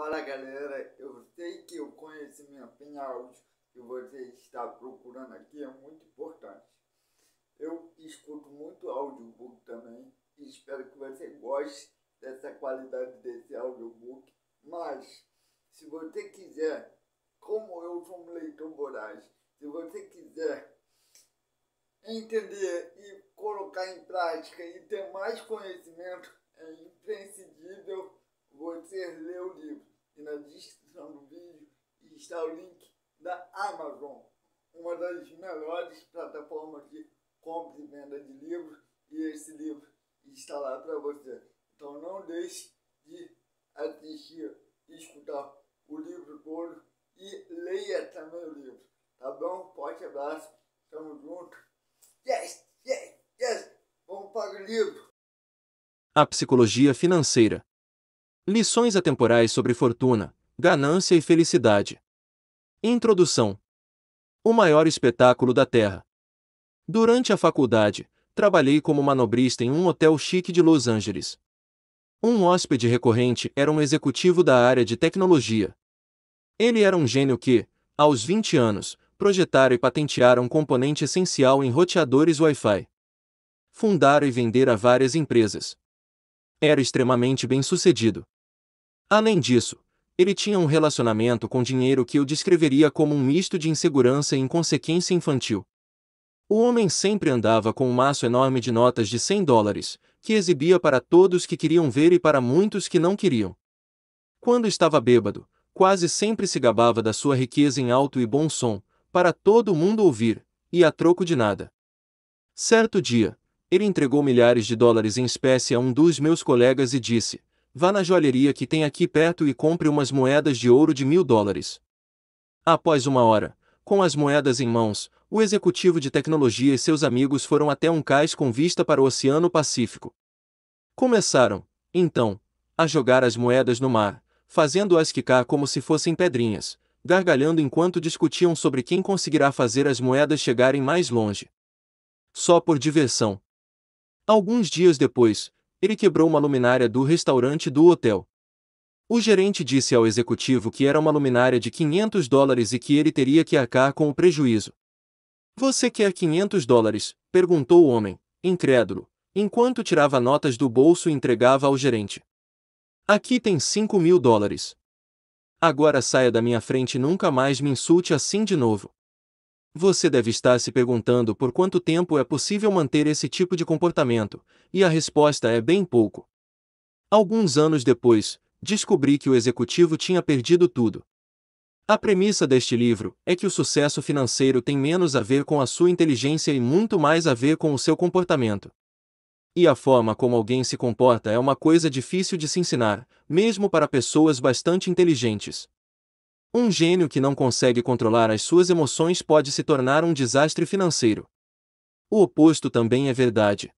Fala galera, eu sei que o conhecimento em áudio que você está procurando aqui é muito importante. Eu escuto muito audiobook também e espero que você goste dessa qualidade desse audiobook. Mas, se você quiser, como eu sou um leitor voraz, se você quiser entender e colocar em prática e ter mais conhecimento, é imprescindível você ler o livro e na descrição do vídeo está o link da Amazon, uma das melhores plataformas de compra e venda de livros, e esse livro está lá para você. Então não deixe de assistir e escutar o livro todo e leia também o livro. Tá bom? Forte abraço, tamo junto. Yes, yes, yes! Vamos para o livro! A psicologia financeira Lições atemporais sobre fortuna, ganância e felicidade. Introdução: O maior espetáculo da Terra. Durante a faculdade, trabalhei como manobrista em um hotel chique de Los Angeles. Um hóspede recorrente era um executivo da área de tecnologia. Ele era um gênio que, aos 20 anos, projetara e patenteara um componente essencial em roteadores Wi-Fi. Fundara e vendera várias empresas. Era extremamente bem sucedido. Além disso, ele tinha um relacionamento com dinheiro que eu descreveria como um misto de insegurança e inconsequência infantil. O homem sempre andava com um maço enorme de notas de 100 dólares, que exibia para todos que queriam ver e para muitos que não queriam. Quando estava bêbado, quase sempre se gabava da sua riqueza em alto e bom som, para todo mundo ouvir, e a troco de nada. Certo dia, ele entregou milhares de dólares em espécie a um dos meus colegas e disse: Vá na joalheria que tem aqui perto e compre umas moedas de ouro de mil dólares. Após uma hora, com as moedas em mãos, o executivo de tecnologia e seus amigos foram até um cais com vista para o Oceano Pacífico. Começaram, então, a jogar as moedas no mar, fazendo-as quicar como se fossem pedrinhas, gargalhando enquanto discutiam sobre quem conseguirá fazer as moedas chegarem mais longe. Só por diversão. Alguns dias depois, ele quebrou uma luminária do restaurante do hotel. O gerente disse ao executivo que era uma luminária de 500 dólares e que ele teria que arcar com o prejuízo. Você quer 500 dólares? perguntou o homem, incrédulo, enquanto tirava notas do bolso e entregava ao gerente. Aqui tem 5 mil dólares. Agora saia da minha frente e nunca mais me insulte assim de novo. Você deve estar se perguntando por quanto tempo é possível manter esse tipo de comportamento, e a resposta é bem pouco. Alguns anos depois, descobri que o executivo tinha perdido tudo. A premissa deste livro é que o sucesso financeiro tem menos a ver com a sua inteligência e muito mais a ver com o seu comportamento. E a forma como alguém se comporta é uma coisa difícil de se ensinar, mesmo para pessoas bastante inteligentes. Um gênio que não consegue controlar as suas emoções pode se tornar um desastre financeiro. O oposto também é verdade.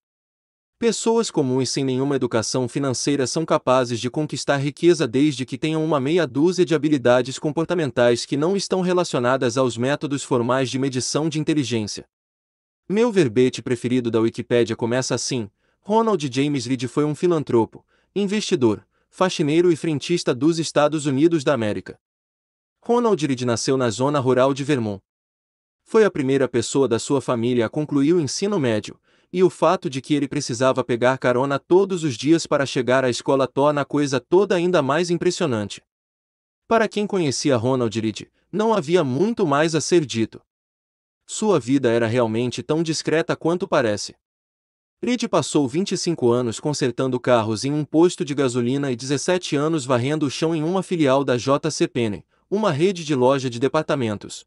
Pessoas comuns sem nenhuma educação financeira são capazes de conquistar riqueza desde que tenham uma meia dúzia de habilidades comportamentais que não estão relacionadas aos métodos formais de medição de inteligência. Meu verbete preferido da Wikipédia começa assim: Ronald James Reed foi um filantropo, investidor, faxineiro e frentista dos Estados Unidos da América. Ronald Reed nasceu na zona rural de Vermont. Foi a primeira pessoa da sua família a concluir o ensino médio, e o fato de que ele precisava pegar carona todos os dias para chegar à escola torna a coisa toda ainda mais impressionante. Para quem conhecia Ronald Reed, não havia muito mais a ser dito. Sua vida era realmente tão discreta quanto parece. Reed passou 25 anos consertando carros em um posto de gasolina e 17 anos varrendo o chão em uma filial da JCPenney, uma rede de loja de departamentos.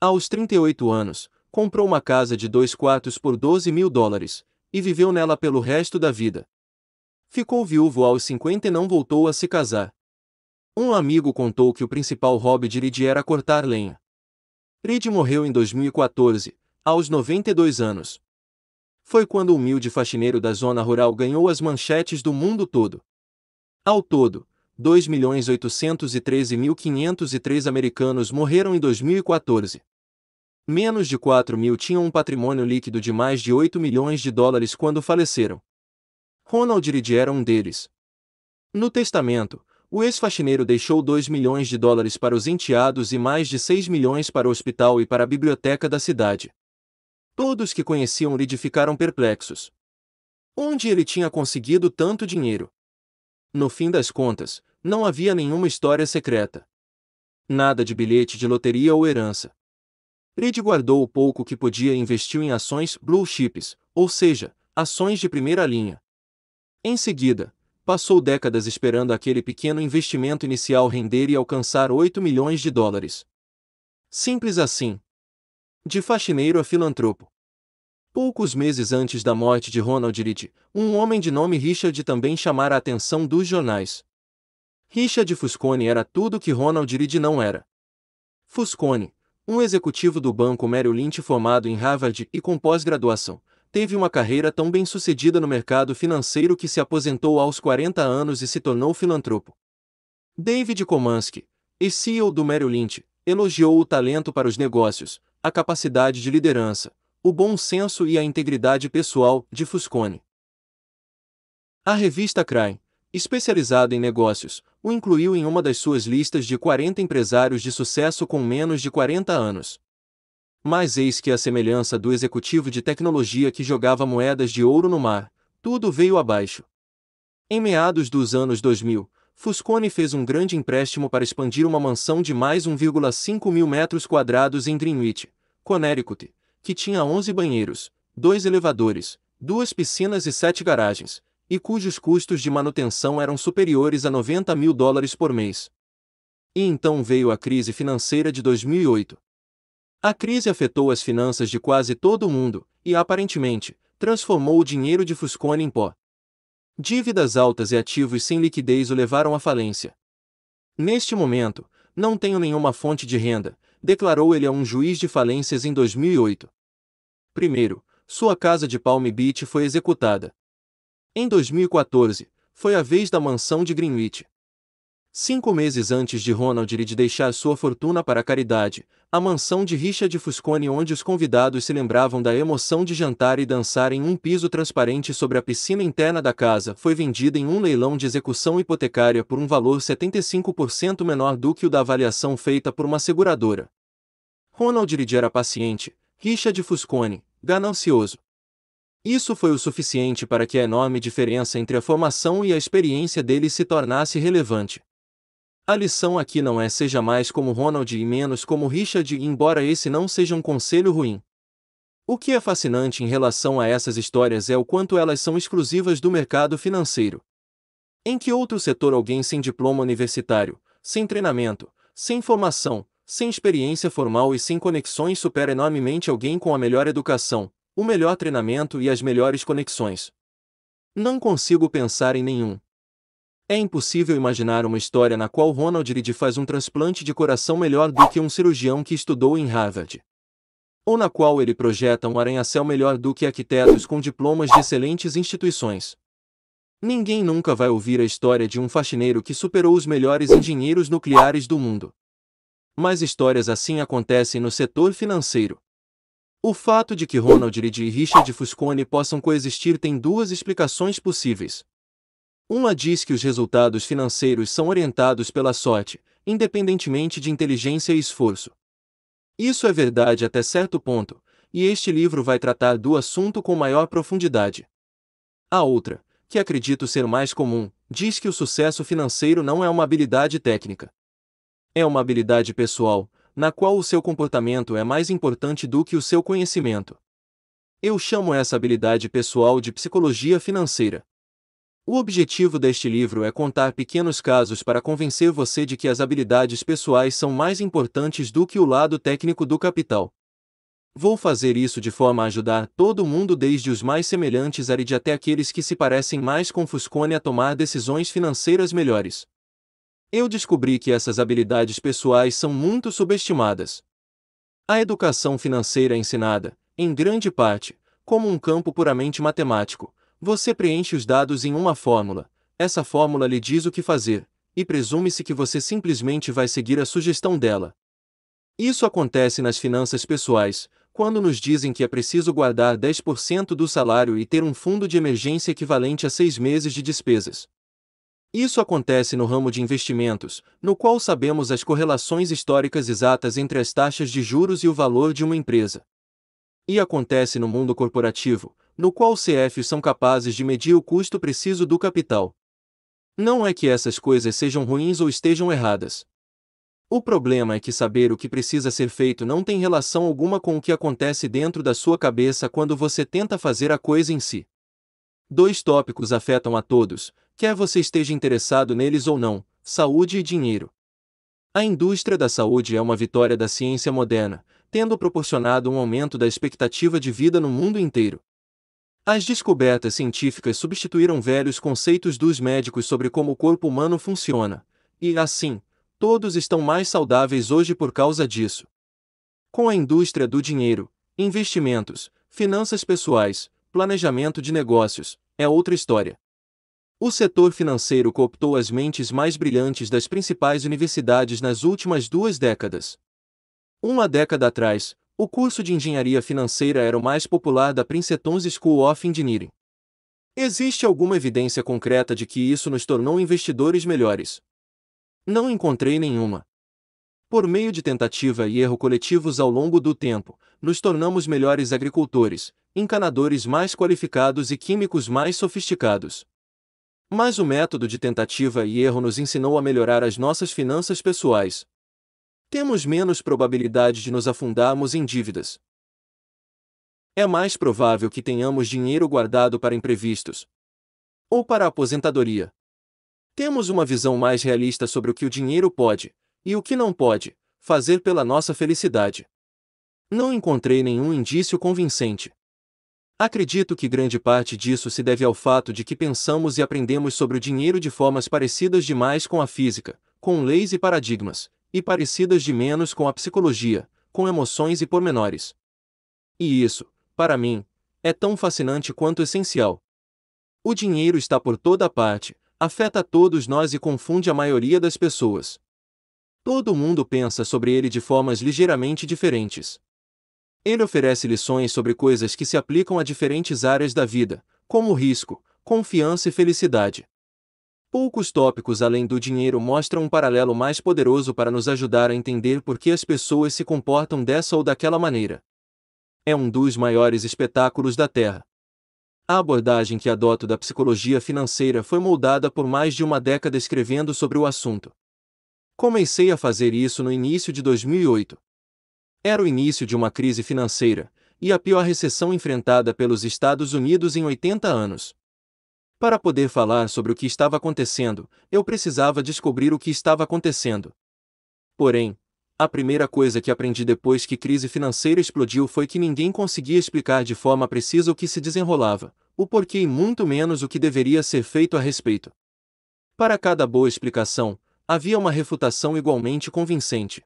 Aos 38 anos, comprou uma casa de dois quartos por 12 mil dólares e viveu nela pelo resto da vida. Ficou viúvo aos 50 e não voltou a se casar. Um amigo contou que o principal hobby de Reed era cortar lenha. Reed morreu em 2014, aos 92 anos. Foi quando o humilde faxineiro da zona rural ganhou as manchetes do mundo todo. Ao todo, 2.813.503 americanos morreram em 2014. Menos de 4 mil tinham um patrimônio líquido de mais de 8 milhões de dólares quando faleceram. Ronald Reed era um deles. No testamento, o ex-faxineiro deixou 2 milhões de dólares para os enteados e mais de 6 milhões para o hospital e para a biblioteca da cidade. Todos que conheciam Reed ficaram perplexos. Onde ele tinha conseguido tanto dinheiro? No fim das contas, não havia nenhuma história secreta. Nada de bilhete de loteria ou herança. Reed guardou o pouco que podia e investiu em ações blue chips, ou seja, ações de primeira linha. Em seguida, passou décadas esperando aquele pequeno investimento inicial render e alcançar 8 milhões de dólares. Simples assim. De faxineiro a filantropo. Poucos meses antes da morte de Ronald Reed, um homem de nome Richard também chamara a atenção dos jornais. Richard Fuscone era tudo que Ronald Reed não era. Fuscone, um executivo do banco Merrill Lynch formado em Harvard e com pós-graduação, teve uma carreira tão bem sucedida no mercado financeiro que se aposentou aos 40 anos e se tornou filantropo. David Komansky, ex-CEO do Merrill Lynch, elogiou o talento para os negócios, a capacidade de liderança, o bom senso e a integridade pessoal de Fuscone. A revista Crime, especializada em negócios, o incluiu em uma das suas listas de 40 empresários de sucesso com menos de 40 anos. Mas eis que a semelhança do executivo de tecnologia que jogava moedas de ouro no mar, tudo veio abaixo. Em meados dos anos 2000, Fuscone fez um grande empréstimo para expandir uma mansão de mais 1,5 mil metros quadrados em Greenwich, Connecticut, que tinha 11 banheiros, dois elevadores, duas piscinas e sete garagens, e cujos custos de manutenção eram superiores a 90 mil dólares por mês. E então veio a crise financeira de 2008. A crise afetou as finanças de quase todo o mundo e, aparentemente, transformou o dinheiro de Fuscone em pó. Dívidas altas e ativos sem liquidez o levaram à falência. Neste momento, não tenho nenhuma fonte de renda, declarou ele a um juiz de falências em 2008. Primeiro, sua casa de Palm Beach foi executada. Em 2014, foi a vez da mansão de Greenwich. Cinco meses antes de Ronald Reed deixar sua fortuna para a caridade, a mansão de Richard Fuscone onde os convidados se lembravam da emoção de jantar e dançar em um piso transparente sobre a piscina interna da casa foi vendida em um leilão de execução hipotecária por um valor 75% menor do que o da avaliação feita por uma seguradora. Ronald Reed era paciente, Richard Fuscone, ganancioso. Isso foi o suficiente para que a enorme diferença entre a formação e a experiência dele se tornasse relevante. A lição aqui não é seja mais como Ronald e menos como Richard, embora esse não seja um conselho ruim. O que é fascinante em relação a essas histórias é o quanto elas são exclusivas do mercado financeiro. Em que outro setor alguém sem diploma universitário, sem treinamento, sem formação, sem experiência formal e sem conexões supera enormemente alguém com a melhor educação, o melhor treinamento e as melhores conexões. Não consigo pensar em nenhum. É impossível imaginar uma história na qual Ronald Reed faz um transplante de coração melhor do que um cirurgião que estudou em Harvard. Ou na qual ele projeta um aranha céu melhor do que arquitetos com diplomas de excelentes instituições. Ninguém nunca vai ouvir a história de um faxineiro que superou os melhores engenheiros nucleares do mundo. Mas histórias assim acontecem no setor financeiro. O fato de que Ronald Reed e Richard Fuscone possam coexistir tem duas explicações possíveis. Uma diz que os resultados financeiros são orientados pela sorte, independentemente de inteligência e esforço. Isso é verdade até certo ponto, e este livro vai tratar do assunto com maior profundidade. A outra, que acredito ser mais comum, diz que o sucesso financeiro não é uma habilidade técnica. É uma habilidade pessoal, na qual o seu comportamento é mais importante do que o seu conhecimento. Eu chamo essa habilidade pessoal de psicologia financeira. O objetivo deste livro é contar pequenos casos para convencer você de que as habilidades pessoais são mais importantes do que o lado técnico do capital. Vou fazer isso de forma a ajudar todo mundo, desde os mais semelhantes a Reed até aqueles que se parecem mais com Fuscone a tomar decisões financeiras melhores eu descobri que essas habilidades pessoais são muito subestimadas. A educação financeira é ensinada, em grande parte, como um campo puramente matemático. Você preenche os dados em uma fórmula, essa fórmula lhe diz o que fazer, e presume-se que você simplesmente vai seguir a sugestão dela. Isso acontece nas finanças pessoais, quando nos dizem que é preciso guardar 10% do salário e ter um fundo de emergência equivalente a seis meses de despesas. Isso acontece no ramo de investimentos, no qual sabemos as correlações históricas exatas entre as taxas de juros e o valor de uma empresa. E acontece no mundo corporativo, no qual CFs são capazes de medir o custo preciso do capital. Não é que essas coisas sejam ruins ou estejam erradas. O problema é que saber o que precisa ser feito não tem relação alguma com o que acontece dentro da sua cabeça quando você tenta fazer a coisa em si. Dois tópicos afetam a todos, quer você esteja interessado neles ou não, saúde e dinheiro. A indústria da saúde é uma vitória da ciência moderna, tendo proporcionado um aumento da expectativa de vida no mundo inteiro. As descobertas científicas substituíram velhos conceitos dos médicos sobre como o corpo humano funciona, e, assim, todos estão mais saudáveis hoje por causa disso. Com a indústria do dinheiro, investimentos, finanças pessoais, planejamento de negócios, é outra história. O setor financeiro cooptou as mentes mais brilhantes das principais universidades nas últimas duas décadas. Uma década atrás, o curso de engenharia financeira era o mais popular da Princeton's School of Engineering. Existe alguma evidência concreta de que isso nos tornou investidores melhores? Não encontrei nenhuma. Por meio de tentativa e erro coletivos ao longo do tempo, nos tornamos melhores agricultores, encanadores mais qualificados e químicos mais sofisticados. Mas o método de tentativa e erro nos ensinou a melhorar as nossas finanças pessoais. Temos menos probabilidade de nos afundarmos em dívidas. É mais provável que tenhamos dinheiro guardado para imprevistos ou para a aposentadoria. Temos uma visão mais realista sobre o que o dinheiro pode e o que não pode fazer pela nossa felicidade. Não encontrei nenhum indício convincente Acredito que grande parte disso se deve ao fato de que pensamos e aprendemos sobre o dinheiro de formas parecidas demais com a física, com leis e paradigmas, e parecidas de menos com a psicologia, com emoções e pormenores. E isso, para mim, é tão fascinante quanto essencial. O dinheiro está por toda parte, afeta todos nós e confunde a maioria das pessoas. Todo mundo pensa sobre ele de formas ligeiramente diferentes. Ele oferece lições sobre coisas que se aplicam a diferentes áreas da vida, como risco, confiança e felicidade. Poucos tópicos além do dinheiro mostram um paralelo mais poderoso para nos ajudar a entender por que as pessoas se comportam dessa ou daquela maneira. É um dos maiores espetáculos da Terra. A abordagem que adoto da psicologia financeira foi moldada por mais de uma década escrevendo sobre o assunto. Comecei a fazer isso no início de 2008, era o início de uma crise financeira, e a pior recessão enfrentada pelos Estados Unidos em 80 anos. Para poder falar sobre o que estava acontecendo, eu precisava descobrir o que estava acontecendo. Porém, a primeira coisa que aprendi depois que crise financeira explodiu foi que ninguém conseguia explicar de forma precisa o que se desenrolava, o porquê e muito menos o que deveria ser feito a respeito. Para cada boa explicação, havia uma refutação igualmente convincente.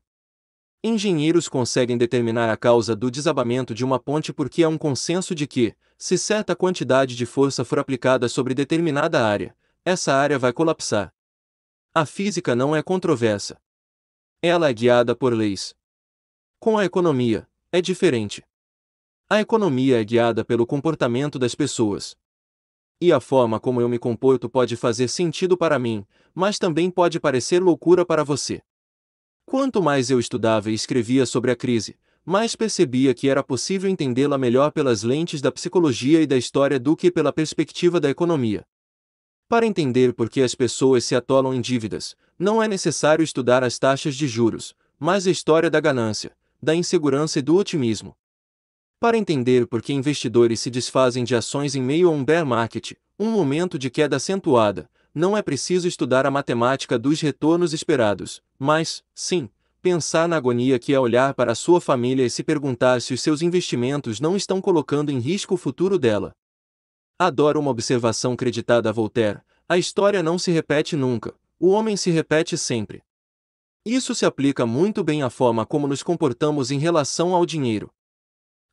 Engenheiros conseguem determinar a causa do desabamento de uma ponte porque há um consenso de que, se certa quantidade de força for aplicada sobre determinada área, essa área vai colapsar. A física não é controversa. Ela é guiada por leis. Com a economia, é diferente. A economia é guiada pelo comportamento das pessoas. E a forma como eu me comporto pode fazer sentido para mim, mas também pode parecer loucura para você. Quanto mais eu estudava e escrevia sobre a crise, mais percebia que era possível entendê-la melhor pelas lentes da psicologia e da história do que pela perspectiva da economia. Para entender por que as pessoas se atolam em dívidas, não é necessário estudar as taxas de juros, mas a história da ganância, da insegurança e do otimismo. Para entender por que investidores se desfazem de ações em meio a um bear market, um momento de queda acentuada, não é preciso estudar a matemática dos retornos esperados, mas, sim, pensar na agonia que é olhar para sua família e se perguntar se os seus investimentos não estão colocando em risco o futuro dela. Adoro uma observação creditada a Voltaire: a história não se repete nunca, o homem se repete sempre. Isso se aplica muito bem à forma como nos comportamos em relação ao dinheiro.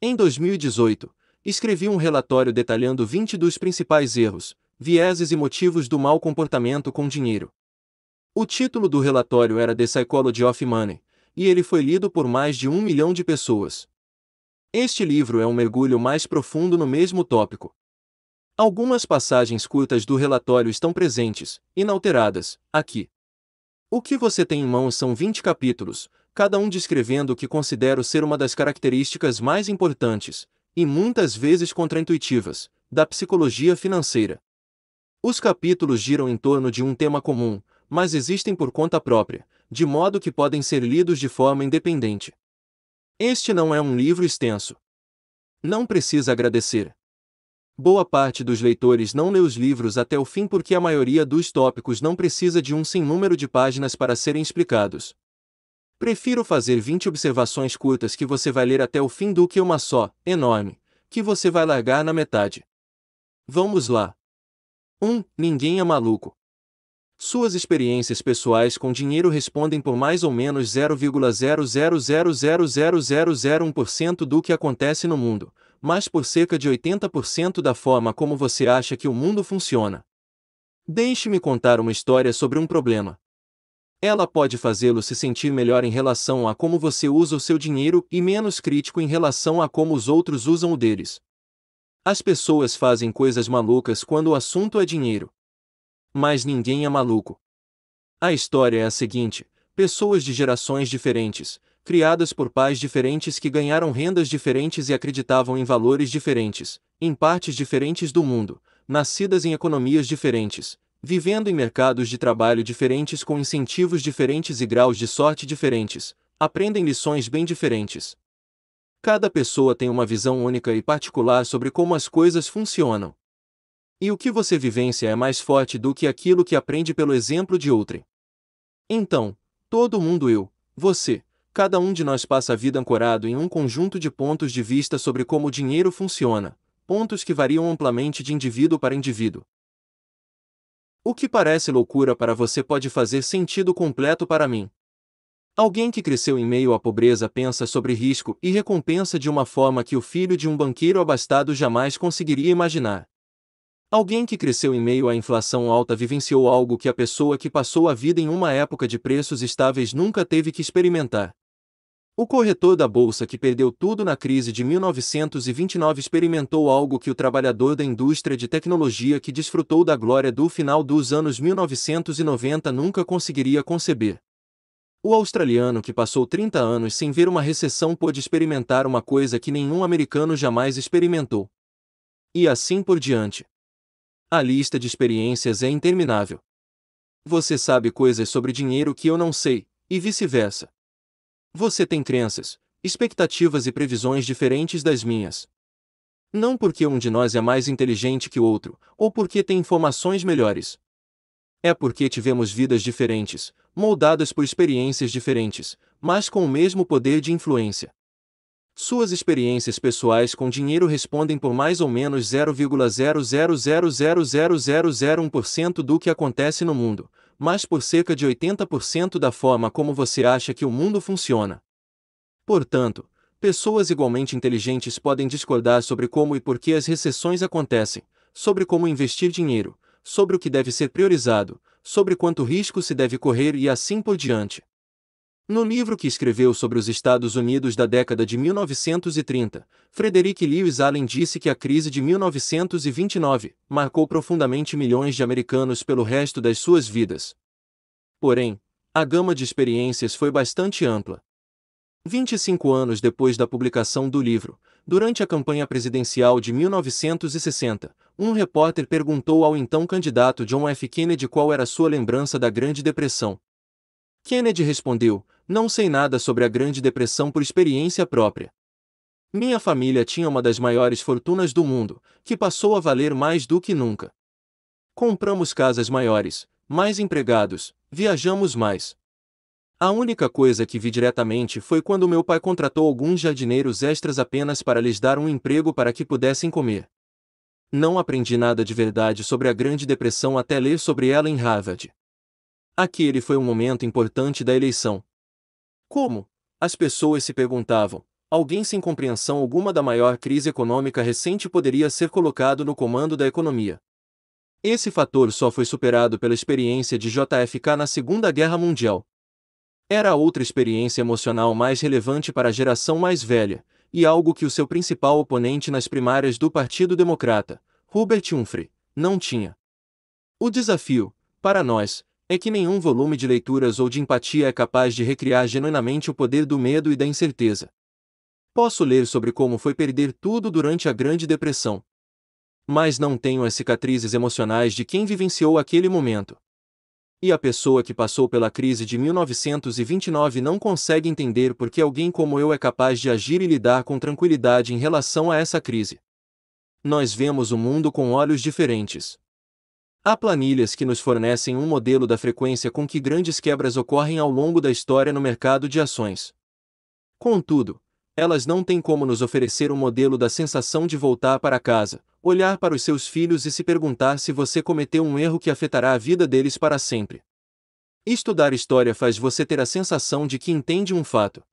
Em 2018, escrevi um relatório detalhando 20 dos principais erros, Vieses e motivos do mau comportamento com dinheiro. O título do relatório era The Psychology of Money, e ele foi lido por mais de um milhão de pessoas. Este livro é um mergulho mais profundo no mesmo tópico. Algumas passagens curtas do relatório estão presentes, inalteradas, aqui. O que você tem em mãos são 20 capítulos, cada um descrevendo o que considero ser uma das características mais importantes, e muitas vezes contraintuitivas, da psicologia financeira. Os capítulos giram em torno de um tema comum, mas existem por conta própria, de modo que podem ser lidos de forma independente. Este não é um livro extenso. Não precisa agradecer. Boa parte dos leitores não lê os livros até o fim porque a maioria dos tópicos não precisa de um sem número de páginas para serem explicados. Prefiro fazer 20 observações curtas que você vai ler até o fim do que uma só, enorme, que você vai largar na metade. Vamos lá. 1. Ninguém é maluco. Suas experiências pessoais com dinheiro respondem por mais ou menos 0,0000001% do que acontece no mundo, mas por cerca de 80% da forma como você acha que o mundo funciona. Deixe-me contar uma história sobre um problema. Ela pode fazê-lo se sentir melhor em relação a como você usa o seu dinheiro e menos crítico em relação a como os outros usam o deles. As pessoas fazem coisas malucas quando o assunto é dinheiro. Mas ninguém é maluco. A história é a seguinte: pessoas de gerações diferentes, criadas por pais diferentes que ganharam rendas diferentes e acreditavam em valores diferentes, em partes diferentes do mundo, nascidas em economias diferentes, vivendo em mercados de trabalho diferentes com incentivos diferentes e graus de sorte diferentes, aprendem lições bem diferentes, Cada pessoa tem uma visão única e particular sobre como as coisas funcionam. E o que você vivencia é mais forte do que aquilo que aprende pelo exemplo de outrem. Então, todo mundo eu, você, cada um de nós passa a vida ancorado em um conjunto de pontos de vista sobre como o dinheiro funciona, pontos que variam amplamente de indivíduo para indivíduo. O que parece loucura para você pode fazer sentido completo para mim. Alguém que cresceu em meio à pobreza pensa sobre risco e recompensa de uma forma que o filho de um banqueiro abastado jamais conseguiria imaginar. Alguém que cresceu em meio à inflação alta vivenciou algo que a pessoa que passou a vida em uma época de preços estáveis nunca teve que experimentar. O corretor da bolsa que perdeu tudo na crise de 1929 experimentou algo que o trabalhador da indústria de tecnologia que desfrutou da glória do final dos anos 1990 nunca conseguiria conceber. O australiano que passou 30 anos sem ver uma recessão pôde experimentar uma coisa que nenhum americano jamais experimentou. E assim por diante. A lista de experiências é interminável. Você sabe coisas sobre dinheiro que eu não sei, e vice-versa. Você tem crenças, expectativas e previsões diferentes das minhas. Não porque um de nós é mais inteligente que o outro, ou porque tem informações melhores, é porque tivemos vidas diferentes, moldadas por experiências diferentes, mas com o mesmo poder de influência. Suas experiências pessoais com dinheiro respondem por mais ou menos 0,0000001% do que acontece no mundo, mas por cerca de 80% da forma como você acha que o mundo funciona. Portanto, pessoas igualmente inteligentes podem discordar sobre como e por que as recessões acontecem, sobre como investir dinheiro, sobre o que deve ser priorizado, sobre quanto risco se deve correr e assim por diante. No livro que escreveu sobre os Estados Unidos da década de 1930, Frederick Lewis Allen disse que a crise de 1929 marcou profundamente milhões de americanos pelo resto das suas vidas. Porém, a gama de experiências foi bastante ampla. 25 anos depois da publicação do livro, Durante a campanha presidencial de 1960, um repórter perguntou ao então candidato John F. Kennedy qual era sua lembrança da Grande Depressão. Kennedy respondeu: Não sei nada sobre a Grande Depressão por experiência própria. Minha família tinha uma das maiores fortunas do mundo, que passou a valer mais do que nunca. Compramos casas maiores, mais empregados, viajamos mais. A única coisa que vi diretamente foi quando meu pai contratou alguns jardineiros extras apenas para lhes dar um emprego para que pudessem comer. Não aprendi nada de verdade sobre a Grande Depressão até ler sobre ela em Harvard. Aquele foi um momento importante da eleição. Como? As pessoas se perguntavam. Alguém sem compreensão alguma da maior crise econômica recente poderia ser colocado no comando da economia. Esse fator só foi superado pela experiência de JFK na Segunda Guerra Mundial. Era a outra experiência emocional mais relevante para a geração mais velha, e algo que o seu principal oponente nas primárias do Partido Democrata, Hubert Humphrey, não tinha. O desafio, para nós, é que nenhum volume de leituras ou de empatia é capaz de recriar genuinamente o poder do medo e da incerteza. Posso ler sobre como foi perder tudo durante a Grande Depressão. Mas não tenho as cicatrizes emocionais de quem vivenciou aquele momento e a pessoa que passou pela crise de 1929 não consegue entender por que alguém como eu é capaz de agir e lidar com tranquilidade em relação a essa crise. Nós vemos o mundo com olhos diferentes. Há planilhas que nos fornecem um modelo da frequência com que grandes quebras ocorrem ao longo da história no mercado de ações. Contudo, elas não têm como nos oferecer um modelo da sensação de voltar para casa, olhar para os seus filhos e se perguntar se você cometeu um erro que afetará a vida deles para sempre. Estudar história faz você ter a sensação de que entende um fato.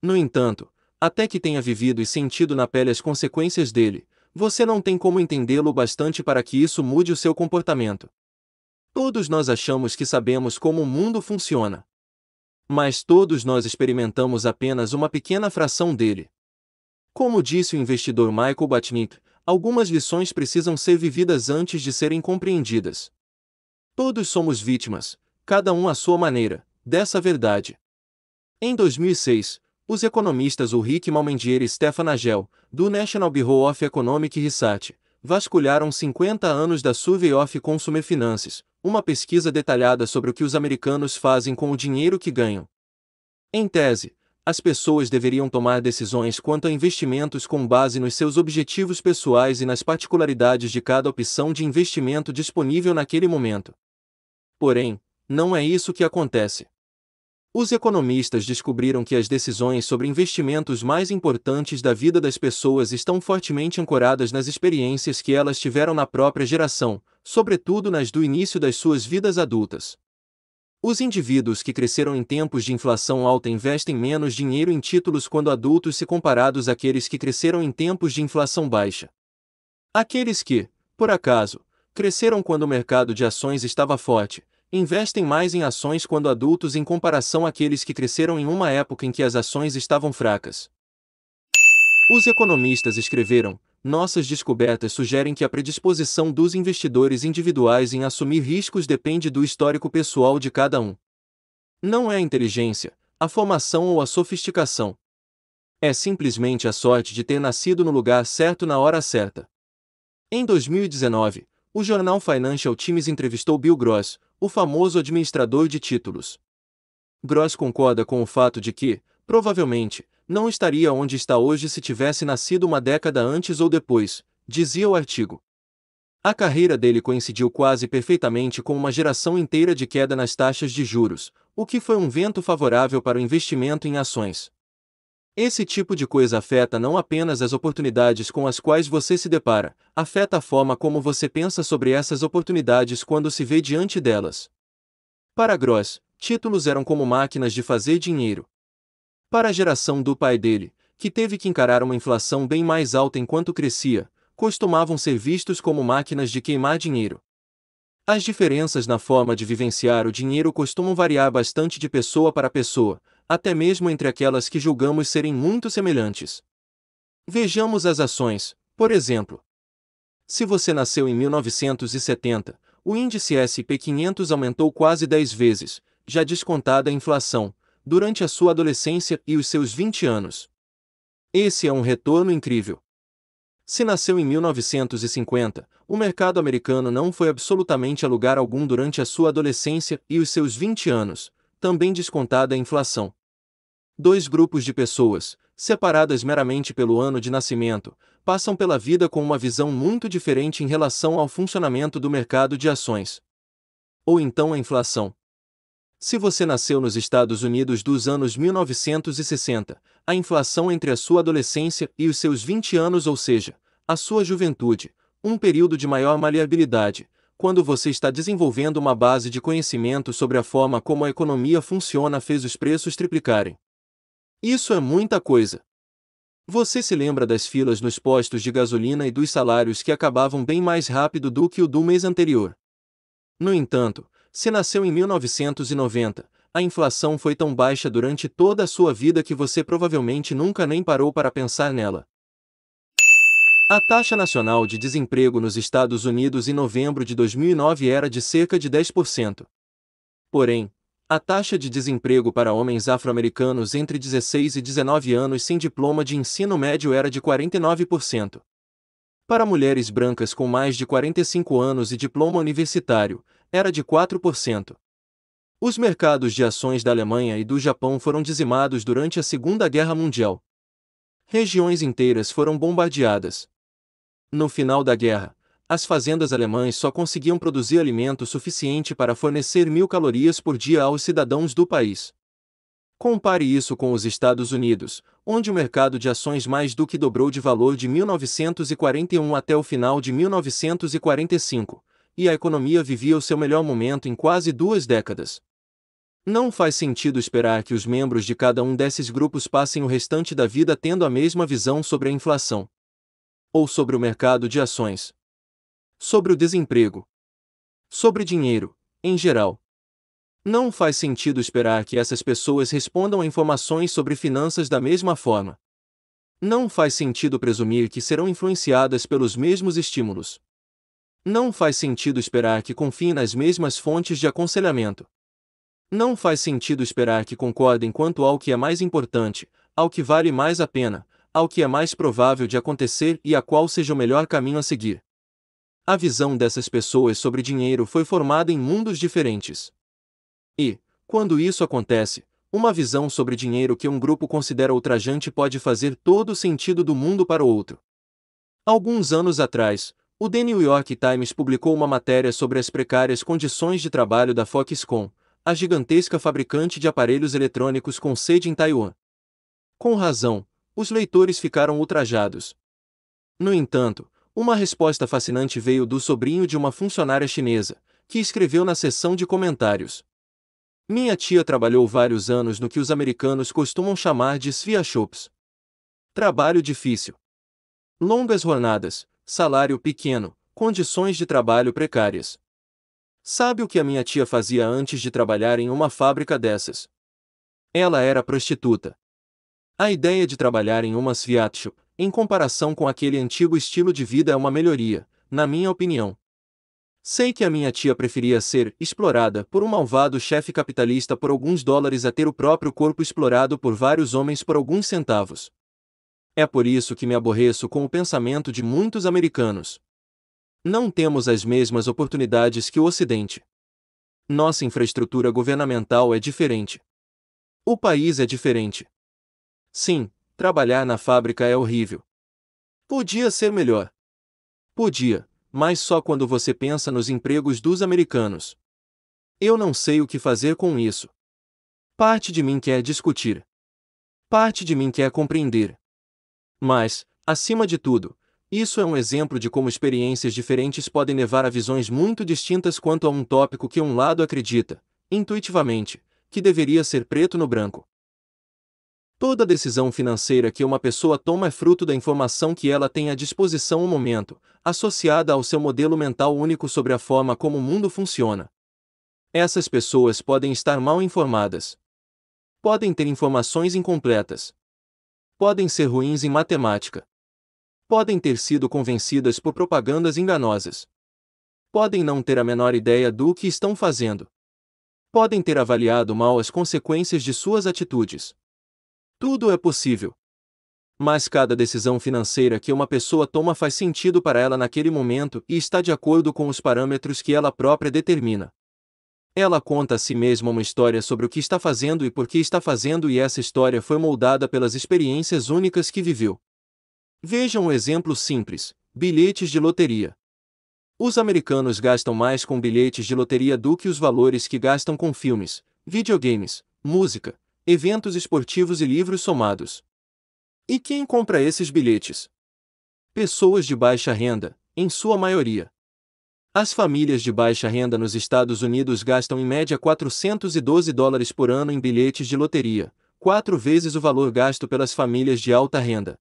No entanto, até que tenha vivido e sentido na pele as consequências dele, você não tem como entendê-lo bastante para que isso mude o seu comportamento. Todos nós achamos que sabemos como o mundo funciona. Mas todos nós experimentamos apenas uma pequena fração dele. Como disse o investidor Michael Batnick, Algumas lições precisam ser vividas antes de serem compreendidas. Todos somos vítimas, cada um à sua maneira, dessa verdade. Em 2006, os economistas Ulrich Malmendier e Stefan Nagel, do National Bureau of Economic Research, vasculharam 50 anos da Survey of Consumer Finances, uma pesquisa detalhada sobre o que os americanos fazem com o dinheiro que ganham. Em tese, as pessoas deveriam tomar decisões quanto a investimentos com base nos seus objetivos pessoais e nas particularidades de cada opção de investimento disponível naquele momento. Porém, não é isso que acontece. Os economistas descobriram que as decisões sobre investimentos mais importantes da vida das pessoas estão fortemente ancoradas nas experiências que elas tiveram na própria geração, sobretudo nas do início das suas vidas adultas. Os indivíduos que cresceram em tempos de inflação alta investem menos dinheiro em títulos quando adultos se comparados àqueles que cresceram em tempos de inflação baixa. Aqueles que, por acaso, cresceram quando o mercado de ações estava forte, investem mais em ações quando adultos em comparação àqueles que cresceram em uma época em que as ações estavam fracas. Os economistas escreveram nossas descobertas sugerem que a predisposição dos investidores individuais em assumir riscos depende do histórico pessoal de cada um. Não é a inteligência, a formação ou a sofisticação. É simplesmente a sorte de ter nascido no lugar certo na hora certa. Em 2019, o jornal Financial Times entrevistou Bill Gross, o famoso administrador de títulos. Gross concorda com o fato de que, provavelmente, não estaria onde está hoje se tivesse nascido uma década antes ou depois, dizia o artigo. A carreira dele coincidiu quase perfeitamente com uma geração inteira de queda nas taxas de juros, o que foi um vento favorável para o investimento em ações. Esse tipo de coisa afeta não apenas as oportunidades com as quais você se depara, afeta a forma como você pensa sobre essas oportunidades quando se vê diante delas. Para Gross, títulos eram como máquinas de fazer dinheiro. Para a geração do pai dele, que teve que encarar uma inflação bem mais alta enquanto crescia, costumavam ser vistos como máquinas de queimar dinheiro. As diferenças na forma de vivenciar o dinheiro costumam variar bastante de pessoa para pessoa, até mesmo entre aquelas que julgamos serem muito semelhantes. Vejamos as ações, por exemplo. Se você nasceu em 1970, o índice SP 500 aumentou quase 10 vezes, já descontada a inflação, durante a sua adolescência e os seus 20 anos. Esse é um retorno incrível. Se nasceu em 1950, o mercado americano não foi absolutamente a lugar algum durante a sua adolescência e os seus 20 anos, também descontada a inflação. Dois grupos de pessoas, separadas meramente pelo ano de nascimento, passam pela vida com uma visão muito diferente em relação ao funcionamento do mercado de ações. Ou então a inflação. Se você nasceu nos Estados Unidos dos anos 1960, a inflação entre a sua adolescência e os seus 20 anos, ou seja, a sua juventude, um período de maior maleabilidade, quando você está desenvolvendo uma base de conhecimento sobre a forma como a economia funciona, fez os preços triplicarem. Isso é muita coisa. Você se lembra das filas nos postos de gasolina e dos salários que acabavam bem mais rápido do que o do mês anterior. No entanto, se nasceu em 1990, a inflação foi tão baixa durante toda a sua vida que você provavelmente nunca nem parou para pensar nela. A taxa nacional de desemprego nos Estados Unidos em novembro de 2009 era de cerca de 10%. Porém, a taxa de desemprego para homens afro-americanos entre 16 e 19 anos sem diploma de ensino médio era de 49%. Para mulheres brancas com mais de 45 anos e diploma universitário, era de 4%. Os mercados de ações da Alemanha e do Japão foram dizimados durante a Segunda Guerra Mundial. Regiões inteiras foram bombardeadas. No final da guerra, as fazendas alemãs só conseguiam produzir alimento suficiente para fornecer mil calorias por dia aos cidadãos do país. Compare isso com os Estados Unidos, onde o mercado de ações mais do que dobrou de valor de 1941 até o final de 1945, e a economia vivia o seu melhor momento em quase duas décadas. Não faz sentido esperar que os membros de cada um desses grupos passem o restante da vida tendo a mesma visão sobre a inflação ou sobre o mercado de ações, sobre o desemprego, sobre dinheiro, em geral. Não faz sentido esperar que essas pessoas respondam a informações sobre finanças da mesma forma. Não faz sentido presumir que serão influenciadas pelos mesmos estímulos. Não faz sentido esperar que confiem nas mesmas fontes de aconselhamento. Não faz sentido esperar que concordem quanto ao que é mais importante, ao que vale mais a pena, ao que é mais provável de acontecer e a qual seja o melhor caminho a seguir. A visão dessas pessoas sobre dinheiro foi formada em mundos diferentes. E, quando isso acontece, uma visão sobre dinheiro que um grupo considera ultrajante pode fazer todo o sentido do mundo para o outro. Alguns anos atrás, o The New York Times publicou uma matéria sobre as precárias condições de trabalho da Foxconn, a gigantesca fabricante de aparelhos eletrônicos com sede em Taiwan. Com razão, os leitores ficaram ultrajados. No entanto, uma resposta fascinante veio do sobrinho de uma funcionária chinesa, que escreveu na seção de comentários. Minha tia trabalhou vários anos no que os americanos costumam chamar de shops. Trabalho difícil. Longas jornadas, salário pequeno, condições de trabalho precárias. Sabe o que a minha tia fazia antes de trabalhar em uma fábrica dessas? Ela era prostituta. A ideia de trabalhar em uma sviatcho, em comparação com aquele antigo estilo de vida, é uma melhoria, na minha opinião. Sei que a minha tia preferia ser explorada por um malvado chefe capitalista por alguns dólares a ter o próprio corpo explorado por vários homens por alguns centavos. É por isso que me aborreço com o pensamento de muitos americanos. Não temos as mesmas oportunidades que o Ocidente. Nossa infraestrutura governamental é diferente. O país é diferente. Sim, trabalhar na fábrica é horrível. Podia ser melhor. Podia, mas só quando você pensa nos empregos dos americanos. Eu não sei o que fazer com isso. Parte de mim quer discutir. Parte de mim quer compreender. Mas, acima de tudo, isso é um exemplo de como experiências diferentes podem levar a visões muito distintas quanto a um tópico que um lado acredita, intuitivamente, que deveria ser preto no branco. Toda decisão financeira que uma pessoa toma é fruto da informação que ela tem à disposição no momento, associada ao seu modelo mental único sobre a forma como o mundo funciona. Essas pessoas podem estar mal informadas. Podem ter informações incompletas, podem ser ruins em matemática. Podem ter sido convencidas por propagandas enganosas. Podem não ter a menor ideia do que estão fazendo. Podem ter avaliado mal as consequências de suas atitudes. Tudo é possível. Mas cada decisão financeira que uma pessoa toma faz sentido para ela naquele momento e está de acordo com os parâmetros que ela própria determina. Ela conta a si mesma uma história sobre o que está fazendo e por que está fazendo, e essa história foi moldada pelas experiências únicas que viveu. Vejam um exemplo simples: bilhetes de loteria. Os americanos gastam mais com bilhetes de loteria do que os valores que gastam com filmes, videogames, música, eventos esportivos e livros somados. E quem compra esses bilhetes? Pessoas de baixa renda, em sua maioria. As famílias de baixa renda nos Estados Unidos gastam em média 412 dólares por ano em bilhetes de loteria, quatro vezes o valor gasto pelas famílias de alta renda.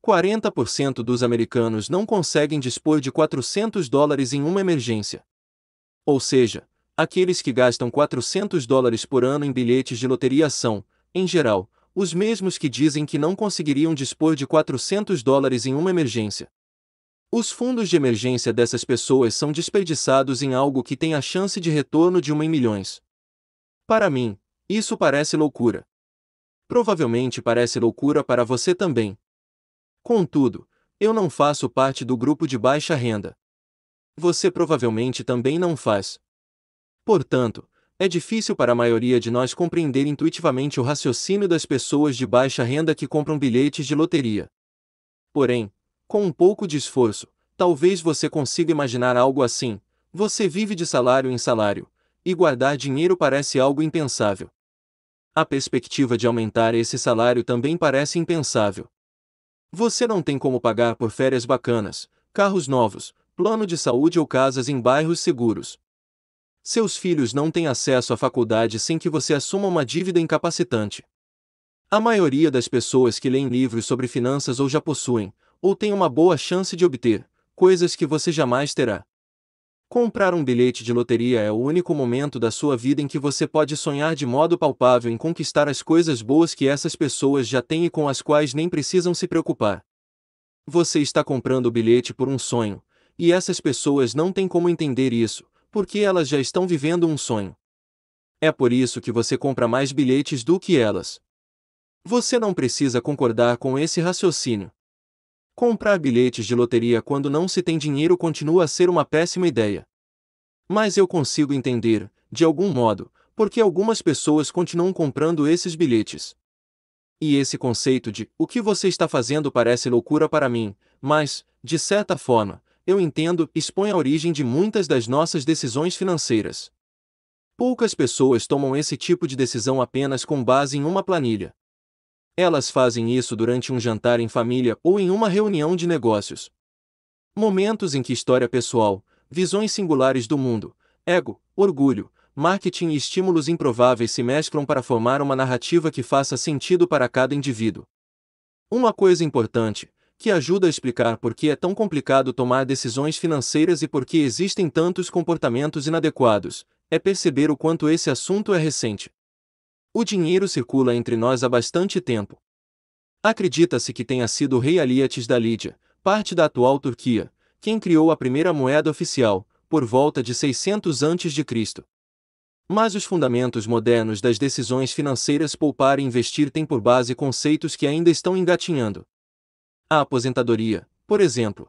40% dos americanos não conseguem dispor de 400 dólares em uma emergência. Ou seja, aqueles que gastam 400 dólares por ano em bilhetes de loteria são, em geral, os mesmos que dizem que não conseguiriam dispor de 400 dólares em uma emergência. Os fundos de emergência dessas pessoas são desperdiçados em algo que tem a chance de retorno de uma em milhões. Para mim, isso parece loucura. Provavelmente parece loucura para você também. Contudo, eu não faço parte do grupo de baixa renda. Você provavelmente também não faz. Portanto, é difícil para a maioria de nós compreender intuitivamente o raciocínio das pessoas de baixa renda que compram bilhetes de loteria. Porém, com um pouco de esforço, talvez você consiga imaginar algo assim. Você vive de salário em salário, e guardar dinheiro parece algo impensável. A perspectiva de aumentar esse salário também parece impensável. Você não tem como pagar por férias bacanas, carros novos, plano de saúde ou casas em bairros seguros. Seus filhos não têm acesso à faculdade sem que você assuma uma dívida incapacitante. A maioria das pessoas que leem livros sobre finanças ou já possuem, ou tem uma boa chance de obter, coisas que você jamais terá. Comprar um bilhete de loteria é o único momento da sua vida em que você pode sonhar de modo palpável em conquistar as coisas boas que essas pessoas já têm e com as quais nem precisam se preocupar. Você está comprando o bilhete por um sonho, e essas pessoas não têm como entender isso, porque elas já estão vivendo um sonho. É por isso que você compra mais bilhetes do que elas. Você não precisa concordar com esse raciocínio, Comprar bilhetes de loteria quando não se tem dinheiro continua a ser uma péssima ideia. Mas eu consigo entender, de algum modo, porque algumas pessoas continuam comprando esses bilhetes. E esse conceito de o que você está fazendo parece loucura para mim, mas, de certa forma, eu entendo, expõe a origem de muitas das nossas decisões financeiras. Poucas pessoas tomam esse tipo de decisão apenas com base em uma planilha. Elas fazem isso durante um jantar em família ou em uma reunião de negócios. Momentos em que história pessoal, visões singulares do mundo, ego, orgulho, marketing e estímulos improváveis se mesclam para formar uma narrativa que faça sentido para cada indivíduo. Uma coisa importante, que ajuda a explicar por que é tão complicado tomar decisões financeiras e por que existem tantos comportamentos inadequados, é perceber o quanto esse assunto é recente o dinheiro circula entre nós há bastante tempo. Acredita-se que tenha sido o rei Aliates da Lídia, parte da atual Turquia, quem criou a primeira moeda oficial, por volta de 600 a.C. Mas os fundamentos modernos das decisões financeiras poupar e investir têm por base conceitos que ainda estão engatinhando. A aposentadoria, por exemplo.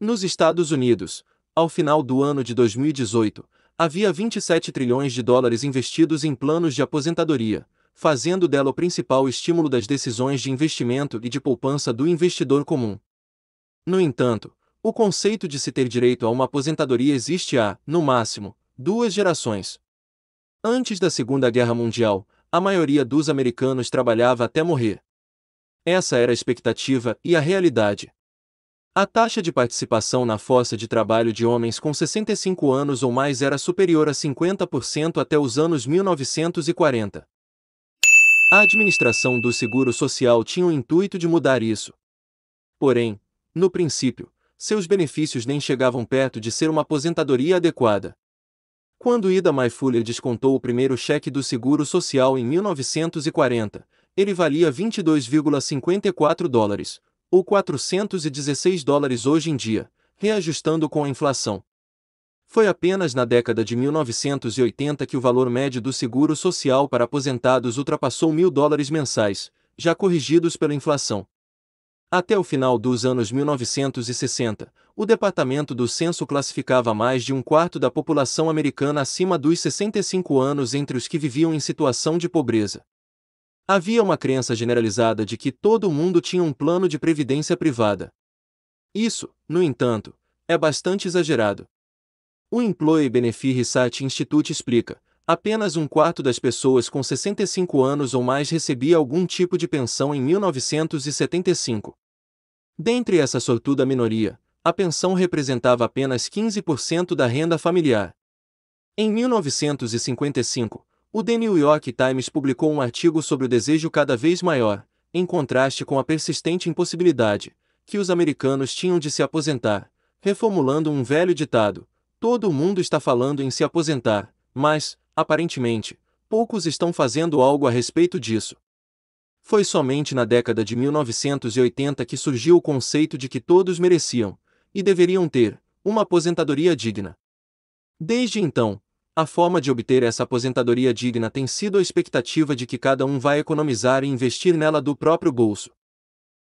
Nos Estados Unidos, ao final do ano de 2018, havia 27 trilhões de dólares investidos em planos de aposentadoria, fazendo dela o principal estímulo das decisões de investimento e de poupança do investidor comum. No entanto, o conceito de se ter direito a uma aposentadoria existe há, no máximo, duas gerações. Antes da Segunda Guerra Mundial, a maioria dos americanos trabalhava até morrer. Essa era a expectativa e a realidade. A taxa de participação na força de trabalho de homens com 65 anos ou mais era superior a 50% até os anos 1940. A administração do seguro social tinha o intuito de mudar isso. Porém, no princípio, seus benefícios nem chegavam perto de ser uma aposentadoria adequada. Quando Ida May Fuller descontou o primeiro cheque do seguro social em 1940, ele valia 22,54 dólares, ou 416 dólares hoje em dia, reajustando com a inflação. Foi apenas na década de 1980 que o valor médio do seguro social para aposentados ultrapassou mil dólares mensais, já corrigidos pela inflação. Até o final dos anos 1960, o Departamento do Censo classificava mais de um quarto da população americana acima dos 65 anos entre os que viviam em situação de pobreza. Havia uma crença generalizada de que todo mundo tinha um plano de previdência privada. Isso, no entanto, é bastante exagerado. O Employee Benefit Research Institute explica: apenas um quarto das pessoas com 65 anos ou mais recebia algum tipo de pensão em 1975. Dentre essa sortuda minoria, a pensão representava apenas 15% da renda familiar. Em 1955, o The New York Times publicou um artigo sobre o desejo cada vez maior, em contraste com a persistente impossibilidade que os americanos tinham de se aposentar, reformulando um velho ditado: todo mundo está falando em se aposentar, mas, aparentemente, poucos estão fazendo algo a respeito disso. Foi somente na década de 1980 que surgiu o conceito de que todos mereciam, e deveriam ter, uma aposentadoria digna. Desde então, a forma de obter essa aposentadoria digna tem sido a expectativa de que cada um vai economizar e investir nela do próprio bolso.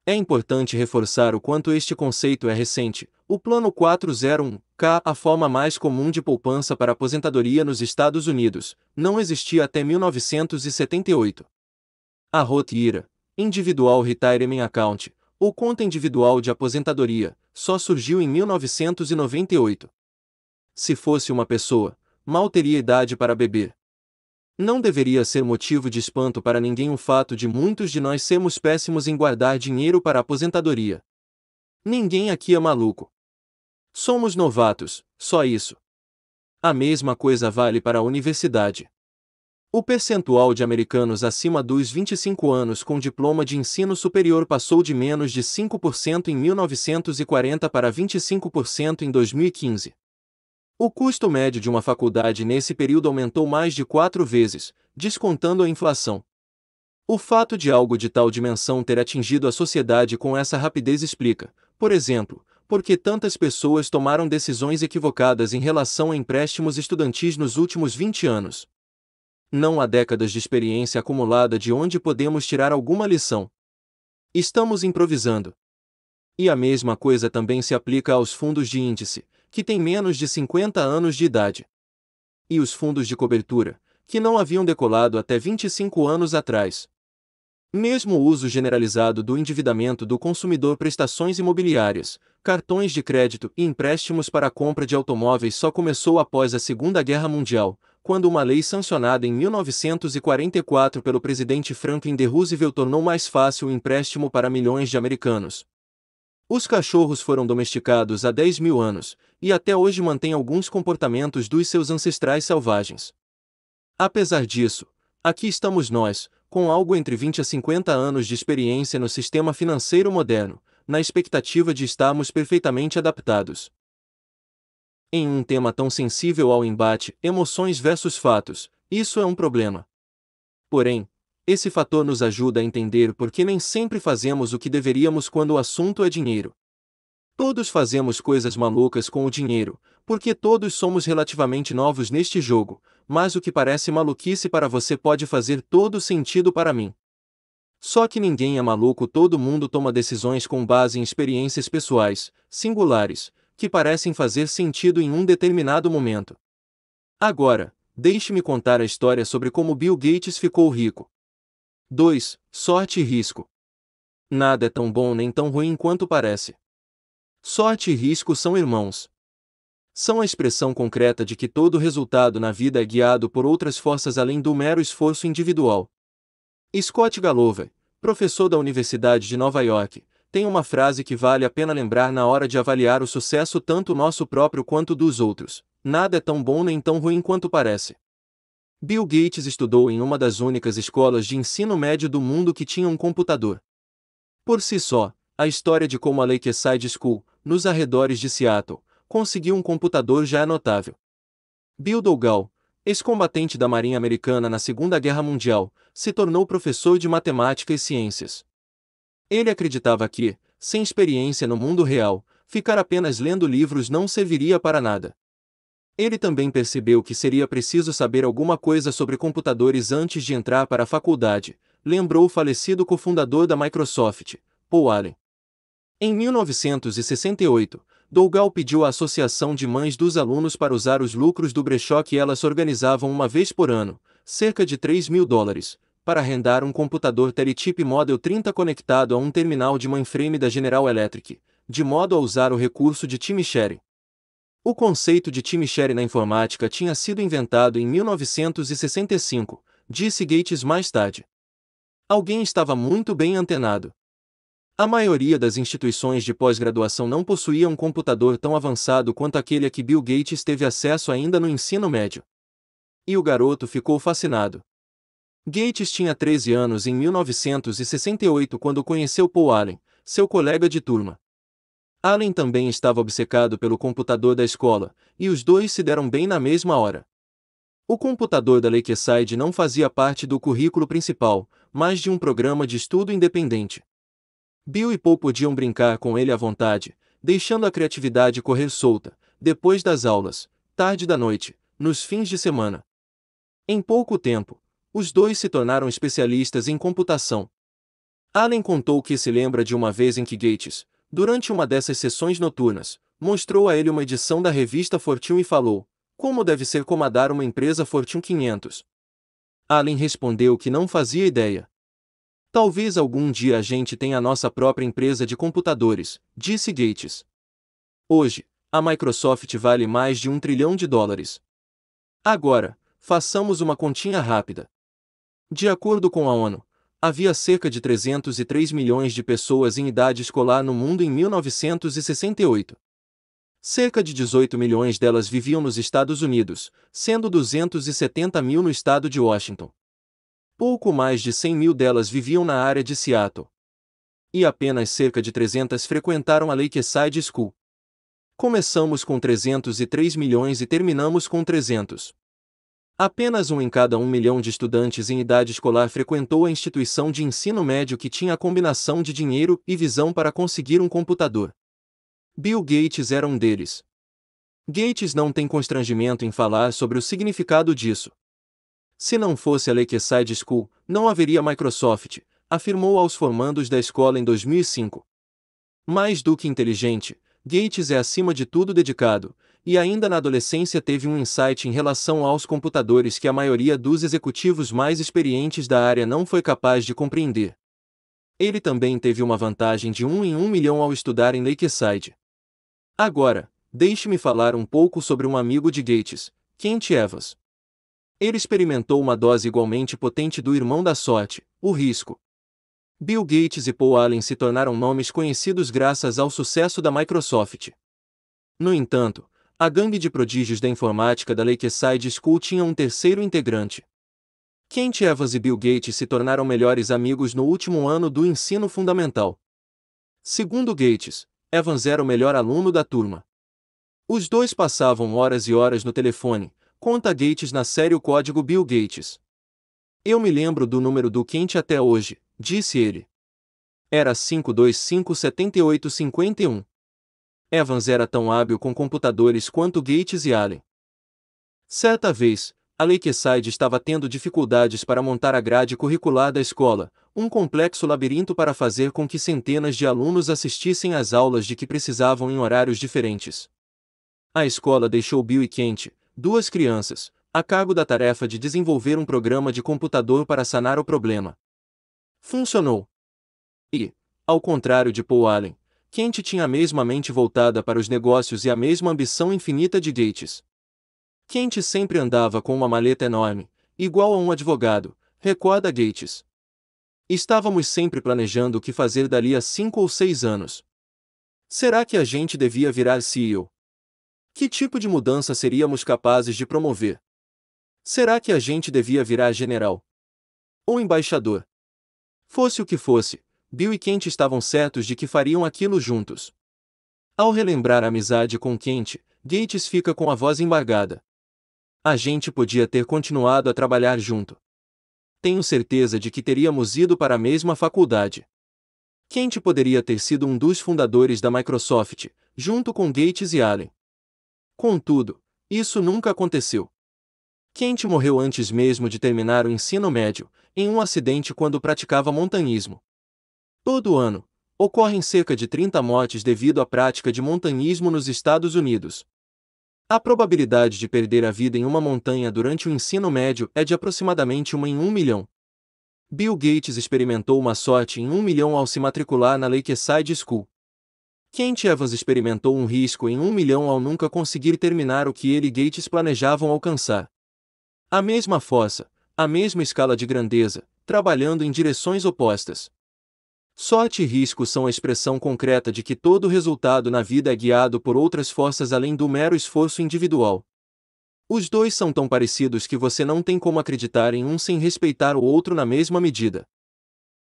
É importante reforçar o quanto este conceito é recente. O Plano 401K, a forma mais comum de poupança para aposentadoria nos Estados Unidos, não existia até 1978. A Roth IRA, Individual Retirement Account, ou Conta Individual de Aposentadoria, só surgiu em 1998. Se fosse uma pessoa, mal teria idade para beber. Não deveria ser motivo de espanto para ninguém o fato de muitos de nós sermos péssimos em guardar dinheiro para a aposentadoria. Ninguém aqui é maluco. Somos novatos, só isso. A mesma coisa vale para a universidade. O percentual de americanos acima dos 25 anos com diploma de ensino superior passou de menos de 5% em 1940 para 25% em 2015. O custo médio de uma faculdade nesse período aumentou mais de quatro vezes, descontando a inflação. O fato de algo de tal dimensão ter atingido a sociedade com essa rapidez explica, por exemplo, por que tantas pessoas tomaram decisões equivocadas em relação a empréstimos estudantis nos últimos 20 anos. Não há décadas de experiência acumulada de onde podemos tirar alguma lição. Estamos improvisando. E a mesma coisa também se aplica aos fundos de índice, que tem menos de 50 anos de idade. E os fundos de cobertura, que não haviam decolado até 25 anos atrás. Mesmo o uso generalizado do endividamento do consumidor prestações imobiliárias, cartões de crédito e empréstimos para a compra de automóveis só começou após a Segunda Guerra Mundial, quando uma lei sancionada em 1944 pelo presidente Franklin D. Roosevelt tornou mais fácil o empréstimo para milhões de americanos. Os cachorros foram domesticados há 10 mil anos, e até hoje mantêm alguns comportamentos dos seus ancestrais selvagens. Apesar disso, aqui estamos nós, com algo entre 20 a 50 anos de experiência no sistema financeiro moderno, na expectativa de estarmos perfeitamente adaptados. Em um tema tão sensível ao embate emoções versus fatos, isso é um problema. Porém, esse fator nos ajuda a entender por que nem sempre fazemos o que deveríamos quando o assunto é dinheiro. Todos fazemos coisas malucas com o dinheiro, porque todos somos relativamente novos neste jogo, mas o que parece maluquice para você pode fazer todo sentido para mim. Só que ninguém é maluco, todo mundo toma decisões com base em experiências pessoais, singulares, que parecem fazer sentido em um determinado momento. Agora, deixe-me contar a história sobre como Bill Gates ficou rico. 2. Sorte e risco. Nada é tão bom nem tão ruim quanto parece. Sorte e risco são irmãos. São a expressão concreta de que todo resultado na vida é guiado por outras forças além do mero esforço individual. Scott Galover, professor da Universidade de Nova York, tem uma frase que vale a pena lembrar na hora de avaliar o sucesso tanto nosso próprio quanto dos outros. Nada é tão bom nem tão ruim quanto parece. Bill Gates estudou em uma das únicas escolas de ensino médio do mundo que tinha um computador. Por si só, a história de como a Lakeside School, nos arredores de Seattle, conseguiu um computador já é notável. Bill Dougal, ex-combatente da Marinha Americana na Segunda Guerra Mundial, se tornou professor de matemática e ciências. Ele acreditava que, sem experiência no mundo real, ficar apenas lendo livros não serviria para nada. Ele também percebeu que seria preciso saber alguma coisa sobre computadores antes de entrar para a faculdade, lembrou o falecido cofundador da Microsoft, Paul Allen. Em 1968, Dougal pediu à Associação de Mães dos Alunos para usar os lucros do brechó que elas organizavam uma vez por ano, cerca de 3 mil dólares, para arrendar um computador Teletype Model 30 conectado a um terminal de mainframe da General Electric, de modo a usar o recurso de time sharing. O conceito de time share na informática tinha sido inventado em 1965, disse Gates mais tarde. Alguém estava muito bem antenado. A maioria das instituições de pós-graduação não possuía um computador tão avançado quanto aquele a que Bill Gates teve acesso ainda no ensino médio. E o garoto ficou fascinado. Gates tinha 13 anos em 1968 quando conheceu Paul Allen, seu colega de turma. Allen também estava obcecado pelo computador da escola, e os dois se deram bem na mesma hora. O computador da Lakeside não fazia parte do currículo principal, mas de um programa de estudo independente. Bill e Paul podiam brincar com ele à vontade, deixando a criatividade correr solta, depois das aulas, tarde da noite, nos fins de semana. Em pouco tempo, os dois se tornaram especialistas em computação. Allen contou que se lembra de uma vez em que Gates, Durante uma dessas sessões noturnas, mostrou a ele uma edição da revista Fortune e falou: Como deve ser comandar uma empresa Fortune 500? Allen respondeu que não fazia ideia. Talvez algum dia a gente tenha a nossa própria empresa de computadores, disse Gates. Hoje, a Microsoft vale mais de um trilhão de dólares. Agora, façamos uma continha rápida. De acordo com a ONU, Havia cerca de 303 milhões de pessoas em idade escolar no mundo em 1968. Cerca de 18 milhões delas viviam nos Estados Unidos, sendo 270 mil no estado de Washington. Pouco mais de 100 mil delas viviam na área de Seattle. E apenas cerca de 300 frequentaram a Lakeside School. Começamos com 303 milhões e terminamos com 300. Apenas um em cada um milhão de estudantes em idade escolar frequentou a instituição de ensino médio que tinha a combinação de dinheiro e visão para conseguir um computador. Bill Gates era um deles. Gates não tem constrangimento em falar sobre o significado disso. Se não fosse a Lakeside School, não haveria Microsoft, afirmou aos formandos da escola em 2005. Mais do que inteligente, Gates é acima de tudo dedicado, e ainda na adolescência teve um insight em relação aos computadores que a maioria dos executivos mais experientes da área não foi capaz de compreender. Ele também teve uma vantagem de 1 um em 1 um milhão ao estudar em Lakeside. Agora, deixe-me falar um pouco sobre um amigo de Gates, Kent Evans. Ele experimentou uma dose igualmente potente do irmão da sorte, o risco. Bill Gates e Paul Allen se tornaram nomes conhecidos graças ao sucesso da Microsoft. No entanto, a gangue de prodígios da informática da Lakeside School tinha um terceiro integrante. Kent Evans e Bill Gates se tornaram melhores amigos no último ano do ensino fundamental. Segundo Gates, Evans era o melhor aluno da turma. Os dois passavam horas e horas no telefone, conta Gates na série O Código Bill Gates. Eu me lembro do número do Kent até hoje, disse ele. Era 5257851. Evans era tão hábil com computadores quanto Gates e Allen. Certa vez, a Lakeside estava tendo dificuldades para montar a grade curricular da escola, um complexo labirinto para fazer com que centenas de alunos assistissem às aulas de que precisavam em horários diferentes. A escola deixou Bill e Kent, duas crianças, a cargo da tarefa de desenvolver um programa de computador para sanar o problema. Funcionou. E, ao contrário de Paul Allen, Kent tinha a mesma mente voltada para os negócios e a mesma ambição infinita de Gates. Kent sempre andava com uma maleta enorme, igual a um advogado, recorda Gates. Estávamos sempre planejando o que fazer dali a cinco ou seis anos. Será que a gente devia virar CEO? Que tipo de mudança seríamos capazes de promover? Será que a gente devia virar general? Ou embaixador? Fosse o que fosse, Bill e Kent estavam certos de que fariam aquilo juntos. Ao relembrar a amizade com Kent, Gates fica com a voz embargada. A gente podia ter continuado a trabalhar junto. Tenho certeza de que teríamos ido para a mesma faculdade. Kent poderia ter sido um dos fundadores da Microsoft, junto com Gates e Allen. Contudo, isso nunca aconteceu. Kent morreu antes mesmo de terminar o ensino médio, em um acidente quando praticava montanhismo. Todo ano, ocorrem cerca de 30 mortes devido à prática de montanhismo nos Estados Unidos. A probabilidade de perder a vida em uma montanha durante o ensino médio é de aproximadamente uma em um milhão. Bill Gates experimentou uma sorte em um milhão ao se matricular na Lakeside School. Kent Evans experimentou um risco em um milhão ao nunca conseguir terminar o que ele e Gates planejavam alcançar. A mesma força, a mesma escala de grandeza, trabalhando em direções opostas. Sorte e risco são a expressão concreta de que todo resultado na vida é guiado por outras forças além do mero esforço individual. Os dois são tão parecidos que você não tem como acreditar em um sem respeitar o outro na mesma medida.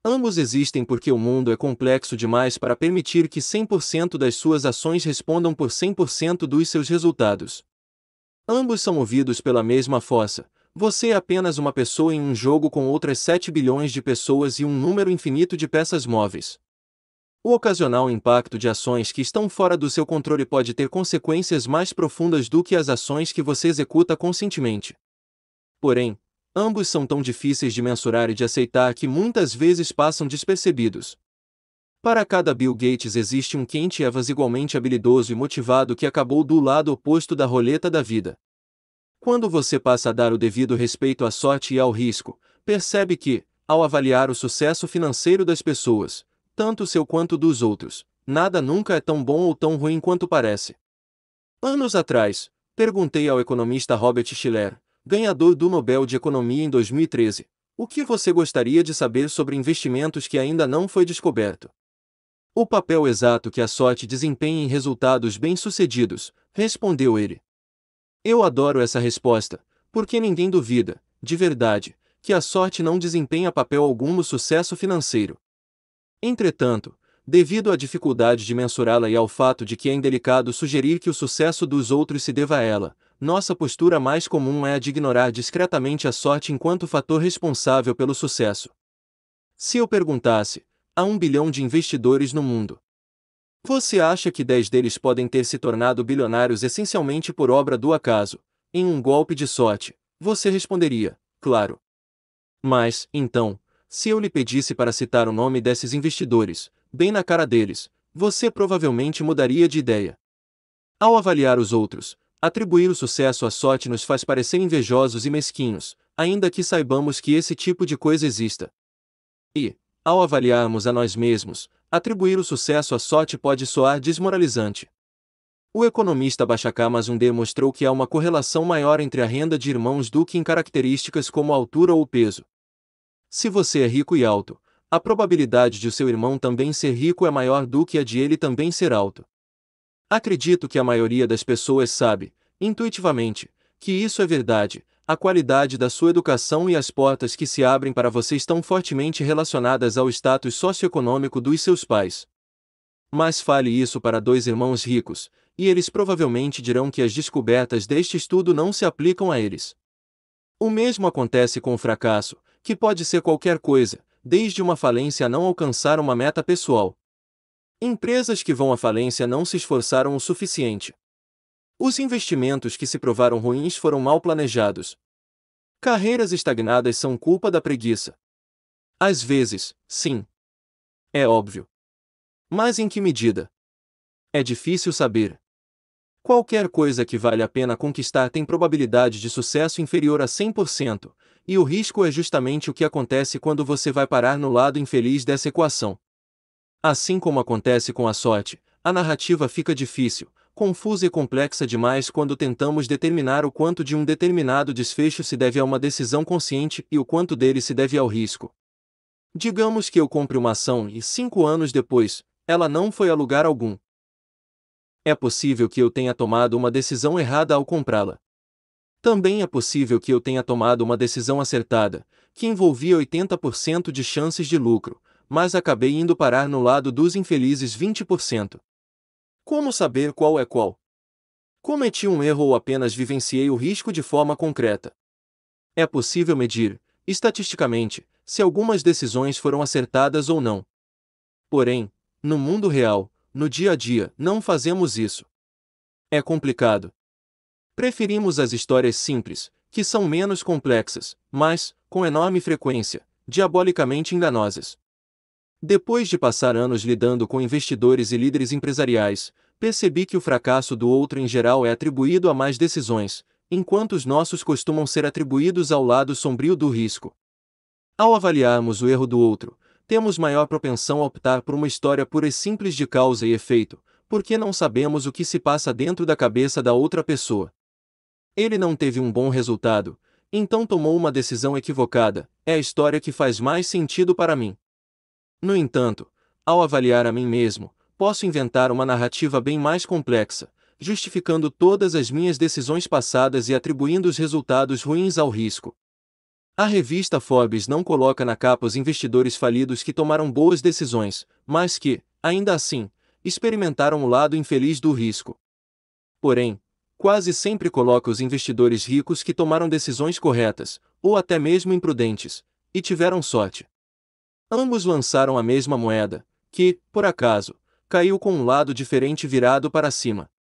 Ambos existem porque o mundo é complexo demais para permitir que 100% das suas ações respondam por 100% dos seus resultados. Ambos são movidos pela mesma força, você é apenas uma pessoa em um jogo com outras 7 bilhões de pessoas e um número infinito de peças móveis. O ocasional impacto de ações que estão fora do seu controle pode ter consequências mais profundas do que as ações que você executa conscientemente. Porém, ambos são tão difíceis de mensurar e de aceitar que muitas vezes passam despercebidos. Para cada Bill Gates existe um Kent Evans igualmente habilidoso e motivado que acabou do lado oposto da roleta da vida. Quando você passa a dar o devido respeito à sorte e ao risco, percebe que, ao avaliar o sucesso financeiro das pessoas, tanto seu quanto dos outros, nada nunca é tão bom ou tão ruim quanto parece. Anos atrás, perguntei ao economista Robert Schiller, ganhador do Nobel de Economia em 2013, o que você gostaria de saber sobre investimentos que ainda não foi descoberto? O papel exato que a sorte desempenha em resultados bem-sucedidos, respondeu ele, eu adoro essa resposta, porque ninguém duvida, de verdade, que a sorte não desempenha papel algum no sucesso financeiro. Entretanto, devido à dificuldade de mensurá-la e ao fato de que é indelicado sugerir que o sucesso dos outros se deva a ela, nossa postura mais comum é a de ignorar discretamente a sorte enquanto fator responsável pelo sucesso. Se eu perguntasse há um bilhão de investidores no mundo você acha que 10 deles podem ter se tornado bilionários essencialmente por obra do acaso, em um golpe de sorte? Você responderia, claro. Mas, então, se eu lhe pedisse para citar o nome desses investidores, bem na cara deles, você provavelmente mudaria de ideia. Ao avaliar os outros, atribuir o sucesso à sorte nos faz parecer invejosos e mesquinhos, ainda que saibamos que esse tipo de coisa exista. E, ao avaliarmos a nós mesmos, atribuir o sucesso à sorte pode soar desmoralizante. O economista Bachaka Mazundé mostrou que há uma correlação maior entre a renda de irmãos do que em características como altura ou peso. Se você é rico e alto, a probabilidade de o seu irmão também ser rico é maior do que a de ele também ser alto. Acredito que a maioria das pessoas sabe, intuitivamente, que isso é verdade, a qualidade da sua educação e as portas que se abrem para você estão fortemente relacionadas ao status socioeconômico dos seus pais. Mas fale isso para dois irmãos ricos, e eles provavelmente dirão que as descobertas deste estudo não se aplicam a eles. O mesmo acontece com o fracasso, que pode ser qualquer coisa, desde uma falência a não alcançar uma meta pessoal. Empresas que vão à falência não se esforçaram o suficiente. Os investimentos que se provaram ruins foram mal planejados. Carreiras estagnadas são culpa da preguiça. Às vezes, sim. É óbvio. Mas em que medida? É difícil saber. Qualquer coisa que vale a pena conquistar tem probabilidade de sucesso inferior a 100%, e o risco é justamente o que acontece quando você vai parar no lado infeliz dessa equação. Assim como acontece com a sorte, a narrativa fica difícil, confusa e complexa demais quando tentamos determinar o quanto de um determinado desfecho se deve a uma decisão consciente e o quanto dele se deve ao risco. Digamos que eu compre uma ação e cinco anos depois, ela não foi a lugar algum. É possível que eu tenha tomado uma decisão errada ao comprá-la. Também é possível que eu tenha tomado uma decisão acertada, que envolvia 80% de chances de lucro, mas acabei indo parar no lado dos infelizes 20%. Como saber qual é qual? Cometi um erro ou apenas vivenciei o risco de forma concreta? É possível medir, estatisticamente, se algumas decisões foram acertadas ou não. Porém, no mundo real, no dia a dia, não fazemos isso. É complicado. Preferimos as histórias simples, que são menos complexas, mas, com enorme frequência, diabolicamente enganosas. Depois de passar anos lidando com investidores e líderes empresariais, percebi que o fracasso do outro em geral é atribuído a mais decisões, enquanto os nossos costumam ser atribuídos ao lado sombrio do risco. Ao avaliarmos o erro do outro, temos maior propensão a optar por uma história pura e simples de causa e efeito, porque não sabemos o que se passa dentro da cabeça da outra pessoa. Ele não teve um bom resultado, então tomou uma decisão equivocada, é a história que faz mais sentido para mim. No entanto, ao avaliar a mim mesmo, posso inventar uma narrativa bem mais complexa, justificando todas as minhas decisões passadas e atribuindo os resultados ruins ao risco. A revista Forbes não coloca na capa os investidores falidos que tomaram boas decisões, mas que, ainda assim, experimentaram o lado infeliz do risco. Porém, quase sempre coloca os investidores ricos que tomaram decisões corretas, ou até mesmo imprudentes, e tiveram sorte. Ambos lançaram a mesma moeda, que, por acaso, caiu com um lado diferente virado para cima.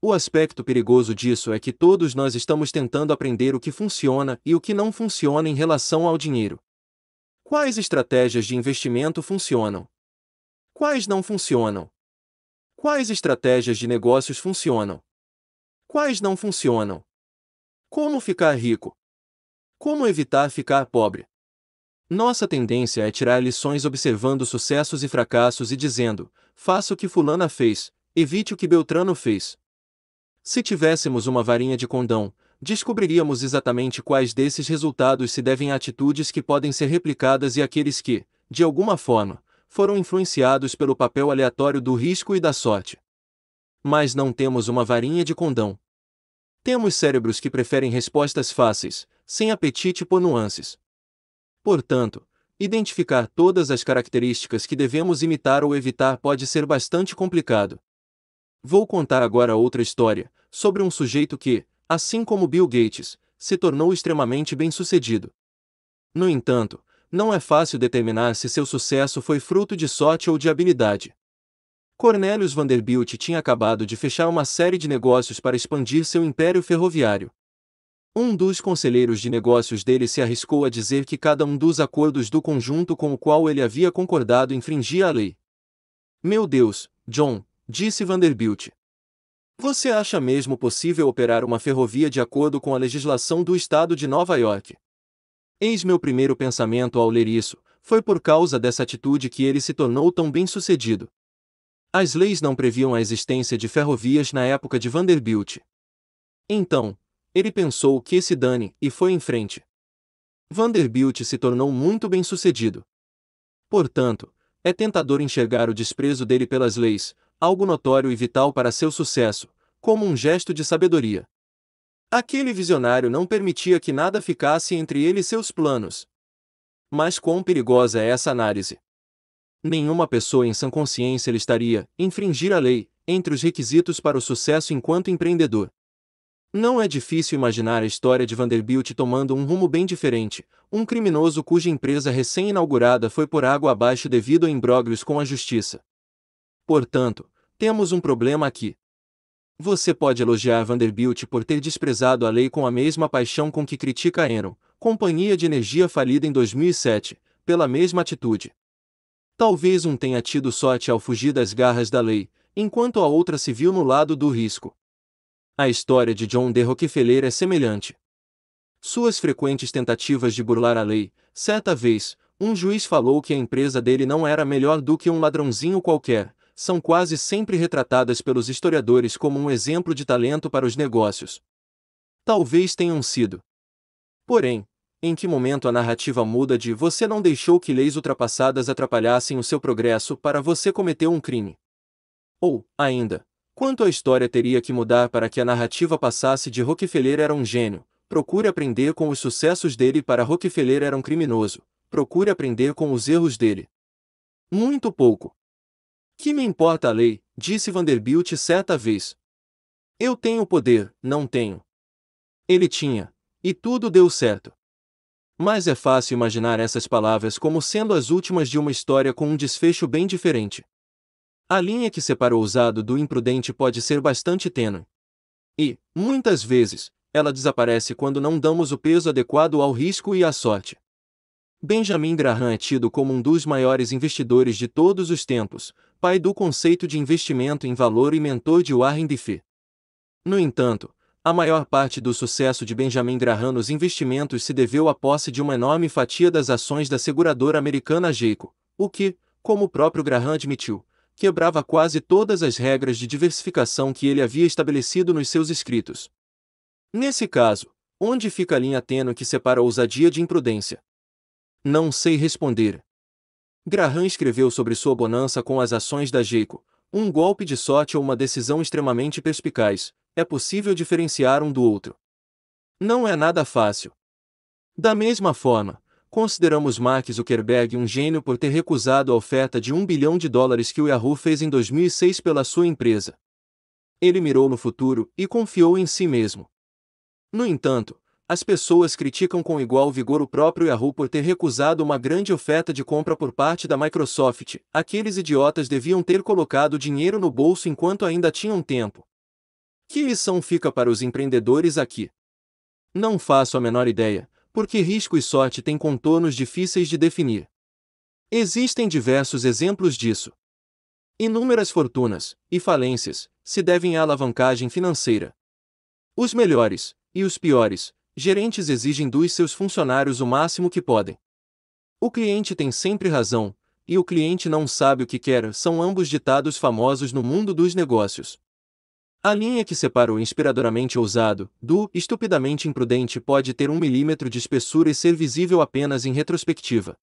O aspecto perigoso disso é que todos nós estamos tentando aprender o que funciona e o que não funciona em relação ao dinheiro. Quais estratégias de investimento funcionam? Quais não funcionam? Quais estratégias de negócios funcionam? Quais não funcionam? Como ficar rico? Como evitar ficar pobre? Nossa tendência é tirar lições observando sucessos e fracassos e dizendo: faça o que Fulana fez, evite o que Beltrano fez. Se tivéssemos uma varinha de condão, descobriríamos exatamente quais desses resultados se devem a atitudes que podem ser replicadas e aqueles que, de alguma forma, foram influenciados pelo papel aleatório do risco e da sorte. Mas não temos uma varinha de condão. Temos cérebros que preferem respostas fáceis, sem apetite por nuances. Portanto, identificar todas as características que devemos imitar ou evitar pode ser bastante complicado. Vou contar agora outra história, sobre um sujeito que, assim como Bill Gates, se tornou extremamente bem-sucedido. No entanto, não é fácil determinar se seu sucesso foi fruto de sorte ou de habilidade. Cornelius Vanderbilt tinha acabado de fechar uma série de negócios para expandir seu império ferroviário. Um dos conselheiros de negócios dele se arriscou a dizer que cada um dos acordos do conjunto com o qual ele havia concordado infringia a lei. Meu Deus, John, disse Vanderbilt. Você acha mesmo possível operar uma ferrovia de acordo com a legislação do estado de Nova York? Eis meu primeiro pensamento ao ler isso, foi por causa dessa atitude que ele se tornou tão bem-sucedido. As leis não previam a existência de ferrovias na época de Vanderbilt. Então, ele pensou que esse dane e foi em frente. Vanderbilt se tornou muito bem-sucedido. Portanto, é tentador enxergar o desprezo dele pelas leis, algo notório e vital para seu sucesso, como um gesto de sabedoria. Aquele visionário não permitia que nada ficasse entre ele e seus planos. Mas quão perigosa é essa análise? Nenhuma pessoa em sã consciência estaria infringir a lei entre os requisitos para o sucesso enquanto empreendedor. Não é difícil imaginar a história de Vanderbilt tomando um rumo bem diferente, um criminoso cuja empresa recém-inaugurada foi por água abaixo devido a imbróglios com a justiça. Portanto, temos um problema aqui. Você pode elogiar Vanderbilt por ter desprezado a lei com a mesma paixão com que critica a Enron, companhia de energia falida em 2007, pela mesma atitude. Talvez um tenha tido sorte ao fugir das garras da lei, enquanto a outra se viu no lado do risco a história de John D. Rockefeller é semelhante. Suas frequentes tentativas de burlar a lei, certa vez, um juiz falou que a empresa dele não era melhor do que um ladrãozinho qualquer, são quase sempre retratadas pelos historiadores como um exemplo de talento para os negócios. Talvez tenham sido. Porém, em que momento a narrativa muda de você não deixou que leis ultrapassadas atrapalhassem o seu progresso para você cometer um crime? Ou, ainda, Quanto a história teria que mudar para que a narrativa passasse de Rockefeller era um gênio, procure aprender com os sucessos dele para Rockefeller era um criminoso, procure aprender com os erros dele. Muito pouco. Que me importa a lei, disse Vanderbilt certa vez. Eu tenho poder, não tenho. Ele tinha, e tudo deu certo. Mas é fácil imaginar essas palavras como sendo as últimas de uma história com um desfecho bem diferente. A linha que separa o ousado do imprudente pode ser bastante tênue. E, muitas vezes, ela desaparece quando não damos o peso adequado ao risco e à sorte. Benjamin Graham é tido como um dos maiores investidores de todos os tempos, pai do conceito de investimento em valor e mentor de Warren Buffett. No entanto, a maior parte do sucesso de Benjamin Graham nos investimentos se deveu à posse de uma enorme fatia das ações da seguradora americana Geico, o que, como o próprio Graham admitiu, quebrava quase todas as regras de diversificação que ele havia estabelecido nos seus escritos. Nesse caso, onde fica a linha tênue que separa ousadia de imprudência? Não sei responder. Graham escreveu sobre sua bonança com as ações da Geico. Um golpe de sorte ou uma decisão extremamente perspicaz, é possível diferenciar um do outro. Não é nada fácil. Da mesma forma, Consideramos Mark Zuckerberg um gênio por ter recusado a oferta de 1 bilhão de dólares que o Yahoo fez em 2006 pela sua empresa. Ele mirou no futuro e confiou em si mesmo. No entanto, as pessoas criticam com igual vigor o próprio Yahoo por ter recusado uma grande oferta de compra por parte da Microsoft. Aqueles idiotas deviam ter colocado dinheiro no bolso enquanto ainda tinham tempo. Que lição fica para os empreendedores aqui? Não faço a menor ideia, porque risco e sorte têm contornos difíceis de definir. Existem diversos exemplos disso. Inúmeras fortunas e falências se devem à alavancagem financeira. Os melhores e os piores gerentes exigem dos seus funcionários o máximo que podem. O cliente tem sempre razão, e o cliente não sabe o que quer, são ambos ditados famosos no mundo dos negócios. A linha que separa o inspiradoramente ousado do estupidamente imprudente pode ter um milímetro de espessura e ser visível apenas em retrospectiva.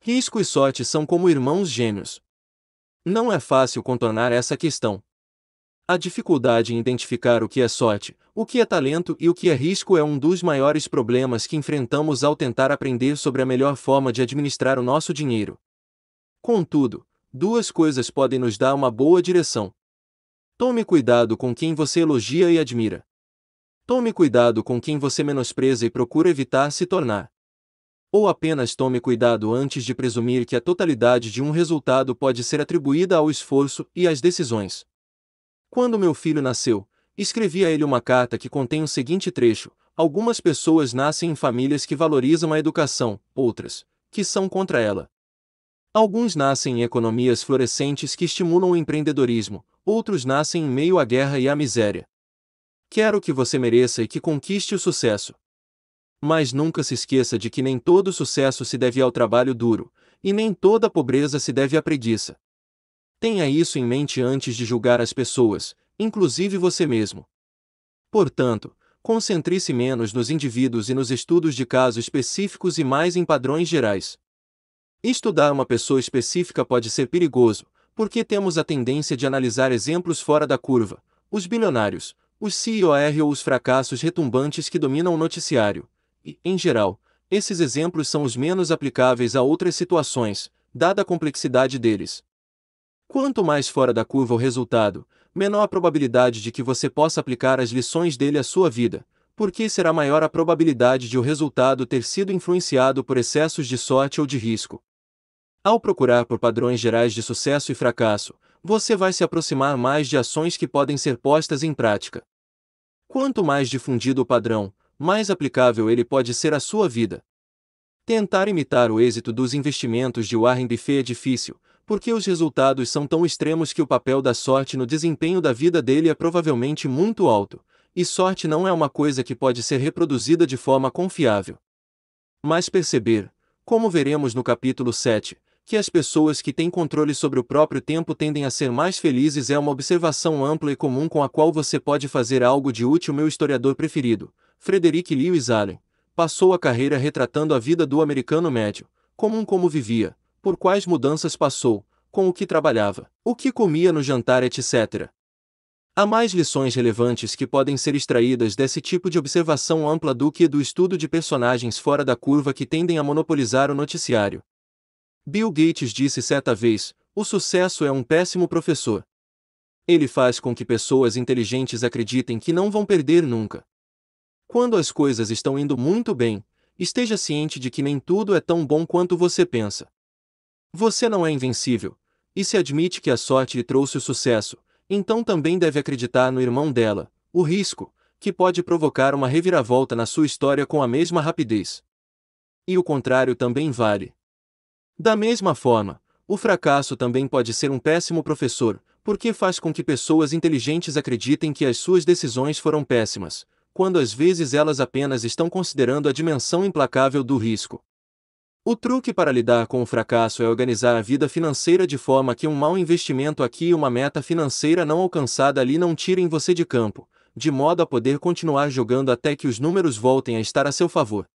Risco e sorte são como irmãos gêmeos. Não é fácil contornar essa questão. A dificuldade em identificar o que é sorte, o que é talento e o que é risco é um dos maiores problemas que enfrentamos ao tentar aprender sobre a melhor forma de administrar o nosso dinheiro. Contudo, duas coisas podem nos dar uma boa direção. Tome cuidado com quem você elogia e admira. Tome cuidado com quem você menospreza e procura evitar se tornar. Ou apenas tome cuidado antes de presumir que a totalidade de um resultado pode ser atribuída ao esforço e às decisões. Quando meu filho nasceu, escrevi a ele uma carta que contém o seguinte trecho: Algumas pessoas nascem em famílias que valorizam a educação, outras, que são contra ela. Alguns nascem em economias florescentes que estimulam o empreendedorismo, outros nascem em meio à guerra e à miséria. Quero que você mereça e que conquiste o sucesso. Mas nunca se esqueça de que nem todo sucesso se deve ao trabalho duro, e nem toda pobreza se deve à preguiça. Tenha isso em mente antes de julgar as pessoas, inclusive você mesmo. Portanto, concentre-se menos nos indivíduos e nos estudos de casos específicos e mais em padrões gerais. Estudar uma pessoa específica pode ser perigoso, porque temos a tendência de analisar exemplos fora da curva, os bilionários, os CIOR ou os fracassos retumbantes que dominam o noticiário. E, em geral, esses exemplos são os menos aplicáveis a outras situações, dada a complexidade deles. Quanto mais fora da curva o resultado, menor a probabilidade de que você possa aplicar as lições dele à sua vida, porque será maior a probabilidade de o resultado ter sido influenciado por excessos de sorte ou de risco. Ao procurar por padrões gerais de sucesso e fracasso, você vai se aproximar mais de ações que podem ser postas em prática. Quanto mais difundido o padrão, mais aplicável ele pode ser à sua vida. Tentar imitar o êxito dos investimentos de Warren Buffet é difícil, porque os resultados são tão extremos que o papel da sorte no desempenho da vida dele é provavelmente muito alto, e sorte não é uma coisa que pode ser reproduzida de forma confiável. Mas perceber, como veremos no capítulo 7, que as pessoas que têm controle sobre o próprio tempo tendem a ser mais felizes é uma observação ampla e comum com a qual você pode fazer algo de útil. Meu historiador preferido, Frederick Lewis Allen, passou a carreira retratando a vida do americano médio, comum como vivia, por quais mudanças passou, com o que trabalhava, o que comia no jantar, etc. Há mais lições relevantes que podem ser extraídas desse tipo de observação ampla do que do estudo de personagens fora da curva que tendem a monopolizar o noticiário. Bill Gates disse certa vez: o sucesso é um péssimo professor. Ele faz com que pessoas inteligentes acreditem que não vão perder nunca. Quando as coisas estão indo muito bem, esteja ciente de que nem tudo é tão bom quanto você pensa. Você não é invencível, e se admite que a sorte lhe trouxe o sucesso, então também deve acreditar no irmão dela, o risco, que pode provocar uma reviravolta na sua história com a mesma rapidez. E o contrário também vale. Da mesma forma, o fracasso também pode ser um péssimo professor, porque faz com que pessoas inteligentes acreditem que as suas decisões foram péssimas, quando às vezes elas apenas estão considerando a dimensão implacável do risco. O truque para lidar com o fracasso é organizar a vida financeira de forma que um mau investimento aqui e uma meta financeira não alcançada ali não tirem você de campo, de modo a poder continuar jogando até que os números voltem a estar a seu favor.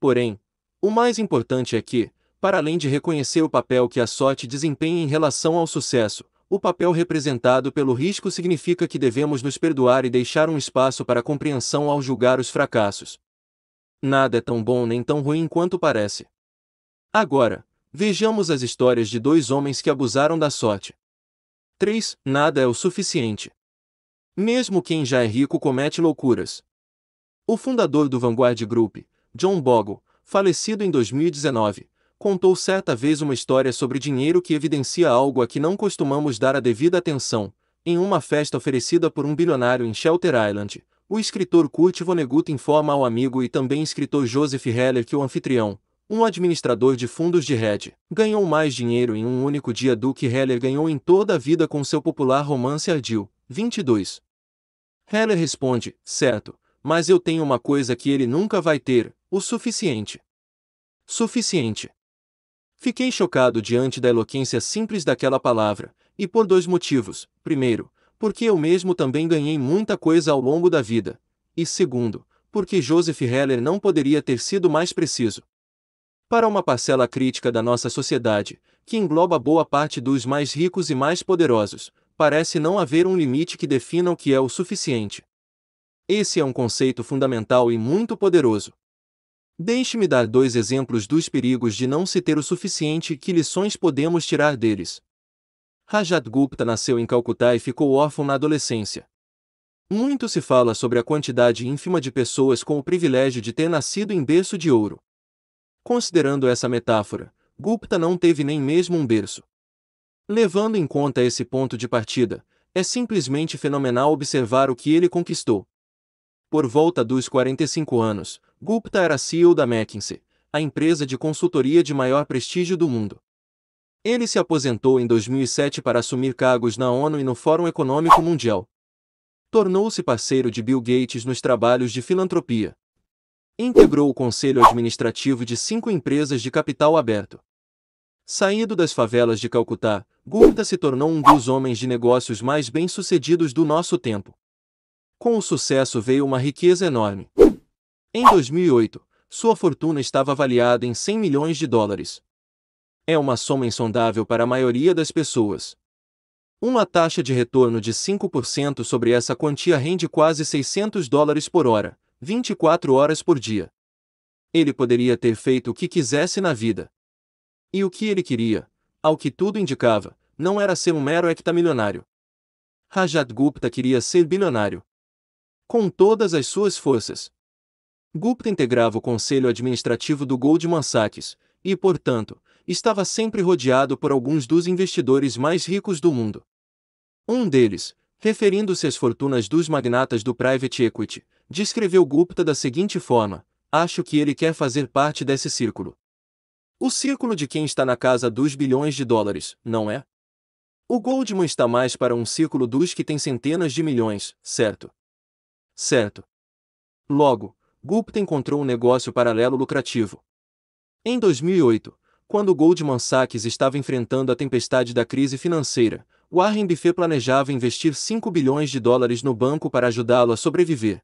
Porém, o mais importante é que, para além de reconhecer o papel que a sorte desempenha em relação ao sucesso, o papel representado pelo risco significa que devemos nos perdoar e deixar um espaço para compreensão ao julgar os fracassos. Nada é tão bom nem tão ruim quanto parece. Agora, vejamos as histórias de dois homens que abusaram da sorte. 3. Nada é o suficiente. Mesmo quem já é rico comete loucuras. O fundador do Vanguard Group, John Bogle, falecido em 2019, contou certa vez uma história sobre dinheiro que evidencia algo a que não costumamos dar a devida atenção. Em uma festa oferecida por um bilionário em Shelter Island, o escritor Kurt Vonnegut informa ao amigo e também escritor Joseph Heller que o anfitrião, um administrador de fundos de hedge, ganhou mais dinheiro em um único dia do que Heller ganhou em toda a vida com seu popular romance Ardil, 22. Heller responde, certo, mas eu tenho uma coisa que ele nunca vai ter, o suficiente. Suficiente. Fiquei chocado diante da eloquência simples daquela palavra, e por dois motivos. Primeiro, porque eu mesmo também ganhei muita coisa ao longo da vida. E segundo, porque Joseph Heller não poderia ter sido mais preciso. Para uma parcela crítica da nossa sociedade, que engloba boa parte dos mais ricos e mais poderosos, parece não haver um limite que defina o que é o suficiente. Esse é um conceito fundamental e muito poderoso. Deixe-me dar dois exemplos dos perigos de não se ter o suficiente e que lições podemos tirar deles. Rajat Gupta nasceu em Calcutá e ficou órfão na adolescência. Muito se fala sobre a quantidade ínfima de pessoas com o privilégio de ter nascido em berço de ouro. Considerando essa metáfora, Gupta não teve nem mesmo um berço. Levando em conta esse ponto de partida, é simplesmente fenomenal observar o que ele conquistou. Por volta dos 45 anos, Gupta era CEO da McKinsey, a empresa de consultoria de maior prestígio do mundo. Ele se aposentou em 2007 para assumir cargos na ONU e no Fórum Econômico Mundial. Tornou-se parceiro de Bill Gates nos trabalhos de filantropia. Integrou o conselho administrativo de cinco empresas de capital aberto. Saído das favelas de Calcutá, Gupta se tornou um dos homens de negócios mais bem-sucedidos do nosso tempo. Com o sucesso veio uma riqueza enorme, em 2008, sua fortuna estava avaliada em 100 milhões de dólares. É uma soma insondável para a maioria das pessoas. Uma taxa de retorno de 5% sobre essa quantia rende quase 600 dólares por hora, 24 horas por dia. Ele poderia ter feito o que quisesse na vida. E o que ele queria, ao que tudo indicava, não era ser um mero hectamilionário. Rajat Gupta queria ser bilionário. Com todas as suas forças. Gupta integrava o conselho administrativo do Goldman Sachs e, portanto, estava sempre rodeado por alguns dos investidores mais ricos do mundo. Um deles, referindo-se às fortunas dos magnatas do private equity, descreveu Gupta da seguinte forma: Acho que ele quer fazer parte desse círculo. O círculo de quem está na casa dos bilhões de dólares, não é? O Goldman está mais para um círculo dos que tem centenas de milhões, certo? Certo. Logo, Gupta encontrou um negócio paralelo lucrativo. Em 2008, quando Goldman Sachs estava enfrentando a tempestade da crise financeira, Warren Buffett planejava investir 5 bilhões de dólares no banco para ajudá-lo a sobreviver.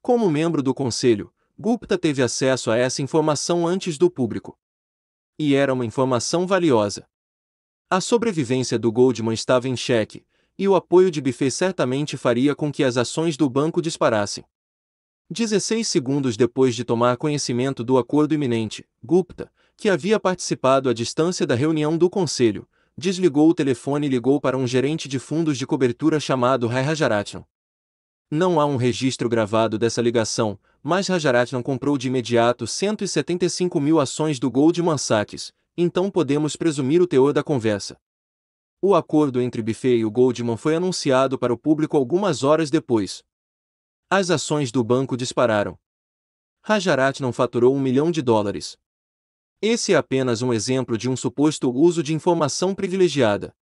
Como membro do conselho, Gupta teve acesso a essa informação antes do público. E era uma informação valiosa. A sobrevivência do Goldman estava em xeque, e o apoio de Buffet certamente faria com que as ações do banco disparassem. 16 segundos depois de tomar conhecimento do acordo iminente, Gupta, que havia participado à distância da reunião do conselho, desligou o telefone e ligou para um gerente de fundos de cobertura chamado Rai Rajaratnam. Não há um registro gravado dessa ligação, mas Rajaratnam comprou de imediato 175 mil ações do Goldman Sachs, então podemos presumir o teor da conversa. O acordo entre Buffet e o Goldman foi anunciado para o público algumas horas depois, as ações do banco dispararam. Rajarat não faturou um milhão de dólares. Esse é apenas um exemplo de um suposto uso de informação privilegiada.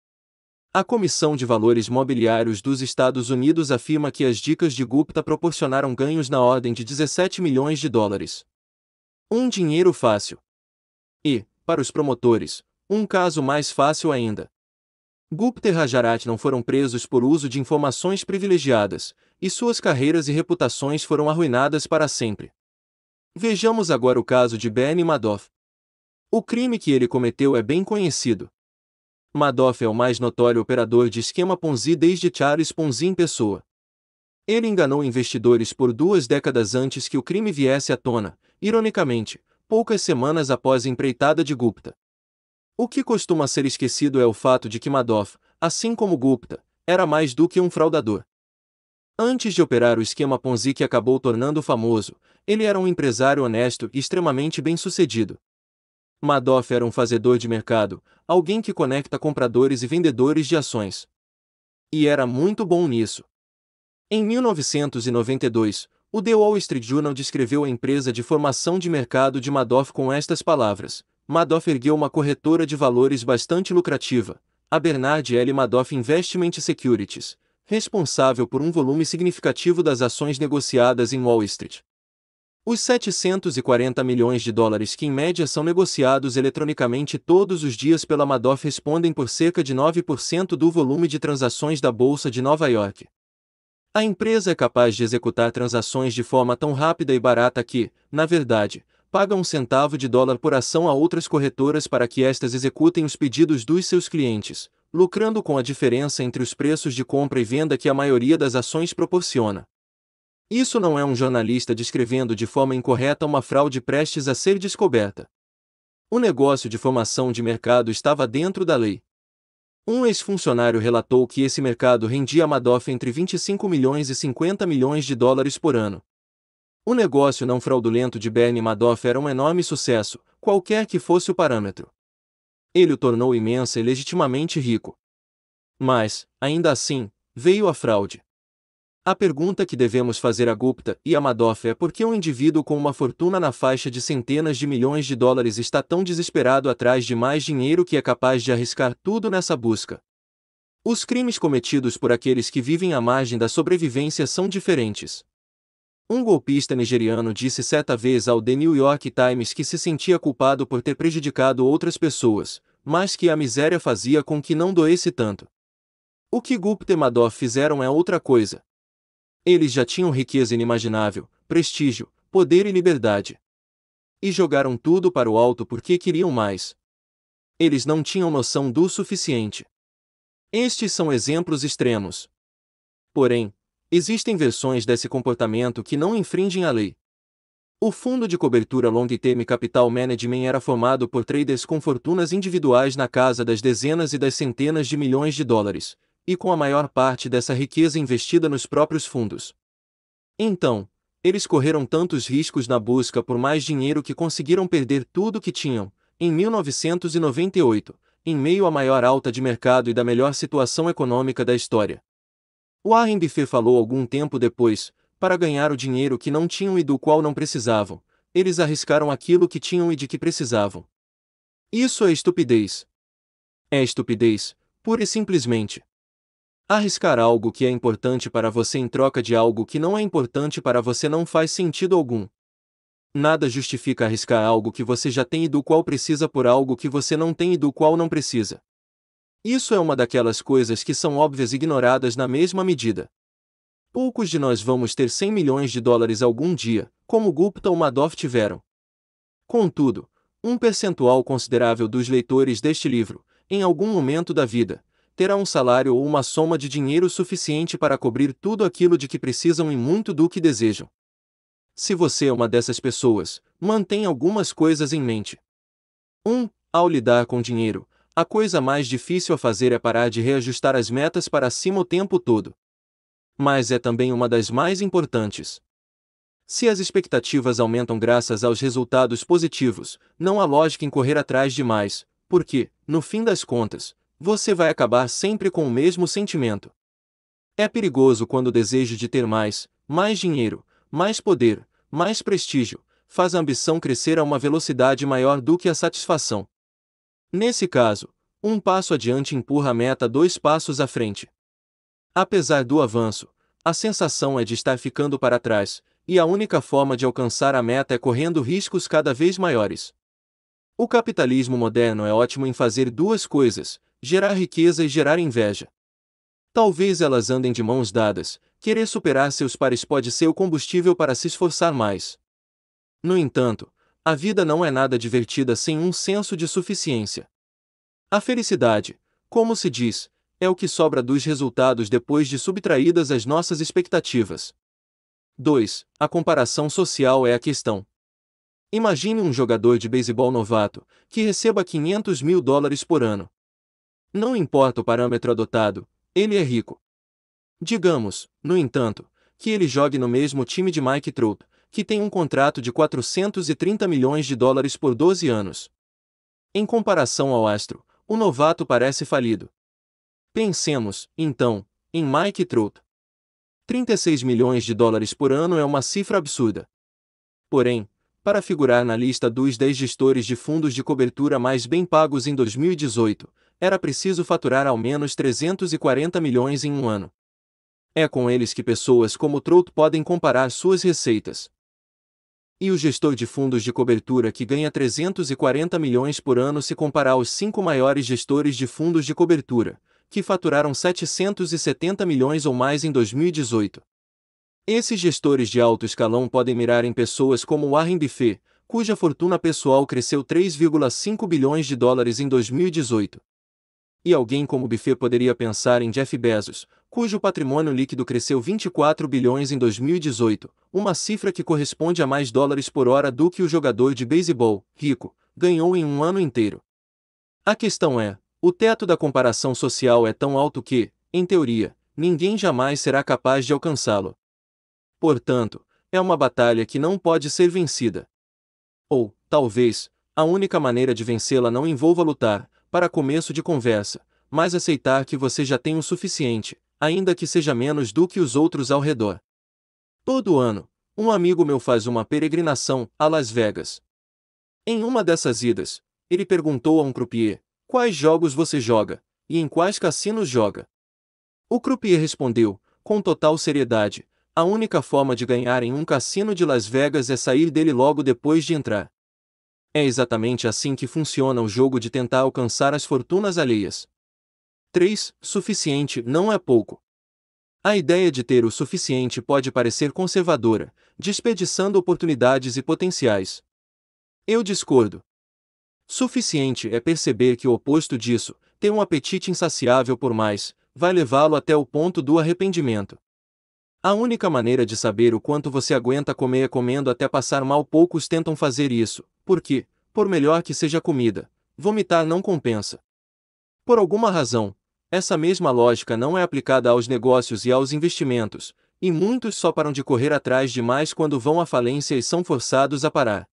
A Comissão de Valores Mobiliários dos Estados Unidos afirma que as dicas de Gupta proporcionaram ganhos na ordem de 17 milhões de dólares. Um dinheiro fácil. E, para os promotores, um caso mais fácil ainda. Gupta e Rajarat não foram presos por uso de informações privilegiadas, e suas carreiras e reputações foram arruinadas para sempre. Vejamos agora o caso de Bernie Madoff. O crime que ele cometeu é bem conhecido. Madoff é o mais notório operador de esquema Ponzi desde Charles Ponzi em pessoa. Ele enganou investidores por duas décadas antes que o crime viesse à tona, ironicamente, poucas semanas após a empreitada de Gupta. O que costuma ser esquecido é o fato de que Madoff, assim como Gupta, era mais do que um fraudador. Antes de operar o esquema Ponzi que acabou tornando famoso, ele era um empresário honesto e extremamente bem-sucedido. Madoff era um fazedor de mercado, alguém que conecta compradores e vendedores de ações. E era muito bom nisso. Em 1992, o The Wall Street Journal descreveu a empresa de formação de mercado de Madoff com estas palavras: Madoff ergueu uma corretora de valores bastante lucrativa, a Bernard L. Madoff Investment Securities, responsável por um volume significativo das ações negociadas em Wall Street. Os 740 milhões de dólares que em média são negociados eletronicamente todos os dias pela Madoff respondem por cerca de 9% do volume de transações da Bolsa de Nova York. A empresa é capaz de executar transações de forma tão rápida e barata que, na verdade, paga um centavo de dólar por ação a outras corretoras para que estas executem os pedidos dos seus clientes, lucrando com a diferença entre os preços de compra e venda que a maioria das ações proporciona. Isso não é um jornalista descrevendo de forma incorreta uma fraude prestes a ser descoberta. O negócio de formação de mercado estava dentro da lei. Um ex-funcionário relatou que esse mercado rendia a Madoff entre 25 milhões e 50 milhões de dólares por ano. O negócio não fraudulento de Bernie Madoff era um enorme sucesso, qualquer que fosse o parâmetro ele o tornou imensa e legitimamente rico. Mas, ainda assim, veio a fraude. A pergunta que devemos fazer a Gupta e a Madoff é por que um indivíduo com uma fortuna na faixa de centenas de milhões de dólares está tão desesperado atrás de mais dinheiro que é capaz de arriscar tudo nessa busca. Os crimes cometidos por aqueles que vivem à margem da sobrevivência são diferentes. Um golpista nigeriano disse certa vez ao The New York Times que se sentia culpado por ter prejudicado outras pessoas, mas que a miséria fazia com que não doesse tanto. O que Gupta e Madoff fizeram é outra coisa. Eles já tinham riqueza inimaginável, prestígio, poder e liberdade. E jogaram tudo para o alto porque queriam mais. Eles não tinham noção do suficiente. Estes são exemplos extremos. Porém, existem versões desse comportamento que não infringem a lei. O fundo de cobertura Long Term Capital Management era formado por traders com fortunas individuais na casa das dezenas e das centenas de milhões de dólares, e com a maior parte dessa riqueza investida nos próprios fundos. Então, eles correram tantos riscos na busca por mais dinheiro que conseguiram perder tudo o que tinham, em 1998, em meio à maior alta de mercado e da melhor situação econômica da história. Warren Buffett falou algum tempo depois, para ganhar o dinheiro que não tinham e do qual não precisavam, eles arriscaram aquilo que tinham e de que precisavam. Isso é estupidez. É estupidez, pura e simplesmente. Arriscar algo que é importante para você em troca de algo que não é importante para você não faz sentido algum. Nada justifica arriscar algo que você já tem e do qual precisa por algo que você não tem e do qual não precisa. Isso é uma daquelas coisas que são óbvias ignoradas na mesma medida. Poucos de nós vamos ter 100 milhões de dólares algum dia, como Gupta ou Madoff tiveram. Contudo, um percentual considerável dos leitores deste livro, em algum momento da vida, terá um salário ou uma soma de dinheiro suficiente para cobrir tudo aquilo de que precisam e muito do que desejam. Se você é uma dessas pessoas, mantenha algumas coisas em mente. 1. Um, ao lidar com dinheiro, a coisa mais difícil a fazer é parar de reajustar as metas para cima o tempo todo mas é também uma das mais importantes. Se as expectativas aumentam graças aos resultados positivos, não há lógica em correr atrás de mais, porque, no fim das contas, você vai acabar sempre com o mesmo sentimento. É perigoso quando o desejo de ter mais, mais dinheiro, mais poder, mais prestígio, faz a ambição crescer a uma velocidade maior do que a satisfação. Nesse caso, um passo adiante empurra a meta dois passos à frente. Apesar do avanço, a sensação é de estar ficando para trás, e a única forma de alcançar a meta é correndo riscos cada vez maiores. O capitalismo moderno é ótimo em fazer duas coisas: gerar riqueza e gerar inveja. Talvez elas andem de mãos dadas, querer superar seus pares pode ser o combustível para se esforçar mais. No entanto, a vida não é nada divertida sem um senso de suficiência. A felicidade, como se diz, é o que sobra dos resultados depois de subtraídas as nossas expectativas. 2. A comparação social é a questão. Imagine um jogador de beisebol novato, que receba 500 mil dólares por ano. Não importa o parâmetro adotado, ele é rico. Digamos, no entanto, que ele jogue no mesmo time de Mike Trout, que tem um contrato de 430 milhões de dólares por 12 anos. Em comparação ao astro, o novato parece falido. Pensemos, então, em Mike Trout. 36 milhões de dólares por ano é uma cifra absurda. Porém, para figurar na lista dos 10 gestores de fundos de cobertura mais bem pagos em 2018, era preciso faturar ao menos 340 milhões em um ano. É com eles que pessoas como Trout podem comparar suas receitas. E o gestor de fundos de cobertura que ganha 340 milhões por ano se comparar aos cinco maiores gestores de fundos de cobertura, que faturaram 770 milhões ou mais em 2018. Esses gestores de alto escalão podem mirar em pessoas como Warren Buffett, cuja fortuna pessoal cresceu 3,5 bilhões de dólares em 2018. E alguém como Buffet poderia pensar em Jeff Bezos, cujo patrimônio líquido cresceu 24 bilhões em 2018, uma cifra que corresponde a mais dólares por hora do que o jogador de beisebol, rico, ganhou em um ano inteiro. A questão é, o teto da comparação social é tão alto que, em teoria, ninguém jamais será capaz de alcançá-lo. Portanto, é uma batalha que não pode ser vencida. Ou, talvez, a única maneira de vencê-la não envolva lutar, para começo de conversa, mas aceitar que você já tem o suficiente, ainda que seja menos do que os outros ao redor. Todo ano, um amigo meu faz uma peregrinação a Las Vegas. Em uma dessas idas, ele perguntou a um croupier, Quais jogos você joga? E em quais cassinos joga? O croupier respondeu, com total seriedade: A única forma de ganhar em um cassino de Las Vegas é sair dele logo depois de entrar. É exatamente assim que funciona o jogo de tentar alcançar as fortunas alheias. 3. Suficiente não é pouco. A ideia de ter o suficiente pode parecer conservadora, desperdiçando oportunidades e potenciais. Eu discordo. Suficiente é perceber que o oposto disso, ter um apetite insaciável por mais, vai levá-lo até o ponto do arrependimento. A única maneira de saber o quanto você aguenta comer é comendo até passar mal. Poucos tentam fazer isso, porque, por melhor que seja a comida, vomitar não compensa. Por alguma razão, essa mesma lógica não é aplicada aos negócios e aos investimentos, e muitos só param de correr atrás de mais quando vão à falência e são forçados a parar.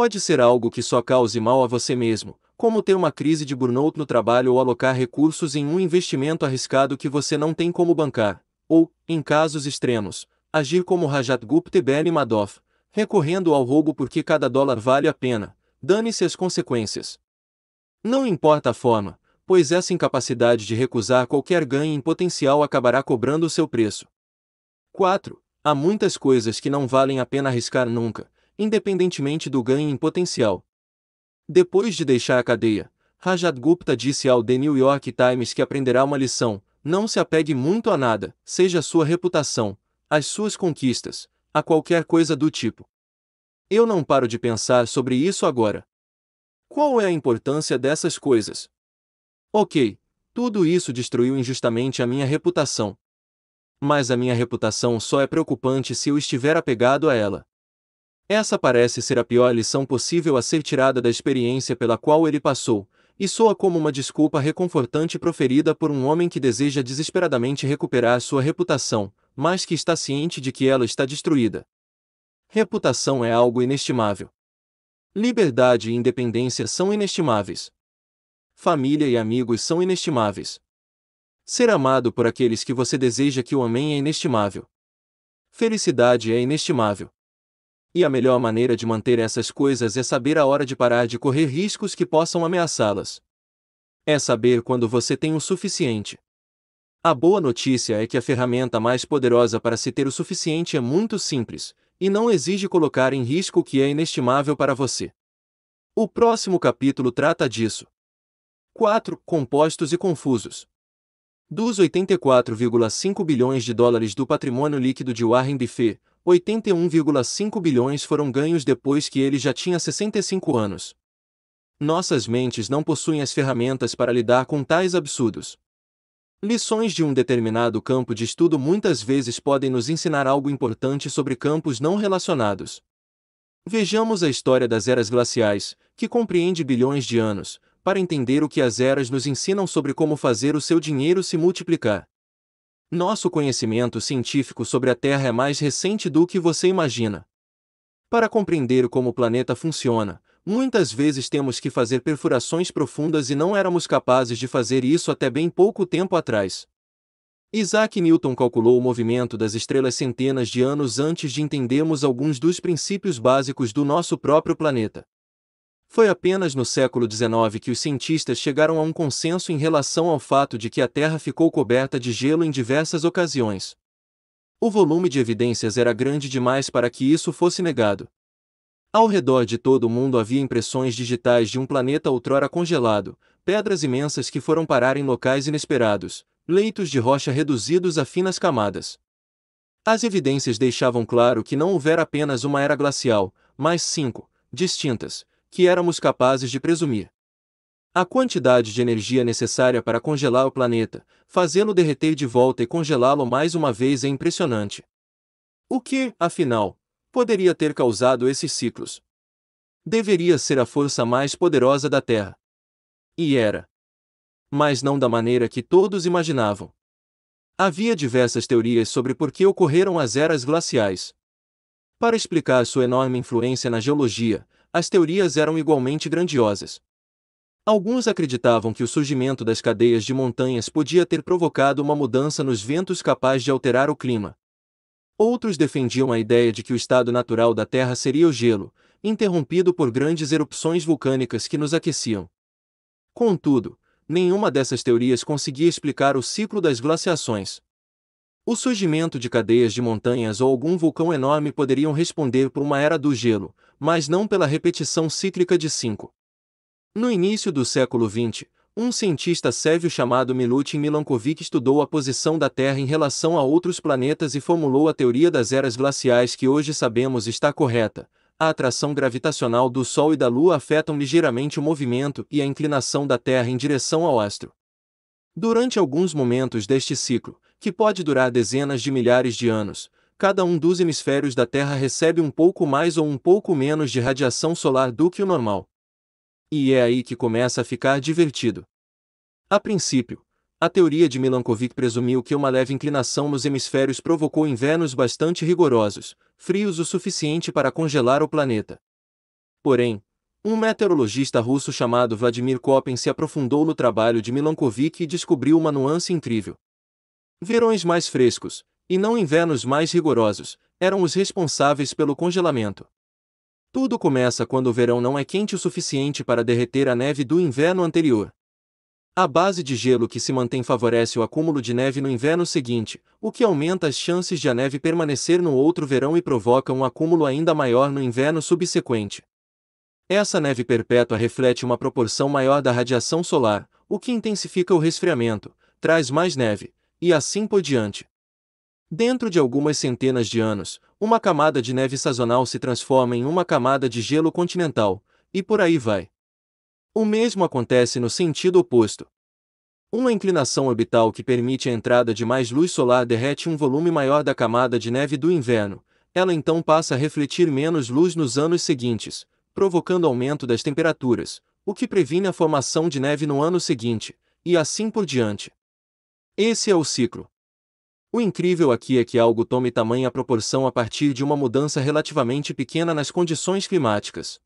Pode ser algo que só cause mal a você mesmo, como ter uma crise de burnout no trabalho ou alocar recursos em um investimento arriscado que você não tem como bancar, ou, em casos extremos, agir como Rajat Gupta e Bernie Madoff, recorrendo ao roubo porque cada dólar vale a pena, dane-se as consequências. Não importa a forma, pois essa incapacidade de recusar qualquer ganho em potencial acabará cobrando o seu preço. 4. Há muitas coisas que não valem a pena arriscar nunca, independentemente do ganho em potencial. Depois de deixar a cadeia, Rajat Gupta disse ao The New York Times que aprenderá uma lição: não se apegue muito a nada, seja a sua reputação, as suas conquistas, a qualquer coisa do tipo. Eu não paro de pensar sobre isso agora. Qual é a importância dessas coisas? Ok, tudo isso destruiu injustamente a minha reputação. Mas a minha reputação só é preocupante se eu estiver apegado a ela. Essa parece ser a pior lição possível a ser tirada da experiência pela qual ele passou, e soa como uma desculpa reconfortante proferida por um homem que deseja desesperadamente recuperar sua reputação, mas que está ciente de que ela está destruída. Reputação é algo inestimável. Liberdade e independência são inestimáveis. Família e amigos são inestimáveis. Ser amado por aqueles que você deseja que o amem é inestimável. Felicidade é inestimável e a melhor maneira de manter essas coisas é saber a hora de parar de correr riscos que possam ameaçá-las. É saber quando você tem o suficiente. A boa notícia é que a ferramenta mais poderosa para se ter o suficiente é muito simples, e não exige colocar em risco o que é inestimável para você. O próximo capítulo trata disso. 4. Compostos e confusos. Dos 84,5 bilhões de dólares do patrimônio líquido de Warren Buffett, 81,5 bilhões foram ganhos depois que ele já tinha 65 anos. Nossas mentes não possuem as ferramentas para lidar com tais absurdos. Lições de um determinado campo de estudo muitas vezes podem nos ensinar algo importante sobre campos não relacionados. Vejamos a história das eras glaciais, que compreende bilhões de anos, para entender o que as eras nos ensinam sobre como fazer o seu dinheiro se multiplicar. Nosso conhecimento científico sobre a Terra é mais recente do que você imagina. Para compreender como o planeta funciona, muitas vezes temos que fazer perfurações profundas e não éramos capazes de fazer isso até bem pouco tempo atrás. Isaac Newton calculou o movimento das estrelas centenas de anos antes de entendermos alguns dos princípios básicos do nosso próprio planeta. Foi apenas no século XIX que os cientistas chegaram a um consenso em relação ao fato de que a Terra ficou coberta de gelo em diversas ocasiões. O volume de evidências era grande demais para que isso fosse negado. Ao redor de todo o mundo havia impressões digitais de um planeta outrora congelado, pedras imensas que foram parar em locais inesperados, leitos de rocha reduzidos a finas camadas. As evidências deixavam claro que não houvera apenas uma era glacial, mas cinco, distintas, que éramos capazes de presumir. A quantidade de energia necessária para congelar o planeta, fazê-lo derreter de volta e congelá-lo mais uma vez é impressionante. O que, afinal, poderia ter causado esses ciclos? Deveria ser a força mais poderosa da Terra. E era. Mas não da maneira que todos imaginavam. Havia diversas teorias sobre por que ocorreram as eras glaciais. Para explicar sua enorme influência na geologia, as teorias eram igualmente grandiosas. Alguns acreditavam que o surgimento das cadeias de montanhas podia ter provocado uma mudança nos ventos capaz de alterar o clima. Outros defendiam a ideia de que o estado natural da Terra seria o gelo, interrompido por grandes erupções vulcânicas que nos aqueciam. Contudo, nenhuma dessas teorias conseguia explicar o ciclo das glaciações. O surgimento de cadeias de montanhas ou algum vulcão enorme poderiam responder por uma era do gelo, mas não pela repetição cíclica de 5. No início do século XX, um cientista sérvio chamado Milutin Milankovic estudou a posição da Terra em relação a outros planetas e formulou a teoria das eras glaciais que hoje sabemos está correta. A atração gravitacional do Sol e da Lua afetam ligeiramente o movimento e a inclinação da Terra em direção ao astro. Durante alguns momentos deste ciclo, que pode durar dezenas de milhares de anos, cada um dos hemisférios da Terra recebe um pouco mais ou um pouco menos de radiação solar do que o normal. E é aí que começa a ficar divertido. A princípio, a teoria de Milankovic presumiu que uma leve inclinação nos hemisférios provocou invernos bastante rigorosos, frios o suficiente para congelar o planeta. Porém, um meteorologista russo chamado Vladimir Koppen se aprofundou no trabalho de Milankovic e descobriu uma nuance incrível. Verões mais frescos, e não invernos mais rigorosos, eram os responsáveis pelo congelamento. Tudo começa quando o verão não é quente o suficiente para derreter a neve do inverno anterior. A base de gelo que se mantém favorece o acúmulo de neve no inverno seguinte, o que aumenta as chances de a neve permanecer no outro verão e provoca um acúmulo ainda maior no inverno subsequente. Essa neve perpétua reflete uma proporção maior da radiação solar, o que intensifica o resfriamento, traz mais neve, e assim por diante. Dentro de algumas centenas de anos, uma camada de neve sazonal se transforma em uma camada de gelo continental, e por aí vai. O mesmo acontece no sentido oposto. Uma inclinação orbital que permite a entrada de mais luz solar derrete um volume maior da camada de neve do inverno, ela então passa a refletir menos luz nos anos seguintes, provocando aumento das temperaturas, o que previne a formação de neve no ano seguinte, e assim por diante. Esse é o ciclo. O incrível aqui é que algo tome tamanha proporção a partir de uma mudança relativamente pequena nas condições climáticas.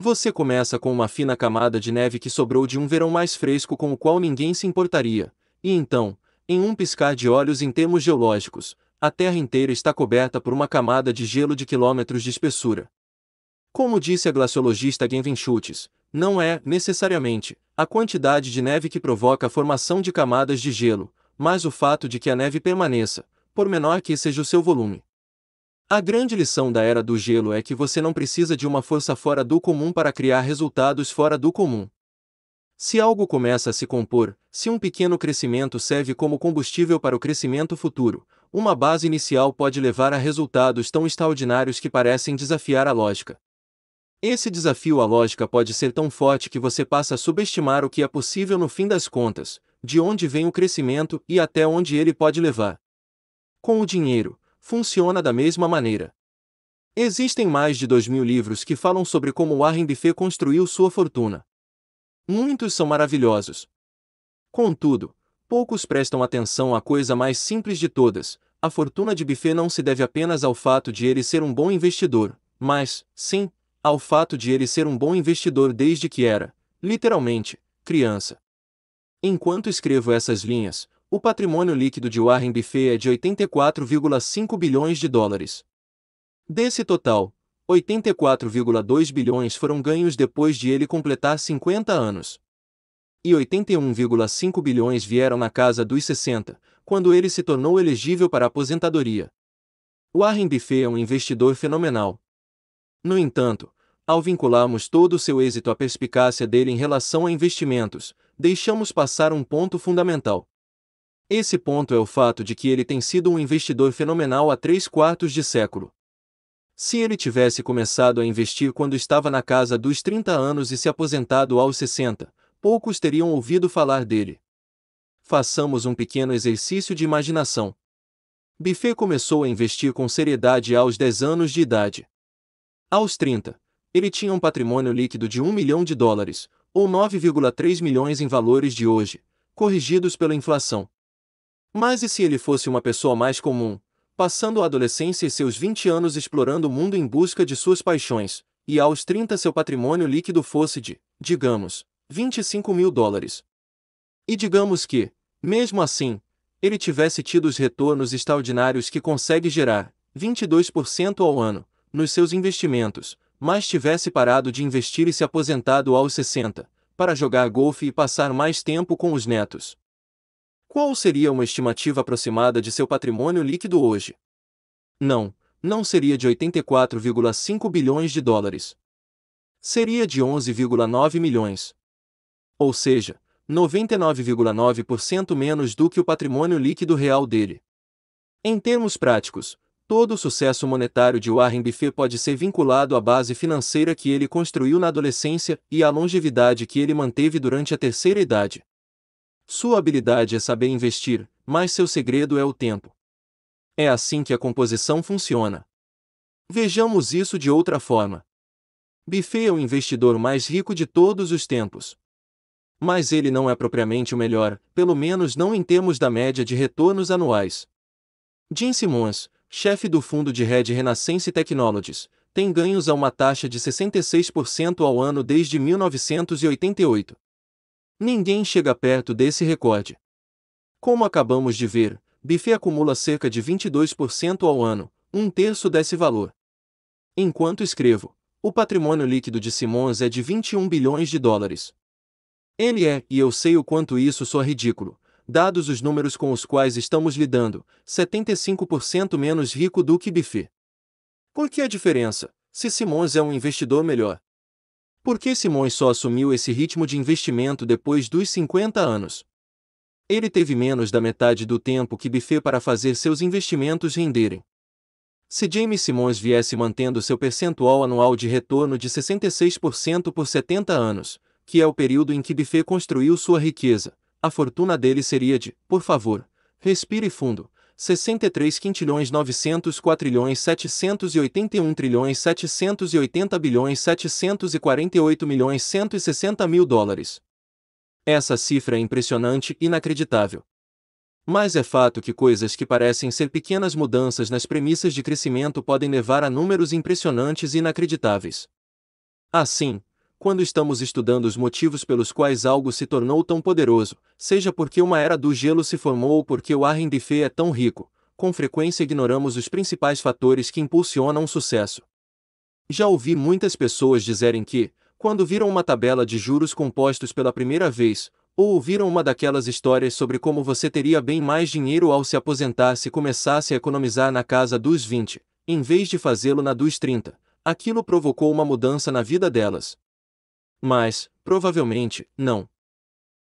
Você começa com uma fina camada de neve que sobrou de um verão mais fresco com o qual ninguém se importaria, e então, em um piscar de olhos em termos geológicos, a Terra inteira está coberta por uma camada de gelo de quilômetros de espessura. Como disse a glaciologista Genvin Schultz, não é, necessariamente, a quantidade de neve que provoca a formação de camadas de gelo, mas o fato de que a neve permaneça, por menor que seja o seu volume. A grande lição da era do gelo é que você não precisa de uma força fora do comum para criar resultados fora do comum. Se algo começa a se compor, se um pequeno crescimento serve como combustível para o crescimento futuro, uma base inicial pode levar a resultados tão extraordinários que parecem desafiar a lógica. Esse desafio à lógica pode ser tão forte que você passa a subestimar o que é possível no fim das contas, de onde vem o crescimento e até onde ele pode levar. Com o dinheiro, funciona da mesma maneira. Existem mais de dois mil livros que falam sobre como Warren Buffett construiu sua fortuna. Muitos são maravilhosos. Contudo, poucos prestam atenção à coisa mais simples de todas: a fortuna de Buffett não se deve apenas ao fato de ele ser um bom investidor, mas, sim, ao fato de ele ser um bom investidor desde que era, literalmente, criança. Enquanto escrevo essas linhas, o patrimônio líquido de Warren Buffett é de 84,5 bilhões de dólares. Desse total, 84,2 bilhões foram ganhos depois de ele completar 50 anos. E 81,5 bilhões vieram na casa dos 60, quando ele se tornou elegível para a aposentadoria. Warren Buffett é um investidor fenomenal. No entanto, ao vincularmos todo o seu êxito à perspicácia dele em relação a investimentos, deixamos passar um ponto fundamental. Esse ponto é o fato de que ele tem sido um investidor fenomenal há três quartos de século. Se ele tivesse começado a investir quando estava na casa dos 30 anos e se aposentado aos 60, poucos teriam ouvido falar dele. Façamos um pequeno exercício de imaginação. Buffet começou a investir com seriedade aos 10 anos de idade. Aos 30, ele tinha um patrimônio líquido de 1 milhão de dólares, ou 9,3 milhões em valores de hoje, corrigidos pela inflação. Mas e se ele fosse uma pessoa mais comum, passando a adolescência e seus 20 anos explorando o mundo em busca de suas paixões, e aos 30 seu patrimônio líquido fosse de, digamos, 25 mil dólares? E digamos que, mesmo assim, ele tivesse tido os retornos extraordinários que consegue gerar, 22% ao ano, nos seus investimentos, mas tivesse parado de investir e se aposentado aos 60, para jogar golfe e passar mais tempo com os netos. Qual seria uma estimativa aproximada de seu patrimônio líquido hoje? Não, não seria de 84,5 bilhões de dólares. Seria de 11,9 milhões. Ou seja, 99,9% menos do que o patrimônio líquido real dele. Em termos práticos, Todo o sucesso monetário de Warren Buffett pode ser vinculado à base financeira que ele construiu na adolescência e à longevidade que ele manteve durante a terceira idade. Sua habilidade é saber investir, mas seu segredo é o tempo. É assim que a composição funciona. Vejamos isso de outra forma. Buffet é o investidor mais rico de todos os tempos. Mas ele não é propriamente o melhor, pelo menos não em termos da média de retornos anuais. Jim Simmons, chefe do fundo de rede Renaissance Technologies, tem ganhos a uma taxa de 66% ao ano desde 1988. Ninguém chega perto desse recorde. Como acabamos de ver, Buffet acumula cerca de 22% ao ano, um terço desse valor. Enquanto escrevo, o patrimônio líquido de Simons é de 21 bilhões de dólares. Ele é, e eu sei o quanto isso soa ridículo, dados os números com os quais estamos lidando, 75% menos rico do que Bifi. Por que a diferença, se Simões é um investidor melhor? Por que Simões só assumiu esse ritmo de investimento depois dos 50 anos? Ele teve menos da metade do tempo que Buffet para fazer seus investimentos renderem. Se James Simons viesse mantendo seu percentual anual de retorno de 66% por 70 anos, que é o período em que Buffet construiu sua riqueza, a fortuna dele seria de, por favor, respire fundo, 63 quintilhões 904 trilhões 781 trilhões 780 bilhões 748 milhões 160 mil dólares. Essa cifra é impressionante e inacreditável. Mas é fato que coisas que parecem ser pequenas mudanças nas premissas de crescimento podem levar a números impressionantes e inacreditáveis. Assim, quando estamos estudando os motivos pelos quais algo se tornou tão poderoso, seja porque uma era do gelo se formou ou porque o Arren de Fê é tão rico, com frequência ignoramos os principais fatores que impulsionam o sucesso. Já ouvi muitas pessoas dizerem que, quando viram uma tabela de juros compostos pela primeira vez, ou ouviram uma daquelas histórias sobre como você teria bem mais dinheiro ao se aposentar se começasse a economizar na casa dos 20, em vez de fazê-lo na dos 30, aquilo provocou uma mudança na vida delas, mas, provavelmente, não.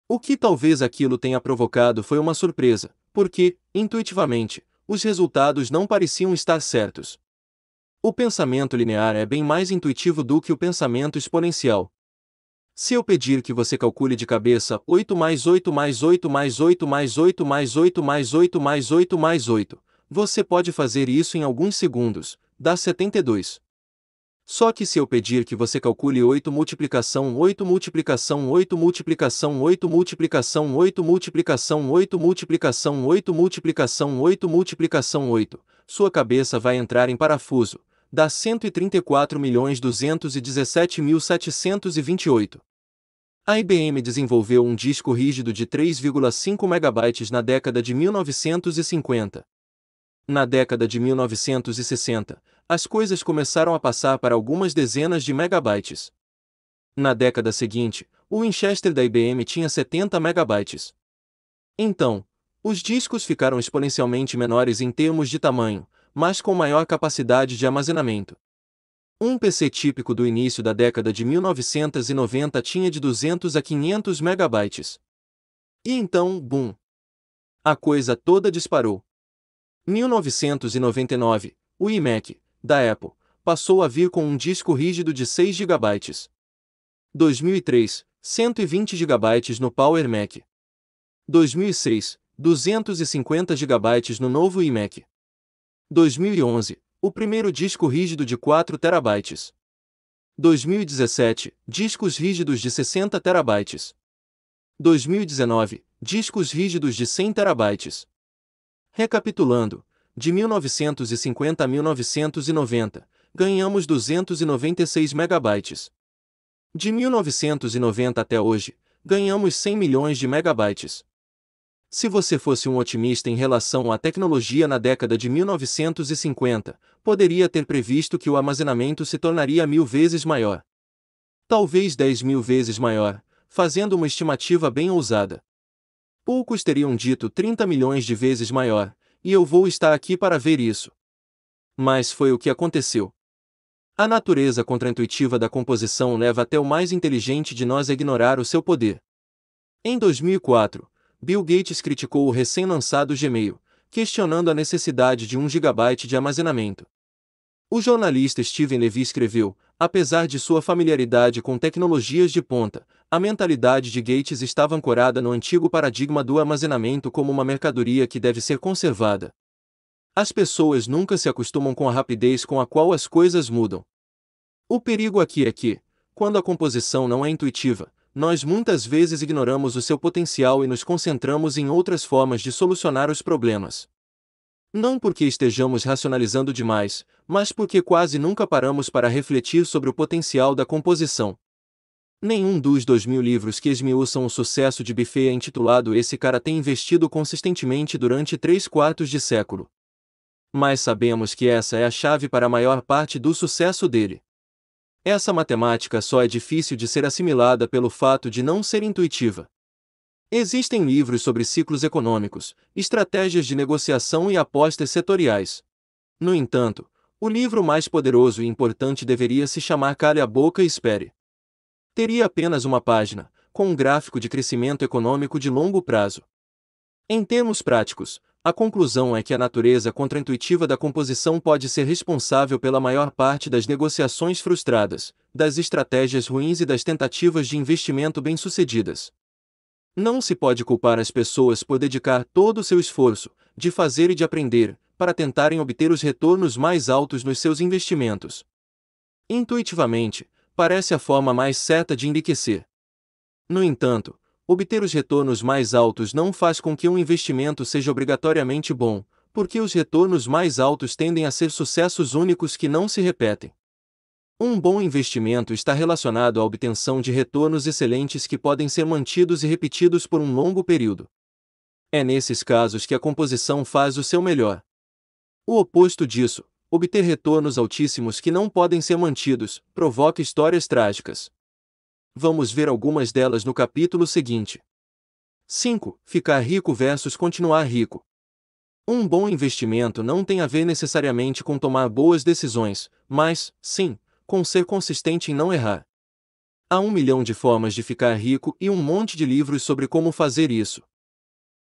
O que talvez aquilo tenha provocado foi uma surpresa, porque, intuitivamente, os resultados não pareciam estar certos. O pensamento linear é bem mais intuitivo do que o pensamento exponencial. Se eu pedir que você calcule de cabeça 8 mais 8 mais 8 mais 8 mais 8 mais 8 mais 8 mais 8 mais 8, você pode fazer isso em alguns segundos, dá 72. Só que se eu pedir que você calcule 8 multiplicação 8 multiplicação 8 multiplicação 8 multiplicação 8 multiplicação 8 multiplicação 8 multiplicação 8 multiplicação 8, sua cabeça vai entrar em parafuso, dá 134.217.728. A IBM desenvolveu um disco rígido de 3,5 MB na década de 1950. Na década de 1960, as coisas começaram a passar para algumas dezenas de megabytes. Na década seguinte, o Winchester da IBM tinha 70 megabytes. Então, os discos ficaram exponencialmente menores em termos de tamanho, mas com maior capacidade de armazenamento. Um PC típico do início da década de 1990 tinha de 200 a 500 megabytes. E então, bum! A coisa toda disparou. 1999, o iMac, da Apple, passou a vir com um disco rígido de 6 GB. 2003, 120 GB no Power Mac. 2006, 250 GB no novo iMac. 2011, o primeiro disco rígido de 4 TB. 2017, discos rígidos de 60 TB. 2019, discos rígidos de 100 TB. Recapitulando, de 1950 a 1990, ganhamos 296 megabytes. De 1990 até hoje, ganhamos 100 milhões de megabytes. Se você fosse um otimista em relação à tecnologia na década de 1950, poderia ter previsto que o armazenamento se tornaria mil vezes maior. Talvez 10 mil vezes maior, fazendo uma estimativa bem ousada. Poucos teriam dito 30 milhões de vezes maior, e eu vou estar aqui para ver isso. Mas foi o que aconteceu. A natureza contraintuitiva da composição leva até o mais inteligente de nós a ignorar o seu poder. Em 2004, Bill Gates criticou o recém-lançado Gmail, questionando a necessidade de 1 GB de armazenamento. O jornalista Steven Levy escreveu: Apesar de sua familiaridade com tecnologias de ponta, a mentalidade de Gates estava ancorada no antigo paradigma do armazenamento como uma mercadoria que deve ser conservada. As pessoas nunca se acostumam com a rapidez com a qual as coisas mudam. O perigo aqui é que, quando a composição não é intuitiva, nós muitas vezes ignoramos o seu potencial e nos concentramos em outras formas de solucionar os problemas. Não porque estejamos racionalizando demais, mas porque quase nunca paramos para refletir sobre o potencial da composição. Nenhum dos dois mil livros que esmiuçam o sucesso de Buffet é intitulado Esse cara tem investido consistentemente durante três quartos de século. Mas sabemos que essa é a chave para a maior parte do sucesso dele. Essa matemática só é difícil de ser assimilada pelo fato de não ser intuitiva. Existem livros sobre ciclos econômicos, estratégias de negociação e apostas setoriais. No entanto, o livro mais poderoso e importante deveria se chamar Cale a Boca e Espere teria apenas uma página, com um gráfico de crescimento econômico de longo prazo. Em termos práticos, a conclusão é que a natureza contraintuitiva da composição pode ser responsável pela maior parte das negociações frustradas, das estratégias ruins e das tentativas de investimento bem-sucedidas. Não se pode culpar as pessoas por dedicar todo o seu esforço, de fazer e de aprender, para tentarem obter os retornos mais altos nos seus investimentos. Intuitivamente, parece a forma mais certa de enriquecer. No entanto, obter os retornos mais altos não faz com que um investimento seja obrigatoriamente bom, porque os retornos mais altos tendem a ser sucessos únicos que não se repetem. Um bom investimento está relacionado à obtenção de retornos excelentes que podem ser mantidos e repetidos por um longo período. É nesses casos que a composição faz o seu melhor. O oposto disso, obter retornos altíssimos que não podem ser mantidos, provoca histórias trágicas. Vamos ver algumas delas no capítulo seguinte. 5. Ficar rico versus continuar rico. Um bom investimento não tem a ver necessariamente com tomar boas decisões, mas, sim, com ser consistente em não errar. Há um milhão de formas de ficar rico e um monte de livros sobre como fazer isso.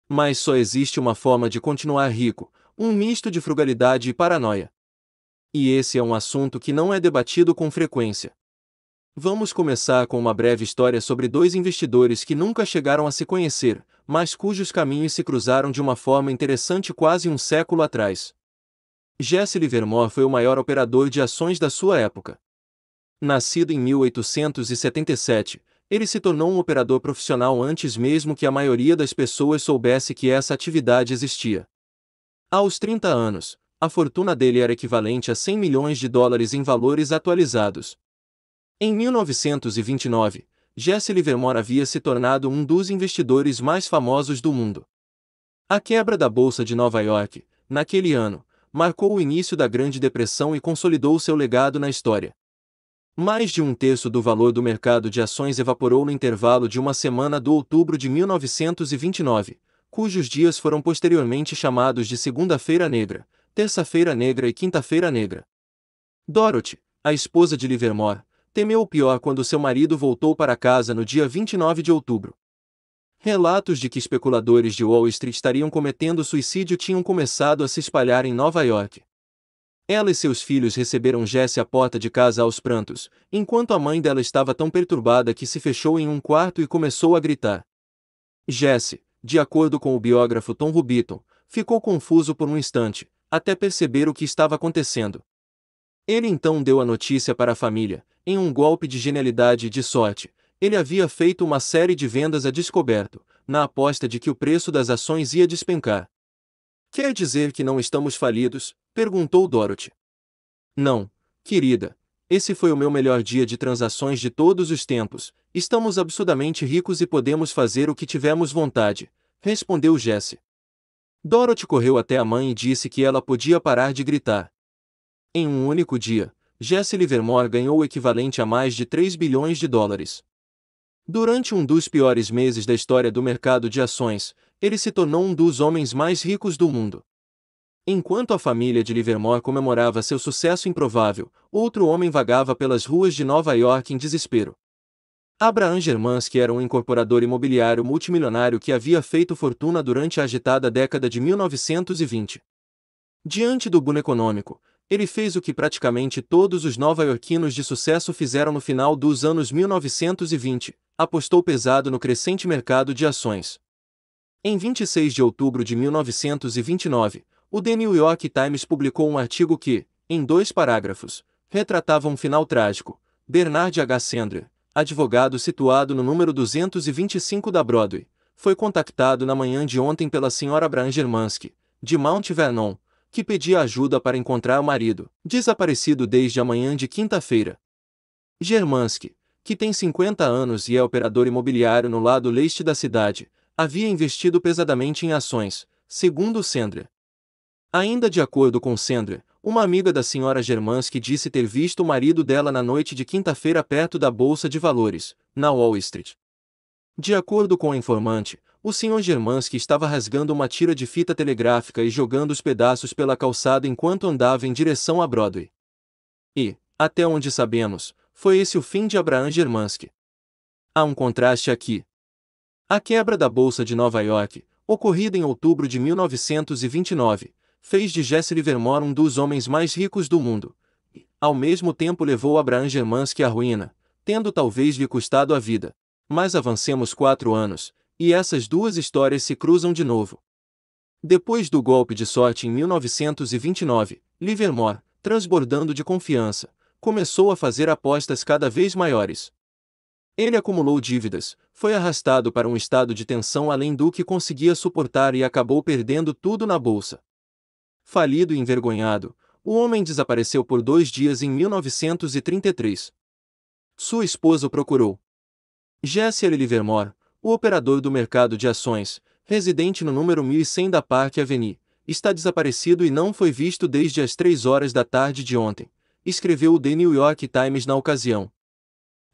Mas só existe uma forma de continuar rico, um misto de frugalidade e paranoia. E esse é um assunto que não é debatido com frequência. Vamos começar com uma breve história sobre dois investidores que nunca chegaram a se conhecer, mas cujos caminhos se cruzaram de uma forma interessante quase um século atrás. Jesse Livermore foi o maior operador de ações da sua época. Nascido em 1877, ele se tornou um operador profissional antes mesmo que a maioria das pessoas soubesse que essa atividade existia. Aos 30 anos, a fortuna dele era equivalente a 100 milhões de dólares em valores atualizados. Em 1929, Jesse Livermore havia se tornado um dos investidores mais famosos do mundo. A quebra da Bolsa de Nova York, naquele ano, marcou o início da Grande Depressão e consolidou seu legado na história. Mais de um terço do valor do mercado de ações evaporou no intervalo de uma semana do outubro de 1929, cujos dias foram posteriormente chamados de Segunda-feira Negra, Terça-feira Negra e Quinta-feira Negra. Dorothy, a esposa de Livermore, temeu o pior quando seu marido voltou para casa no dia 29 de outubro. Relatos de que especuladores de Wall Street estariam cometendo suicídio tinham começado a se espalhar em Nova York. Ela e seus filhos receberam Jesse à porta de casa aos prantos, enquanto a mãe dela estava tão perturbada que se fechou em um quarto e começou a gritar. Jesse, de acordo com o biógrafo Tom Rubiton, ficou confuso por um instante, até perceber o que estava acontecendo. Ele então deu a notícia para a família, em um golpe de genialidade e de sorte. Ele havia feito uma série de vendas a descoberto, na aposta de que o preço das ações ia despencar. Quer dizer que não estamos falidos? perguntou Dorothy. Não, querida. Esse foi o meu melhor dia de transações de todos os tempos. Estamos absurdamente ricos e podemos fazer o que tivermos vontade, respondeu Jesse. Dorothy correu até a mãe e disse que ela podia parar de gritar. Em um único dia, Jesse Livermore ganhou o equivalente a mais de 3 bilhões de dólares. Durante um dos piores meses da história do mercado de ações, ele se tornou um dos homens mais ricos do mundo. Enquanto a família de Livermore comemorava seu sucesso improvável, outro homem vagava pelas ruas de Nova York em desespero. Abraham que era um incorporador imobiliário multimilionário que havia feito fortuna durante a agitada década de 1920. Diante do boom econômico, ele fez o que praticamente todos os nova-iorquinos de sucesso fizeram no final dos anos 1920, apostou pesado no crescente mercado de ações. Em 26 de outubro de 1929, o The New York Times publicou um artigo que, em dois parágrafos, retratava um final trágico. Bernard H. Sandra, advogado situado no número 225 da Broadway, foi contactado na manhã de ontem pela senhora Bran Germansky, de Mount Vernon, que pedia ajuda para encontrar o marido, desaparecido desde a manhã de quinta-feira. Germansky, que tem 50 anos e é operador imobiliário no lado leste da cidade, havia investido pesadamente em ações, segundo Sandra. Ainda de acordo com Sandra, uma amiga da senhora Germansky disse ter visto o marido dela na noite de quinta-feira perto da Bolsa de Valores, na Wall Street. De acordo com o informante, o senhor Germansky estava rasgando uma tira de fita telegráfica e jogando os pedaços pela calçada enquanto andava em direção a Broadway. E, até onde sabemos, foi esse o fim de Abraham Germansky. Há um contraste aqui. A quebra da Bolsa de Nova York, ocorrida em outubro de 1929, fez de Jesse Livermore um dos homens mais ricos do mundo. Ao mesmo tempo levou Abraham Germansky à ruína, tendo talvez lhe custado a vida. Mas avancemos quatro anos, e essas duas histórias se cruzam de novo. Depois do golpe de sorte em 1929, Livermore, transbordando de confiança, começou a fazer apostas cada vez maiores. Ele acumulou dívidas, foi arrastado para um estado de tensão além do que conseguia suportar e acabou perdendo tudo na bolsa. Falido e envergonhado, o homem desapareceu por dois dias em 1933. Sua esposa o procurou. Jesse Livermore, o operador do mercado de ações, residente no número 1100 da Park Avenue, está desaparecido e não foi visto desde as três horas da tarde de ontem, escreveu o The New York Times na ocasião.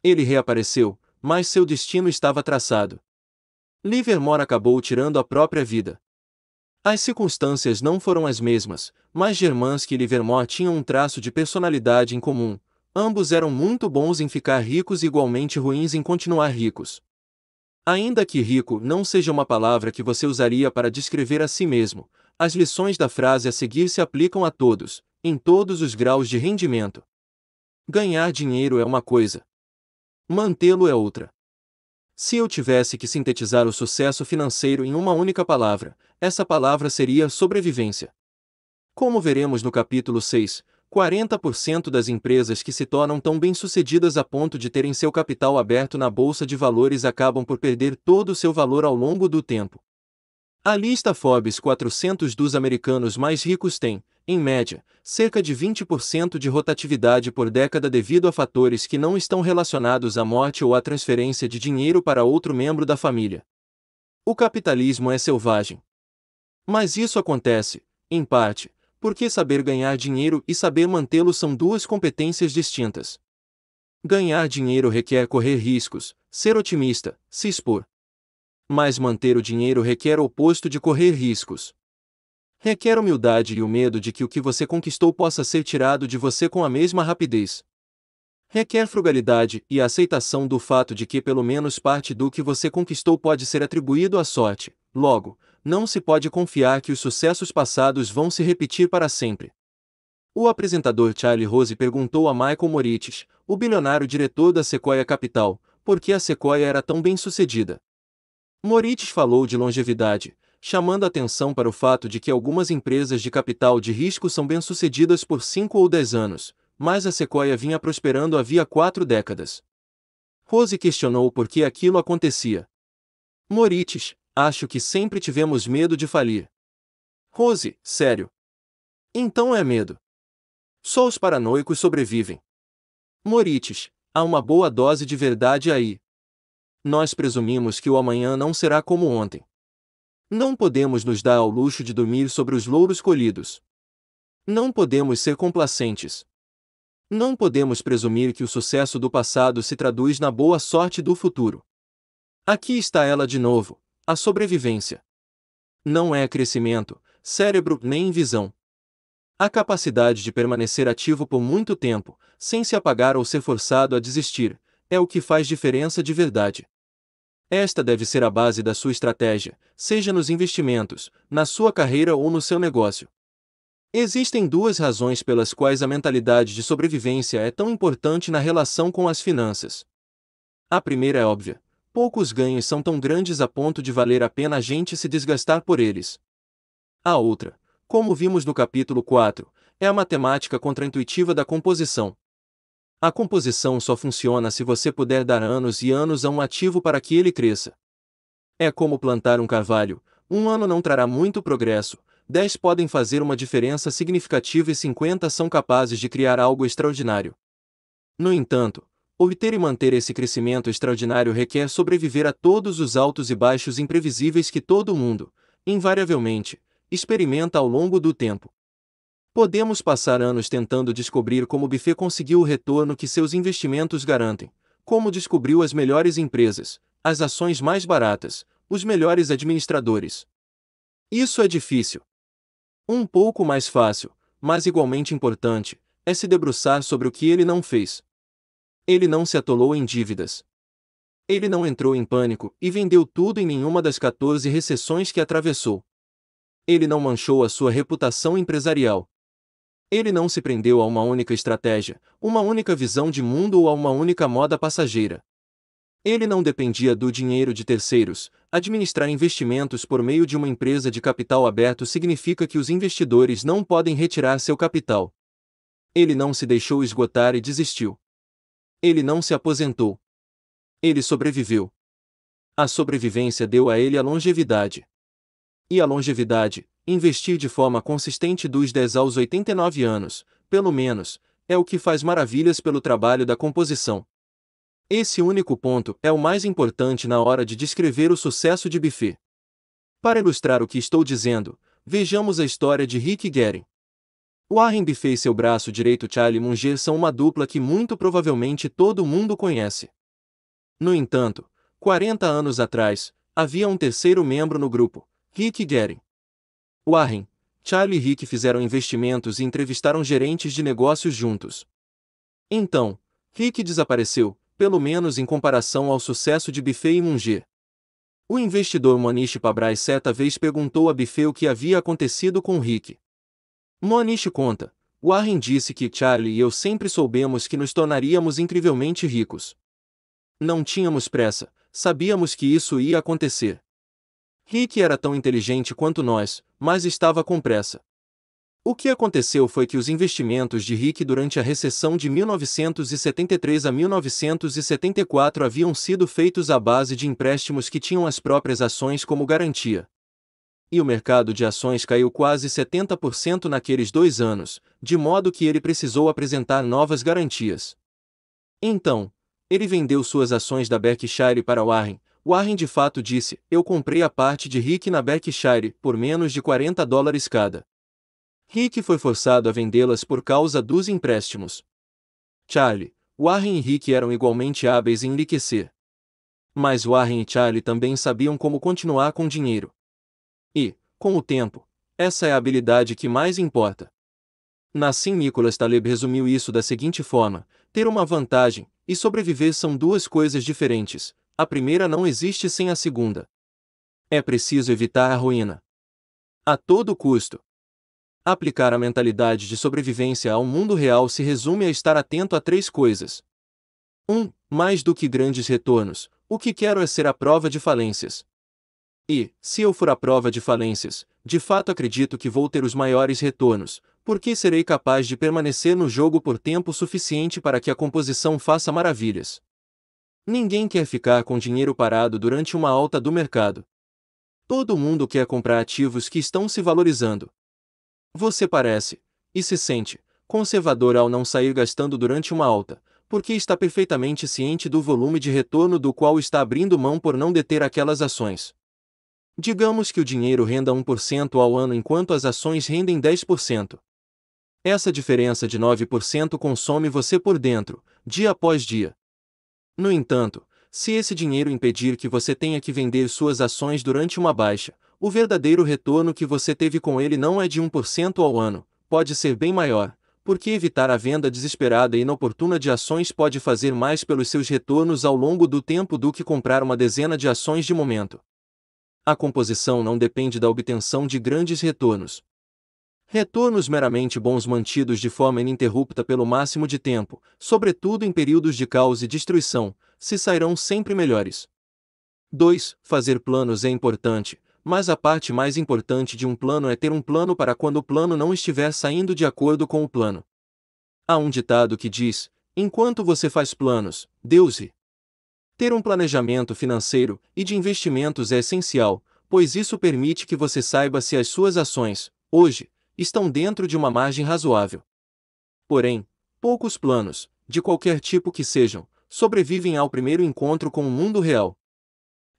Ele reapareceu, mas seu destino estava traçado. Livermore acabou tirando a própria vida. As circunstâncias não foram as mesmas, mas Germansky e Livermore tinham um traço de personalidade em comum. Ambos eram muito bons em ficar ricos e igualmente ruins em continuar ricos. Ainda que rico não seja uma palavra que você usaria para descrever a si mesmo, as lições da frase a seguir se aplicam a todos, em todos os graus de rendimento. Ganhar dinheiro é uma coisa. Mantê-lo é outra. Se eu tivesse que sintetizar o sucesso financeiro em uma única palavra, essa palavra seria sobrevivência. Como veremos no capítulo 6, 40% das empresas que se tornam tão bem-sucedidas a ponto de terem seu capital aberto na bolsa de valores acabam por perder todo o seu valor ao longo do tempo. A lista Forbes 400 dos americanos mais ricos tem, em média, cerca de 20% de rotatividade por década devido a fatores que não estão relacionados à morte ou à transferência de dinheiro para outro membro da família. O capitalismo é selvagem. Mas isso acontece, em parte, porque saber ganhar dinheiro e saber mantê-lo são duas competências distintas. Ganhar dinheiro requer correr riscos, ser otimista, se expor. Mas manter o dinheiro requer o oposto de correr riscos. Requer humildade e o medo de que o que você conquistou possa ser tirado de você com a mesma rapidez. Requer frugalidade e a aceitação do fato de que pelo menos parte do que você conquistou pode ser atribuído à sorte. Logo, não se pode confiar que os sucessos passados vão se repetir para sempre. O apresentador Charlie Rose perguntou a Michael Moritz, o bilionário diretor da Sequoia Capital, por que a Sequoia era tão bem sucedida. Moritz falou de longevidade, chamando atenção para o fato de que algumas empresas de capital de risco são bem-sucedidas por 5 ou 10 anos, mas a Sequoia vinha prosperando havia quatro décadas. Rose questionou por que aquilo acontecia. Moritz, acho que sempre tivemos medo de falir. Rose, sério. Então é medo. Só os paranoicos sobrevivem. Moritz, há uma boa dose de verdade aí. Nós presumimos que o amanhã não será como ontem. Não podemos nos dar ao luxo de dormir sobre os louros colhidos. Não podemos ser complacentes. Não podemos presumir que o sucesso do passado se traduz na boa sorte do futuro. Aqui está ela de novo, a sobrevivência. Não é crescimento, cérebro nem visão. A capacidade de permanecer ativo por muito tempo, sem se apagar ou ser forçado a desistir, é o que faz diferença de verdade. Esta deve ser a base da sua estratégia, seja nos investimentos, na sua carreira ou no seu negócio. Existem duas razões pelas quais a mentalidade de sobrevivência é tão importante na relação com as finanças. A primeira é óbvia: poucos ganhos são tão grandes a ponto de valer a pena a gente se desgastar por eles. A outra, como vimos no capítulo 4, é a matemática contraintuitiva da composição. A composição só funciona se você puder dar anos e anos a um ativo para que ele cresça. É como plantar um carvalho: um ano não trará muito progresso, dez podem fazer uma diferença significativa e cinquenta são capazes de criar algo extraordinário. No entanto, obter e manter esse crescimento extraordinário requer sobreviver a todos os altos e baixos imprevisíveis que todo mundo, invariavelmente, experimenta ao longo do tempo. Podemos passar anos tentando descobrir como o Buffet conseguiu o retorno que seus investimentos garantem, como descobriu as melhores empresas, as ações mais baratas, os melhores administradores. Isso é difícil. Um pouco mais fácil, mas igualmente importante, é se debruçar sobre o que ele não fez. Ele não se atolou em dívidas. Ele não entrou em pânico e vendeu tudo em nenhuma das 14 recessões que atravessou. Ele não manchou a sua reputação empresarial. Ele não se prendeu a uma única estratégia, uma única visão de mundo ou a uma única moda passageira. Ele não dependia do dinheiro de terceiros. Administrar investimentos por meio de uma empresa de capital aberto significa que os investidores não podem retirar seu capital. Ele não se deixou esgotar e desistiu. Ele não se aposentou. Ele sobreviveu. A sobrevivência deu a ele a longevidade. E a longevidade, investir de forma consistente dos 10 aos 89 anos, pelo menos, é o que faz maravilhas pelo trabalho da composição. Esse único ponto é o mais importante na hora de descrever o sucesso de Buffet. Para ilustrar o que estou dizendo, vejamos a história de Rick Guerin. Warren Buffet e seu braço direito Charlie Munger são uma dupla que muito provavelmente todo mundo conhece. No entanto, 40 anos atrás, havia um terceiro membro no grupo, Rick Guerin. Warren, Charlie e Rick fizeram investimentos e entrevistaram gerentes de negócios juntos. Então, Rick desapareceu, pelo menos em comparação ao sucesso de Buffet e Munger. O investidor Monish Pabrai certa vez perguntou a Buffet o que havia acontecido com Rick. Monish conta, Warren disse que Charlie e eu sempre soubemos que nos tornaríamos incrivelmente ricos. Não tínhamos pressa, sabíamos que isso ia acontecer. Rick era tão inteligente quanto nós, mas estava com pressa. O que aconteceu foi que os investimentos de Rick durante a recessão de 1973 a 1974 haviam sido feitos à base de empréstimos que tinham as próprias ações como garantia. E o mercado de ações caiu quase 70% naqueles dois anos, de modo que ele precisou apresentar novas garantias. Então, ele vendeu suas ações da Berkshire para Warren, Warren de fato disse: Eu comprei a parte de Rick na Berkshire por menos de 40 dólares cada. Rick foi forçado a vendê-las por causa dos empréstimos. Charlie, Warren e Rick eram igualmente hábeis em enriquecer. Mas Warren e Charlie também sabiam como continuar com dinheiro. E, com o tempo, essa é a habilidade que mais importa. Nassim Nicholas Taleb resumiu isso da seguinte forma: ter uma vantagem e sobreviver são duas coisas diferentes, a primeira não existe sem a segunda. É preciso evitar a ruína. A todo custo. Aplicar a mentalidade de sobrevivência ao mundo real se resume a estar atento a três coisas. 1. Um, mais do que grandes retornos, o que quero é ser a prova de falências. E, se eu for a prova de falências, de fato acredito que vou ter os maiores retornos, porque serei capaz de permanecer no jogo por tempo suficiente para que a composição faça maravilhas. Ninguém quer ficar com dinheiro parado durante uma alta do mercado. Todo mundo quer comprar ativos que estão se valorizando. Você parece, e se sente, conservador ao não sair gastando durante uma alta, porque está perfeitamente ciente do volume de retorno do qual está abrindo mão por não deter aquelas ações. Digamos que o dinheiro renda 1% ao ano enquanto as ações rendem 10%. Essa diferença de 9% consome você por dentro, dia após dia. No entanto, se esse dinheiro impedir que você tenha que vender suas ações durante uma baixa, o verdadeiro retorno que você teve com ele não é de 1% ao ano, pode ser bem maior, porque evitar a venda desesperada e inoportuna de ações pode fazer mais pelos seus retornos ao longo do tempo do que comprar uma dezena de ações de momento. A composição não depende da obtenção de grandes retornos, Retornos meramente bons mantidos de forma ininterrupta pelo máximo de tempo, sobretudo em períodos de caos e destruição, se sairão sempre melhores. 2. Fazer planos é importante, mas a parte mais importante de um plano é ter um plano para quando o plano não estiver saindo de acordo com o plano. Há um ditado que diz: enquanto você faz planos, Deus e. Ter um planejamento financeiro e de investimentos é essencial, pois isso permite que você saiba se as suas ações, hoje, estão dentro de uma margem razoável. Porém, poucos planos, de qualquer tipo que sejam, sobrevivem ao primeiro encontro com o mundo real.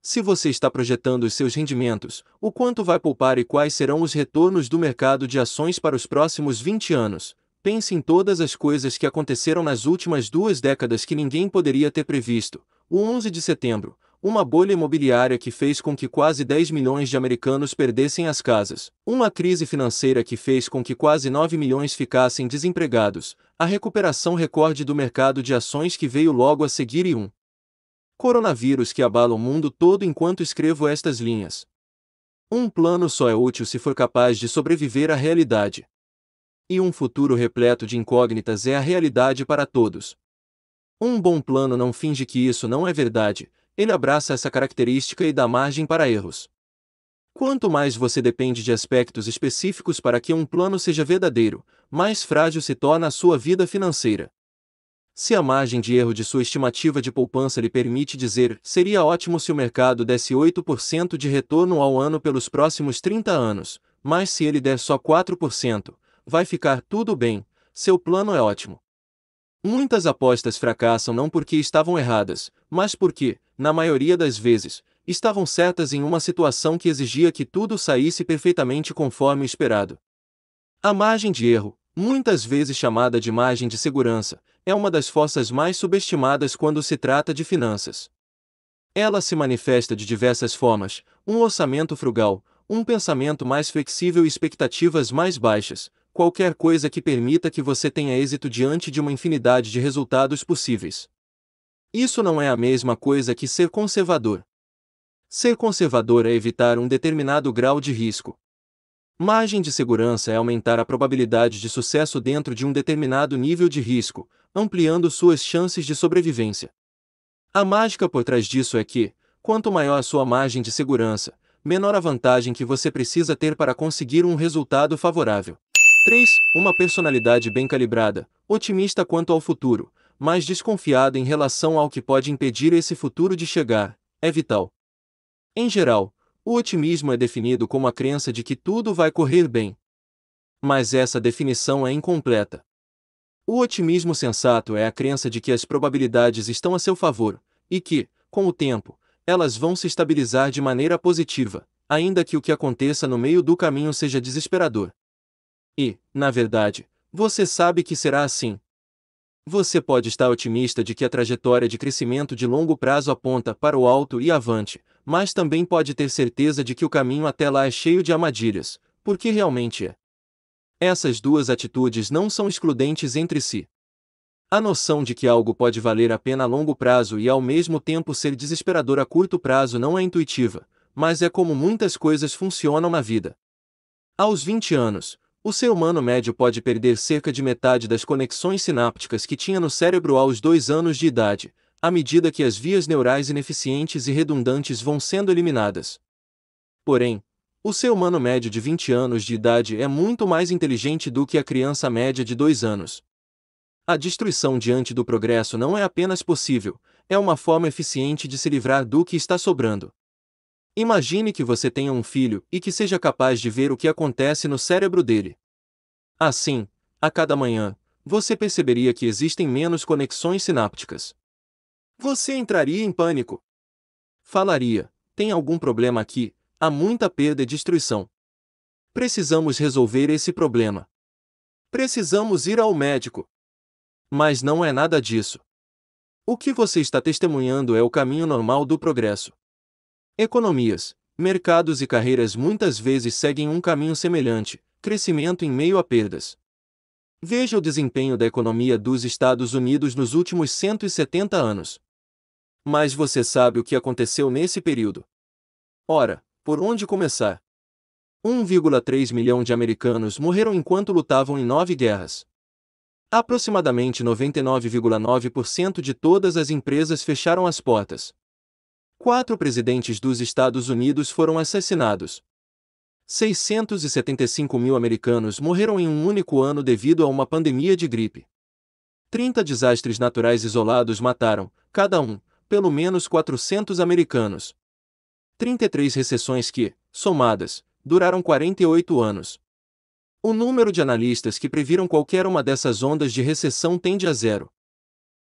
Se você está projetando os seus rendimentos, o quanto vai poupar e quais serão os retornos do mercado de ações para os próximos 20 anos, pense em todas as coisas que aconteceram nas últimas duas décadas que ninguém poderia ter previsto. O 11 de setembro, uma bolha imobiliária que fez com que quase 10 milhões de americanos perdessem as casas, uma crise financeira que fez com que quase 9 milhões ficassem desempregados, a recuperação recorde do mercado de ações que veio logo a seguir e um coronavírus que abala o mundo todo enquanto escrevo estas linhas. Um plano só é útil se for capaz de sobreviver à realidade. E um futuro repleto de incógnitas é a realidade para todos. Um bom plano não finge que isso não é verdade, ele abraça essa característica e dá margem para erros. Quanto mais você depende de aspectos específicos para que um plano seja verdadeiro, mais frágil se torna a sua vida financeira. Se a margem de erro de sua estimativa de poupança lhe permite dizer, seria ótimo se o mercado desse 8% de retorno ao ano pelos próximos 30 anos, mas se ele der só 4%, vai ficar tudo bem, seu plano é ótimo. Muitas apostas fracassam não porque estavam erradas, mas porque, na maioria das vezes, estavam certas em uma situação que exigia que tudo saísse perfeitamente conforme o esperado. A margem de erro, muitas vezes chamada de margem de segurança, é uma das forças mais subestimadas quando se trata de finanças. Ela se manifesta de diversas formas: um orçamento frugal, um pensamento mais flexível e expectativas mais baixas, qualquer coisa que permita que você tenha êxito diante de uma infinidade de resultados possíveis. Isso não é a mesma coisa que ser conservador. Ser conservador é evitar um determinado grau de risco. Margem de segurança é aumentar a probabilidade de sucesso dentro de um determinado nível de risco, ampliando suas chances de sobrevivência. A mágica por trás disso é que, quanto maior a sua margem de segurança, menor a vantagem que você precisa ter para conseguir um resultado favorável. 3. Uma personalidade bem calibrada, otimista quanto ao futuro, mais desconfiada em relação ao que pode impedir esse futuro de chegar, é vital. Em geral, o otimismo é definido como a crença de que tudo vai correr bem. Mas essa definição é incompleta. O otimismo sensato é a crença de que as probabilidades estão a seu favor, e que, com o tempo, elas vão se estabilizar de maneira positiva, ainda que o que aconteça no meio do caminho seja desesperador. E, na verdade, você sabe que será assim, você pode estar otimista de que a trajetória de crescimento de longo prazo aponta para o alto e avante, mas também pode ter certeza de que o caminho até lá é cheio de armadilhas, porque realmente é. Essas duas atitudes não são excludentes entre si. A noção de que algo pode valer a pena a longo prazo e ao mesmo tempo ser desesperador a curto prazo não é intuitiva, mas é como muitas coisas funcionam na vida. Aos 20 anos, o ser humano médio pode perder cerca de metade das conexões sinápticas que tinha no cérebro aos dois anos de idade, à medida que as vias neurais ineficientes e redundantes vão sendo eliminadas. Porém, o ser humano médio de 20 anos de idade é muito mais inteligente do que a criança média de 2 anos. A destruição diante do progresso não é apenas possível, é uma forma eficiente de se livrar do que está sobrando. Imagine que você tenha um filho e que seja capaz de ver o que acontece no cérebro dele. Assim, a cada manhã, você perceberia que existem menos conexões sinápticas. Você entraria em pânico. Falaria: tem algum problema aqui, há muita perda e destruição. Precisamos resolver esse problema. Precisamos ir ao médico. Mas não é nada disso. O que você está testemunhando é o caminho normal do progresso. Economias, mercados e carreiras muitas vezes seguem um caminho semelhante, crescimento em meio a perdas. Veja o desempenho da economia dos Estados Unidos nos últimos 170 anos. Mas você sabe o que aconteceu nesse período. Ora, por onde começar? 1,3 milhão de americanos morreram enquanto lutavam em nove guerras. Aproximadamente 99,9% de todas as empresas fecharam as portas. Quatro presidentes dos Estados Unidos foram assassinados. 675 mil americanos morreram em um único ano devido a uma pandemia de gripe. 30 desastres naturais isolados mataram, cada um, pelo menos 400 americanos. 33 recessões que, somadas, duraram 48 anos. O número de analistas que previram qualquer uma dessas ondas de recessão tende a zero.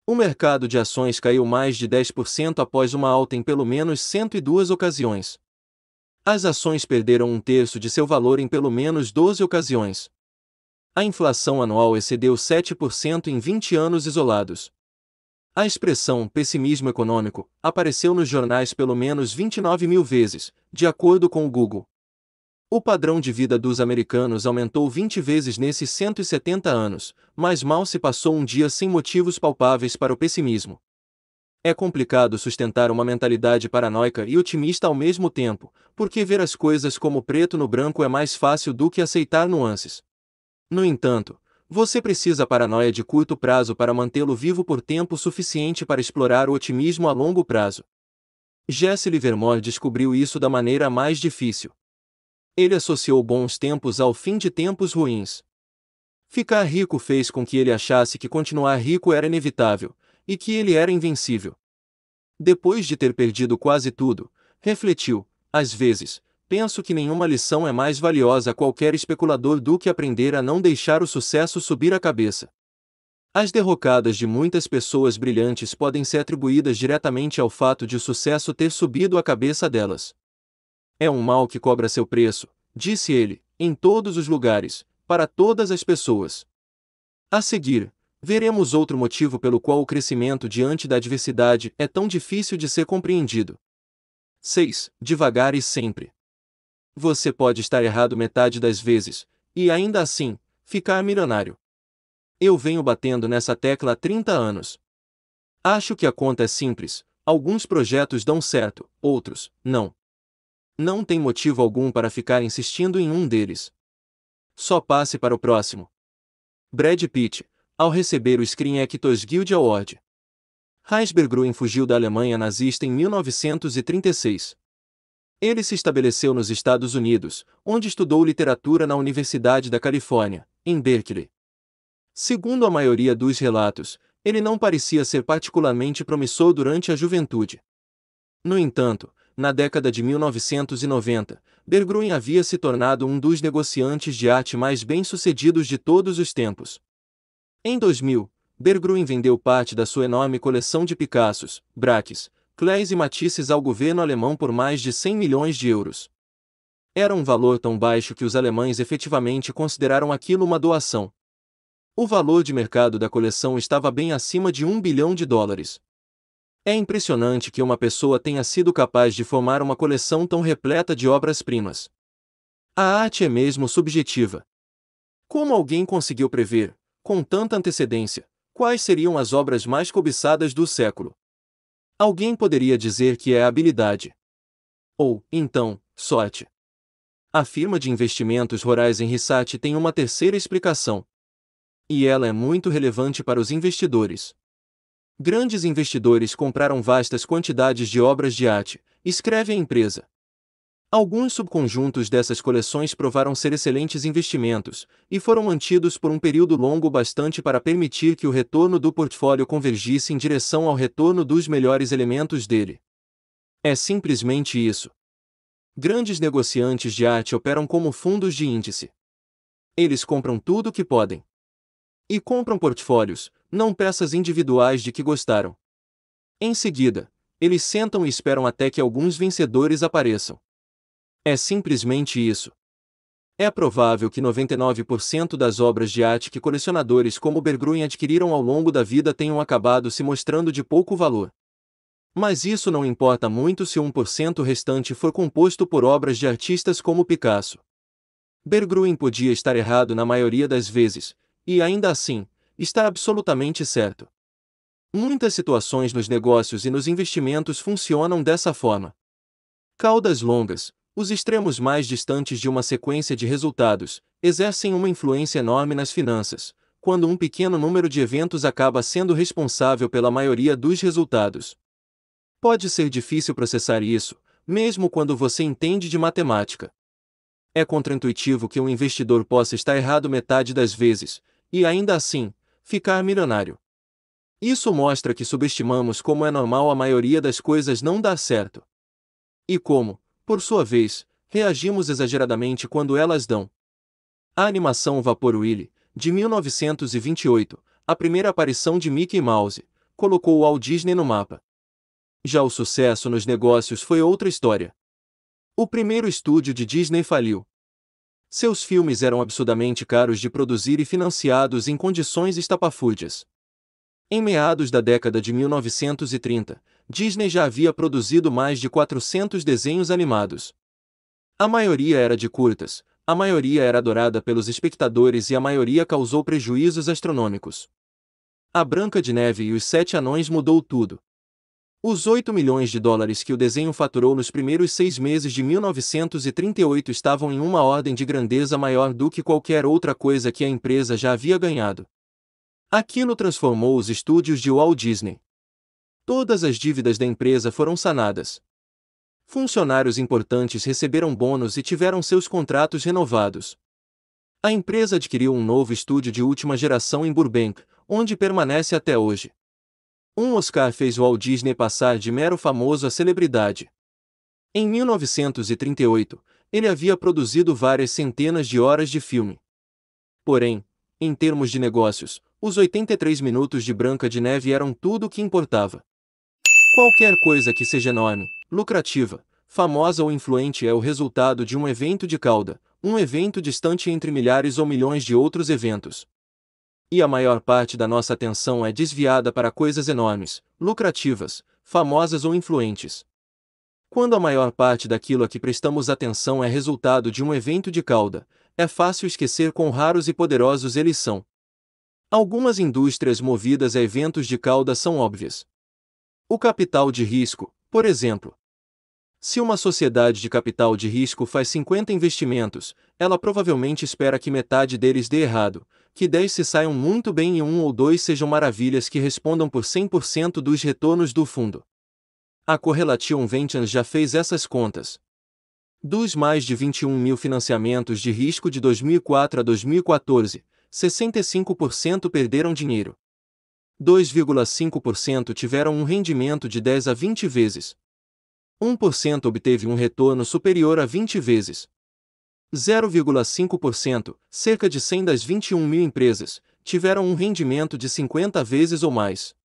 O mercado de ações caiu mais de 10% após uma alta em pelo menos 102 ocasiões. As ações perderam um terço de seu valor em pelo menos 12 ocasiões. A inflação anual excedeu 7% em 20 anos isolados. A expressão pessimismo econômico apareceu nos jornais pelo menos 29 mil vezes, de acordo com o Google. O padrão de vida dos americanos aumentou 20 vezes nesses 170 anos, mas mal se passou um dia sem motivos palpáveis para o pessimismo. É complicado sustentar uma mentalidade paranoica e otimista ao mesmo tempo, porque ver as coisas como preto no branco é mais fácil do que aceitar nuances. No entanto, você precisa paranoia de curto prazo para mantê-lo vivo por tempo suficiente para explorar o otimismo a longo prazo. Jesse Livermore descobriu isso da maneira mais difícil ele associou bons tempos ao fim de tempos ruins. Ficar rico fez com que ele achasse que continuar rico era inevitável, e que ele era invencível. Depois de ter perdido quase tudo, refletiu: às vezes, penso que nenhuma lição é mais valiosa a qualquer especulador do que aprender a não deixar o sucesso subir a cabeça. As derrocadas de muitas pessoas brilhantes podem ser atribuídas diretamente ao fato de o sucesso ter subido a cabeça delas. É um mal que cobra seu preço, disse ele, em todos os lugares, para todas as pessoas. A seguir, veremos outro motivo pelo qual o crescimento diante da adversidade é tão difícil de ser compreendido. 6. Devagar e sempre. Você pode estar errado metade das vezes, e ainda assim, ficar milionário. Eu venho batendo nessa tecla há 30 anos. Acho que a conta é simples, alguns projetos dão certo, outros, não. Não tem motivo algum para ficar insistindo em um deles. Só passe para o próximo. Brad Pitt, ao receber o Screen Actors Guild Award. Gruen fugiu da Alemanha nazista em 1936. Ele se estabeleceu nos Estados Unidos, onde estudou literatura na Universidade da Califórnia, em Berkeley. Segundo a maioria dos relatos, ele não parecia ser particularmente promissor durante a juventude. No entanto, na década de 1990, Berggruen havia se tornado um dos negociantes de arte mais bem-sucedidos de todos os tempos. Em 2000, Berggruen vendeu parte da sua enorme coleção de Picassos, Braques, Kleis e Matisses ao governo alemão por mais de 100 milhões de euros. Era um valor tão baixo que os alemães efetivamente consideraram aquilo uma doação. O valor de mercado da coleção estava bem acima de 1 bilhão de dólares. É impressionante que uma pessoa tenha sido capaz de formar uma coleção tão repleta de obras-primas. A arte é mesmo subjetiva. Como alguém conseguiu prever, com tanta antecedência, quais seriam as obras mais cobiçadas do século? Alguém poderia dizer que é habilidade. Ou, então, sorte. A firma de investimentos rurais em Rissati tem uma terceira explicação. E ela é muito relevante para os investidores. Grandes investidores compraram vastas quantidades de obras de arte, escreve a empresa. Alguns subconjuntos dessas coleções provaram ser excelentes investimentos e foram mantidos por um período longo bastante para permitir que o retorno do portfólio convergisse em direção ao retorno dos melhores elementos dele. É simplesmente isso. Grandes negociantes de arte operam como fundos de índice. Eles compram tudo o que podem. E compram portfólios, não peças individuais de que gostaram. Em seguida, eles sentam e esperam até que alguns vencedores apareçam. É simplesmente isso. É provável que 99% das obras de arte que colecionadores como Bergruen adquiriram ao longo da vida tenham acabado se mostrando de pouco valor. Mas isso não importa muito se 1% restante for composto por obras de artistas como Picasso. Bergruen podia estar errado na maioria das vezes, e ainda assim, está absolutamente certo. Muitas situações nos negócios e nos investimentos funcionam dessa forma. Caudas longas, os extremos mais distantes de uma sequência de resultados, exercem uma influência enorme nas finanças, quando um pequeno número de eventos acaba sendo responsável pela maioria dos resultados. Pode ser difícil processar isso, mesmo quando você entende de matemática. É contraintuitivo que um investidor possa estar errado metade das vezes, e ainda assim, ficar milionário. Isso mostra que subestimamos como é normal a maioria das coisas não dar certo. E como, por sua vez, reagimos exageradamente quando elas dão. A animação Vapor Willy, de 1928, a primeira aparição de Mickey Mouse, colocou o Walt Disney no mapa. Já o sucesso nos negócios foi outra história. O primeiro estúdio de Disney faliu, seus filmes eram absurdamente caros de produzir e financiados em condições estapafúrdias. Em meados da década de 1930, Disney já havia produzido mais de 400 desenhos animados. A maioria era de curtas, a maioria era adorada pelos espectadores e a maioria causou prejuízos astronômicos. A Branca de Neve e os Sete Anões mudou tudo, os 8 milhões de dólares que o desenho faturou nos primeiros seis meses de 1938 estavam em uma ordem de grandeza maior do que qualquer outra coisa que a empresa já havia ganhado. Aquilo transformou os estúdios de Walt Disney. Todas as dívidas da empresa foram sanadas. Funcionários importantes receberam bônus e tiveram seus contratos renovados. A empresa adquiriu um novo estúdio de última geração em Burbank, onde permanece até hoje. Um Oscar fez Walt Disney passar de mero famoso a celebridade. Em 1938, ele havia produzido várias centenas de horas de filme. Porém, em termos de negócios, os 83 minutos de Branca de Neve eram tudo o que importava. Qualquer coisa que seja enorme, lucrativa, famosa ou influente é o resultado de um evento de cauda, um evento distante entre milhares ou milhões de outros eventos e a maior parte da nossa atenção é desviada para coisas enormes, lucrativas, famosas ou influentes. Quando a maior parte daquilo a que prestamos atenção é resultado de um evento de cauda, é fácil esquecer quão raros e poderosos eles são. Algumas indústrias movidas a eventos de cauda são óbvias. O capital de risco, por exemplo. Se uma sociedade de capital de risco faz 50 investimentos, ela provavelmente espera que metade deles dê errado, que 10 se saiam muito bem e 1 ou 2 sejam maravilhas que respondam por 100% dos retornos do fundo. A Correlation Ventures já fez essas contas. Dos mais de 21 mil financiamentos de risco de 2004 a 2014, 65% perderam dinheiro. 2,5% tiveram um rendimento de 10 a 20 vezes. 1% obteve um retorno superior a 20 vezes. 0,5%, cerca de 100 das 21 mil empresas, tiveram um rendimento de 50 vezes ou mais.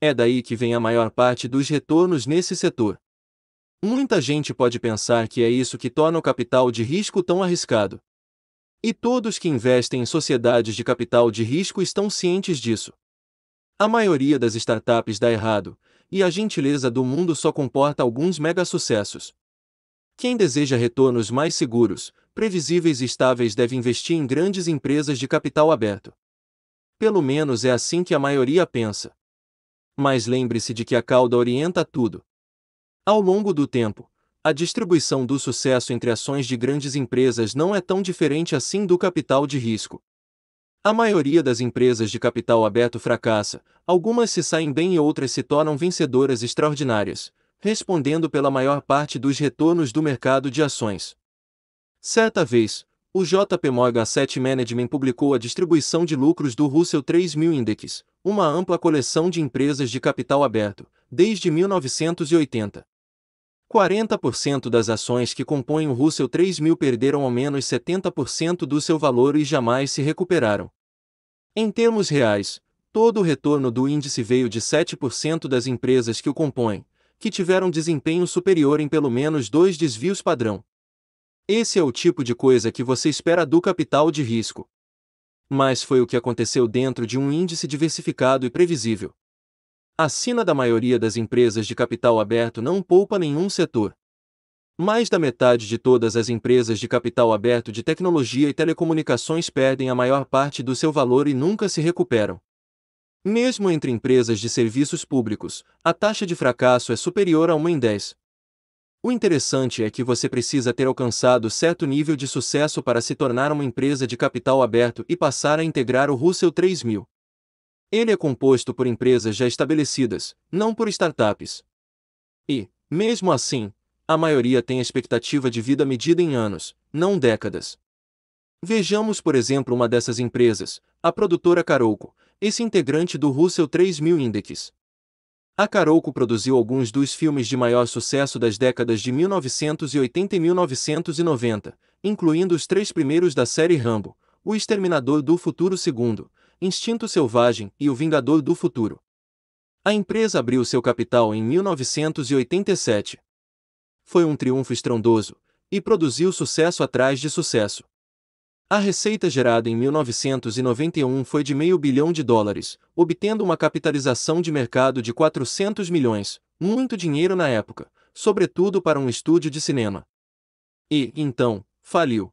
É daí que vem a maior parte dos retornos nesse setor. Muita gente pode pensar que é isso que torna o capital de risco tão arriscado. E todos que investem em sociedades de capital de risco estão cientes disso. A maioria das startups dá errado, e a gentileza do mundo só comporta alguns mega sucessos. Quem deseja retornos mais seguros, previsíveis e estáveis deve investir em grandes empresas de capital aberto. Pelo menos é assim que a maioria pensa. Mas lembre-se de que a cauda orienta tudo. Ao longo do tempo, a distribuição do sucesso entre ações de grandes empresas não é tão diferente assim do capital de risco. A maioria das empresas de capital aberto fracassa, algumas se saem bem e outras se tornam vencedoras extraordinárias, respondendo pela maior parte dos retornos do mercado de ações. Certa vez, o JP Morgan Asset Management publicou a distribuição de lucros do Russell 3000 Index, uma ampla coleção de empresas de capital aberto, desde 1980. 40% das ações que compõem o Russell 3000 perderam ao menos 70% do seu valor e jamais se recuperaram. Em termos reais, todo o retorno do índice veio de 7% das empresas que o compõem, que tiveram desempenho superior em pelo menos dois desvios padrão. Esse é o tipo de coisa que você espera do capital de risco. Mas foi o que aconteceu dentro de um índice diversificado e previsível. A sina da maioria das empresas de capital aberto não poupa nenhum setor. Mais da metade de todas as empresas de capital aberto de tecnologia e telecomunicações perdem a maior parte do seu valor e nunca se recuperam. Mesmo entre empresas de serviços públicos, a taxa de fracasso é superior a 1 em 10. O interessante é que você precisa ter alcançado certo nível de sucesso para se tornar uma empresa de capital aberto e passar a integrar o Russell 3000. Ele é composto por empresas já estabelecidas, não por startups. E, mesmo assim, a maioria tem a expectativa de vida medida em anos, não décadas. Vejamos, por exemplo, uma dessas empresas, a produtora Caroco, esse integrante do Russell 3000 Index. A Caroco produziu alguns dos filmes de maior sucesso das décadas de 1980 e 1990, incluindo os três primeiros da série Rambo, O Exterminador do Futuro II, Instinto Selvagem e O Vingador do Futuro. A empresa abriu seu capital em 1987. Foi um triunfo estrondoso, e produziu sucesso atrás de sucesso. A receita gerada em 1991 foi de meio bilhão de dólares, obtendo uma capitalização de mercado de 400 milhões, muito dinheiro na época, sobretudo para um estúdio de cinema. E, então, faliu.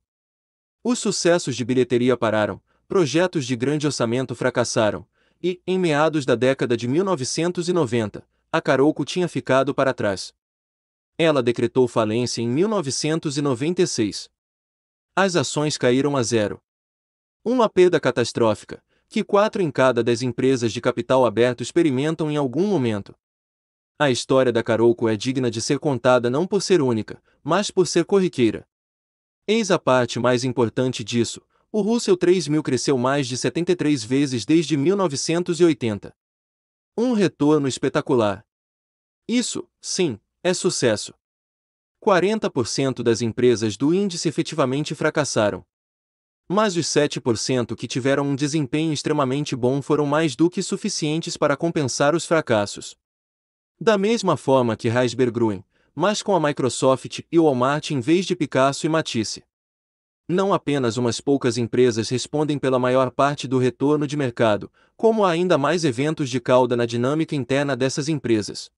Os sucessos de bilheteria pararam, projetos de grande orçamento fracassaram, e, em meados da década de 1990, a Caroco tinha ficado para trás. Ela decretou falência em 1996 as ações caíram a zero. Uma perda catastrófica, que quatro em cada dez empresas de capital aberto experimentam em algum momento. A história da Caroco é digna de ser contada não por ser única, mas por ser corriqueira. Eis a parte mais importante disso. O Russell 3000 cresceu mais de 73 vezes desde 1980. Um retorno espetacular. Isso, sim, é sucesso. 40% das empresas do índice efetivamente fracassaram. Mas os 7% que tiveram um desempenho extremamente bom foram mais do que suficientes para compensar os fracassos. Da mesma forma que Gruen, mas com a Microsoft e o Walmart em vez de Picasso e Matisse. Não apenas umas poucas empresas respondem pela maior parte do retorno de mercado, como há ainda mais eventos de cauda na dinâmica interna dessas empresas.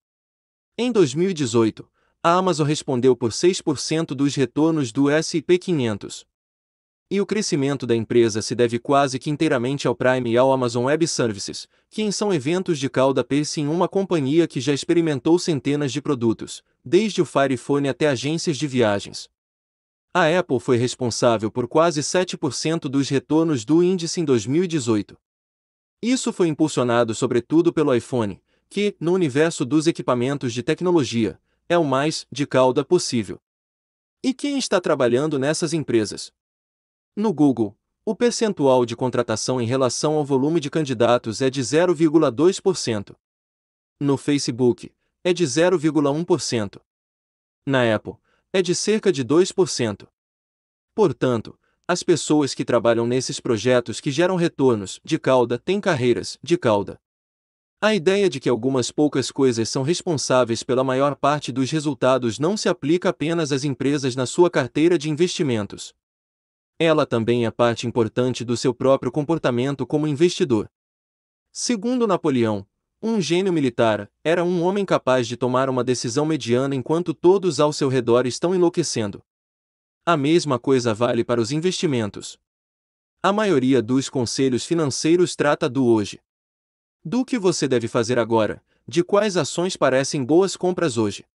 Em 2018, a Amazon respondeu por 6% dos retornos do S&P 500. E o crescimento da empresa se deve quase que inteiramente ao Prime e ao Amazon Web Services, que são eventos de cauda em uma companhia que já experimentou centenas de produtos, desde o Firephone até agências de viagens. A Apple foi responsável por quase 7% dos retornos do índice em 2018. Isso foi impulsionado sobretudo pelo iPhone, que, no universo dos equipamentos de tecnologia, é o mais de cauda possível. E quem está trabalhando nessas empresas? No Google, o percentual de contratação em relação ao volume de candidatos é de 0,2%. No Facebook, é de 0,1%. Na Apple, é de cerca de 2%. Portanto, as pessoas que trabalham nesses projetos que geram retornos de cauda têm carreiras de cauda. A ideia de que algumas poucas coisas são responsáveis pela maior parte dos resultados não se aplica apenas às empresas na sua carteira de investimentos. Ela também é parte importante do seu próprio comportamento como investidor. Segundo Napoleão, um gênio militar, era um homem capaz de tomar uma decisão mediana enquanto todos ao seu redor estão enlouquecendo. A mesma coisa vale para os investimentos. A maioria dos conselhos financeiros trata do hoje do que você deve fazer agora, de quais ações parecem boas compras hoje.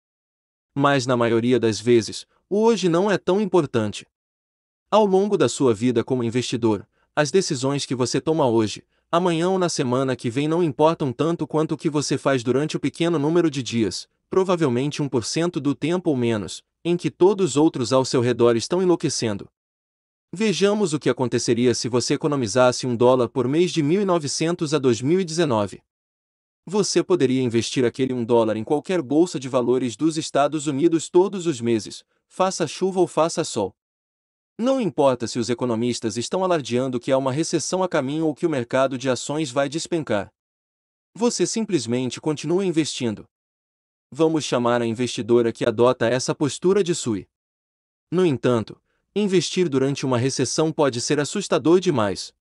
Mas na maioria das vezes, o hoje não é tão importante. Ao longo da sua vida como investidor, as decisões que você toma hoje, amanhã ou na semana que vem não importam tanto quanto o que você faz durante o pequeno número de dias, provavelmente 1% do tempo ou menos, em que todos os outros ao seu redor estão enlouquecendo. Vejamos o que aconteceria se você economizasse um dólar por mês de 1900 a 2019. Você poderia investir aquele um dólar em qualquer bolsa de valores dos Estados Unidos todos os meses, faça chuva ou faça sol. Não importa se os economistas estão alardeando que há uma recessão a caminho ou que o mercado de ações vai despencar. Você simplesmente continua investindo. Vamos chamar a investidora que adota essa postura de Sui. No entanto, investir durante uma recessão pode ser assustador demais.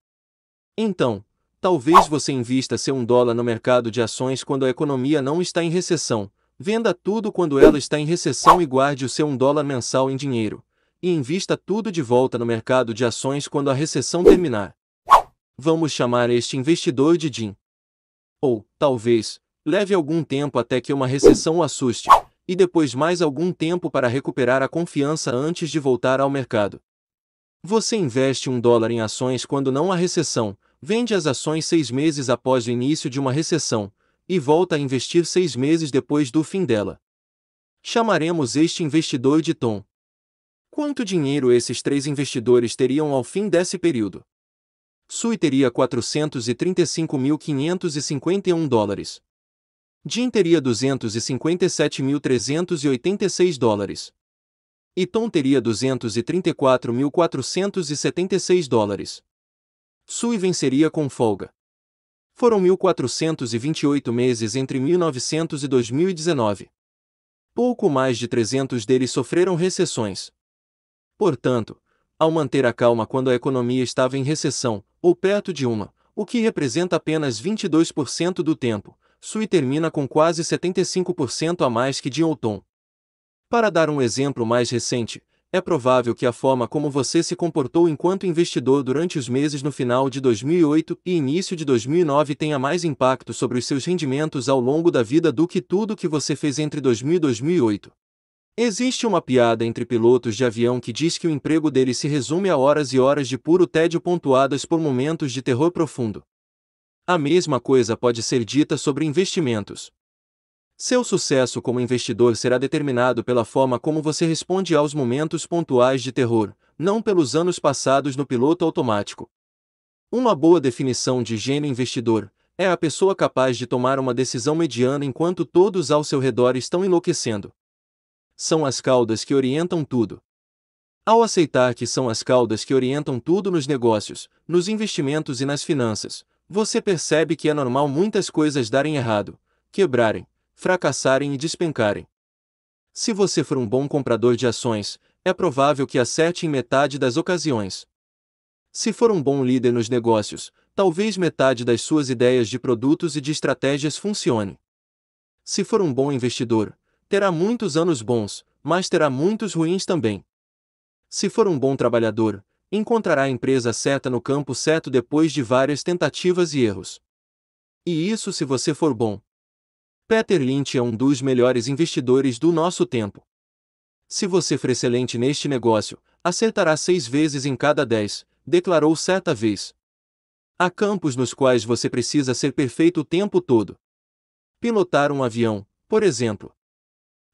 Então, talvez você invista seu um dólar no mercado de ações quando a economia não está em recessão, venda tudo quando ela está em recessão e guarde o seu um dólar mensal em dinheiro, e invista tudo de volta no mercado de ações quando a recessão terminar. Vamos chamar este investidor de Jim. Ou, talvez, leve algum tempo até que uma recessão o assuste e depois mais algum tempo para recuperar a confiança antes de voltar ao mercado. Você investe um dólar em ações quando não há recessão, vende as ações seis meses após o início de uma recessão, e volta a investir seis meses depois do fim dela. Chamaremos este investidor de Tom. Quanto dinheiro esses três investidores teriam ao fim desse período? Sui teria 435.551 dólares. Jim teria 257.386 dólares. E Tom teria 234.476 dólares. Sui venceria com folga. Foram 1.428 meses entre 1900 e 2019. Pouco mais de 300 deles sofreram recessões. Portanto, ao manter a calma quando a economia estava em recessão, ou perto de uma, o que representa apenas 22% do tempo, Sui termina com quase 75% a mais que outono. Para dar um exemplo mais recente, é provável que a forma como você se comportou enquanto investidor durante os meses no final de 2008 e início de 2009 tenha mais impacto sobre os seus rendimentos ao longo da vida do que tudo que você fez entre 2000 e 2008. Existe uma piada entre pilotos de avião que diz que o emprego deles se resume a horas e horas de puro tédio pontuadas por momentos de terror profundo. A mesma coisa pode ser dita sobre investimentos. Seu sucesso como investidor será determinado pela forma como você responde aos momentos pontuais de terror, não pelos anos passados no piloto automático. Uma boa definição de gênio investidor é a pessoa capaz de tomar uma decisão mediana enquanto todos ao seu redor estão enlouquecendo. São as caudas que orientam tudo. Ao aceitar que são as caudas que orientam tudo nos negócios, nos investimentos e nas finanças, você percebe que é normal muitas coisas darem errado, quebrarem, fracassarem e despencarem. Se você for um bom comprador de ações, é provável que acerte em metade das ocasiões. Se for um bom líder nos negócios, talvez metade das suas ideias de produtos e de estratégias funcione. Se for um bom investidor, terá muitos anos bons, mas terá muitos ruins também. Se for um bom trabalhador, encontrará a empresa certa no campo certo depois de várias tentativas e erros. E isso se você for bom. Peter Lynch é um dos melhores investidores do nosso tempo. Se você for excelente neste negócio, acertará seis vezes em cada dez, declarou certa vez. Há campos nos quais você precisa ser perfeito o tempo todo. Pilotar um avião, por exemplo.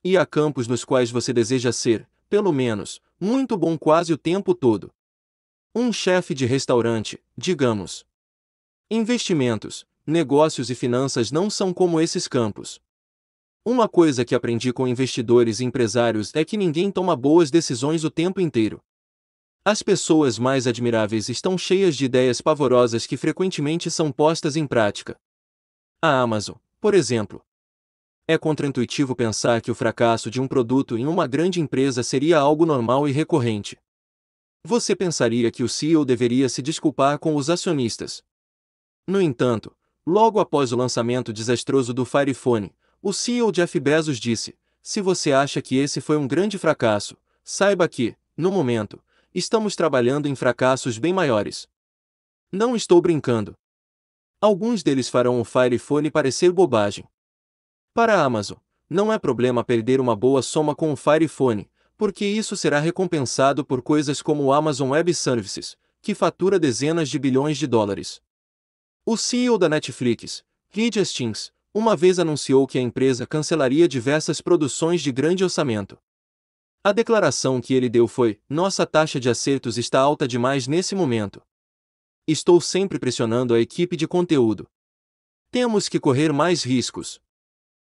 E há campos nos quais você deseja ser, pelo menos, muito bom quase o tempo todo. Um chefe de restaurante, digamos. Investimentos, negócios e finanças não são como esses campos. Uma coisa que aprendi com investidores e empresários é que ninguém toma boas decisões o tempo inteiro. As pessoas mais admiráveis estão cheias de ideias pavorosas que frequentemente são postas em prática. A Amazon, por exemplo. É contraintuitivo pensar que o fracasso de um produto em uma grande empresa seria algo normal e recorrente. Você pensaria que o CEO deveria se desculpar com os acionistas. No entanto, logo após o lançamento desastroso do Firephone, o CEO Jeff Bezos disse: Se você acha que esse foi um grande fracasso, saiba que, no momento, estamos trabalhando em fracassos bem maiores. Não estou brincando. Alguns deles farão o Firephone parecer bobagem. Para a Amazon, não é problema perder uma boa soma com o Firephone, porque isso será recompensado por coisas como o Amazon Web Services, que fatura dezenas de bilhões de dólares. O CEO da Netflix, Reed Hastings, uma vez anunciou que a empresa cancelaria diversas produções de grande orçamento. A declaração que ele deu foi: Nossa taxa de acertos está alta demais nesse momento. Estou sempre pressionando a equipe de conteúdo. Temos que correr mais riscos.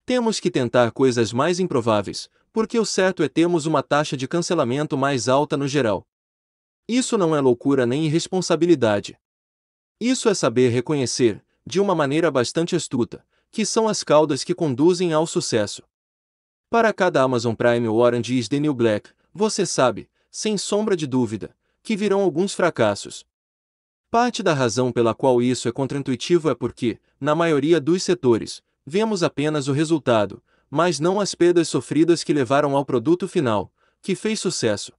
Temos que tentar coisas mais improváveis, porque o certo é termos uma taxa de cancelamento mais alta no geral. Isso não é loucura nem irresponsabilidade. Isso é saber reconhecer, de uma maneira bastante astuta, que são as caudas que conduzem ao sucesso. Para cada Amazon Prime Orange is the New Black, você sabe, sem sombra de dúvida, que virão alguns fracassos. Parte da razão pela qual isso é contraintuitivo é porque, na maioria dos setores, vemos apenas o resultado, mas não as perdas sofridas que levaram ao produto final, que fez sucesso.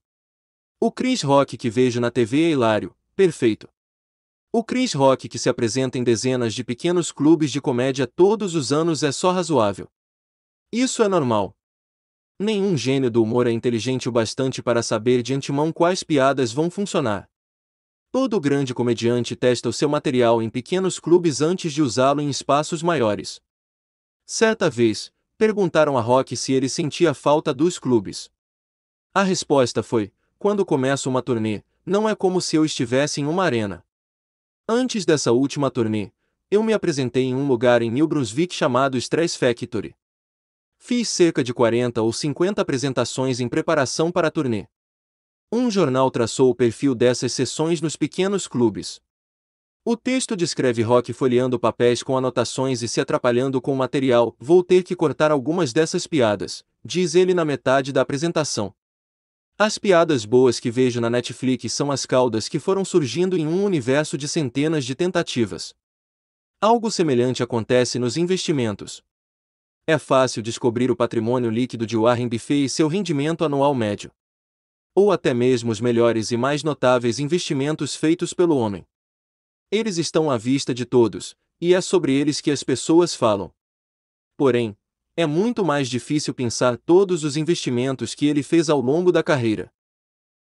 O Chris Rock que vejo na TV é hilário, perfeito. O Chris Rock que se apresenta em dezenas de pequenos clubes de comédia todos os anos é só razoável. Isso é normal. Nenhum gênio do humor é inteligente o bastante para saber de antemão quais piadas vão funcionar. Todo grande comediante testa o seu material em pequenos clubes antes de usá-lo em espaços maiores. Certa vez, Perguntaram a Rock se ele sentia falta dos clubes. A resposta foi: quando começo uma turnê, não é como se eu estivesse em uma arena. Antes dessa última turnê, eu me apresentei em um lugar em New Brunswick chamado Stress Factory. Fiz cerca de 40 ou 50 apresentações em preparação para a turnê. Um jornal traçou o perfil dessas sessões nos pequenos clubes. O texto descreve Rock folheando papéis com anotações e se atrapalhando com o material. Vou ter que cortar algumas dessas piadas, diz ele na metade da apresentação. As piadas boas que vejo na Netflix são as caudas que foram surgindo em um universo de centenas de tentativas. Algo semelhante acontece nos investimentos. É fácil descobrir o patrimônio líquido de Warren Buffett e seu rendimento anual médio. Ou até mesmo os melhores e mais notáveis investimentos feitos pelo homem. Eles estão à vista de todos, e é sobre eles que as pessoas falam. Porém, é muito mais difícil pensar todos os investimentos que ele fez ao longo da carreira.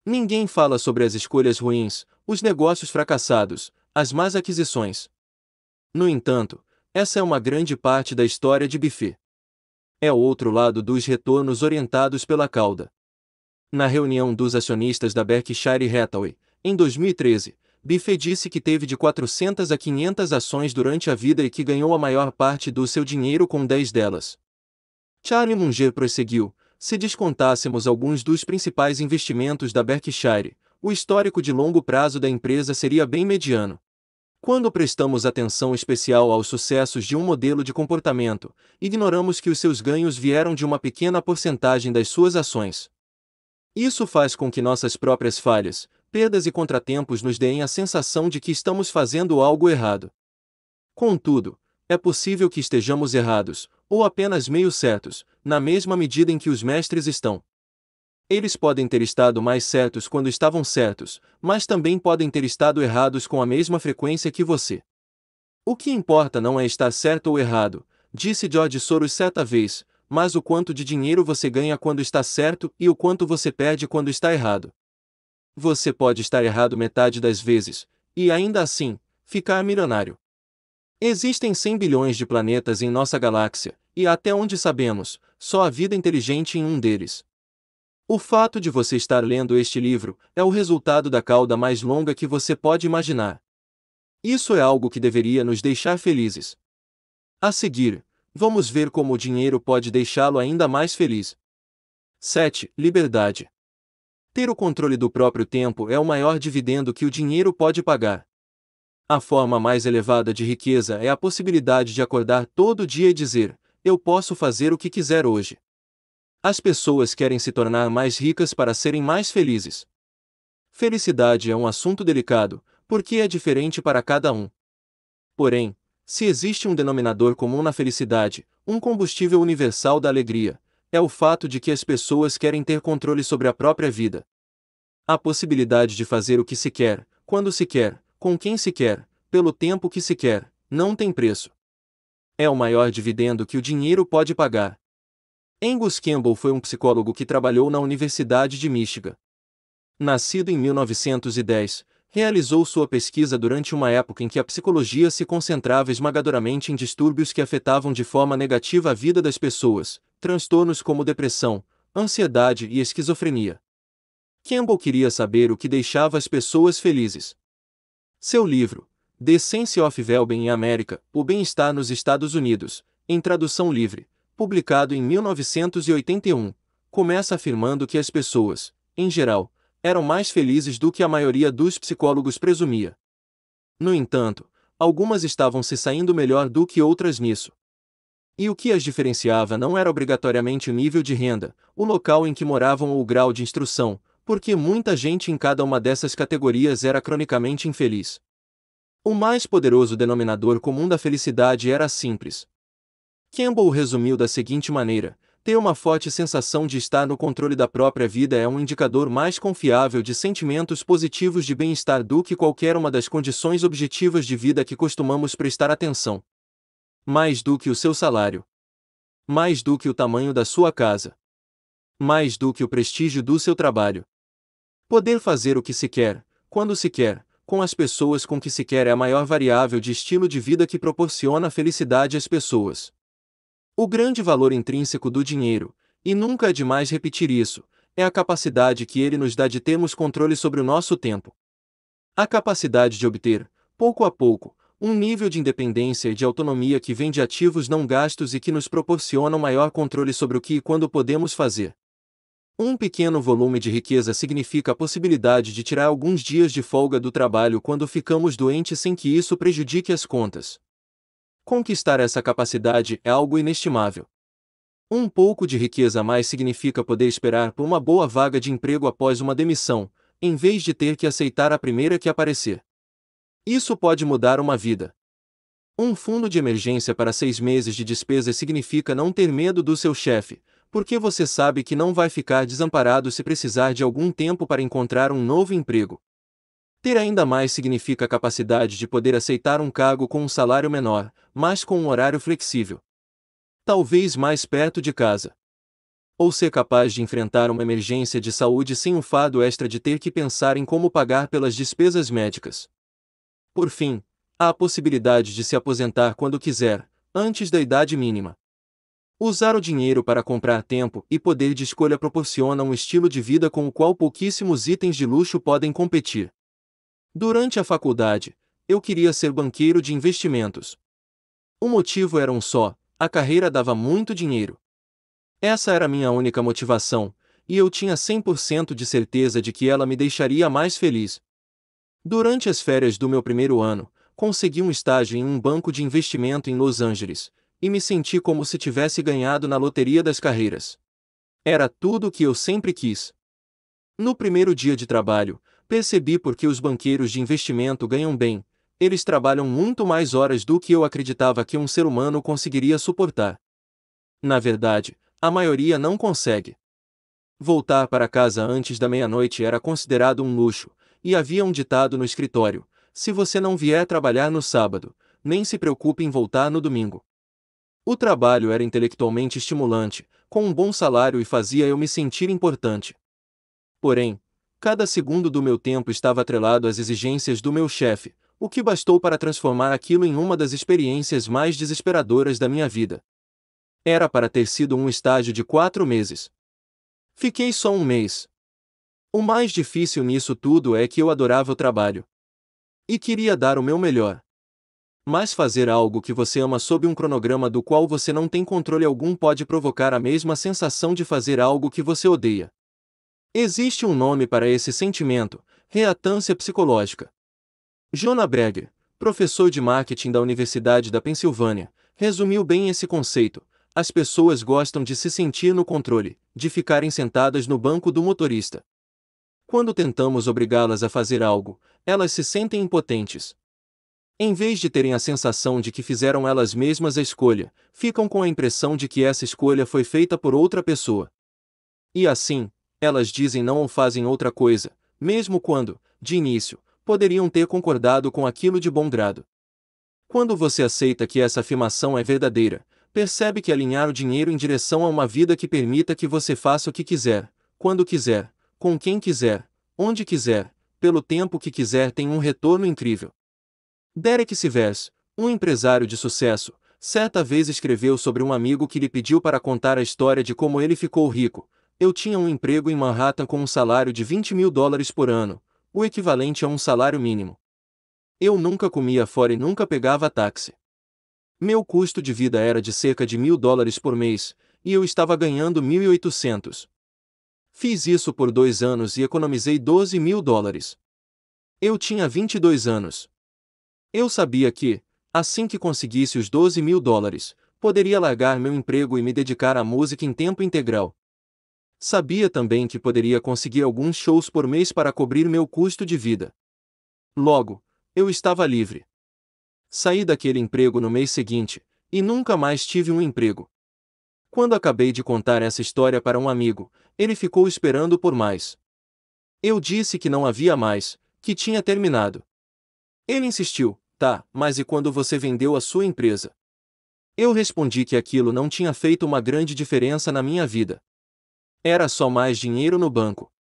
Ninguém fala sobre as escolhas ruins, os negócios fracassados, as más aquisições. No entanto, essa é uma grande parte da história de Buffet. É o outro lado dos retornos orientados pela cauda. Na reunião dos acionistas da Berkshire Hathaway, em 2013, Biffet disse que teve de 400 a 500 ações durante a vida e que ganhou a maior parte do seu dinheiro com 10 delas. Charlie Munger prosseguiu: se descontássemos alguns dos principais investimentos da Berkshire, o histórico de longo prazo da empresa seria bem mediano. Quando prestamos atenção especial aos sucessos de um modelo de comportamento, ignoramos que os seus ganhos vieram de uma pequena porcentagem das suas ações. Isso faz com que nossas próprias falhas, perdas e contratempos nos deem a sensação de que estamos fazendo algo errado. Contudo, é possível que estejamos errados, ou apenas meio certos, na mesma medida em que os mestres estão. Eles podem ter estado mais certos quando estavam certos, mas também podem ter estado errados com a mesma frequência que você. O que importa não é estar certo ou errado, disse George Soros certa vez, mas o quanto de dinheiro você ganha quando está certo e o quanto você perde quando está errado. Você pode estar errado metade das vezes, e ainda assim, ficar milionário. Existem 100 bilhões de planetas em nossa galáxia, e até onde sabemos, só há vida inteligente em um deles. O fato de você estar lendo este livro é o resultado da cauda mais longa que você pode imaginar. Isso é algo que deveria nos deixar felizes. A seguir, vamos ver como o dinheiro pode deixá-lo ainda mais feliz. 7. Liberdade. Ter o controle do próprio tempo é o maior dividendo que o dinheiro pode pagar. A forma mais elevada de riqueza é a possibilidade de acordar todo dia e dizer: Eu posso fazer o que quiser hoje. As pessoas querem se tornar mais ricas para serem mais felizes. Felicidade é um assunto delicado, porque é diferente para cada um. Porém, se existe um denominador comum na felicidade, um combustível universal da alegria, é o fato de que as pessoas querem ter controle sobre a própria vida. A possibilidade de fazer o que se quer, quando se quer, com quem se quer, pelo tempo que se quer, não tem preço. É o maior dividendo que o dinheiro pode pagar. Angus Campbell foi um psicólogo que trabalhou na Universidade de Michigan. Nascido em 1910, realizou sua pesquisa durante uma época em que a psicologia se concentrava esmagadoramente em distúrbios que afetavam de forma negativa a vida das pessoas, transtornos como depressão, ansiedade e esquizofrenia. Campbell queria saber o que deixava as pessoas felizes. Seu livro, The Sense of being in America, O Bem-Estar nos Estados Unidos, em tradução livre, publicado em 1981, começa afirmando que as pessoas, em geral, eram mais felizes do que a maioria dos psicólogos presumia. No entanto, algumas estavam se saindo melhor do que outras nisso. E o que as diferenciava não era obrigatoriamente o nível de renda, o local em que moravam ou o grau de instrução, porque muita gente em cada uma dessas categorias era cronicamente infeliz. O mais poderoso denominador comum da felicidade era simples. Campbell resumiu da seguinte maneira: ter uma forte sensação de estar no controle da própria vida é um indicador mais confiável de sentimentos positivos de bem-estar do que qualquer uma das condições objetivas de vida que costumamos prestar atenção. Mais do que o seu salário. Mais do que o tamanho da sua casa. Mais do que o prestígio do seu trabalho. Poder fazer o que se quer, quando se quer, com as pessoas com que se quer é a maior variável de estilo de vida que proporciona felicidade às pessoas. O grande valor intrínseco do dinheiro, e nunca é demais repetir isso, é a capacidade que ele nos dá de termos controle sobre o nosso tempo. A capacidade de obter, pouco a pouco, um nível de independência e de autonomia que vem de ativos não gastos e que nos proporciona maior controle sobre o que e quando podemos fazer. Um pequeno volume de riqueza significa a possibilidade de tirar alguns dias de folga do trabalho quando ficamos doentes sem que isso prejudique as contas. Conquistar essa capacidade é algo inestimável. Um pouco de riqueza a mais significa poder esperar por uma boa vaga de emprego após uma demissão, em vez de ter que aceitar a primeira que aparecer. Isso pode mudar uma vida. Um fundo de emergência para seis meses de despesas significa não ter medo do seu chefe, porque você sabe que não vai ficar desamparado se precisar de algum tempo para encontrar um novo emprego. Ter ainda mais significa a capacidade de poder aceitar um cargo com um salário menor, mas com um horário flexível. Talvez mais perto de casa. Ou ser capaz de enfrentar uma emergência de saúde sem o um fado extra de ter que pensar em como pagar pelas despesas médicas. Por fim, há a possibilidade de se aposentar quando quiser, antes da idade mínima. Usar o dinheiro para comprar tempo e poder de escolha proporciona um estilo de vida com o qual pouquíssimos itens de luxo podem competir. Durante a faculdade, eu queria ser banqueiro de investimentos. O motivo era um só: a carreira dava muito dinheiro. Essa era minha única motivação, e eu tinha 100% de certeza de que ela me deixaria mais feliz. Durante as férias do meu primeiro ano, consegui um estágio em um banco de investimento em Los Angeles, e me senti como se tivesse ganhado na loteria das carreiras. Era tudo o que eu sempre quis. No primeiro dia de trabalho, percebi porque os banqueiros de investimento ganham bem, eles trabalham muito mais horas do que eu acreditava que um ser humano conseguiria suportar. Na verdade, a maioria não consegue. Voltar para casa antes da meia-noite era considerado um luxo, e havia um ditado no escritório: se você não vier trabalhar no sábado, nem se preocupe em voltar no domingo. O trabalho era intelectualmente estimulante, com um bom salário e fazia eu me sentir importante. Porém, cada segundo do meu tempo estava atrelado às exigências do meu chefe, o que bastou para transformar aquilo em uma das experiências mais desesperadoras da minha vida. Era para ter sido um estágio de quatro meses. Fiquei só um mês, o mais difícil nisso tudo é que eu adorava o trabalho. E queria dar o meu melhor. Mas fazer algo que você ama sob um cronograma do qual você não tem controle algum pode provocar a mesma sensação de fazer algo que você odeia. Existe um nome para esse sentimento: reatância psicológica. Jonah Breger, professor de marketing da Universidade da Pensilvânia, resumiu bem esse conceito. As pessoas gostam de se sentir no controle, de ficarem sentadas no banco do motorista. Quando tentamos obrigá-las a fazer algo, elas se sentem impotentes. Em vez de terem a sensação de que fizeram elas mesmas a escolha, ficam com a impressão de que essa escolha foi feita por outra pessoa. E assim, elas dizem não ou fazem outra coisa, mesmo quando, de início, poderiam ter concordado com aquilo de bom grado. Quando você aceita que essa afirmação é verdadeira, percebe que alinhar o dinheiro em direção a uma vida que permita que você faça o que quiser, quando quiser, com quem quiser, onde quiser, pelo tempo que quiser tem um retorno incrível. Derek Sivers, um empresário de sucesso, certa vez escreveu sobre um amigo que lhe pediu para contar a história de como ele ficou rico. Eu tinha um emprego em Manhattan com um salário de 20 mil dólares por ano, o equivalente a um salário mínimo. Eu nunca comia fora e nunca pegava táxi. Meu custo de vida era de cerca de mil dólares por mês, e eu estava ganhando 1.800, Fiz isso por dois anos e economizei 12 mil dólares. Eu tinha 22 anos. Eu sabia que, assim que conseguisse os 12 mil dólares, poderia largar meu emprego e me dedicar à música em tempo integral. Sabia também que poderia conseguir alguns shows por mês para cobrir meu custo de vida. Logo, eu estava livre. Saí daquele emprego no mês seguinte, e nunca mais tive um emprego. Quando acabei de contar essa história para um amigo, ele ficou esperando por mais. Eu disse que não havia mais, que tinha terminado. Ele insistiu, tá, mas e quando você vendeu a sua empresa? Eu respondi que aquilo não tinha feito uma grande diferença na minha vida. Era só mais dinheiro no banco.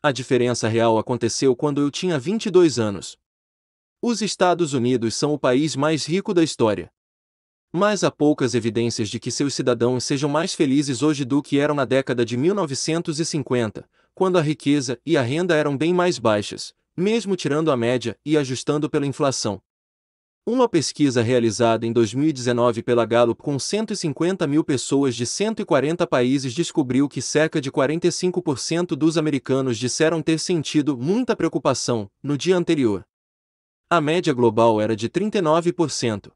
A diferença real aconteceu quando eu tinha 22 anos. Os Estados Unidos são o país mais rico da história. Mas há poucas evidências de que seus cidadãos sejam mais felizes hoje do que eram na década de 1950, quando a riqueza e a renda eram bem mais baixas, mesmo tirando a média e ajustando pela inflação. Uma pesquisa realizada em 2019 pela Gallup com 150 mil pessoas de 140 países descobriu que cerca de 45% dos americanos disseram ter sentido muita preocupação no dia anterior. A média global era de 39%.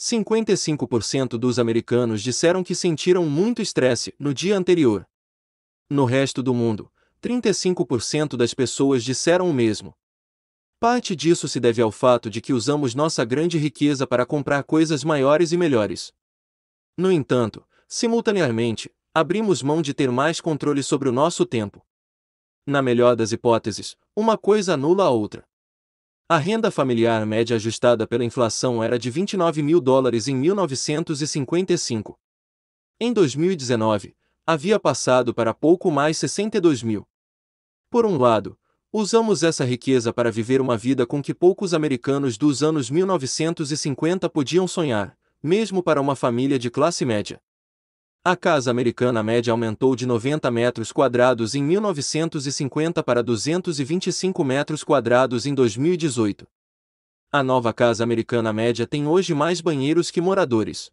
55% dos americanos disseram que sentiram muito estresse no dia anterior. No resto do mundo, 35% das pessoas disseram o mesmo. Parte disso se deve ao fato de que usamos nossa grande riqueza para comprar coisas maiores e melhores. No entanto, simultaneamente, abrimos mão de ter mais controle sobre o nosso tempo. Na melhor das hipóteses, uma coisa anula a outra. A renda familiar média ajustada pela inflação era de 29 mil dólares em 1955. Em 2019, havia passado para pouco mais 62 mil. Por um lado, usamos essa riqueza para viver uma vida com que poucos americanos dos anos 1950 podiam sonhar, mesmo para uma família de classe média. A casa americana média aumentou de 90 metros quadrados em 1950 para 225 metros quadrados em 2018. A nova casa americana média tem hoje mais banheiros que moradores.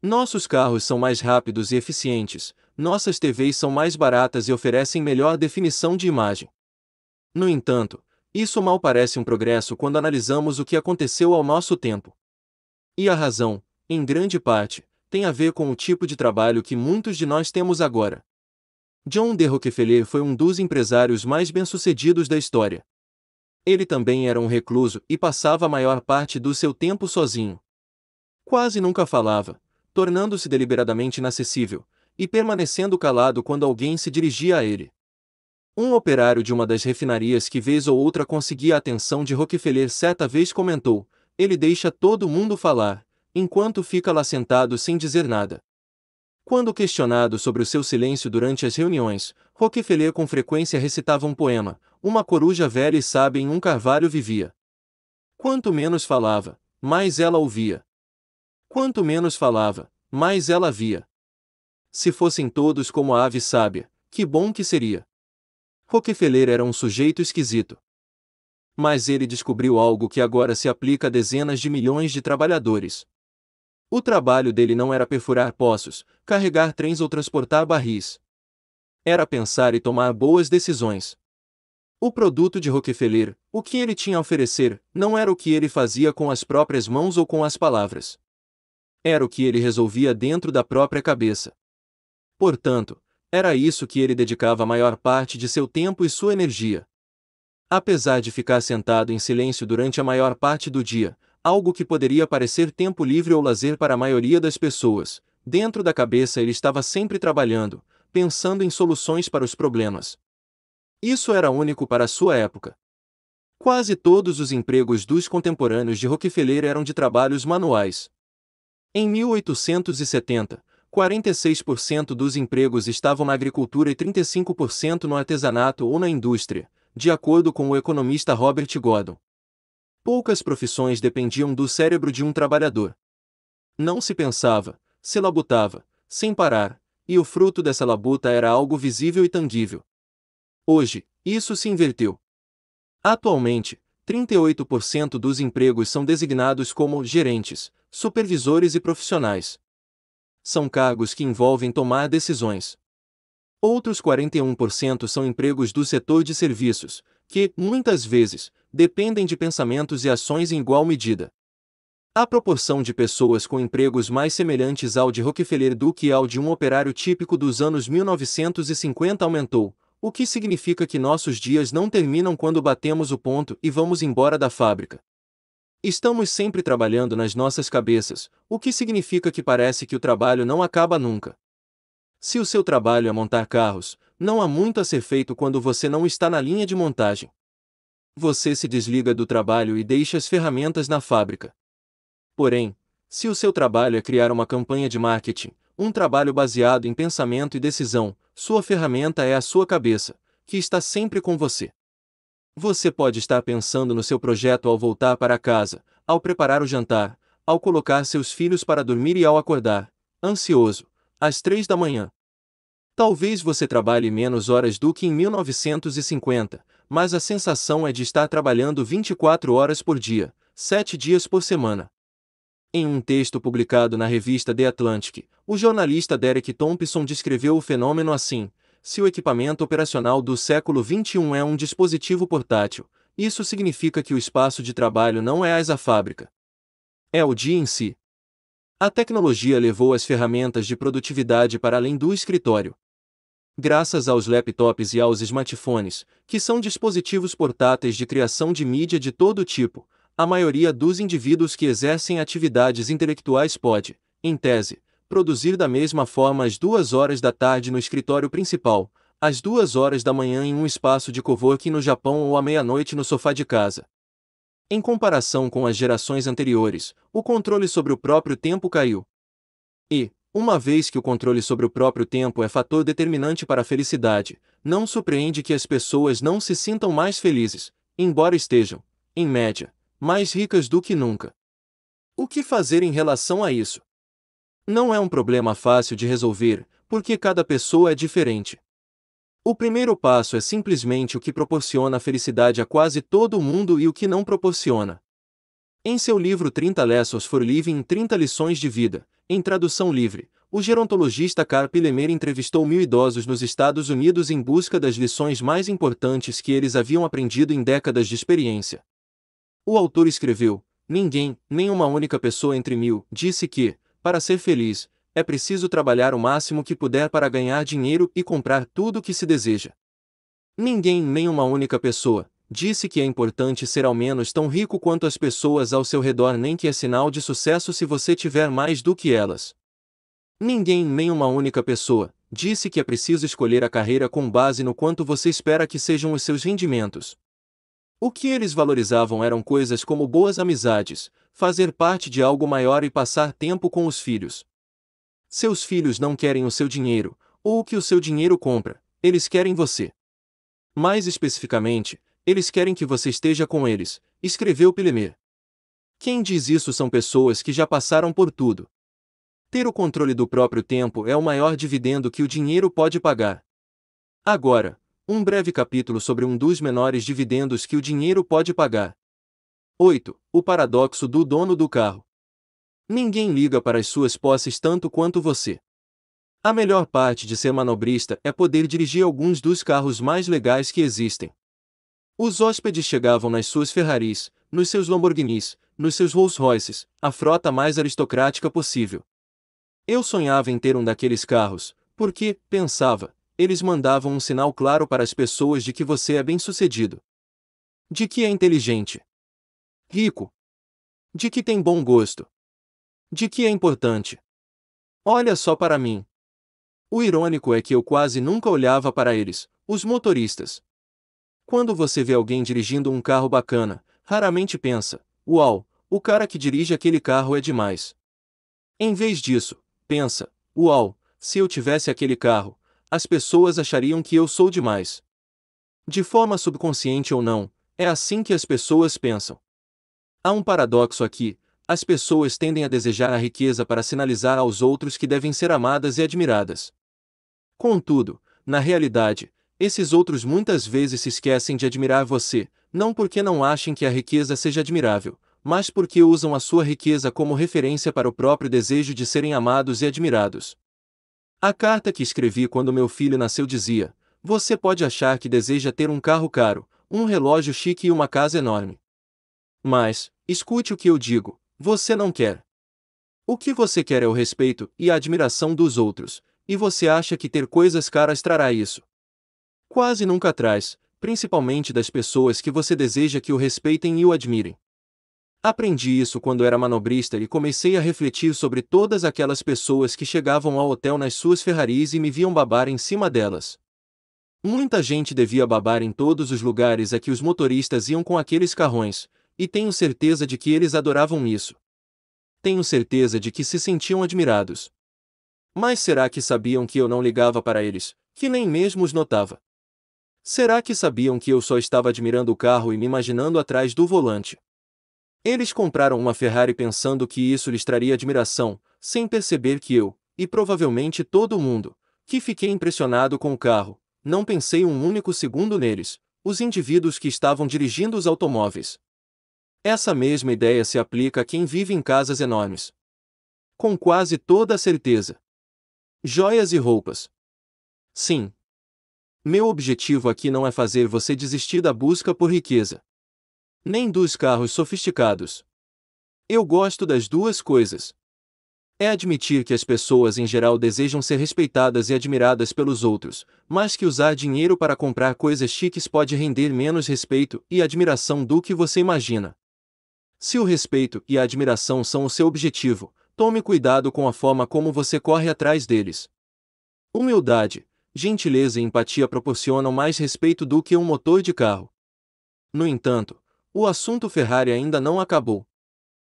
Nossos carros são mais rápidos e eficientes, nossas TVs são mais baratas e oferecem melhor definição de imagem. No entanto, isso mal parece um progresso quando analisamos o que aconteceu ao nosso tempo. E a razão, em grande parte, tem a ver com o tipo de trabalho que muitos de nós temos agora. John D. Rockefeller foi um dos empresários mais bem-sucedidos da história. Ele também era um recluso e passava a maior parte do seu tempo sozinho. Quase nunca falava, tornando-se deliberadamente inacessível e permanecendo calado quando alguém se dirigia a ele. Um operário de uma das refinarias que vez ou outra conseguia a atenção de Rockefeller certa vez comentou: ele deixa todo mundo falar, enquanto fica lá sentado sem dizer nada. Quando questionado sobre o seu silêncio durante as reuniões, Rockefeller com frequência recitava um poema: Uma coruja velha e sábia em um carvalho vivia. Quanto menos falava, mais ela ouvia. Quanto menos falava, mais ela via. Se fossem todos como a ave sábia, que bom que seria. Rockefeller era um sujeito esquisito. Mas ele descobriu algo que agora se aplica a dezenas de milhões de trabalhadores: o trabalho dele não era perfurar poços, carregar trens ou transportar barris. Era pensar e tomar boas decisões. O produto de Rockefeller, o que ele tinha a oferecer, não era o que ele fazia com as próprias mãos ou com as palavras. Era o que ele resolvia dentro da própria cabeça. Portanto, era isso que ele dedicava a maior parte de seu tempo e sua energia. Apesar de ficar sentado em silêncio durante a maior parte do dia, algo que poderia parecer tempo livre ou lazer para a maioria das pessoas. Dentro da cabeça ele estava sempre trabalhando, pensando em soluções para os problemas. Isso era único para a sua época. Quase todos os empregos dos contemporâneos de Rockefeller eram de trabalhos manuais. Em 1870, 46% dos empregos estavam na agricultura e 35% no artesanato ou na indústria, de acordo com o economista Robert Gordon. Poucas profissões dependiam do cérebro de um trabalhador. Não se pensava, se labutava, sem parar, e o fruto dessa labuta era algo visível e tangível. Hoje, isso se inverteu. Atualmente, 38% dos empregos são designados como gerentes, supervisores e profissionais. São cargos que envolvem tomar decisões. Outros 41% são empregos do setor de serviços, que, muitas vezes, dependem de pensamentos e ações em igual medida. A proporção de pessoas com empregos mais semelhantes ao de Rockefeller do que ao de um operário típico dos anos 1950 aumentou, o que significa que nossos dias não terminam quando batemos o ponto e vamos embora da fábrica. Estamos sempre trabalhando nas nossas cabeças, o que significa que parece que o trabalho não acaba nunca. Se o seu trabalho é montar carros, não há muito a ser feito quando você não está na linha de montagem você se desliga do trabalho e deixa as ferramentas na fábrica. Porém, se o seu trabalho é criar uma campanha de marketing, um trabalho baseado em pensamento e decisão, sua ferramenta é a sua cabeça, que está sempre com você. Você pode estar pensando no seu projeto ao voltar para casa, ao preparar o jantar, ao colocar seus filhos para dormir e ao acordar, ansioso, às três da manhã. Talvez você trabalhe menos horas do que em 1950, mas a sensação é de estar trabalhando 24 horas por dia, 7 dias por semana. Em um texto publicado na revista The Atlantic, o jornalista Derek Thompson descreveu o fenômeno assim: se o equipamento operacional do século XXI é um dispositivo portátil, isso significa que o espaço de trabalho não é as a fábrica. É o dia em si. A tecnologia levou as ferramentas de produtividade para além do escritório, graças aos laptops e aos smartphones, que são dispositivos portáteis de criação de mídia de todo tipo, a maioria dos indivíduos que exercem atividades intelectuais pode, em tese, produzir da mesma forma às duas horas da tarde no escritório principal, às duas horas da manhã em um espaço de coworking no Japão ou à meia-noite no sofá de casa. Em comparação com as gerações anteriores, o controle sobre o próprio tempo caiu. E, uma vez que o controle sobre o próprio tempo é fator determinante para a felicidade, não surpreende que as pessoas não se sintam mais felizes, embora estejam, em média, mais ricas do que nunca. O que fazer em relação a isso? Não é um problema fácil de resolver, porque cada pessoa é diferente. O primeiro passo é simplesmente o que proporciona felicidade a quase todo mundo e o que não proporciona. Em seu livro 30 Lessons for Living 30 Lições de Vida, em tradução livre, o gerontologista Carp Lemer entrevistou mil idosos nos Estados Unidos em busca das lições mais importantes que eles haviam aprendido em décadas de experiência. O autor escreveu: Ninguém, nem uma única pessoa entre mil, disse que, para ser feliz, é preciso trabalhar o máximo que puder para ganhar dinheiro e comprar tudo o que se deseja. Ninguém, nem uma única pessoa, disse que é importante ser ao menos tão rico quanto as pessoas ao seu redor, nem que é sinal de sucesso se você tiver mais do que elas. Ninguém, nem uma única pessoa, disse que é preciso escolher a carreira com base no quanto você espera que sejam os seus rendimentos. O que eles valorizavam eram coisas como boas amizades, fazer parte de algo maior e passar tempo com os filhos. Seus filhos não querem o seu dinheiro, ou o que o seu dinheiro compra, eles querem você. Mais especificamente, eles querem que você esteja com eles, escreveu Pilemer. Quem diz isso são pessoas que já passaram por tudo. Ter o controle do próprio tempo é o maior dividendo que o dinheiro pode pagar. Agora, um breve capítulo sobre um dos menores dividendos que o dinheiro pode pagar. 8. O paradoxo do dono do carro. Ninguém liga para as suas posses tanto quanto você. A melhor parte de ser manobrista é poder dirigir alguns dos carros mais legais que existem. Os hóspedes chegavam nas suas Ferraris, nos seus Lamborghinis, nos seus Rolls-Royces, a frota mais aristocrática possível. Eu sonhava em ter um daqueles carros, porque, pensava, eles mandavam um sinal claro para as pessoas de que você é bem-sucedido. De que é inteligente. Rico. De que tem bom gosto. De que é importante. Olha só para mim. O irônico é que eu quase nunca olhava para eles, os motoristas, quando você vê alguém dirigindo um carro bacana, raramente pensa, uau, o cara que dirige aquele carro é demais. Em vez disso, pensa, uau, se eu tivesse aquele carro, as pessoas achariam que eu sou demais. De forma subconsciente ou não, é assim que as pessoas pensam. Há um paradoxo aqui: as pessoas tendem a desejar a riqueza para sinalizar aos outros que devem ser amadas e admiradas. Contudo, na realidade, esses outros muitas vezes se esquecem de admirar você, não porque não achem que a riqueza seja admirável, mas porque usam a sua riqueza como referência para o próprio desejo de serem amados e admirados. A carta que escrevi quando meu filho nasceu dizia: Você pode achar que deseja ter um carro caro, um relógio chique e uma casa enorme. Mas, escute o que eu digo: você não quer. O que você quer é o respeito e a admiração dos outros, e você acha que ter coisas caras trará isso quase nunca traz, principalmente das pessoas que você deseja que o respeitem e o admirem. Aprendi isso quando era manobrista e comecei a refletir sobre todas aquelas pessoas que chegavam ao hotel nas suas Ferraris e me viam babar em cima delas. Muita gente devia babar em todos os lugares a que os motoristas iam com aqueles carrões, e tenho certeza de que eles adoravam isso. Tenho certeza de que se sentiam admirados. Mas será que sabiam que eu não ligava para eles, que nem mesmo os notava? Será que sabiam que eu só estava admirando o carro e me imaginando atrás do volante? Eles compraram uma Ferrari pensando que isso lhes traria admiração, sem perceber que eu, e provavelmente todo mundo, que fiquei impressionado com o carro, não pensei um único segundo neles, os indivíduos que estavam dirigindo os automóveis. Essa mesma ideia se aplica a quem vive em casas enormes. Com quase toda a certeza. Joias e roupas. Sim, meu objetivo aqui não é fazer você desistir da busca por riqueza. Nem dos carros sofisticados. Eu gosto das duas coisas. É admitir que as pessoas em geral desejam ser respeitadas e admiradas pelos outros, mas que usar dinheiro para comprar coisas chiques pode render menos respeito e admiração do que você imagina. Se o respeito e a admiração são o seu objetivo, tome cuidado com a forma como você corre atrás deles. Humildade, gentileza e empatia proporcionam mais respeito do que um motor de carro. No entanto, o assunto Ferrari ainda não acabou.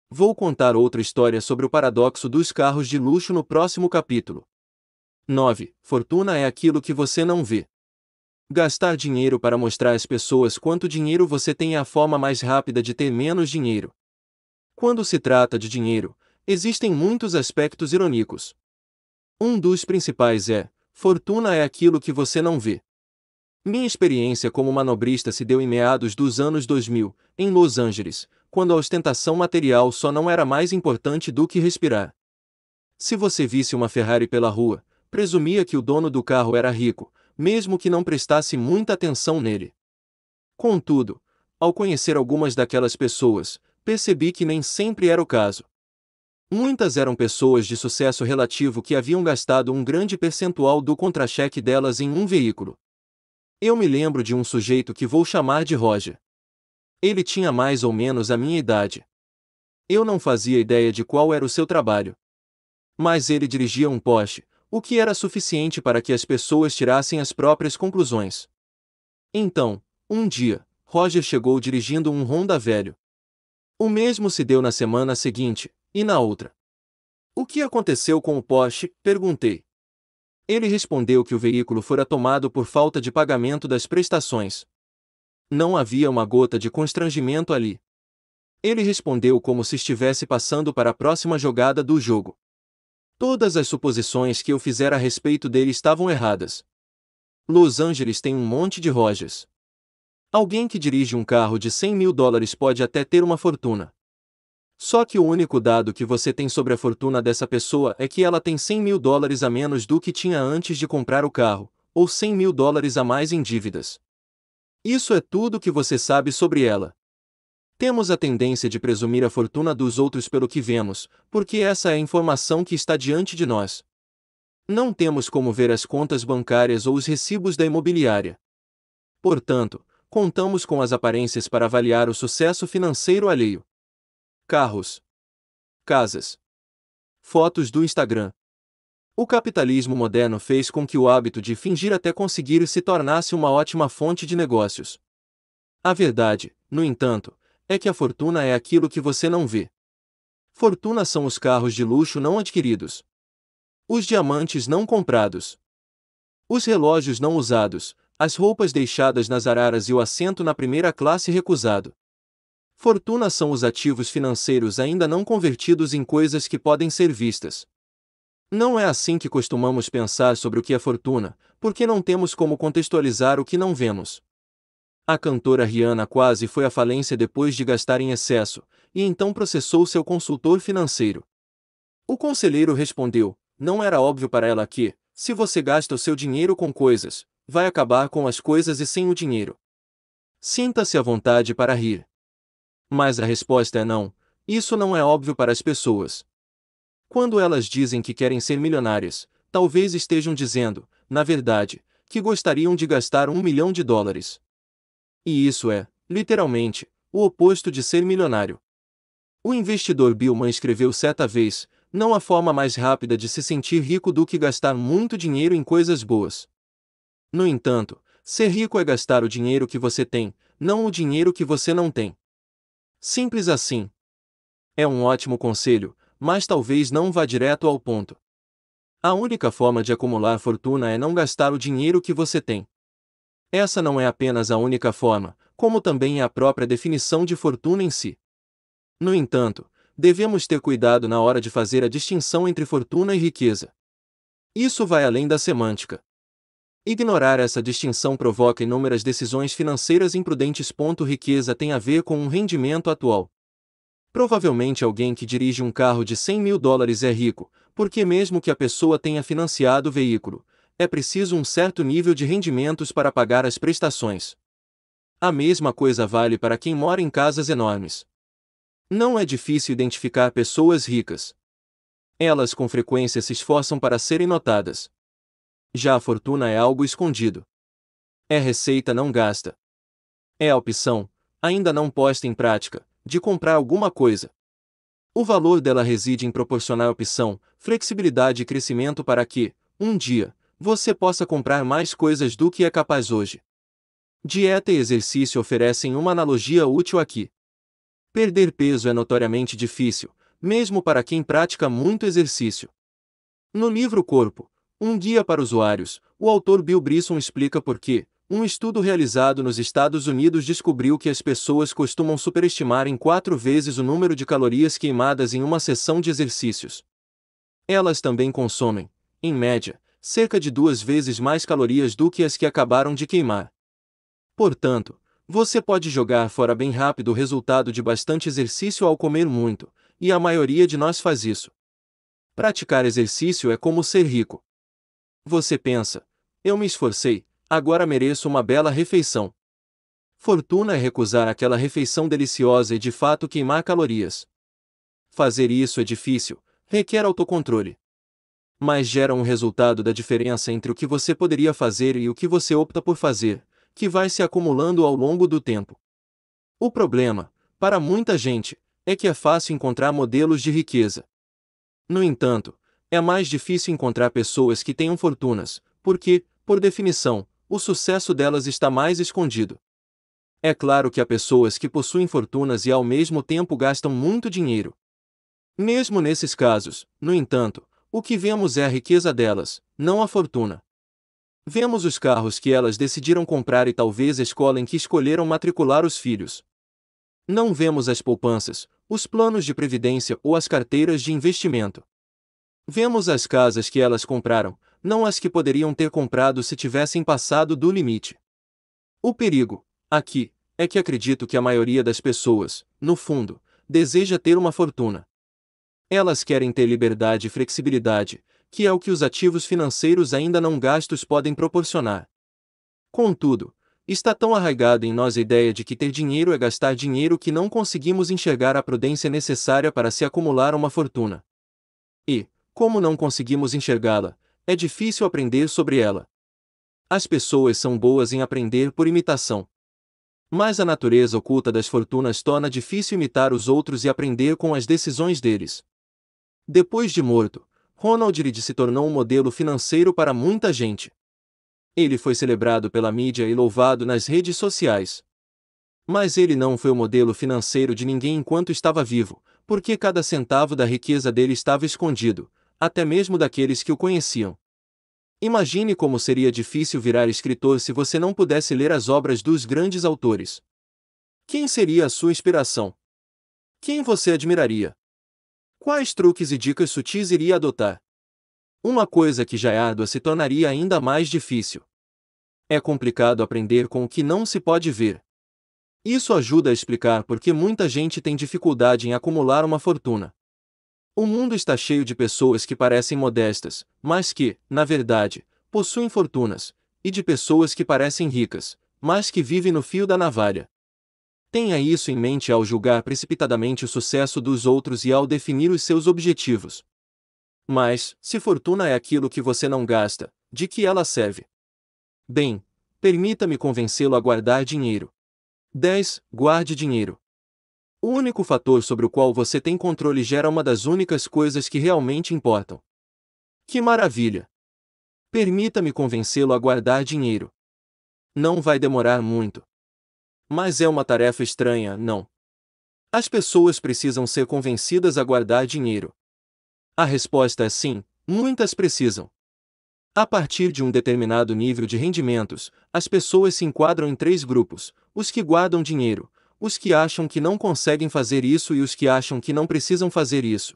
Vou contar outra história sobre o paradoxo dos carros de luxo no próximo capítulo. 9. Fortuna é aquilo que você não vê. Gastar dinheiro para mostrar às pessoas quanto dinheiro você tem é a forma mais rápida de ter menos dinheiro. Quando se trata de dinheiro, existem muitos aspectos irônicos. Um dos principais é: Fortuna é aquilo que você não vê. Minha experiência como manobrista se deu em meados dos anos 2000, em Los Angeles, quando a ostentação material só não era mais importante do que respirar. Se você visse uma Ferrari pela rua, presumia que o dono do carro era rico, mesmo que não prestasse muita atenção nele. Contudo, ao conhecer algumas daquelas pessoas, percebi que nem sempre era o caso. Muitas eram pessoas de sucesso relativo que haviam gastado um grande percentual do contra-cheque delas em um veículo. Eu me lembro de um sujeito que vou chamar de Roger. Ele tinha mais ou menos a minha idade. Eu não fazia ideia de qual era o seu trabalho. Mas ele dirigia um poste, o que era suficiente para que as pessoas tirassem as próprias conclusões. Então, um dia, Roger chegou dirigindo um Honda velho. O mesmo se deu na semana seguinte, e na outra. O que aconteceu com o poste? perguntei. Ele respondeu que o veículo fora tomado por falta de pagamento das prestações. Não havia uma gota de constrangimento ali. Ele respondeu como se estivesse passando para a próxima jogada do jogo. Todas as suposições que eu fizera a respeito dele estavam erradas. Los Angeles tem um monte de rojas. Alguém que dirige um carro de 100 mil dólares pode até ter uma fortuna. Só que o único dado que você tem sobre a fortuna dessa pessoa é que ela tem 100 mil dólares a menos do que tinha antes de comprar o carro, ou 100 mil dólares a mais em dívidas. Isso é tudo que você sabe sobre ela. Temos a tendência de presumir a fortuna dos outros pelo que vemos, porque essa é a informação que está diante de nós. Não temos como ver as contas bancárias ou os recibos da imobiliária. Portanto, contamos com as aparências para avaliar o sucesso financeiro alheio carros, casas, fotos do Instagram. O capitalismo moderno fez com que o hábito de fingir até conseguir se tornasse uma ótima fonte de negócios. A verdade, no entanto, é que a fortuna é aquilo que você não vê. Fortuna são os carros de luxo não adquiridos, os diamantes não comprados, os relógios não usados, as roupas deixadas nas araras e o assento na primeira classe recusado. Fortunas são os ativos financeiros ainda não convertidos em coisas que podem ser vistas. Não é assim que costumamos pensar sobre o que é fortuna, porque não temos como contextualizar o que não vemos. A cantora Rihanna quase foi à falência depois de gastar em excesso, e então processou seu consultor financeiro. O conselheiro respondeu: Não era óbvio para ela que, se você gasta o seu dinheiro com coisas, vai acabar com as coisas e sem o dinheiro. Sinta-se à vontade para rir. Mas a resposta é não. Isso não é óbvio para as pessoas. Quando elas dizem que querem ser milionárias, talvez estejam dizendo, na verdade, que gostariam de gastar um milhão de dólares. E isso é, literalmente, o oposto de ser milionário. O investidor Billman escreveu certa vez: não há forma mais rápida de se sentir rico do que gastar muito dinheiro em coisas boas. No entanto, ser rico é gastar o dinheiro que você tem, não o dinheiro que você não tem. Simples assim. É um ótimo conselho, mas talvez não vá direto ao ponto. A única forma de acumular fortuna é não gastar o dinheiro que você tem. Essa não é apenas a única forma, como também é a própria definição de fortuna em si. No entanto, devemos ter cuidado na hora de fazer a distinção entre fortuna e riqueza. Isso vai além da semântica. Ignorar essa distinção provoca inúmeras decisões financeiras imprudentes. Riqueza tem a ver com um rendimento atual. Provavelmente alguém que dirige um carro de 100 mil dólares é rico, porque mesmo que a pessoa tenha financiado o veículo, é preciso um certo nível de rendimentos para pagar as prestações. A mesma coisa vale para quem mora em casas enormes. Não é difícil identificar pessoas ricas. Elas com frequência se esforçam para serem notadas. Já a fortuna é algo escondido. É receita não gasta. É a opção, ainda não posta em prática, de comprar alguma coisa. O valor dela reside em proporcionar opção, flexibilidade e crescimento para que, um dia, você possa comprar mais coisas do que é capaz hoje. Dieta e exercício oferecem uma analogia útil aqui. Perder peso é notoriamente difícil, mesmo para quem pratica muito exercício. No livro Corpo, um guia para usuários, o autor Bill Brisson explica por que, um estudo realizado nos Estados Unidos descobriu que as pessoas costumam superestimar em quatro vezes o número de calorias queimadas em uma sessão de exercícios. Elas também consomem, em média, cerca de duas vezes mais calorias do que as que acabaram de queimar. Portanto, você pode jogar fora bem rápido o resultado de bastante exercício ao comer muito, e a maioria de nós faz isso. Praticar exercício é como ser rico. Você pensa, eu me esforcei, agora mereço uma bela refeição. Fortuna é recusar aquela refeição deliciosa e de fato queimar calorias. Fazer isso é difícil, requer autocontrole. Mas gera um resultado da diferença entre o que você poderia fazer e o que você opta por fazer, que vai se acumulando ao longo do tempo. O problema, para muita gente, é que é fácil encontrar modelos de riqueza. No entanto, é mais difícil encontrar pessoas que tenham fortunas, porque, por definição, o sucesso delas está mais escondido. É claro que há pessoas que possuem fortunas e ao mesmo tempo gastam muito dinheiro. Mesmo nesses casos, no entanto, o que vemos é a riqueza delas, não a fortuna. Vemos os carros que elas decidiram comprar e talvez a escola em que escolheram matricular os filhos. Não vemos as poupanças, os planos de previdência ou as carteiras de investimento. Vemos as casas que elas compraram, não as que poderiam ter comprado se tivessem passado do limite. O perigo, aqui, é que acredito que a maioria das pessoas, no fundo, deseja ter uma fortuna. Elas querem ter liberdade e flexibilidade, que é o que os ativos financeiros ainda não gastos podem proporcionar. Contudo, está tão arraigada em nós a ideia de que ter dinheiro é gastar dinheiro que não conseguimos enxergar a prudência necessária para se acumular uma fortuna. E, como não conseguimos enxergá-la, é difícil aprender sobre ela. As pessoas são boas em aprender por imitação. Mas a natureza oculta das fortunas torna difícil imitar os outros e aprender com as decisões deles. Depois de morto, Ronald Reed se tornou um modelo financeiro para muita gente. Ele foi celebrado pela mídia e louvado nas redes sociais. Mas ele não foi o modelo financeiro de ninguém enquanto estava vivo, porque cada centavo da riqueza dele estava escondido, até mesmo daqueles que o conheciam. Imagine como seria difícil virar escritor se você não pudesse ler as obras dos grandes autores. Quem seria a sua inspiração? Quem você admiraria? Quais truques e dicas sutis iria adotar? Uma coisa que já é árdua se tornaria ainda mais difícil. É complicado aprender com o que não se pode ver. Isso ajuda a explicar por que muita gente tem dificuldade em acumular uma fortuna. O mundo está cheio de pessoas que parecem modestas, mas que, na verdade, possuem fortunas, e de pessoas que parecem ricas, mas que vivem no fio da navalha. Tenha isso em mente ao julgar precipitadamente o sucesso dos outros e ao definir os seus objetivos. Mas, se fortuna é aquilo que você não gasta, de que ela serve? Bem, permita-me convencê-lo a guardar dinheiro. 10. Guarde dinheiro. O único fator sobre o qual você tem controle gera uma das únicas coisas que realmente importam. Que maravilha! Permita-me convencê-lo a guardar dinheiro. Não vai demorar muito. Mas é uma tarefa estranha, não? As pessoas precisam ser convencidas a guardar dinheiro. A resposta é sim, muitas precisam. A partir de um determinado nível de rendimentos, as pessoas se enquadram em três grupos: os que guardam dinheiro, os que acham que não conseguem fazer isso e os que acham que não precisam fazer isso.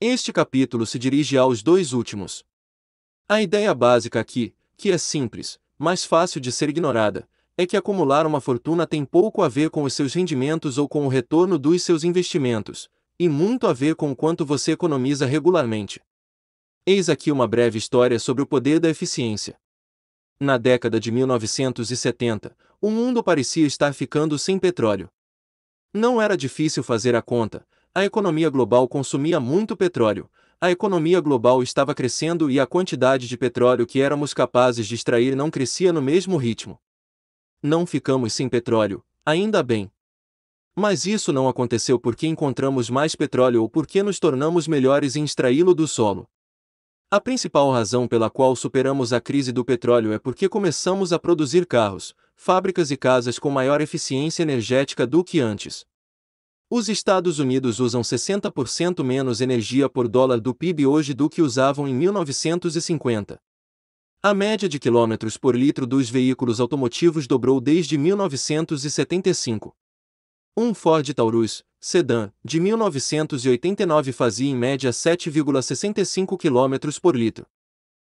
Este capítulo se dirige aos dois últimos. A ideia básica aqui, que é simples, mas fácil de ser ignorada, é que acumular uma fortuna tem pouco a ver com os seus rendimentos ou com o retorno dos seus investimentos, e muito a ver com o quanto você economiza regularmente. Eis aqui uma breve história sobre o poder da eficiência. Na década de 1970, o mundo parecia estar ficando sem petróleo. Não era difícil fazer a conta, a economia global consumia muito petróleo, a economia global estava crescendo e a quantidade de petróleo que éramos capazes de extrair não crescia no mesmo ritmo. Não ficamos sem petróleo, ainda bem. Mas isso não aconteceu porque encontramos mais petróleo ou porque nos tornamos melhores em extraí-lo do solo. A principal razão pela qual superamos a crise do petróleo é porque começamos a produzir carros, fábricas e casas com maior eficiência energética do que antes. Os Estados Unidos usam 60% menos energia por dólar do PIB hoje do que usavam em 1950. A média de quilômetros por litro dos veículos automotivos dobrou desde 1975. Um Ford Taurus, sedã, de 1989 fazia em média 7,65 km por litro.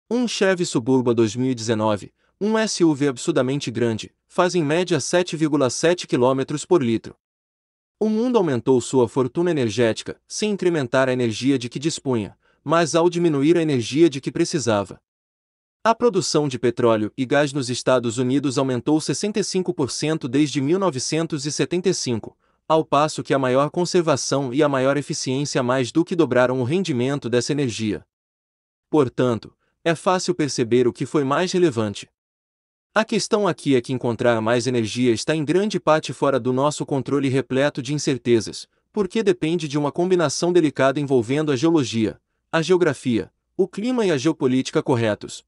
Um Chevy Suburba 2019, um SUV absurdamente grande, faz em média 7,7 km por litro. O mundo aumentou sua fortuna energética, sem incrementar a energia de que dispunha, mas ao diminuir a energia de que precisava. A produção de petróleo e gás nos Estados Unidos aumentou 65% desde 1975, ao passo que a maior conservação e a maior eficiência mais do que dobraram o rendimento dessa energia. Portanto, é fácil perceber o que foi mais relevante. A questão aqui é que encontrar mais energia está em grande parte fora do nosso controle repleto de incertezas, porque depende de uma combinação delicada envolvendo a geologia, a geografia, o clima e a geopolítica corretos.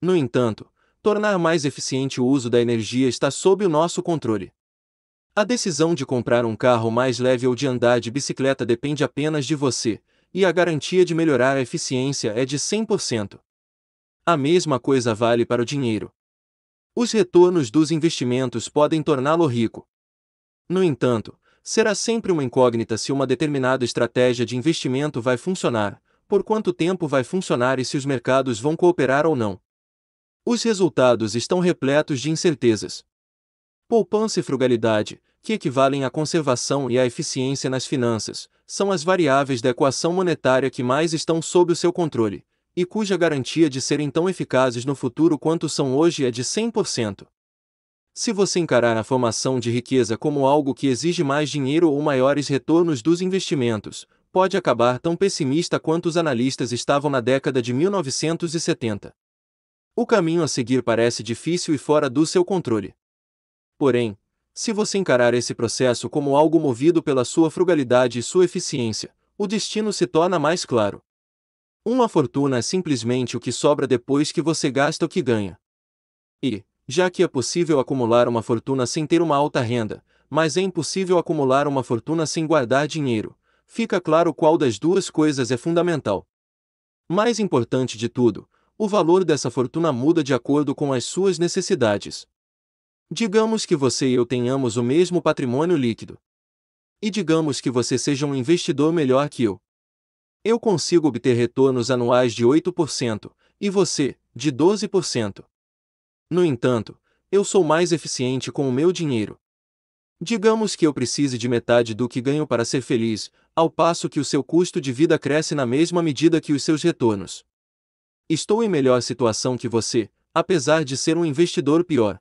No entanto, tornar mais eficiente o uso da energia está sob o nosso controle. A decisão de comprar um carro mais leve ou de andar de bicicleta depende apenas de você, e a garantia de melhorar a eficiência é de 100%. A mesma coisa vale para o dinheiro. Os retornos dos investimentos podem torná-lo rico. No entanto, será sempre uma incógnita se uma determinada estratégia de investimento vai funcionar, por quanto tempo vai funcionar e se os mercados vão cooperar ou não. Os resultados estão repletos de incertezas. Poupança e frugalidade, que equivalem à conservação e à eficiência nas finanças, são as variáveis da equação monetária que mais estão sob o seu controle, e cuja garantia de serem tão eficazes no futuro quanto são hoje é de 100%. Se você encarar a formação de riqueza como algo que exige mais dinheiro ou maiores retornos dos investimentos, pode acabar tão pessimista quanto os analistas estavam na década de 1970. O caminho a seguir parece difícil e fora do seu controle. Porém, se você encarar esse processo como algo movido pela sua frugalidade e sua eficiência, o destino se torna mais claro. Uma fortuna é simplesmente o que sobra depois que você gasta o que ganha. E, já que é possível acumular uma fortuna sem ter uma alta renda, mas é impossível acumular uma fortuna sem guardar dinheiro, fica claro qual das duas coisas é fundamental. Mais importante de tudo, o valor dessa fortuna muda de acordo com as suas necessidades. Digamos que você e eu tenhamos o mesmo patrimônio líquido. E digamos que você seja um investidor melhor que eu. Eu consigo obter retornos anuais de 8%, e você, de 12%. No entanto, eu sou mais eficiente com o meu dinheiro. Digamos que eu precise de metade do que ganho para ser feliz, ao passo que o seu custo de vida cresce na mesma medida que os seus retornos. Estou em melhor situação que você, apesar de ser um investidor pior.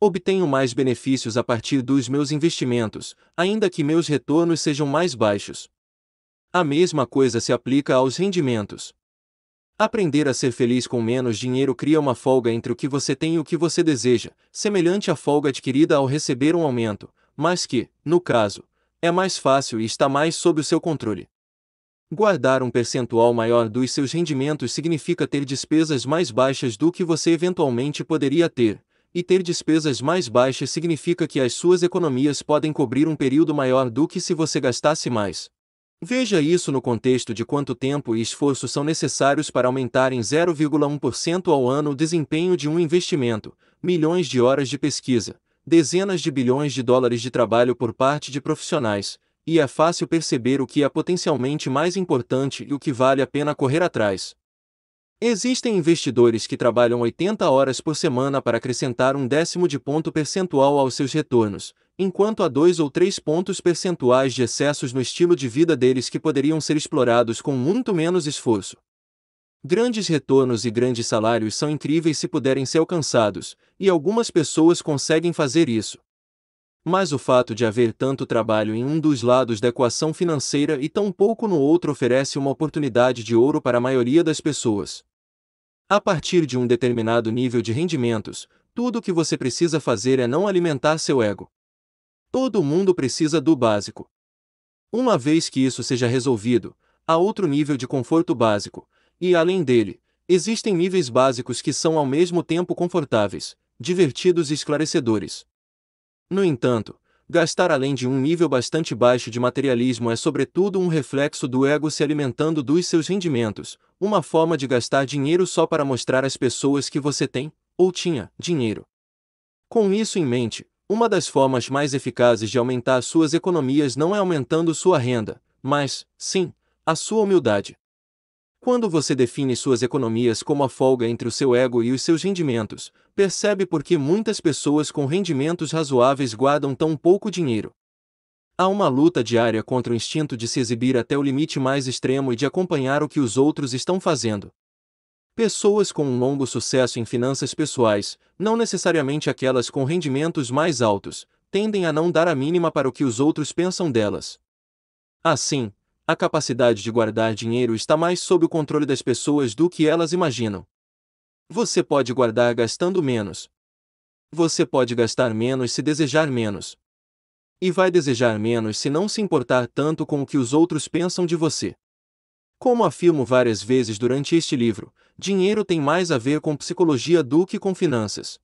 Obtenho mais benefícios a partir dos meus investimentos, ainda que meus retornos sejam mais baixos. A mesma coisa se aplica aos rendimentos. Aprender a ser feliz com menos dinheiro cria uma folga entre o que você tem e o que você deseja, semelhante à folga adquirida ao receber um aumento, mas que, no caso, é mais fácil e está mais sob o seu controle. Guardar um percentual maior dos seus rendimentos significa ter despesas mais baixas do que você eventualmente poderia ter, e ter despesas mais baixas significa que as suas economias podem cobrir um período maior do que se você gastasse mais. Veja isso no contexto de quanto tempo e esforço são necessários para aumentar em 0,1% ao ano o desempenho de um investimento, milhões de horas de pesquisa, dezenas de bilhões de dólares de trabalho por parte de profissionais, e é fácil perceber o que é potencialmente mais importante e o que vale a pena correr atrás. Existem investidores que trabalham 80 horas por semana para acrescentar um décimo de ponto percentual aos seus retornos, enquanto há dois ou três pontos percentuais de excessos no estilo de vida deles que poderiam ser explorados com muito menos esforço. Grandes retornos e grandes salários são incríveis se puderem ser alcançados, e algumas pessoas conseguem fazer isso. Mas o fato de haver tanto trabalho em um dos lados da equação financeira e tão pouco no outro oferece uma oportunidade de ouro para a maioria das pessoas. A partir de um determinado nível de rendimentos, tudo o que você precisa fazer é não alimentar seu ego. Todo mundo precisa do básico. Uma vez que isso seja resolvido, há outro nível de conforto básico, e além dele, existem níveis básicos que são ao mesmo tempo confortáveis, divertidos e esclarecedores. No entanto, gastar além de um nível bastante baixo de materialismo é sobretudo um reflexo do ego se alimentando dos seus rendimentos, uma forma de gastar dinheiro só para mostrar às pessoas que você tem, ou tinha, dinheiro. Com isso em mente, uma das formas mais eficazes de aumentar suas economias não é aumentando sua renda, mas, sim, a sua humildade. Quando você define suas economias como a folga entre o seu ego e os seus rendimentos, percebe por que muitas pessoas com rendimentos razoáveis guardam tão pouco dinheiro. Há uma luta diária contra o instinto de se exibir até o limite mais extremo e de acompanhar o que os outros estão fazendo. Pessoas com um longo sucesso em finanças pessoais, não necessariamente aquelas com rendimentos mais altos, tendem a não dar a mínima para o que os outros pensam delas. Assim, a capacidade de guardar dinheiro está mais sob o controle das pessoas do que elas imaginam. Você pode guardar gastando menos. Você pode gastar menos se desejar menos. E vai desejar menos se não se importar tanto com o que os outros pensam de você. Como afirmo várias vezes durante este livro, dinheiro tem mais a ver com psicologia do que com finanças.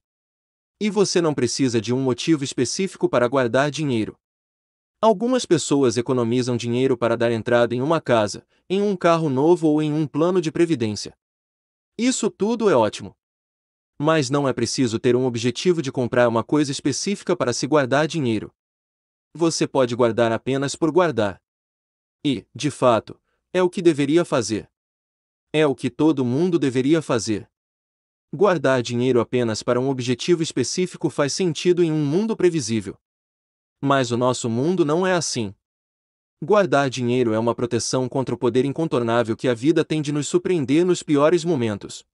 E você não precisa de um motivo específico para guardar dinheiro. Algumas pessoas economizam dinheiro para dar entrada em uma casa, em um carro novo ou em um plano de previdência. Isso tudo é ótimo. Mas não é preciso ter um objetivo de comprar uma coisa específica para se guardar dinheiro. Você pode guardar apenas por guardar. E, de fato, é o que deveria fazer. É o que todo mundo deveria fazer. Guardar dinheiro apenas para um objetivo específico faz sentido em um mundo previsível. Mas o nosso mundo não é assim. Guardar dinheiro é uma proteção contra o poder incontornável que a vida tem de nos surpreender nos piores momentos.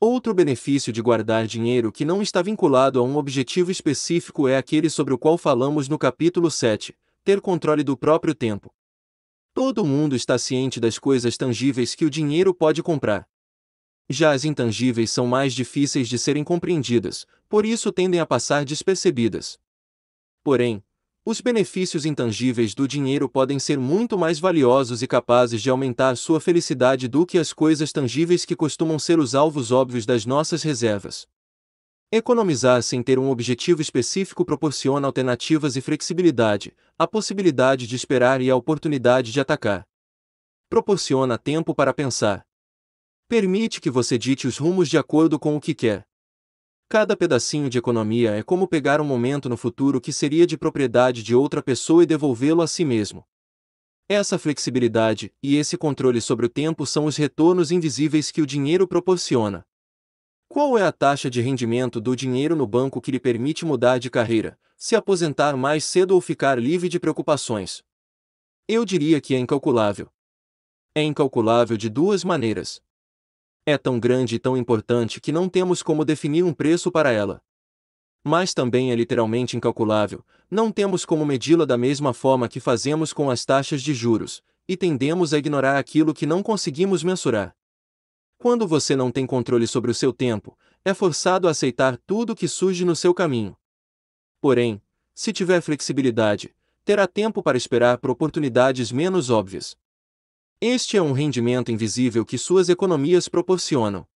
Outro benefício de guardar dinheiro que não está vinculado a um objetivo específico é aquele sobre o qual falamos no capítulo 7, ter controle do próprio tempo. Todo mundo está ciente das coisas tangíveis que o dinheiro pode comprar. Já as intangíveis são mais difíceis de serem compreendidas, por isso tendem a passar despercebidas. Porém, os benefícios intangíveis do dinheiro podem ser muito mais valiosos e capazes de aumentar sua felicidade do que as coisas tangíveis que costumam ser os alvos óbvios das nossas reservas. Economizar sem ter um objetivo específico proporciona alternativas e flexibilidade, a possibilidade de esperar e a oportunidade de atacar. Proporciona tempo para pensar. Permite que você dite os rumos de acordo com o que quer. Cada pedacinho de economia é como pegar um momento no futuro que seria de propriedade de outra pessoa e devolvê-lo a si mesmo. Essa flexibilidade e esse controle sobre o tempo são os retornos invisíveis que o dinheiro proporciona. Qual é a taxa de rendimento do dinheiro no banco que lhe permite mudar de carreira, se aposentar mais cedo ou ficar livre de preocupações? Eu diria que é incalculável. É incalculável de duas maneiras. É tão grande e tão importante que não temos como definir um preço para ela. Mas também é literalmente incalculável, não temos como medi-la da mesma forma que fazemos com as taxas de juros, e tendemos a ignorar aquilo que não conseguimos mensurar. Quando você não tem controle sobre o seu tempo, é forçado a aceitar tudo que surge no seu caminho. Porém, se tiver flexibilidade, terá tempo para esperar por oportunidades menos óbvias. Este é um rendimento invisível que suas economias proporcionam.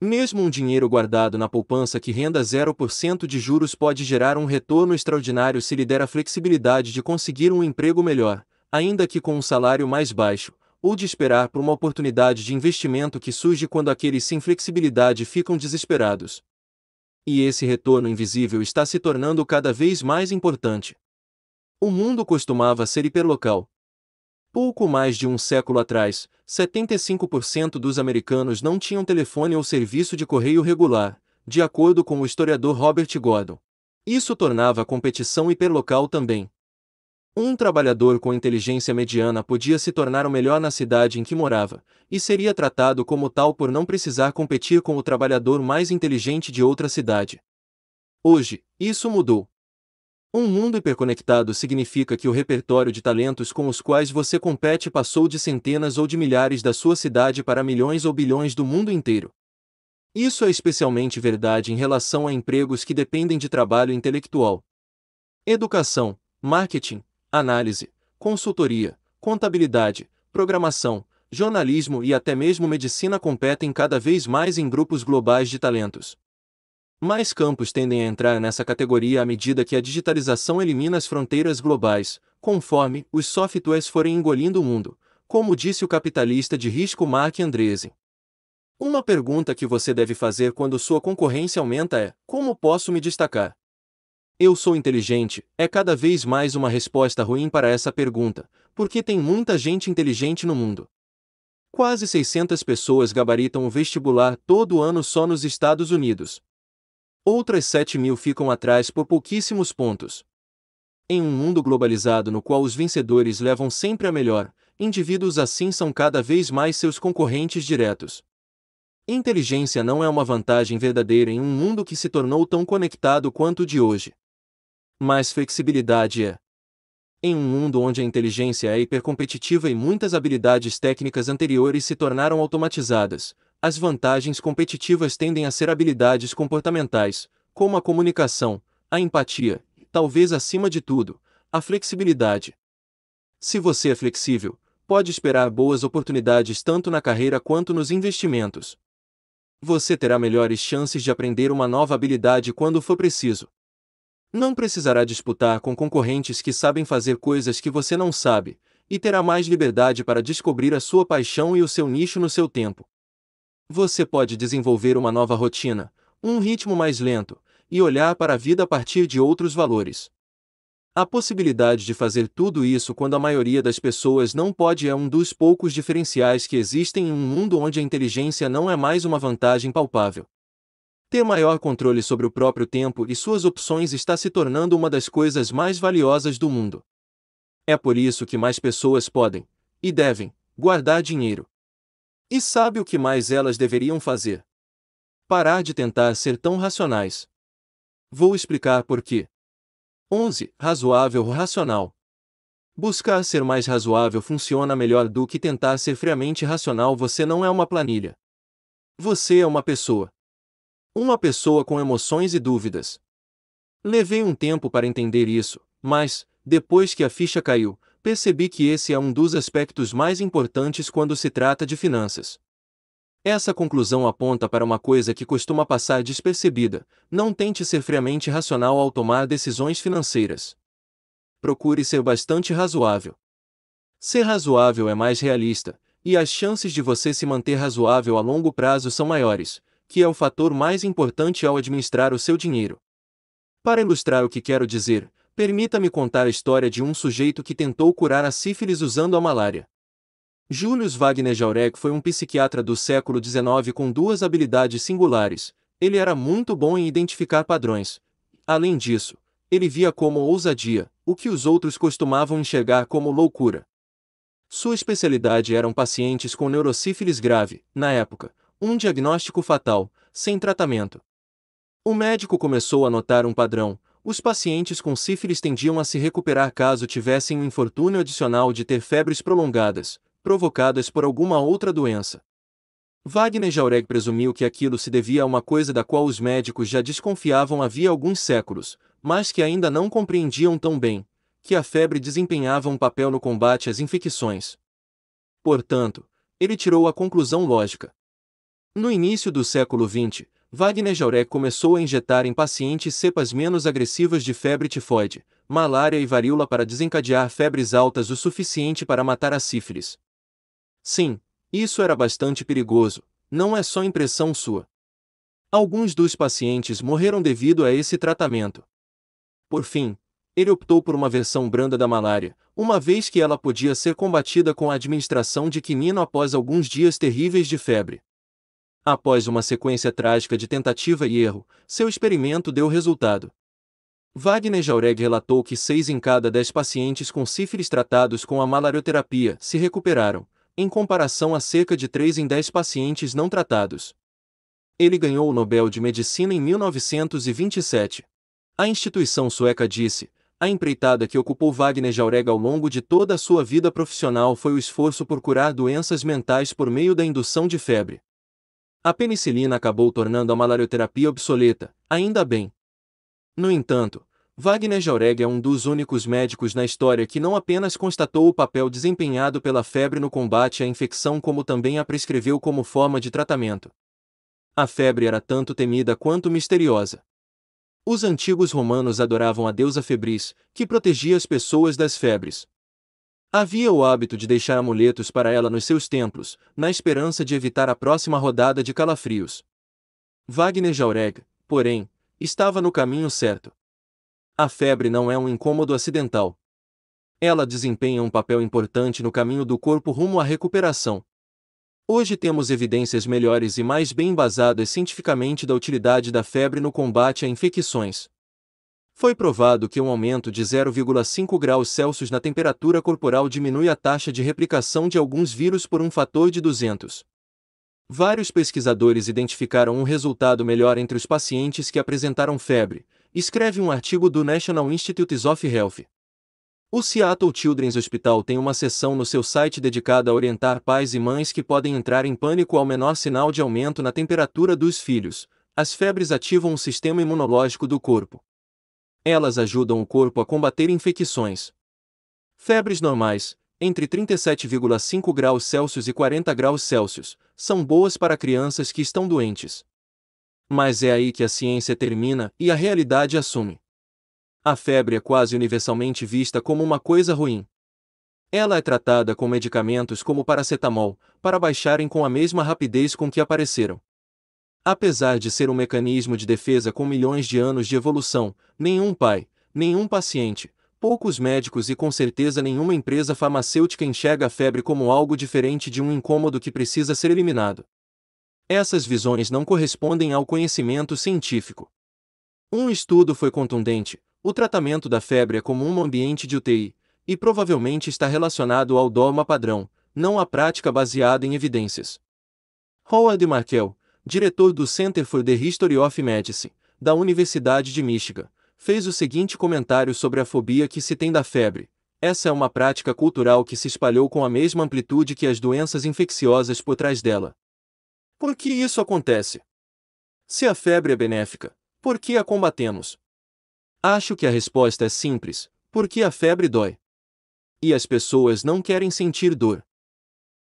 Mesmo um dinheiro guardado na poupança que renda 0% de juros pode gerar um retorno extraordinário se lhe der a flexibilidade de conseguir um emprego melhor, ainda que com um salário mais baixo, ou de esperar por uma oportunidade de investimento que surge quando aqueles sem flexibilidade ficam desesperados. E esse retorno invisível está se tornando cada vez mais importante. O mundo costumava ser hiperlocal. Pouco mais de um século atrás, 75% dos americanos não tinham telefone ou serviço de correio regular, de acordo com o historiador Robert Gordon. Isso tornava a competição hiperlocal também. Um trabalhador com inteligência mediana podia se tornar o melhor na cidade em que morava, e seria tratado como tal por não precisar competir com o trabalhador mais inteligente de outra cidade. Hoje, isso mudou. Um mundo hiperconectado significa que o repertório de talentos com os quais você compete passou de centenas ou de milhares da sua cidade para milhões ou bilhões do mundo inteiro. Isso é especialmente verdade em relação a empregos que dependem de trabalho intelectual. Educação, marketing, análise, consultoria, contabilidade, programação, jornalismo e até mesmo medicina competem cada vez mais em grupos globais de talentos. Mais campos tendem a entrar nessa categoria à medida que a digitalização elimina as fronteiras globais, conforme os softwares forem engolindo o mundo, como disse o capitalista de risco Mark Andreessen. Uma pergunta que você deve fazer quando sua concorrência aumenta é: como posso me destacar? Eu sou inteligente é cada vez mais uma resposta ruim para essa pergunta, porque tem muita gente inteligente no mundo. Quase 600 pessoas gabaritam o vestibular todo ano só nos Estados Unidos. Outras 7 mil ficam atrás por pouquíssimos pontos. Em um mundo globalizado no qual os vencedores levam sempre a melhor, indivíduos assim são cada vez mais seus concorrentes diretos. Inteligência não é uma vantagem verdadeira em um mundo que se tornou tão conectado quanto o de hoje mais flexibilidade é. Em um mundo onde a inteligência é hipercompetitiva e muitas habilidades técnicas anteriores se tornaram automatizadas, as vantagens competitivas tendem a ser habilidades comportamentais, como a comunicação, a empatia, talvez acima de tudo, a flexibilidade. Se você é flexível, pode esperar boas oportunidades tanto na carreira quanto nos investimentos. Você terá melhores chances de aprender uma nova habilidade quando for preciso. Não precisará disputar com concorrentes que sabem fazer coisas que você não sabe, e terá mais liberdade para descobrir a sua paixão e o seu nicho no seu tempo. Você pode desenvolver uma nova rotina, um ritmo mais lento, e olhar para a vida a partir de outros valores. A possibilidade de fazer tudo isso quando a maioria das pessoas não pode é um dos poucos diferenciais que existem em um mundo onde a inteligência não é mais uma vantagem palpável. Ter maior controle sobre o próprio tempo e suas opções está se tornando uma das coisas mais valiosas do mundo. É por isso que mais pessoas podem, e devem, guardar dinheiro. E sabe o que mais elas deveriam fazer? Parar de tentar ser tão racionais. Vou explicar por quê. 11. Razoável ou racional. Buscar ser mais razoável funciona melhor do que tentar ser friamente racional. Você não é uma planilha. Você é uma pessoa. Uma pessoa com emoções e dúvidas. Levei um tempo para entender isso, mas, depois que a ficha caiu, percebi que esse é um dos aspectos mais importantes quando se trata de finanças. Essa conclusão aponta para uma coisa que costuma passar despercebida: não tente ser friamente racional ao tomar decisões financeiras. Procure ser bastante razoável. Ser razoável é mais realista, e as chances de você se manter razoável a longo prazo são maiores, que é o fator mais importante ao administrar o seu dinheiro. Para ilustrar o que quero dizer, permita-me contar a história de um sujeito que tentou curar a sífilis usando a malária. Julius Wagner Jaurek foi um psiquiatra do século XIX com duas habilidades singulares. Ele era muito bom em identificar padrões. Além disso, ele via como ousadia, o que os outros costumavam enxergar como loucura. Sua especialidade eram pacientes com neurosífilis grave, na época, um diagnóstico fatal, sem tratamento. O médico começou a notar um padrão: os pacientes com sífilis tendiam a se recuperar caso tivessem o um infortúnio adicional de ter febres prolongadas, provocadas por alguma outra doença. Wagner Jaureg presumiu que aquilo se devia a uma coisa da qual os médicos já desconfiavam havia alguns séculos, mas que ainda não compreendiam tão bem, que a febre desempenhava um papel no combate às infecções. Portanto, ele tirou a conclusão lógica. No início do século XX, Wagner Jauré começou a injetar em pacientes cepas menos agressivas de febre tifoide, malária e varíola para desencadear febres altas o suficiente para matar a sífilis. Sim, isso era bastante perigoso, não é só impressão sua. Alguns dos pacientes morreram devido a esse tratamento. Por fim, ele optou por uma versão branda da malária, uma vez que ela podia ser combatida com a administração de quinino após alguns dias terríveis de febre. Após uma sequência trágica de tentativa e erro, seu experimento deu resultado. Wagner Jaureg relatou que seis em cada dez pacientes com sífilis tratados com a malarioterapia se recuperaram, em comparação a cerca de 3 em 10 pacientes não tratados. Ele ganhou o Nobel de Medicina em 1927. A instituição sueca disse: a empreitada que ocupou Wagner Jaureg ao longo de toda a sua vida profissional foi o esforço por curar doenças mentais por meio da indução de febre a penicilina acabou tornando a malarioterapia obsoleta, ainda bem. No entanto, Wagner Jauregui é um dos únicos médicos na história que não apenas constatou o papel desempenhado pela febre no combate à infecção, como também a prescreveu como forma de tratamento. A febre era tanto temida quanto misteriosa. Os antigos romanos adoravam a deusa febris, que protegia as pessoas das febres, Havia o hábito de deixar amuletos para ela nos seus templos, na esperança de evitar a próxima rodada de calafrios. Wagner Jaureg, porém, estava no caminho certo. A febre não é um incômodo acidental. Ela desempenha um papel importante no caminho do corpo rumo à recuperação. Hoje temos evidências melhores e mais bem embasadas cientificamente da utilidade da febre no combate a infecções. Foi provado que um aumento de 0,5 graus Celsius na temperatura corporal diminui a taxa de replicação de alguns vírus por um fator de 200. Vários pesquisadores identificaram um resultado melhor entre os pacientes que apresentaram febre, escreve um artigo do National Institutes of Health. O Seattle Children's Hospital tem uma seção no seu site dedicada a orientar pais e mães que podem entrar em pânico ao menor sinal de aumento na temperatura dos filhos. As febres ativam o sistema imunológico do corpo. Elas ajudam o corpo a combater infecções. Febres normais, entre 37,5 graus Celsius e 40 graus Celsius, são boas para crianças que estão doentes. Mas é aí que a ciência termina e a realidade assume. A febre é quase universalmente vista como uma coisa ruim. Ela é tratada com medicamentos como paracetamol, para baixarem com a mesma rapidez com que apareceram. Apesar de ser um mecanismo de defesa com milhões de anos de evolução, nenhum pai, nenhum paciente, poucos médicos e com certeza nenhuma empresa farmacêutica enxerga a febre como algo diferente de um incômodo que precisa ser eliminado. Essas visões não correspondem ao conhecimento científico. Um estudo foi contundente: o tratamento da febre é comum um ambiente de UTI, e provavelmente está relacionado ao dogma padrão, não à prática baseada em evidências. Howard Markel, diretor do Center for the History of Medicine, da Universidade de Michigan, fez o seguinte comentário sobre a fobia que se tem da febre. Essa é uma prática cultural que se espalhou com a mesma amplitude que as doenças infecciosas por trás dela. Por que isso acontece? Se a febre é benéfica, por que a combatemos? Acho que a resposta é simples: porque a febre dói. E as pessoas não querem sentir dor.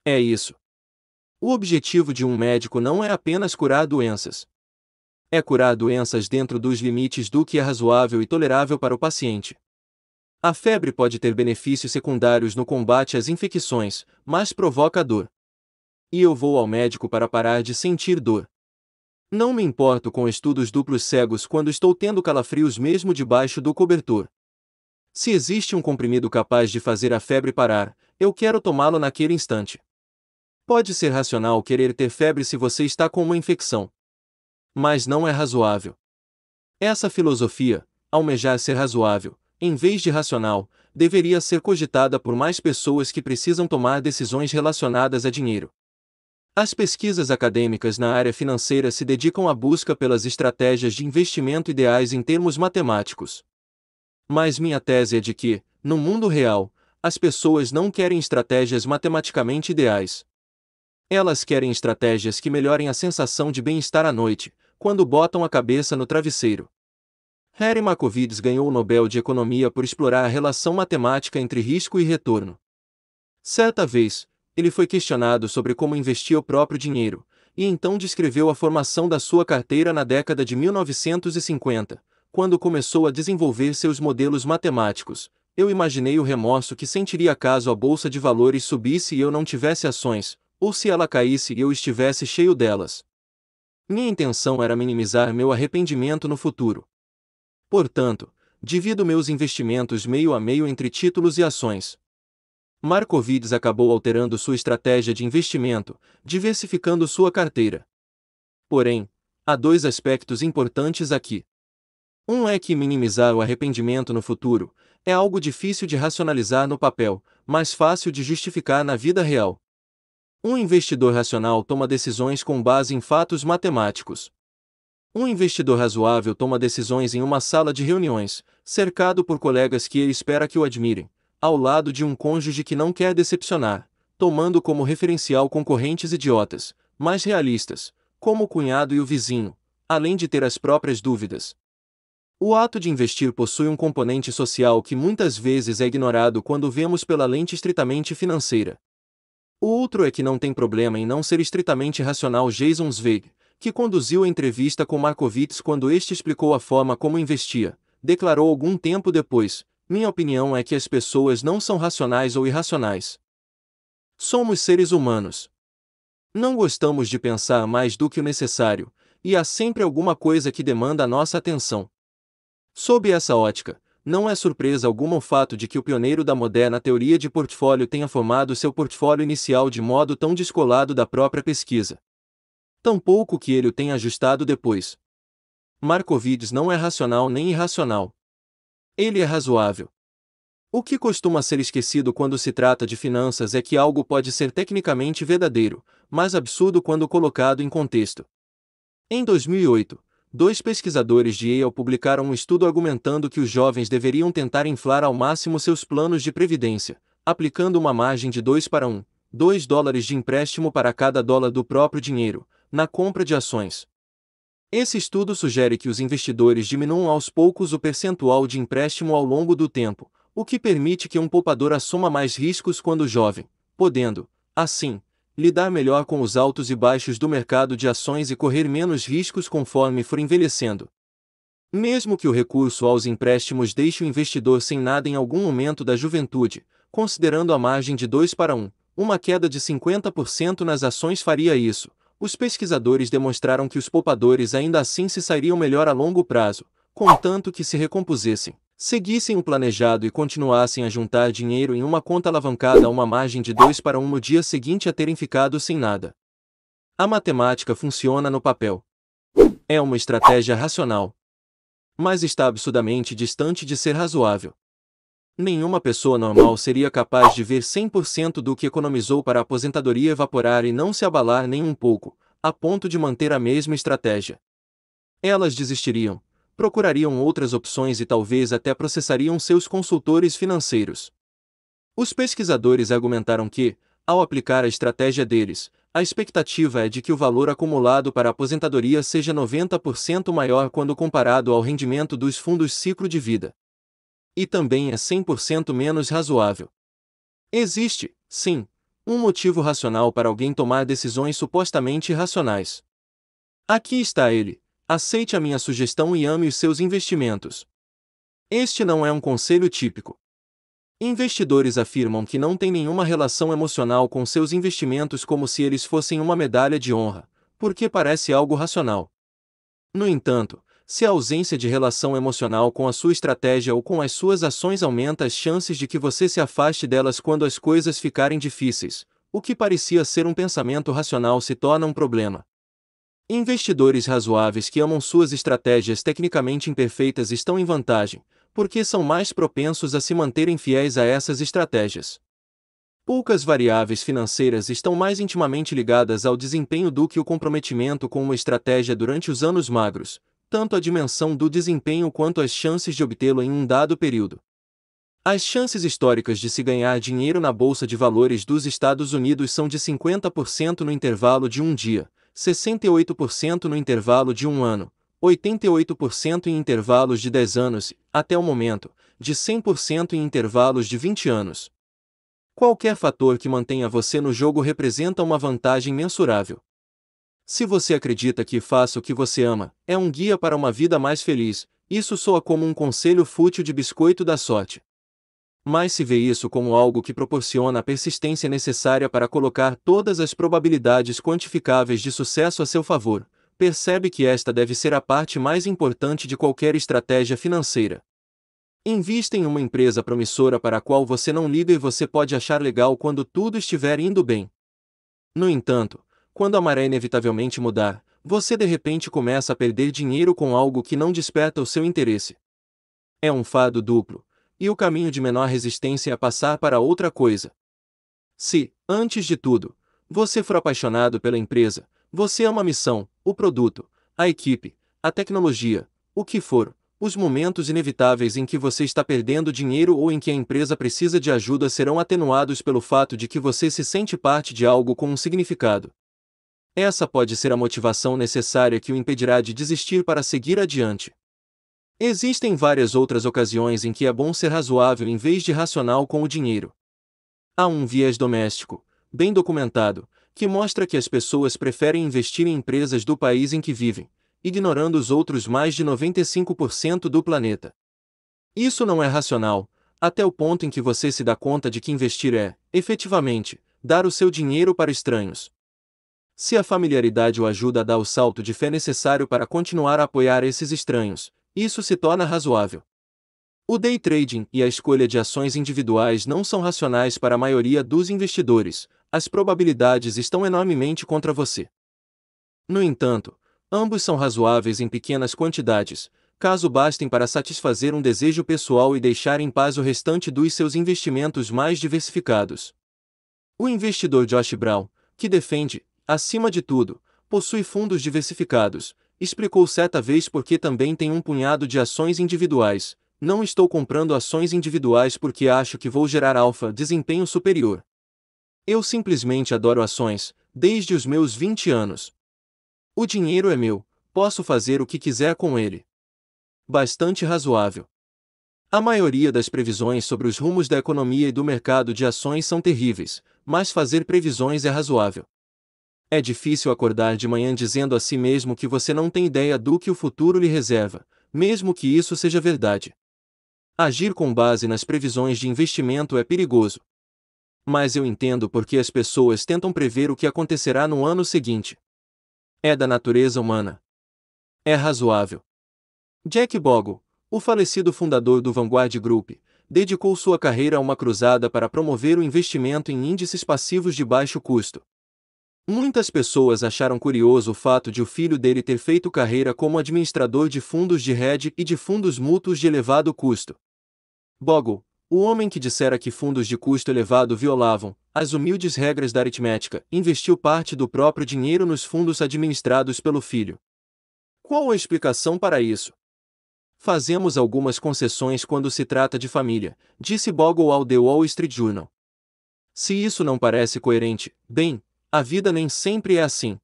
É isso. O objetivo de um médico não é apenas curar doenças. É curar doenças dentro dos limites do que é razoável e tolerável para o paciente. A febre pode ter benefícios secundários no combate às infecções, mas provoca dor. E eu vou ao médico para parar de sentir dor. Não me importo com estudos duplos cegos quando estou tendo calafrios mesmo debaixo do cobertor. Se existe um comprimido capaz de fazer a febre parar, eu quero tomá-lo naquele instante. Pode ser racional querer ter febre se você está com uma infecção. Mas não é razoável. Essa filosofia, almejar ser razoável, em vez de racional, deveria ser cogitada por mais pessoas que precisam tomar decisões relacionadas a dinheiro. As pesquisas acadêmicas na área financeira se dedicam à busca pelas estratégias de investimento ideais em termos matemáticos. Mas minha tese é de que, no mundo real, as pessoas não querem estratégias matematicamente ideais. Elas querem estratégias que melhorem a sensação de bem-estar à noite, quando botam a cabeça no travesseiro. Harry Makovides ganhou o Nobel de Economia por explorar a relação matemática entre risco e retorno. Certa vez, ele foi questionado sobre como investir o próprio dinheiro, e então descreveu a formação da sua carteira na década de 1950, quando começou a desenvolver seus modelos matemáticos. Eu imaginei o remorso que sentiria caso a bolsa de valores subisse e eu não tivesse ações, ou se ela caísse e eu estivesse cheio delas. Minha intenção era minimizar meu arrependimento no futuro. Portanto, divido meus investimentos meio a meio entre títulos e ações. Marcovides acabou alterando sua estratégia de investimento, diversificando sua carteira. Porém, há dois aspectos importantes aqui. Um é que minimizar o arrependimento no futuro é algo difícil de racionalizar no papel, mas fácil de justificar na vida real. Um investidor racional toma decisões com base em fatos matemáticos. Um investidor razoável toma decisões em uma sala de reuniões, cercado por colegas que ele espera que o admirem, ao lado de um cônjuge que não quer decepcionar, tomando como referencial concorrentes idiotas, mais realistas, como o cunhado e o vizinho, além de ter as próprias dúvidas. O ato de investir possui um componente social que muitas vezes é ignorado quando vemos pela lente estritamente financeira. O outro é que não tem problema em não ser estritamente racional Jason Zweig, que conduziu a entrevista com Markowitz quando este explicou a forma como investia, declarou algum tempo depois: Minha opinião é que as pessoas não são racionais ou irracionais. Somos seres humanos. Não gostamos de pensar mais do que o necessário, e há sempre alguma coisa que demanda a nossa atenção. Sob essa ótica, não é surpresa alguma o fato de que o pioneiro da moderna teoria de portfólio tenha formado seu portfólio inicial de modo tão descolado da própria pesquisa. Tampouco que ele o tenha ajustado depois. Marcovides não é racional nem irracional. Ele é razoável. O que costuma ser esquecido quando se trata de finanças é que algo pode ser tecnicamente verdadeiro, mas absurdo quando colocado em contexto. Em 2008, dois pesquisadores de Yale publicaram um estudo argumentando que os jovens deveriam tentar inflar ao máximo seus planos de previdência, aplicando uma margem de 2 para 1, 2 dólares de empréstimo para cada dólar do próprio dinheiro, na compra de ações. Esse estudo sugere que os investidores diminuam aos poucos o percentual de empréstimo ao longo do tempo, o que permite que um poupador assuma mais riscos quando jovem, podendo, assim, lidar melhor com os altos e baixos do mercado de ações e correr menos riscos conforme for envelhecendo. Mesmo que o recurso aos empréstimos deixe o investidor sem nada em algum momento da juventude, considerando a margem de 2 para 1, uma queda de 50% nas ações faria isso. Os pesquisadores demonstraram que os poupadores ainda assim se sairiam melhor a longo prazo, contanto que se recompusessem seguissem o planejado e continuassem a juntar dinheiro em uma conta alavancada a uma margem de 2 para 1 um no dia seguinte a terem ficado sem nada. A matemática funciona no papel. É uma estratégia racional. Mas está absurdamente distante de ser razoável. Nenhuma pessoa normal seria capaz de ver 100% do que economizou para a aposentadoria evaporar e não se abalar nem um pouco, a ponto de manter a mesma estratégia. Elas desistiriam, procurariam outras opções e talvez até processariam seus consultores financeiros. Os pesquisadores argumentaram que, ao aplicar a estratégia deles, a expectativa é de que o valor acumulado para a aposentadoria seja 90% maior quando comparado ao rendimento dos fundos ciclo de vida. E também é 100% menos razoável. Existe, sim, um motivo racional para alguém tomar decisões supostamente racionais. Aqui está ele, Aceite a minha sugestão e ame os seus investimentos. Este não é um conselho típico. Investidores afirmam que não têm nenhuma relação emocional com seus investimentos como se eles fossem uma medalha de honra, porque parece algo racional. No entanto, se a ausência de relação emocional com a sua estratégia ou com as suas ações aumenta as chances de que você se afaste delas quando as coisas ficarem difíceis, o que parecia ser um pensamento racional se torna um problema. Investidores razoáveis que amam suas estratégias tecnicamente imperfeitas estão em vantagem, porque são mais propensos a se manterem fiéis a essas estratégias. Poucas variáveis financeiras estão mais intimamente ligadas ao desempenho do que o comprometimento com uma estratégia durante os anos magros, tanto a dimensão do desempenho quanto as chances de obtê-lo em um dado período. As chances históricas de se ganhar dinheiro na Bolsa de Valores dos Estados Unidos são de 50% no intervalo de um dia, 68% no intervalo de um ano, 88% em intervalos de 10 anos, até o momento, de 100% em intervalos de 20 anos. Qualquer fator que mantenha você no jogo representa uma vantagem mensurável. Se você acredita que faça o que você ama, é um guia para uma vida mais feliz, isso soa como um conselho fútil de biscoito da sorte mas se vê isso como algo que proporciona a persistência necessária para colocar todas as probabilidades quantificáveis de sucesso a seu favor, percebe que esta deve ser a parte mais importante de qualquer estratégia financeira. Invista em uma empresa promissora para a qual você não liga e você pode achar legal quando tudo estiver indo bem. No entanto, quando a maré inevitavelmente mudar, você de repente começa a perder dinheiro com algo que não desperta o seu interesse. É um fado duplo e o caminho de menor resistência é passar para outra coisa. Se, antes de tudo, você for apaixonado pela empresa, você ama a missão, o produto, a equipe, a tecnologia, o que for, os momentos inevitáveis em que você está perdendo dinheiro ou em que a empresa precisa de ajuda serão atenuados pelo fato de que você se sente parte de algo com um significado. Essa pode ser a motivação necessária que o impedirá de desistir para seguir adiante. Existem várias outras ocasiões em que é bom ser razoável em vez de racional com o dinheiro. Há um viés doméstico, bem documentado, que mostra que as pessoas preferem investir em empresas do país em que vivem, ignorando os outros mais de 95% do planeta. Isso não é racional, até o ponto em que você se dá conta de que investir é, efetivamente, dar o seu dinheiro para estranhos. Se a familiaridade o ajuda a dar o salto de fé necessário para continuar a apoiar esses estranhos, isso se torna razoável. O day trading e a escolha de ações individuais não são racionais para a maioria dos investidores, as probabilidades estão enormemente contra você. No entanto, ambos são razoáveis em pequenas quantidades, caso bastem para satisfazer um desejo pessoal e deixar em paz o restante dos seus investimentos mais diversificados. O investidor Josh Brown, que defende, acima de tudo, possui fundos diversificados, Explicou certa vez porque também tem um punhado de ações individuais. Não estou comprando ações individuais porque acho que vou gerar alfa, desempenho superior. Eu simplesmente adoro ações, desde os meus 20 anos. O dinheiro é meu, posso fazer o que quiser com ele. Bastante razoável. A maioria das previsões sobre os rumos da economia e do mercado de ações são terríveis, mas fazer previsões é razoável. É difícil acordar de manhã dizendo a si mesmo que você não tem ideia do que o futuro lhe reserva, mesmo que isso seja verdade. Agir com base nas previsões de investimento é perigoso. Mas eu entendo porque as pessoas tentam prever o que acontecerá no ano seguinte. É da natureza humana. É razoável. Jack Bogle, o falecido fundador do Vanguard Group, dedicou sua carreira a uma cruzada para promover o investimento em índices passivos de baixo custo. Muitas pessoas acharam curioso o fato de o filho dele ter feito carreira como administrador de fundos de hedge e de fundos mútuos de elevado custo. Bogle, o homem que dissera que fundos de custo elevado violavam as humildes regras da aritmética, investiu parte do próprio dinheiro nos fundos administrados pelo filho. Qual a explicação para isso? Fazemos algumas concessões quando se trata de família, disse Bogle ao The Wall Street Journal. Se isso não parece coerente, bem, a vida nem sempre é assim.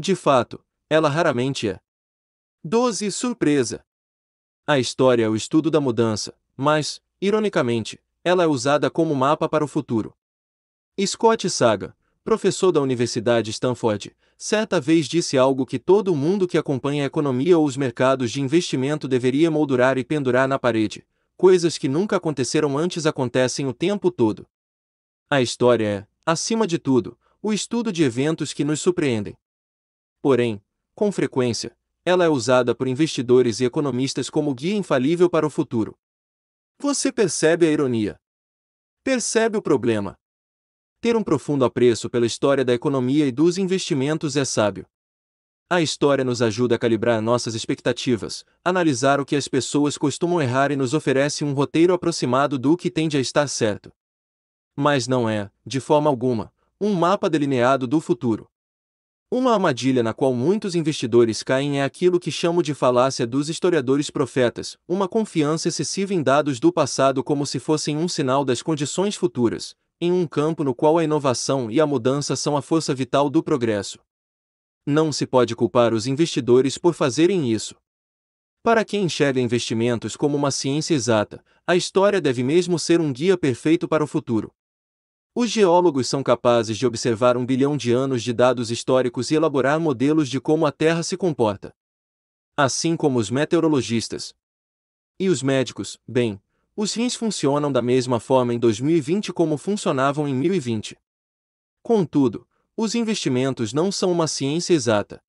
De fato, ela raramente é. 12. Surpresa. A história é o estudo da mudança, mas, ironicamente, ela é usada como mapa para o futuro. Scott Saga, professor da Universidade Stanford, certa vez disse algo que todo mundo que acompanha a economia ou os mercados de investimento deveria moldurar e pendurar na parede. Coisas que nunca aconteceram antes acontecem o tempo todo. A história é, acima de tudo, o estudo de eventos que nos surpreendem. Porém, com frequência, ela é usada por investidores e economistas como guia infalível para o futuro. Você percebe a ironia? Percebe o problema? Ter um profundo apreço pela história da economia e dos investimentos é sábio. A história nos ajuda a calibrar nossas expectativas, analisar o que as pessoas costumam errar e nos oferece um roteiro aproximado do que tende a estar certo. Mas não é, de forma alguma, um mapa delineado do futuro. Uma armadilha na qual muitos investidores caem é aquilo que chamo de falácia dos historiadores profetas, uma confiança excessiva em dados do passado como se fossem um sinal das condições futuras, em um campo no qual a inovação e a mudança são a força vital do progresso. Não se pode culpar os investidores por fazerem isso. Para quem enxerga investimentos como uma ciência exata, a história deve mesmo ser um guia perfeito para o futuro. Os geólogos são capazes de observar um bilhão de anos de dados históricos e elaborar modelos de como a Terra se comporta. Assim como os meteorologistas. E os médicos, bem, os rins funcionam da mesma forma em 2020 como funcionavam em 1020. Contudo, os investimentos não são uma ciência exata.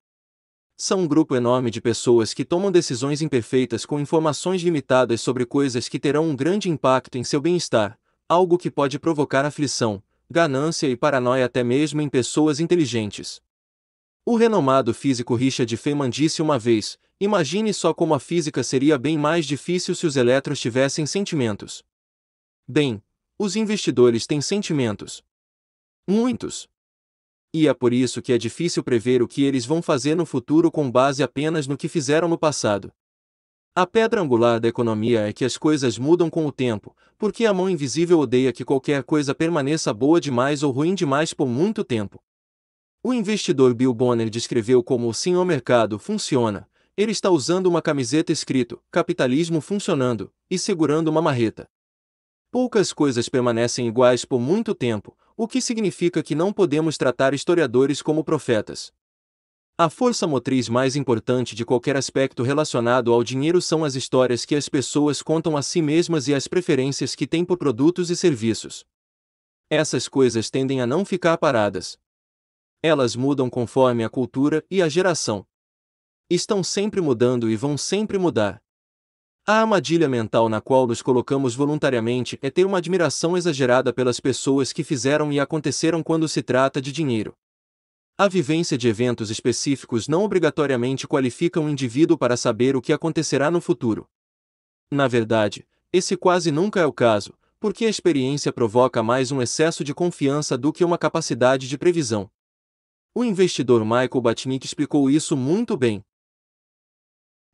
São um grupo enorme de pessoas que tomam decisões imperfeitas com informações limitadas sobre coisas que terão um grande impacto em seu bem-estar, algo que pode provocar aflição, ganância e paranoia até mesmo em pessoas inteligentes. O renomado físico Richard Feynman disse uma vez: Imagine só como a física seria bem mais difícil se os elétrons tivessem sentimentos. Bem, os investidores têm sentimentos. Muitos. E é por isso que é difícil prever o que eles vão fazer no futuro com base apenas no que fizeram no passado. A pedra angular da economia é que as coisas mudam com o tempo, porque a mão invisível odeia que qualquer coisa permaneça boa demais ou ruim demais por muito tempo. O investidor Bill Bonner descreveu como o senhor mercado funciona. Ele está usando uma camiseta escrito Capitalismo funcionando e segurando uma marreta. Poucas coisas permanecem iguais por muito tempo, o que significa que não podemos tratar historiadores como profetas. A força motriz mais importante de qualquer aspecto relacionado ao dinheiro são as histórias que as pessoas contam a si mesmas e as preferências que têm por produtos e serviços. Essas coisas tendem a não ficar paradas. Elas mudam conforme a cultura e a geração. Estão sempre mudando e vão sempre mudar. A armadilha mental na qual nos colocamos voluntariamente é ter uma admiração exagerada pelas pessoas que fizeram e aconteceram quando se trata de dinheiro. A vivência de eventos específicos não obrigatoriamente qualifica um indivíduo para saber o que acontecerá no futuro. Na verdade, esse quase nunca é o caso, porque a experiência provoca mais um excesso de confiança do que uma capacidade de previsão. O investidor Michael Batnick explicou isso muito bem.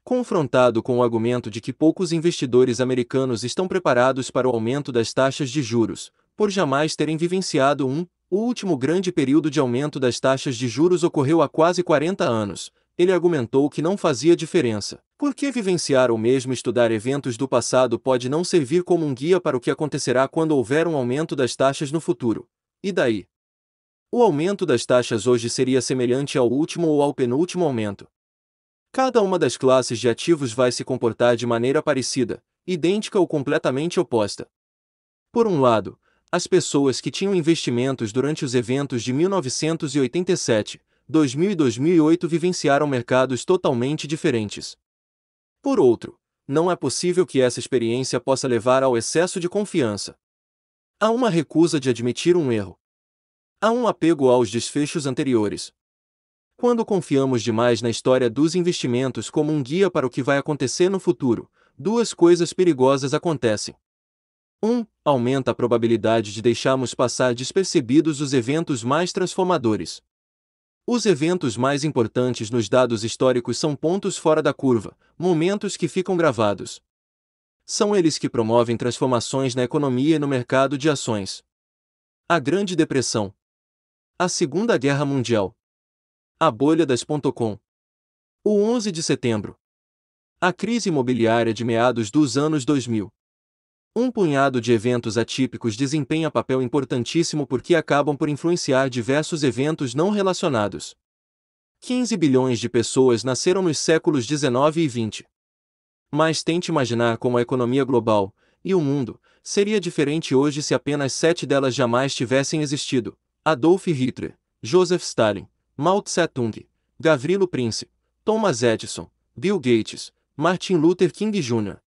Confrontado com o argumento de que poucos investidores americanos estão preparados para o aumento das taxas de juros, por jamais terem vivenciado um, o último grande período de aumento das taxas de juros ocorreu há quase 40 anos. Ele argumentou que não fazia diferença. Porque vivenciar ou mesmo estudar eventos do passado pode não servir como um guia para o que acontecerá quando houver um aumento das taxas no futuro. E daí? O aumento das taxas hoje seria semelhante ao último ou ao penúltimo aumento. Cada uma das classes de ativos vai se comportar de maneira parecida, idêntica ou completamente oposta. Por um lado, as pessoas que tinham investimentos durante os eventos de 1987, 2000 e 2008 vivenciaram mercados totalmente diferentes. Por outro, não é possível que essa experiência possa levar ao excesso de confiança. Há uma recusa de admitir um erro. Há um apego aos desfechos anteriores. Quando confiamos demais na história dos investimentos como um guia para o que vai acontecer no futuro, duas coisas perigosas acontecem. 1. Aumenta a probabilidade de deixarmos passar despercebidos os eventos mais transformadores. Os eventos mais importantes nos dados históricos são pontos fora da curva, momentos que ficam gravados. São eles que promovem transformações na economia e no mercado de ações. A Grande Depressão. A Segunda Guerra Mundial. A bolha das .com. O 11 de setembro. A crise imobiliária de meados dos anos 2000. Um punhado de eventos atípicos desempenha papel importantíssimo porque acabam por influenciar diversos eventos não relacionados. 15 bilhões de pessoas nasceram nos séculos 19 e 20. Mas tente imaginar como a economia global e o mundo seria diferente hoje se apenas sete delas jamais tivessem existido: Adolf Hitler, Joseph Stalin, Mao Tse-tung, Gavrilo Príncipe, Thomas Edison, Bill Gates, Martin Luther King Jr.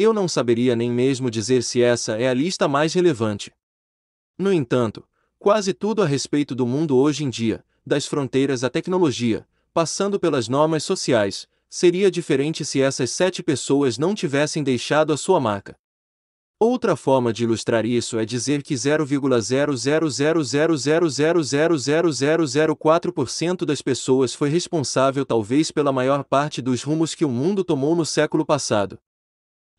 Eu não saberia nem mesmo dizer se essa é a lista mais relevante. No entanto, quase tudo a respeito do mundo hoje em dia, das fronteiras à tecnologia, passando pelas normas sociais, seria diferente se essas sete pessoas não tivessem deixado a sua marca. Outra forma de ilustrar isso é dizer que 0,000000004% das pessoas foi responsável talvez pela maior parte dos rumos que o mundo tomou no século passado.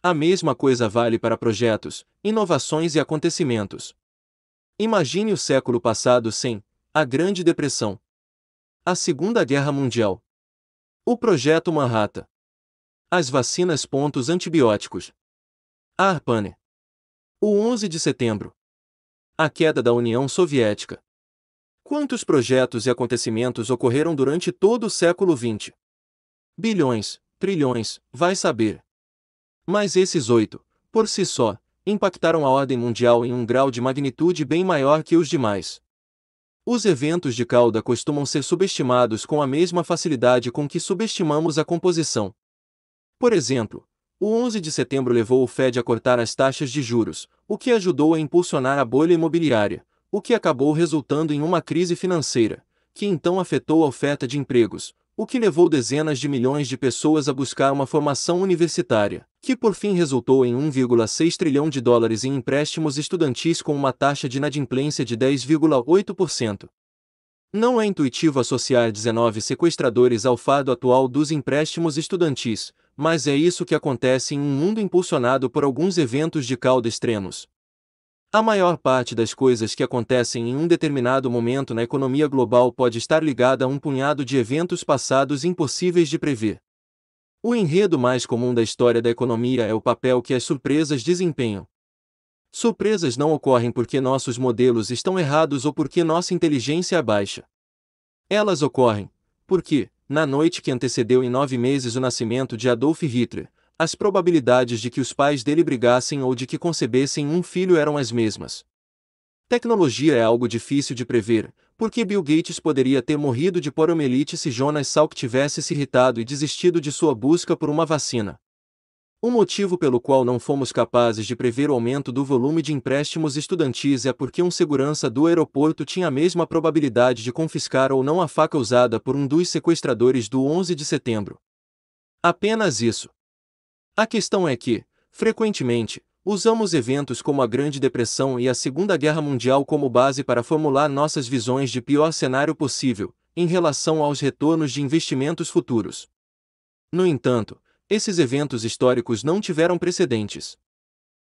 A mesma coisa vale para projetos, inovações e acontecimentos. Imagine o século passado sem a Grande Depressão, a Segunda Guerra Mundial, o Projeto Manhattan, as vacinas pontos antibióticos, a Arpane, o 11 de setembro, a queda da União Soviética. Quantos projetos e acontecimentos ocorreram durante todo o século XX? Bilhões, trilhões, vai saber. Mas esses oito, por si só, impactaram a ordem mundial em um grau de magnitude bem maior que os demais. Os eventos de cauda costumam ser subestimados com a mesma facilidade com que subestimamos a composição. Por exemplo, o 11 de setembro levou o Fed a cortar as taxas de juros, o que ajudou a impulsionar a bolha imobiliária, o que acabou resultando em uma crise financeira, que então afetou a oferta de empregos, o que levou dezenas de milhões de pessoas a buscar uma formação universitária, que por fim resultou em 1,6 trilhão de dólares em empréstimos estudantis com uma taxa de inadimplência de 10,8%. Não é intuitivo associar 19 sequestradores ao fardo atual dos empréstimos estudantis, mas é isso que acontece em um mundo impulsionado por alguns eventos de caldo extremos, a maior parte das coisas que acontecem em um determinado momento na economia global pode estar ligada a um punhado de eventos passados impossíveis de prever. O enredo mais comum da história da economia é o papel que as surpresas desempenham. Surpresas não ocorrem porque nossos modelos estão errados ou porque nossa inteligência é baixa. Elas ocorrem porque, na noite que antecedeu em nove meses o nascimento de Adolf Hitler, as probabilidades de que os pais dele brigassem ou de que concebessem um filho eram as mesmas. Tecnologia é algo difícil de prever, porque Bill Gates poderia ter morrido de poliomielite se Jonas Salk tivesse se irritado e desistido de sua busca por uma vacina. O motivo pelo qual não fomos capazes de prever o aumento do volume de empréstimos estudantis é porque um segurança do aeroporto tinha a mesma probabilidade de confiscar ou não a faca usada por um dos sequestradores do 11 de setembro. Apenas isso. A questão é que, frequentemente, usamos eventos como a Grande Depressão e a Segunda Guerra Mundial como base para formular nossas visões de pior cenário possível, em relação aos retornos de investimentos futuros. No entanto, esses eventos históricos não tiveram precedentes.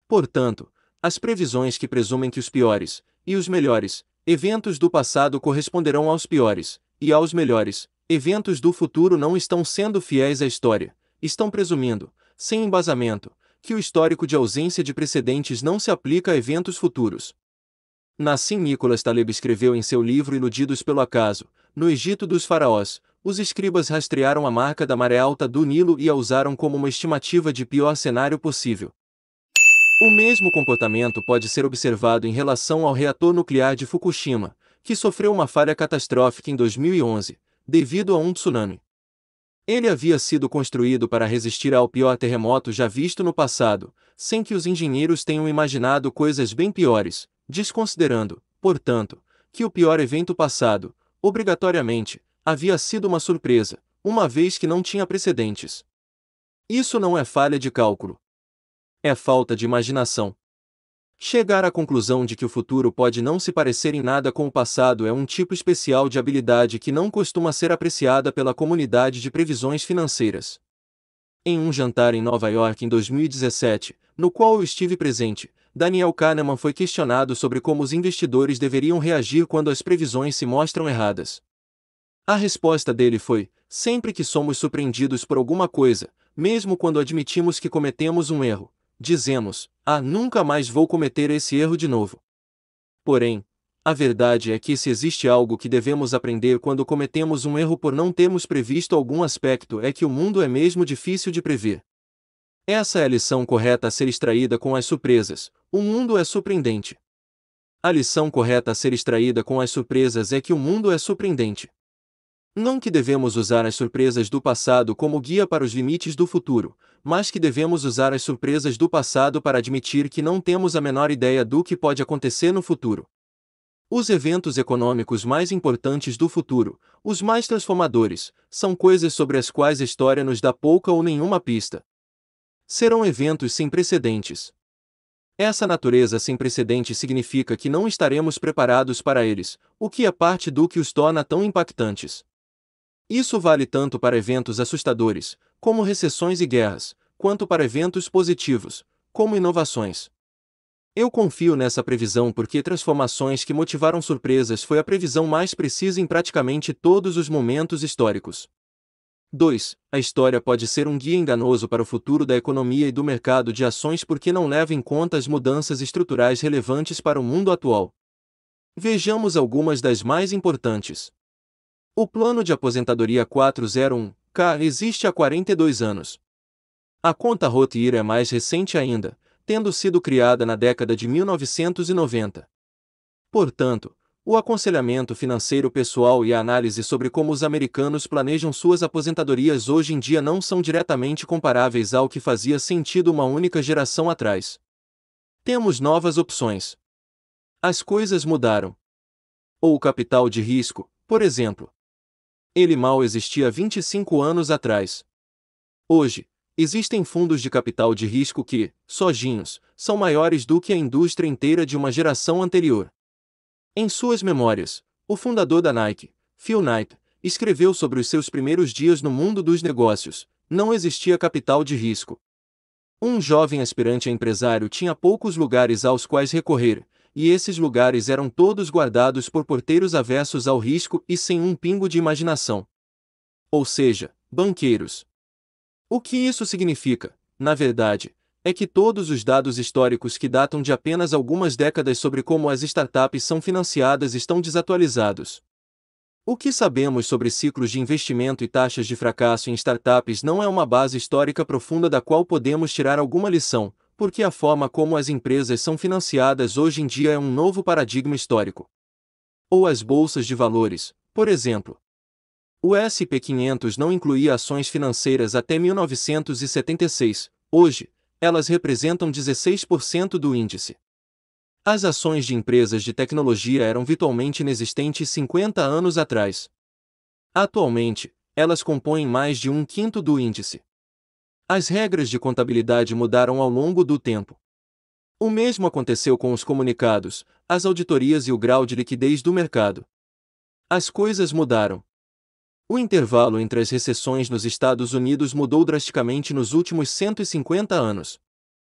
Portanto, as previsões que presumem que os piores, e os melhores, eventos do passado corresponderão aos piores, e aos melhores, eventos do futuro não estão sendo fiéis à história, estão presumindo, sem embasamento, que o histórico de ausência de precedentes não se aplica a eventos futuros. Nassim Nicholas Taleb escreveu em seu livro Iludidos pelo Acaso, no Egito dos Faraós, os escribas rastrearam a marca da maré alta do Nilo e a usaram como uma estimativa de pior cenário possível. O mesmo comportamento pode ser observado em relação ao reator nuclear de Fukushima, que sofreu uma falha catastrófica em 2011, devido a um tsunami. Ele havia sido construído para resistir ao pior terremoto já visto no passado, sem que os engenheiros tenham imaginado coisas bem piores, desconsiderando, portanto, que o pior evento passado, obrigatoriamente, havia sido uma surpresa, uma vez que não tinha precedentes. Isso não é falha de cálculo. É falta de imaginação. Chegar à conclusão de que o futuro pode não se parecer em nada com o passado é um tipo especial de habilidade que não costuma ser apreciada pela comunidade de previsões financeiras. Em um jantar em Nova York em 2017, no qual eu estive presente, Daniel Kahneman foi questionado sobre como os investidores deveriam reagir quando as previsões se mostram erradas. A resposta dele foi: sempre que somos surpreendidos por alguma coisa, mesmo quando admitimos que cometemos um erro, dizemos: Ah, nunca mais vou cometer esse erro de novo. Porém, a verdade é que se existe algo que devemos aprender quando cometemos um erro por não termos previsto algum aspecto é que o mundo é mesmo difícil de prever. Essa é a lição correta a ser extraída com as surpresas. O mundo é surpreendente. A lição correta a ser extraída com as surpresas é que o mundo é surpreendente. Não que devemos usar as surpresas do passado como guia para os limites do futuro, mas que devemos usar as surpresas do passado para admitir que não temos a menor ideia do que pode acontecer no futuro. Os eventos econômicos mais importantes do futuro, os mais transformadores, são coisas sobre as quais a história nos dá pouca ou nenhuma pista. Serão eventos sem precedentes. Essa natureza sem precedente significa que não estaremos preparados para eles, o que é parte do que os torna tão impactantes. Isso vale tanto para eventos assustadores, como recessões e guerras, quanto para eventos positivos, como inovações. Eu confio nessa previsão porque transformações que motivaram surpresas foi a previsão mais precisa em praticamente todos os momentos históricos. 2. A história pode ser um guia enganoso para o futuro da economia e do mercado de ações porque não leva em conta as mudanças estruturais relevantes para o mundo atual. Vejamos algumas das mais importantes. O plano de aposentadoria 401 K existe há 42 anos. A conta Rotir é mais recente ainda, tendo sido criada na década de 1990. Portanto, o aconselhamento financeiro pessoal e a análise sobre como os americanos planejam suas aposentadorias hoje em dia não são diretamente comparáveis ao que fazia sentido uma única geração atrás. Temos novas opções. As coisas mudaram. Ou o capital de risco, por exemplo, ele mal existia 25 anos atrás. Hoje, existem fundos de capital de risco que, sozinhos, são maiores do que a indústria inteira de uma geração anterior. Em suas memórias, o fundador da Nike, Phil Knight, escreveu sobre os seus primeiros dias no mundo dos negócios: não existia capital de risco. Um jovem aspirante a empresário tinha poucos lugares aos quais recorrer, e esses lugares eram todos guardados por porteiros aversos ao risco e sem um pingo de imaginação. Ou seja, banqueiros. O que isso significa, na verdade, é que todos os dados históricos que datam de apenas algumas décadas sobre como as startups são financiadas estão desatualizados. O que sabemos sobre ciclos de investimento e taxas de fracasso em startups não é uma base histórica profunda da qual podemos tirar alguma lição, porque a forma como as empresas são financiadas hoje em dia é um novo paradigma histórico. Ou as bolsas de valores, por exemplo. O SP500 não incluía ações financeiras até 1976, hoje, elas representam 16% do índice. As ações de empresas de tecnologia eram virtualmente inexistentes 50 anos atrás. Atualmente, elas compõem mais de um quinto do índice. As regras de contabilidade mudaram ao longo do tempo. O mesmo aconteceu com os comunicados, as auditorias e o grau de liquidez do mercado. As coisas mudaram. O intervalo entre as recessões nos Estados Unidos mudou drasticamente nos últimos 150 anos.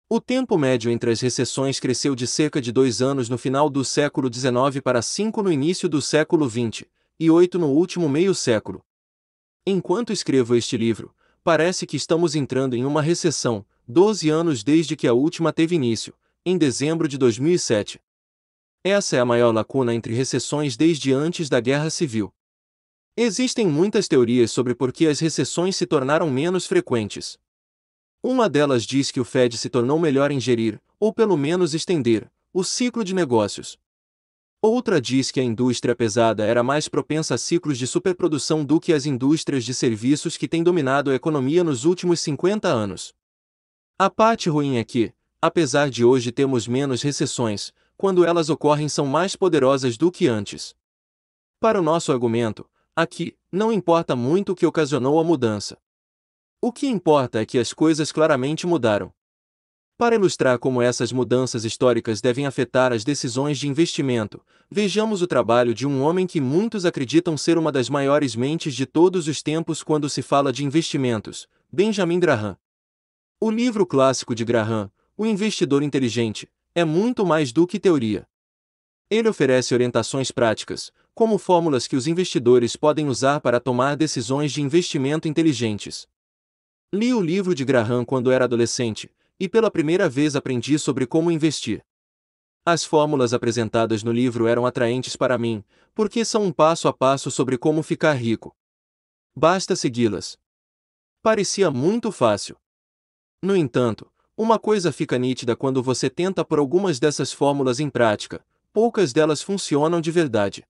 O tempo médio entre as recessões cresceu de cerca de dois anos no final do século XIX para cinco no início do século XX, e oito no último meio século. Enquanto escrevo este livro, Parece que estamos entrando em uma recessão, 12 anos desde que a última teve início, em dezembro de 2007. Essa é a maior lacuna entre recessões desde antes da Guerra Civil. Existem muitas teorias sobre por que as recessões se tornaram menos frequentes. Uma delas diz que o Fed se tornou melhor em gerir, ou pelo menos estender, o ciclo de negócios. Outra diz que a indústria pesada era mais propensa a ciclos de superprodução do que as indústrias de serviços que têm dominado a economia nos últimos 50 anos. A parte ruim é que, apesar de hoje termos menos recessões, quando elas ocorrem são mais poderosas do que antes. Para o nosso argumento, aqui, não importa muito o que ocasionou a mudança. O que importa é que as coisas claramente mudaram. Para ilustrar como essas mudanças históricas devem afetar as decisões de investimento, vejamos o trabalho de um homem que muitos acreditam ser uma das maiores mentes de todos os tempos quando se fala de investimentos, Benjamin Graham. O livro clássico de Graham, O Investidor Inteligente, é muito mais do que teoria. Ele oferece orientações práticas, como fórmulas que os investidores podem usar para tomar decisões de investimento inteligentes. Li o livro de Graham quando era adolescente, e pela primeira vez aprendi sobre como investir. As fórmulas apresentadas no livro eram atraentes para mim, porque são um passo a passo sobre como ficar rico. Basta segui-las. Parecia muito fácil. No entanto, uma coisa fica nítida quando você tenta por algumas dessas fórmulas em prática, poucas delas funcionam de verdade.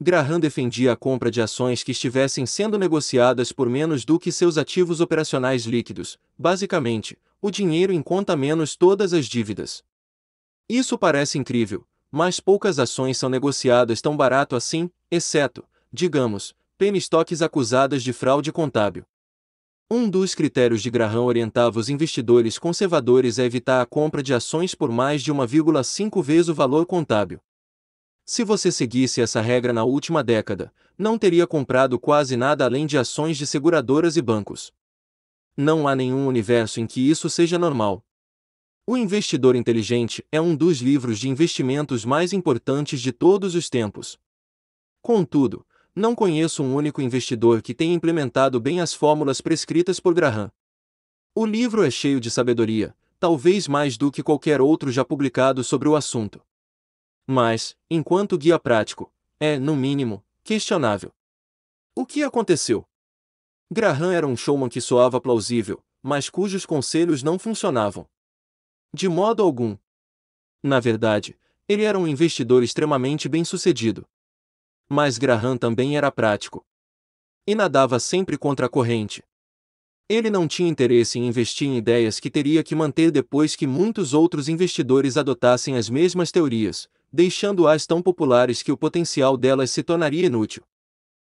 Graham defendia a compra de ações que estivessem sendo negociadas por menos do que seus ativos operacionais líquidos, basicamente, o dinheiro em conta menos todas as dívidas. Isso parece incrível, mas poucas ações são negociadas tão barato assim, exceto, digamos, penny toques acusadas de fraude contábil. Um dos critérios de Graham orientava os investidores conservadores a evitar a compra de ações por mais de 1,5 vezes o valor contábil. Se você seguisse essa regra na última década, não teria comprado quase nada além de ações de seguradoras e bancos não há nenhum universo em que isso seja normal. O Investidor Inteligente é um dos livros de investimentos mais importantes de todos os tempos. Contudo, não conheço um único investidor que tenha implementado bem as fórmulas prescritas por Graham. O livro é cheio de sabedoria, talvez mais do que qualquer outro já publicado sobre o assunto. Mas, enquanto guia prático, é, no mínimo, questionável. O que aconteceu? Graham era um showman que soava plausível, mas cujos conselhos não funcionavam. De modo algum. Na verdade, ele era um investidor extremamente bem-sucedido. Mas Graham também era prático. E nadava sempre contra a corrente. Ele não tinha interesse em investir em ideias que teria que manter depois que muitos outros investidores adotassem as mesmas teorias, deixando-as tão populares que o potencial delas se tornaria inútil.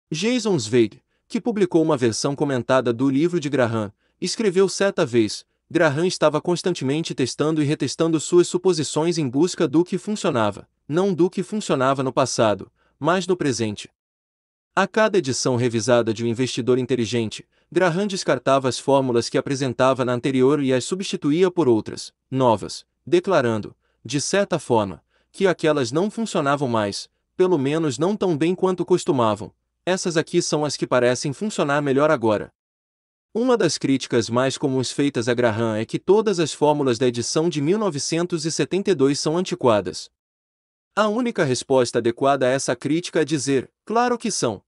Jason Zweig, que publicou uma versão comentada do livro de Graham, escreveu certa vez: Graham estava constantemente testando e retestando suas suposições em busca do que funcionava, não do que funcionava no passado, mas no presente. A cada edição revisada de O um Investidor Inteligente, Graham descartava as fórmulas que apresentava na anterior e as substituía por outras, novas, declarando, de certa forma, que aquelas não funcionavam mais, pelo menos não tão bem quanto costumavam, essas aqui são as que parecem funcionar melhor agora. Uma das críticas mais comuns feitas a Graham é que todas as fórmulas da edição de 1972 são antiquadas. A única resposta adequada a essa crítica é dizer, claro que são.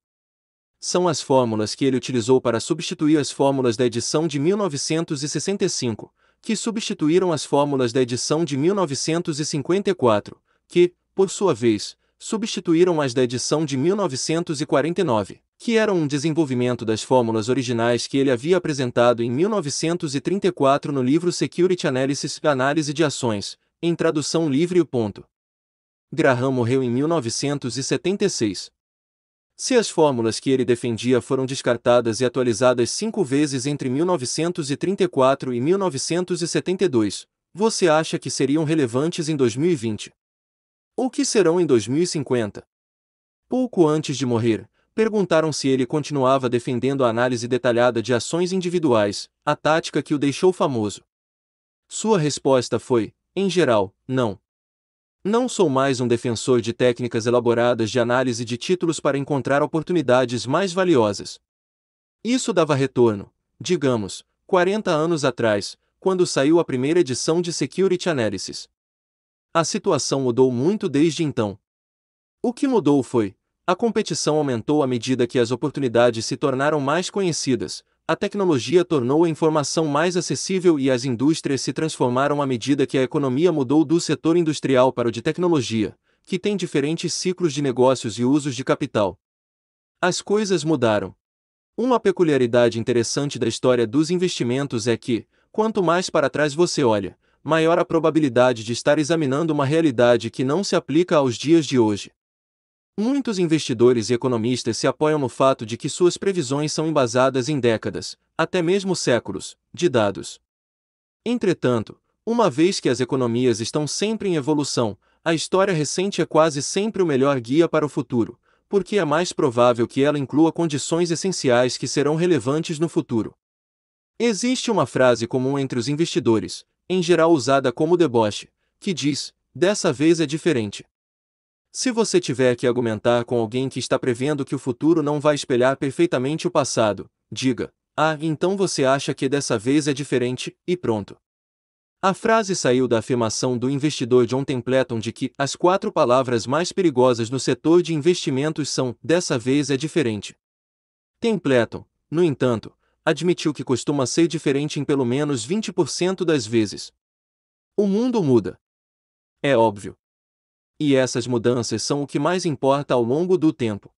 São as fórmulas que ele utilizou para substituir as fórmulas da edição de 1965, que substituíram as fórmulas da edição de 1954, que, por sua vez, substituíram as da edição de 1949, que eram um desenvolvimento das fórmulas originais que ele havia apresentado em 1934 no livro Security Analysis Análise de Ações, em tradução livre ponto. Graham morreu em 1976. Se as fórmulas que ele defendia foram descartadas e atualizadas cinco vezes entre 1934 e 1972, você acha que seriam relevantes em 2020? Ou que serão em 2050? Pouco antes de morrer, perguntaram se ele continuava defendendo a análise detalhada de ações individuais, a tática que o deixou famoso. Sua resposta foi, em geral, não. Não sou mais um defensor de técnicas elaboradas de análise de títulos para encontrar oportunidades mais valiosas. Isso dava retorno, digamos, 40 anos atrás, quando saiu a primeira edição de Security Analysis a situação mudou muito desde então. O que mudou foi, a competição aumentou à medida que as oportunidades se tornaram mais conhecidas, a tecnologia tornou a informação mais acessível e as indústrias se transformaram à medida que a economia mudou do setor industrial para o de tecnologia, que tem diferentes ciclos de negócios e usos de capital. As coisas mudaram. Uma peculiaridade interessante da história dos investimentos é que, quanto mais para trás você olha, maior a probabilidade de estar examinando uma realidade que não se aplica aos dias de hoje. Muitos investidores e economistas se apoiam no fato de que suas previsões são embasadas em décadas, até mesmo séculos, de dados. Entretanto, uma vez que as economias estão sempre em evolução, a história recente é quase sempre o melhor guia para o futuro, porque é mais provável que ela inclua condições essenciais que serão relevantes no futuro. Existe uma frase comum entre os investidores, em geral usada como deboche, que diz: dessa vez é diferente. Se você tiver que argumentar com alguém que está prevendo que o futuro não vai espelhar perfeitamente o passado, diga: Ah, então você acha que dessa vez é diferente, e pronto. A frase saiu da afirmação do investidor John Templeton de que as quatro palavras mais perigosas no setor de investimentos são: dessa vez é diferente. Templeton, no entanto, admitiu que costuma ser diferente em pelo menos 20% das vezes. O mundo muda. É óbvio. E essas mudanças são o que mais importa ao longo do tempo.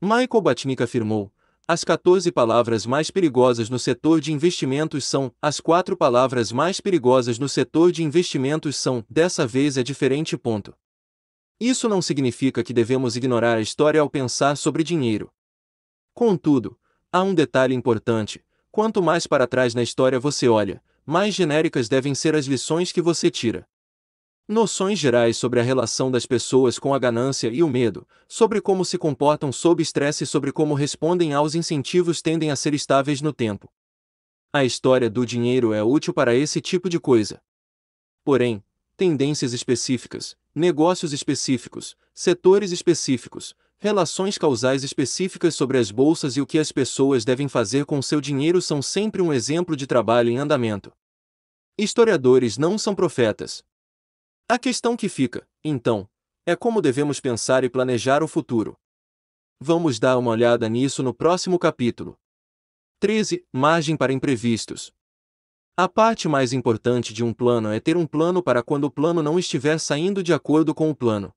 Michael Batnick afirmou: as 14 palavras mais perigosas no setor de investimentos são, as quatro palavras mais perigosas no setor de investimentos são, dessa vez é diferente. Ponto. Isso não significa que devemos ignorar a história ao pensar sobre dinheiro. Contudo, Há um detalhe importante: quanto mais para trás na história você olha, mais genéricas devem ser as lições que você tira. Noções gerais sobre a relação das pessoas com a ganância e o medo, sobre como se comportam sob estresse e sobre como respondem aos incentivos tendem a ser estáveis no tempo. A história do dinheiro é útil para esse tipo de coisa. Porém, tendências específicas, negócios específicos, setores específicos, Relações causais específicas sobre as bolsas e o que as pessoas devem fazer com seu dinheiro são sempre um exemplo de trabalho em andamento. Historiadores não são profetas. A questão que fica, então, é como devemos pensar e planejar o futuro. Vamos dar uma olhada nisso no próximo capítulo. 13. Margem para imprevistos. A parte mais importante de um plano é ter um plano para quando o plano não estiver saindo de acordo com o plano.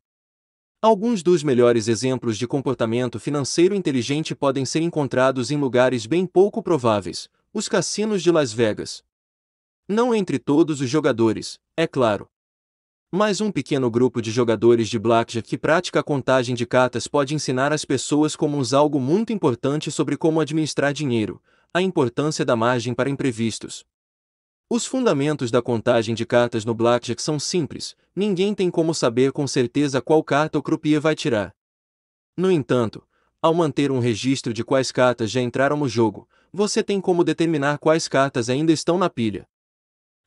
Alguns dos melhores exemplos de comportamento financeiro inteligente podem ser encontrados em lugares bem pouco prováveis, os cassinos de Las Vegas. Não entre todos os jogadores, é claro. Mas um pequeno grupo de jogadores de blackjack que pratica a contagem de cartas pode ensinar às pessoas como usar algo muito importante sobre como administrar dinheiro, a importância da margem para imprevistos. Os fundamentos da contagem de cartas no blackjack são simples, ninguém tem como saber com certeza qual carta o croupier vai tirar. No entanto, ao manter um registro de quais cartas já entraram no jogo, você tem como determinar quais cartas ainda estão na pilha.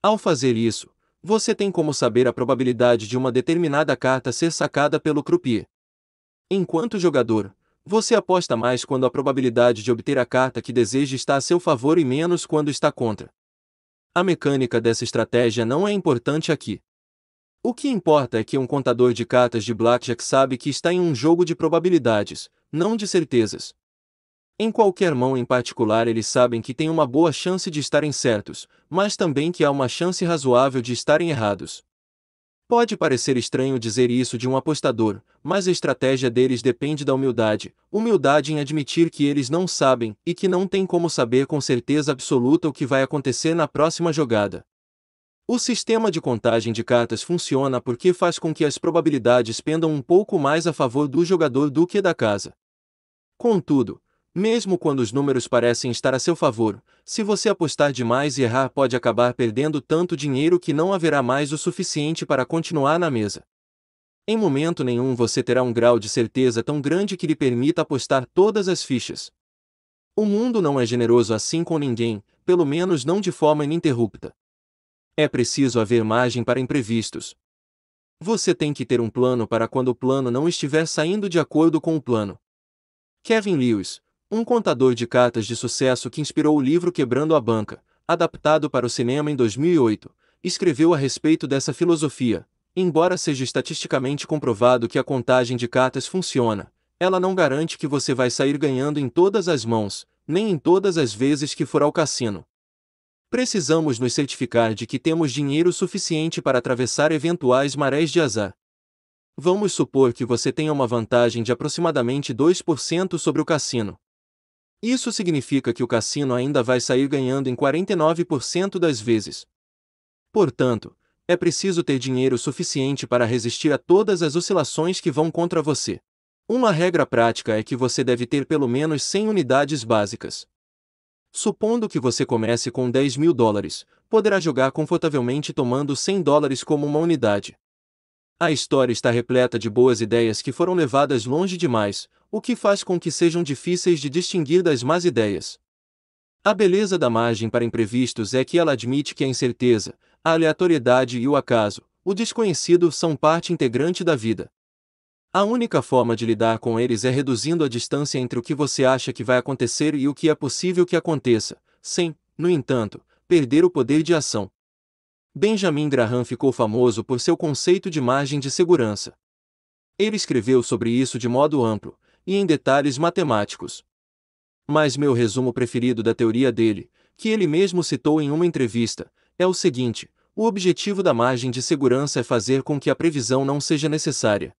Ao fazer isso, você tem como saber a probabilidade de uma determinada carta ser sacada pelo croupier. Enquanto jogador, você aposta mais quando a probabilidade de obter a carta que deseja está a seu favor e menos quando está contra. A mecânica dessa estratégia não é importante aqui. O que importa é que um contador de cartas de blackjack sabe que está em um jogo de probabilidades, não de certezas. Em qualquer mão em particular, eles sabem que tem uma boa chance de estarem certos, mas também que há uma chance razoável de estarem errados. Pode parecer estranho dizer isso de um apostador, mas a estratégia deles depende da humildade, humildade em admitir que eles não sabem e que não têm como saber com certeza absoluta o que vai acontecer na próxima jogada. O sistema de contagem de cartas funciona porque faz com que as probabilidades pendam um pouco mais a favor do jogador do que da casa. Contudo, mesmo quando os números parecem estar a seu favor, se você apostar demais e errar, pode acabar perdendo tanto dinheiro que não haverá mais o suficiente para continuar na mesa. Em momento nenhum você terá um grau de certeza tão grande que lhe permita apostar todas as fichas. O mundo não é generoso assim com ninguém, pelo menos não de forma ininterrupta. É preciso haver margem para imprevistos. Você tem que ter um plano para quando o plano não estiver saindo de acordo com o plano. Kevin Lewis, um contador de cartas de sucesso que inspirou o livro Quebrando a Banca, adaptado para o cinema em 2008, escreveu a respeito dessa filosofia. Embora seja estatisticamente comprovado que a contagem de cartas funciona, ela não garante que você vai sair ganhando em todas as mãos, nem em todas as vezes que for ao cassino. Precisamos nos certificar de que temos dinheiro suficiente para atravessar eventuais marés de azar. Vamos supor que você tenha uma vantagem de aproximadamente 2% sobre o cassino. Isso significa que o cassino ainda vai sair ganhando em 49% das vezes. Portanto, é preciso ter dinheiro suficiente para resistir a todas as oscilações que vão contra você. Uma regra prática é que você deve ter pelo menos 100 unidades básicas. Supondo que você comece com 10 mil dólares, poderá jogar confortavelmente tomando 100 dólares como uma unidade. A história está repleta de boas ideias que foram levadas longe demais, o que faz com que sejam difíceis de distinguir das más ideias. A beleza da margem para imprevistos é que ela admite que a incerteza, a aleatoriedade e o acaso, o desconhecido, são parte integrante da vida. A única forma de lidar com eles é reduzindo a distância entre o que você acha que vai acontecer e o que é possível que aconteça, sem, no entanto, perder o poder de ação. Benjamin Graham ficou famoso por seu conceito de margem de segurança. Ele escreveu sobre isso de modo amplo, e em detalhes matemáticos. Mas meu resumo preferido da teoria dele, que ele mesmo citou em uma entrevista, é o seguinte: o objetivo da margem de segurança é fazer com que a previsão não seja necessária.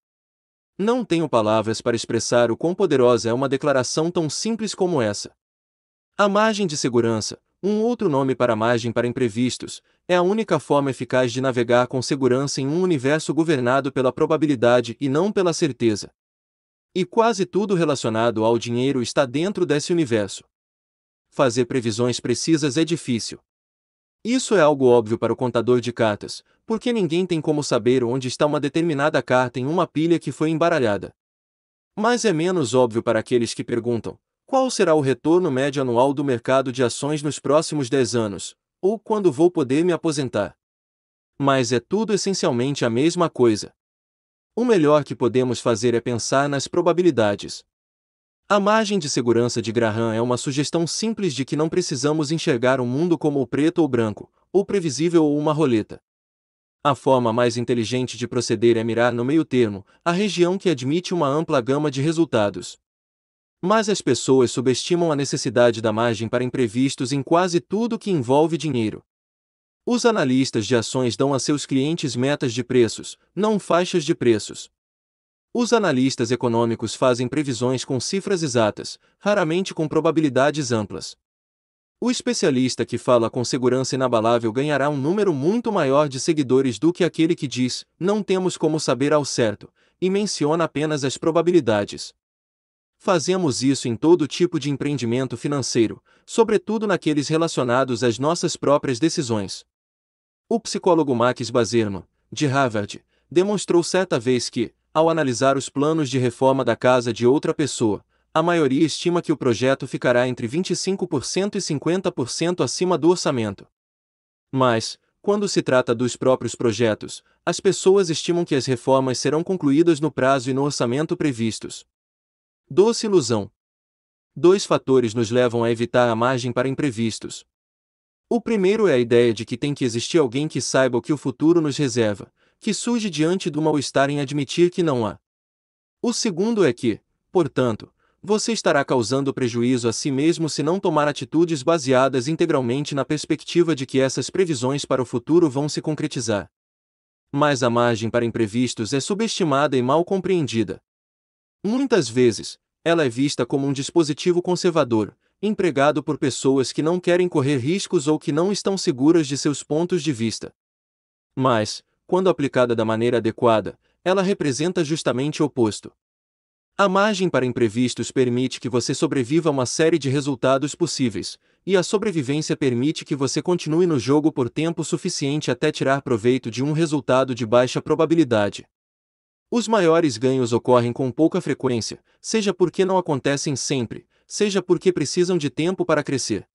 Não tenho palavras para expressar o quão poderosa é uma declaração tão simples como essa. A margem de segurança, um outro nome para margem para imprevistos, é a única forma eficaz de navegar com segurança em um universo governado pela probabilidade e não pela certeza. E quase tudo relacionado ao dinheiro está dentro desse universo. Fazer previsões precisas é difícil. Isso é algo óbvio para o contador de cartas, porque ninguém tem como saber onde está uma determinada carta em uma pilha que foi embaralhada. Mas é menos óbvio para aqueles que perguntam: qual será o retorno médio anual do mercado de ações nos próximos 10 anos, ou quando vou poder me aposentar? Mas é tudo essencialmente a mesma coisa o melhor que podemos fazer é pensar nas probabilidades. A margem de segurança de Graham é uma sugestão simples de que não precisamos enxergar o mundo como o preto ou branco, ou previsível ou uma roleta. A forma mais inteligente de proceder é mirar no meio termo, a região que admite uma ampla gama de resultados. Mas as pessoas subestimam a necessidade da margem para imprevistos em quase tudo que envolve dinheiro. Os analistas de ações dão a seus clientes metas de preços, não faixas de preços. Os analistas econômicos fazem previsões com cifras exatas, raramente com probabilidades amplas. O especialista que fala com segurança inabalável ganhará um número muito maior de seguidores do que aquele que diz, não temos como saber ao certo, e menciona apenas as probabilidades. Fazemos isso em todo tipo de empreendimento financeiro, sobretudo naqueles relacionados às nossas próprias decisões. O psicólogo Max Bazerman, de Harvard, demonstrou certa vez que, ao analisar os planos de reforma da casa de outra pessoa, a maioria estima que o projeto ficará entre 25% e 50% acima do orçamento. Mas, quando se trata dos próprios projetos, as pessoas estimam que as reformas serão concluídas no prazo e no orçamento previstos. Doce ilusão. Dois fatores nos levam a evitar a margem para imprevistos. O primeiro é a ideia de que tem que existir alguém que saiba o que o futuro nos reserva, que surge diante do mal-estar em admitir que não há. O segundo é que, portanto, você estará causando prejuízo a si mesmo se não tomar atitudes baseadas integralmente na perspectiva de que essas previsões para o futuro vão se concretizar. Mas a margem para imprevistos é subestimada e mal compreendida. Muitas vezes, ela é vista como um dispositivo conservador, empregado por pessoas que não querem correr riscos ou que não estão seguras de seus pontos de vista. Mas, quando aplicada da maneira adequada, ela representa justamente o oposto. A margem para imprevistos permite que você sobreviva a uma série de resultados possíveis, e a sobrevivência permite que você continue no jogo por tempo suficiente até tirar proveito de um resultado de baixa probabilidade. Os maiores ganhos ocorrem com pouca frequência, seja porque não acontecem sempre, seja porque precisam de tempo para crescer.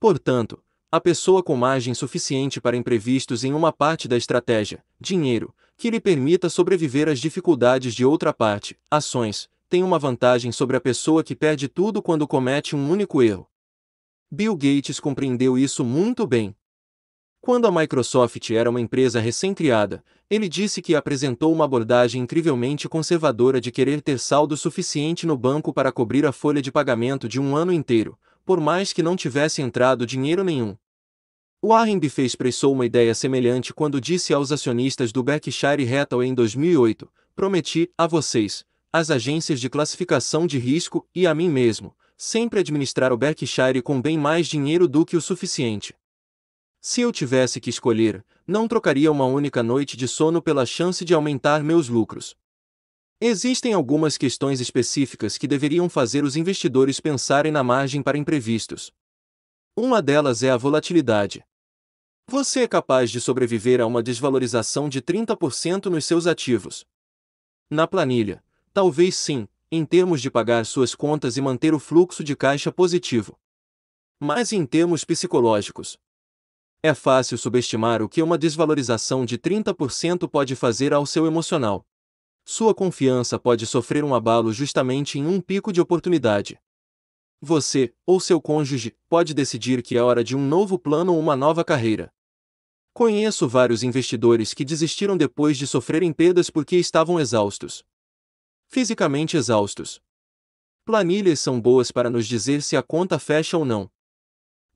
Portanto, a pessoa com margem suficiente para imprevistos em uma parte da estratégia, dinheiro, que lhe permita sobreviver às dificuldades de outra parte, ações, tem uma vantagem sobre a pessoa que perde tudo quando comete um único erro. Bill Gates compreendeu isso muito bem. Quando a Microsoft era uma empresa recém-criada, ele disse que apresentou uma abordagem incrivelmente conservadora de querer ter saldo suficiente no banco para cobrir a folha de pagamento de um ano inteiro, por mais que não tivesse entrado dinheiro nenhum. Warren Buffett expressou uma ideia semelhante quando disse aos acionistas do Berkshire Hathaway em 2008: "Prometi a vocês, às agências de classificação de risco e a mim mesmo, sempre administrar o Berkshire com bem mais dinheiro do que o suficiente." Se eu tivesse que escolher, não trocaria uma única noite de sono pela chance de aumentar meus lucros. Existem algumas questões específicas que deveriam fazer os investidores pensarem na margem para imprevistos. Uma delas é a volatilidade. Você é capaz de sobreviver a uma desvalorização de 30% nos seus ativos. Na planilha, talvez sim, em termos de pagar suas contas e manter o fluxo de caixa positivo. Mas em termos psicológicos, é fácil subestimar o que uma desvalorização de 30% pode fazer ao seu emocional. Sua confiança pode sofrer um abalo justamente em um pico de oportunidade. Você, ou seu cônjuge, pode decidir que é hora de um novo plano ou uma nova carreira. Conheço vários investidores que desistiram depois de sofrerem perdas porque estavam exaustos. Fisicamente exaustos. Planilhas são boas para nos dizer se a conta fecha ou não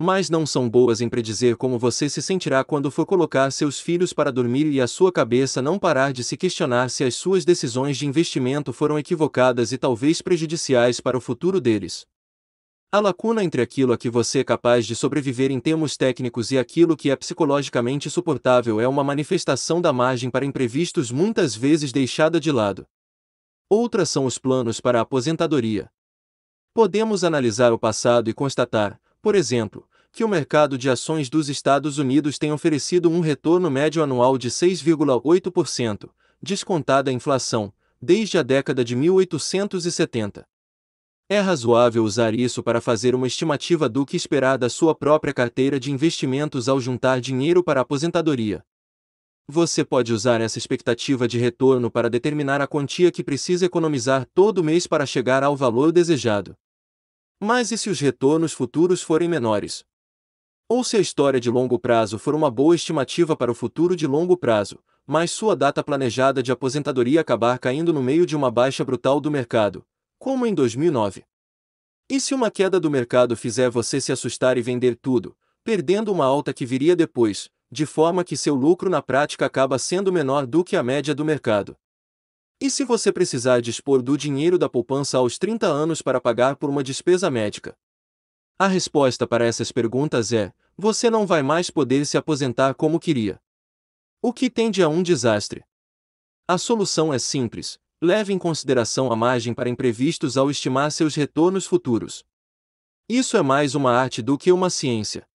mas não são boas em predizer como você se sentirá quando for colocar seus filhos para dormir e a sua cabeça não parar de se questionar se as suas decisões de investimento foram equivocadas e talvez prejudiciais para o futuro deles. A lacuna entre aquilo a que você é capaz de sobreviver em termos técnicos e aquilo que é psicologicamente suportável é uma manifestação da margem para imprevistos muitas vezes deixada de lado. Outras são os planos para a aposentadoria. Podemos analisar o passado e constatar, por exemplo, que o mercado de ações dos Estados Unidos tem oferecido um retorno médio anual de 6,8%, descontada a inflação, desde a década de 1870. É razoável usar isso para fazer uma estimativa do que esperar da sua própria carteira de investimentos ao juntar dinheiro para a aposentadoria. Você pode usar essa expectativa de retorno para determinar a quantia que precisa economizar todo mês para chegar ao valor desejado. Mas e se os retornos futuros forem menores, ou se a história de longo prazo for uma boa estimativa para o futuro de longo prazo, mas sua data planejada de aposentadoria acabar caindo no meio de uma baixa brutal do mercado, como em 2009. E se uma queda do mercado fizer você se assustar e vender tudo, perdendo uma alta que viria depois, de forma que seu lucro na prática acaba sendo menor do que a média do mercado? E se você precisar dispor do dinheiro da poupança aos 30 anos para pagar por uma despesa médica, a resposta para essas perguntas é: você não vai mais poder se aposentar como queria. O que tende a um desastre? A solução é simples: leve em consideração a margem para imprevistos ao estimar seus retornos futuros. Isso é mais uma arte do que uma ciência.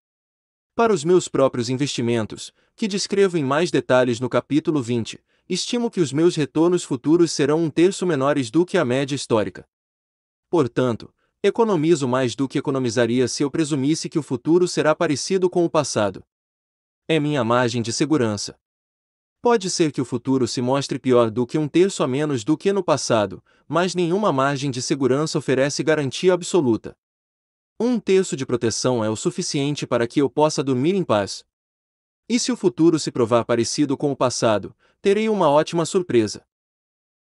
Para os meus próprios investimentos, que descrevo em mais detalhes no capítulo 20, estimo que os meus retornos futuros serão um terço menores do que a média histórica. Portanto, Economizo mais do que economizaria se eu presumisse que o futuro será parecido com o passado. É minha margem de segurança. Pode ser que o futuro se mostre pior do que um terço a menos do que no passado, mas nenhuma margem de segurança oferece garantia absoluta. Um terço de proteção é o suficiente para que eu possa dormir em paz. E se o futuro se provar parecido com o passado, terei uma ótima surpresa.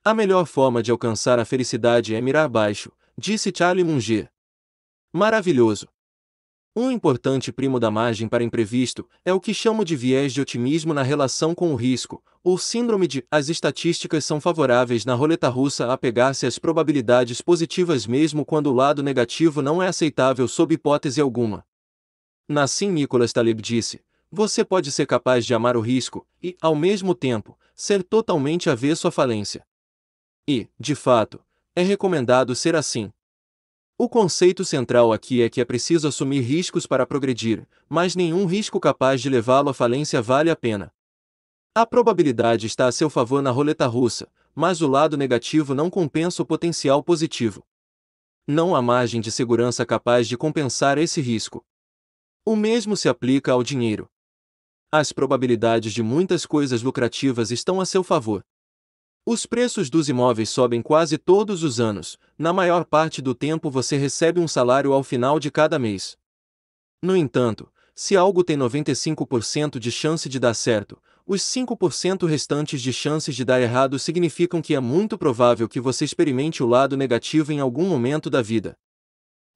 A melhor forma de alcançar a felicidade é mirar baixo, disse Charlie Munger. Maravilhoso! Um importante primo da margem para imprevisto é o que chamo de viés de otimismo na relação com o risco, ou síndrome de as estatísticas são favoráveis na roleta russa a pegar-se às probabilidades positivas mesmo quando o lado negativo não é aceitável sob hipótese alguma. Nassim Nicholas Taleb disse: você pode ser capaz de amar o risco e, ao mesmo tempo, ser totalmente avesso à falência. E, de fato, é recomendado ser assim. O conceito central aqui é que é preciso assumir riscos para progredir, mas nenhum risco capaz de levá-lo à falência vale a pena. A probabilidade está a seu favor na roleta russa, mas o lado negativo não compensa o potencial positivo. Não há margem de segurança capaz de compensar esse risco. O mesmo se aplica ao dinheiro. As probabilidades de muitas coisas lucrativas estão a seu favor, os preços dos imóveis sobem quase todos os anos, na maior parte do tempo você recebe um salário ao final de cada mês. No entanto, se algo tem 95% de chance de dar certo, os 5% restantes de chances de dar errado significam que é muito provável que você experimente o lado negativo em algum momento da vida.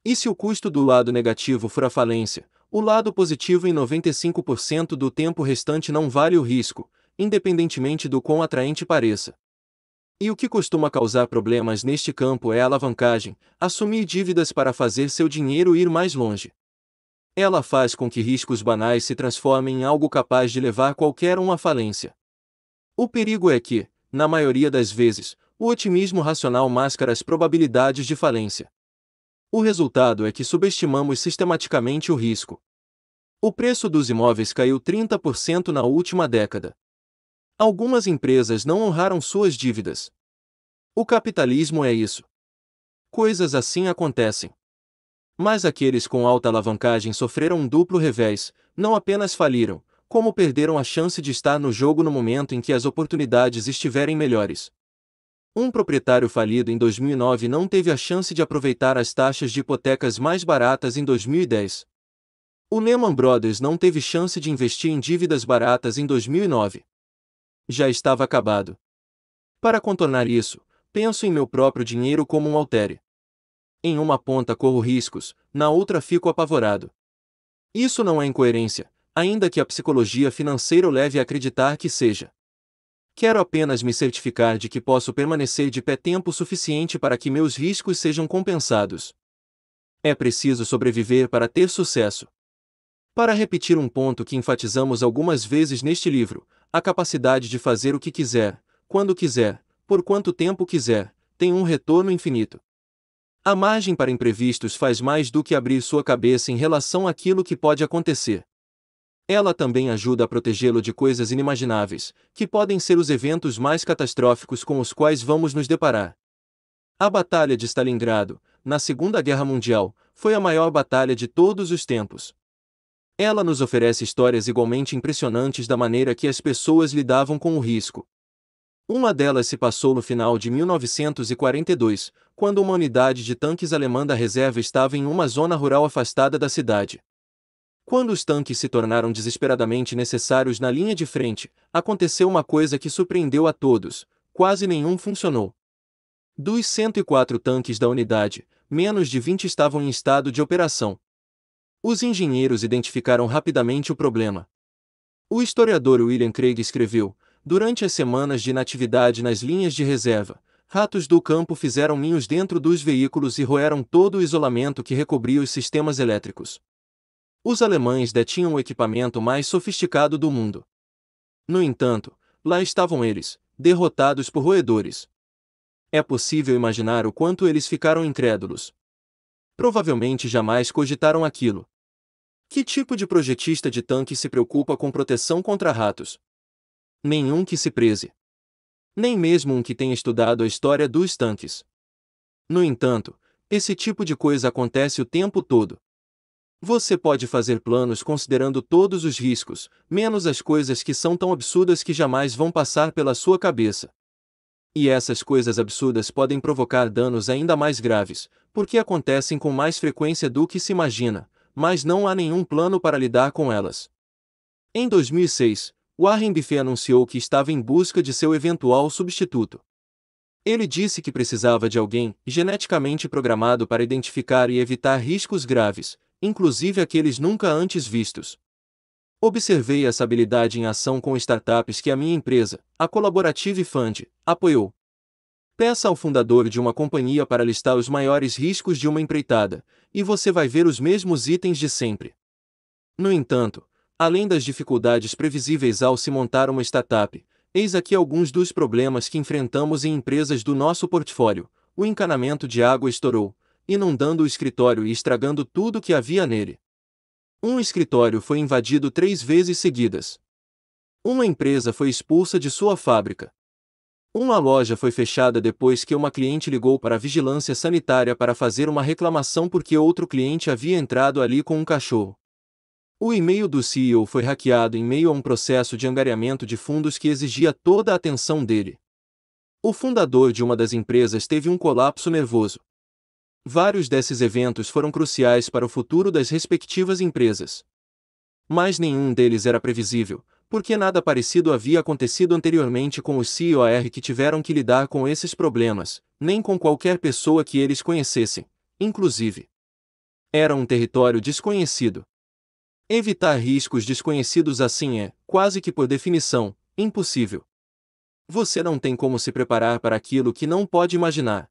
E se o custo do lado negativo for a falência, o lado positivo em 95% do tempo restante não vale o risco, independentemente do quão atraente pareça. E o que costuma causar problemas neste campo é a alavancagem, assumir dívidas para fazer seu dinheiro ir mais longe. Ela faz com que riscos banais se transformem em algo capaz de levar qualquer um à falência. O perigo é que, na maioria das vezes, o otimismo racional máscara as probabilidades de falência. O resultado é que subestimamos sistematicamente o risco. O preço dos imóveis caiu 30% na última década. Algumas empresas não honraram suas dívidas. O capitalismo é isso. Coisas assim acontecem. Mas aqueles com alta alavancagem sofreram um duplo revés, não apenas faliram, como perderam a chance de estar no jogo no momento em que as oportunidades estiverem melhores. Um proprietário falido em 2009 não teve a chance de aproveitar as taxas de hipotecas mais baratas em 2010. O Lehman Brothers não teve chance de investir em dívidas baratas em 2009 já estava acabado. Para contornar isso, penso em meu próprio dinheiro como um altere. Em uma ponta corro riscos, na outra fico apavorado. Isso não é incoerência, ainda que a psicologia financeira o leve a acreditar que seja. Quero apenas me certificar de que posso permanecer de pé tempo suficiente para que meus riscos sejam compensados. É preciso sobreviver para ter sucesso. Para repetir um ponto que enfatizamos algumas vezes neste livro, a capacidade de fazer o que quiser, quando quiser, por quanto tempo quiser, tem um retorno infinito. A margem para imprevistos faz mais do que abrir sua cabeça em relação àquilo que pode acontecer. Ela também ajuda a protegê-lo de coisas inimagináveis, que podem ser os eventos mais catastróficos com os quais vamos nos deparar. A Batalha de Stalingrado, na Segunda Guerra Mundial, foi a maior batalha de todos os tempos. Ela nos oferece histórias igualmente impressionantes da maneira que as pessoas lidavam com o risco. Uma delas se passou no final de 1942, quando uma unidade de tanques alemã da reserva estava em uma zona rural afastada da cidade. Quando os tanques se tornaram desesperadamente necessários na linha de frente, aconteceu uma coisa que surpreendeu a todos: quase nenhum funcionou. Dos 104 tanques da unidade, menos de 20 estavam em estado de operação. Os engenheiros identificaram rapidamente o problema. O historiador William Craig escreveu: Durante as semanas de natividade nas linhas de reserva, ratos do campo fizeram ninhos dentro dos veículos e roeram todo o isolamento que recobria os sistemas elétricos. Os alemães detinham o equipamento mais sofisticado do mundo. No entanto, lá estavam eles, derrotados por roedores. É possível imaginar o quanto eles ficaram incrédulos provavelmente jamais cogitaram aquilo. Que tipo de projetista de tanque se preocupa com proteção contra ratos? Nenhum que se preze. Nem mesmo um que tenha estudado a história dos tanques. No entanto, esse tipo de coisa acontece o tempo todo. Você pode fazer planos considerando todos os riscos, menos as coisas que são tão absurdas que jamais vão passar pela sua cabeça. E essas coisas absurdas podem provocar danos ainda mais graves, porque acontecem com mais frequência do que se imagina, mas não há nenhum plano para lidar com elas. Em 2006, Warren Buffet anunciou que estava em busca de seu eventual substituto. Ele disse que precisava de alguém geneticamente programado para identificar e evitar riscos graves, inclusive aqueles nunca antes vistos. Observei essa habilidade em ação com startups que a minha empresa, a Collaborative Fund, apoiou. Peça ao fundador de uma companhia para listar os maiores riscos de uma empreitada, e você vai ver os mesmos itens de sempre. No entanto, além das dificuldades previsíveis ao se montar uma startup, eis aqui alguns dos problemas que enfrentamos em empresas do nosso portfólio. O encanamento de água estourou, inundando o escritório e estragando tudo que havia nele. Um escritório foi invadido três vezes seguidas. Uma empresa foi expulsa de sua fábrica. Uma loja foi fechada depois que uma cliente ligou para a vigilância sanitária para fazer uma reclamação porque outro cliente havia entrado ali com um cachorro. O e-mail do CEO foi hackeado em meio a um processo de angariamento de fundos que exigia toda a atenção dele. O fundador de uma das empresas teve um colapso nervoso. Vários desses eventos foram cruciais para o futuro das respectivas empresas. Mas nenhum deles era previsível, porque nada parecido havia acontecido anteriormente com os CIOR que tiveram que lidar com esses problemas, nem com qualquer pessoa que eles conhecessem, inclusive. Era um território desconhecido. Evitar riscos desconhecidos assim é, quase que por definição, impossível. Você não tem como se preparar para aquilo que não pode imaginar.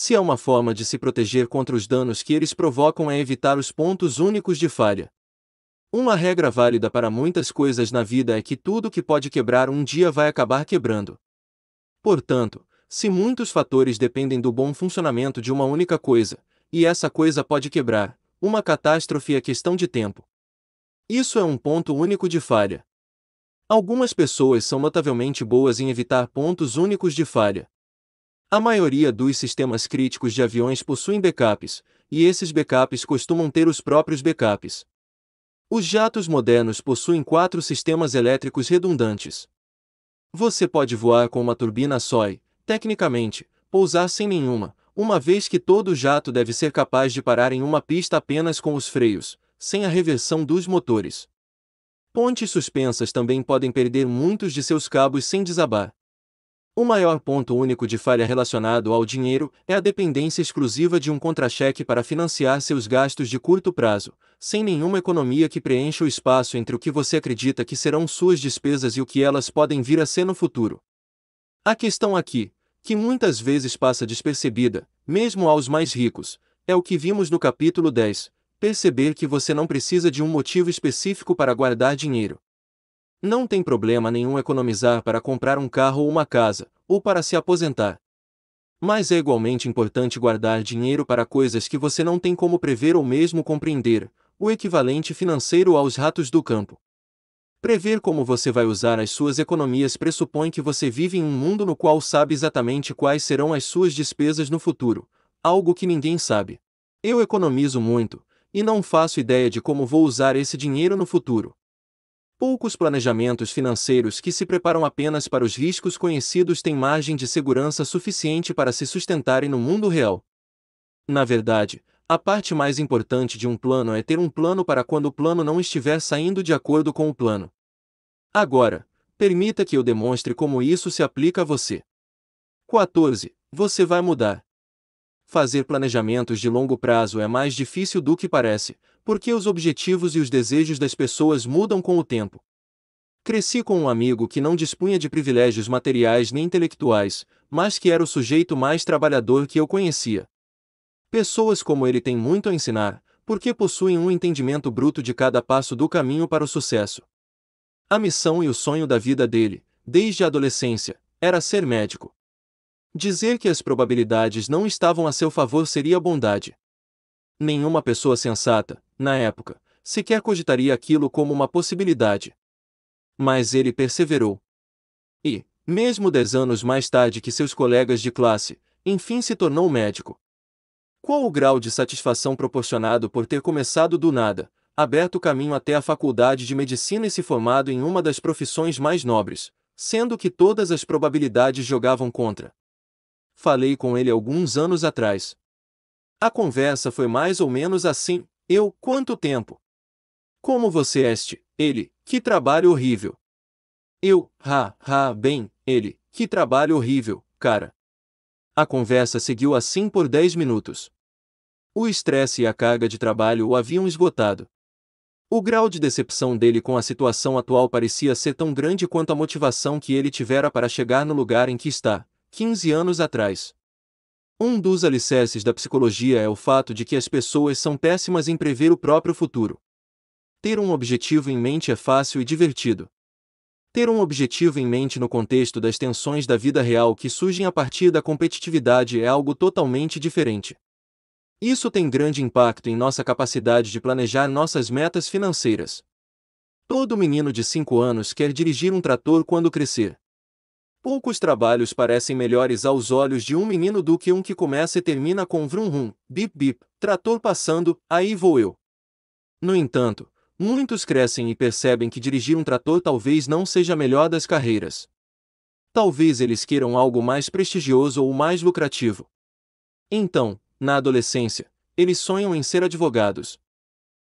Se há uma forma de se proteger contra os danos que eles provocam é evitar os pontos únicos de falha. Uma regra válida para muitas coisas na vida é que tudo que pode quebrar um dia vai acabar quebrando. Portanto, se muitos fatores dependem do bom funcionamento de uma única coisa, e essa coisa pode quebrar, uma catástrofe é questão de tempo. Isso é um ponto único de falha. Algumas pessoas são notavelmente boas em evitar pontos únicos de falha. A maioria dos sistemas críticos de aviões possuem backups, e esses backups costumam ter os próprios backups. Os jatos modernos possuem quatro sistemas elétricos redundantes. Você pode voar com uma turbina só e, tecnicamente, pousar sem nenhuma, uma vez que todo jato deve ser capaz de parar em uma pista apenas com os freios, sem a reversão dos motores. Pontes suspensas também podem perder muitos de seus cabos sem desabar, o maior ponto único de falha relacionado ao dinheiro é a dependência exclusiva de um contra-cheque para financiar seus gastos de curto prazo, sem nenhuma economia que preencha o espaço entre o que você acredita que serão suas despesas e o que elas podem vir a ser no futuro. A questão aqui, que muitas vezes passa despercebida, mesmo aos mais ricos, é o que vimos no capítulo 10, perceber que você não precisa de um motivo específico para guardar dinheiro. Não tem problema nenhum economizar para comprar um carro ou uma casa, ou para se aposentar. Mas é igualmente importante guardar dinheiro para coisas que você não tem como prever ou mesmo compreender, o equivalente financeiro aos ratos do campo. Prever como você vai usar as suas economias pressupõe que você vive em um mundo no qual sabe exatamente quais serão as suas despesas no futuro, algo que ninguém sabe. Eu economizo muito, e não faço ideia de como vou usar esse dinheiro no futuro. Poucos planejamentos financeiros que se preparam apenas para os riscos conhecidos têm margem de segurança suficiente para se sustentarem no mundo real. Na verdade, a parte mais importante de um plano é ter um plano para quando o plano não estiver saindo de acordo com o plano. Agora, permita que eu demonstre como isso se aplica a você. 14. Você vai mudar. Fazer planejamentos de longo prazo é mais difícil do que parece, porque os objetivos e os desejos das pessoas mudam com o tempo. Cresci com um amigo que não dispunha de privilégios materiais nem intelectuais, mas que era o sujeito mais trabalhador que eu conhecia. Pessoas como ele têm muito a ensinar, porque possuem um entendimento bruto de cada passo do caminho para o sucesso. A missão e o sonho da vida dele, desde a adolescência, era ser médico. Dizer que as probabilidades não estavam a seu favor seria bondade. Nenhuma pessoa sensata, na época, sequer cogitaria aquilo como uma possibilidade. Mas ele perseverou. E, mesmo dez anos mais tarde que seus colegas de classe, enfim se tornou médico. Qual o grau de satisfação proporcionado por ter começado do nada, aberto o caminho até a faculdade de medicina e se formado em uma das profissões mais nobres, sendo que todas as probabilidades jogavam contra? Falei com ele alguns anos atrás. A conversa foi mais ou menos assim: eu, quanto tempo? Como você é este? Ele, que trabalho horrível. Eu, ha, ha, bem, ele, que trabalho horrível, cara. A conversa seguiu assim por dez minutos. O estresse e a carga de trabalho o haviam esgotado. O grau de decepção dele com a situação atual parecia ser tão grande quanto a motivação que ele tivera para chegar no lugar em que está, 15 anos atrás. Um dos alicerces da psicologia é o fato de que as pessoas são péssimas em prever o próprio futuro. Ter um objetivo em mente é fácil e divertido. Ter um objetivo em mente no contexto das tensões da vida real que surgem a partir da competitividade é algo totalmente diferente. Isso tem grande impacto em nossa capacidade de planejar nossas metas financeiras. Todo menino de 5 anos quer dirigir um trator quando crescer. Poucos trabalhos parecem melhores aos olhos de um menino do que um que começa e termina com vrum rum, bip bip, trator passando, aí vou eu. No entanto, muitos crescem e percebem que dirigir um trator talvez não seja a melhor das carreiras. Talvez eles queiram algo mais prestigioso ou mais lucrativo. Então, na adolescência, eles sonham em ser advogados.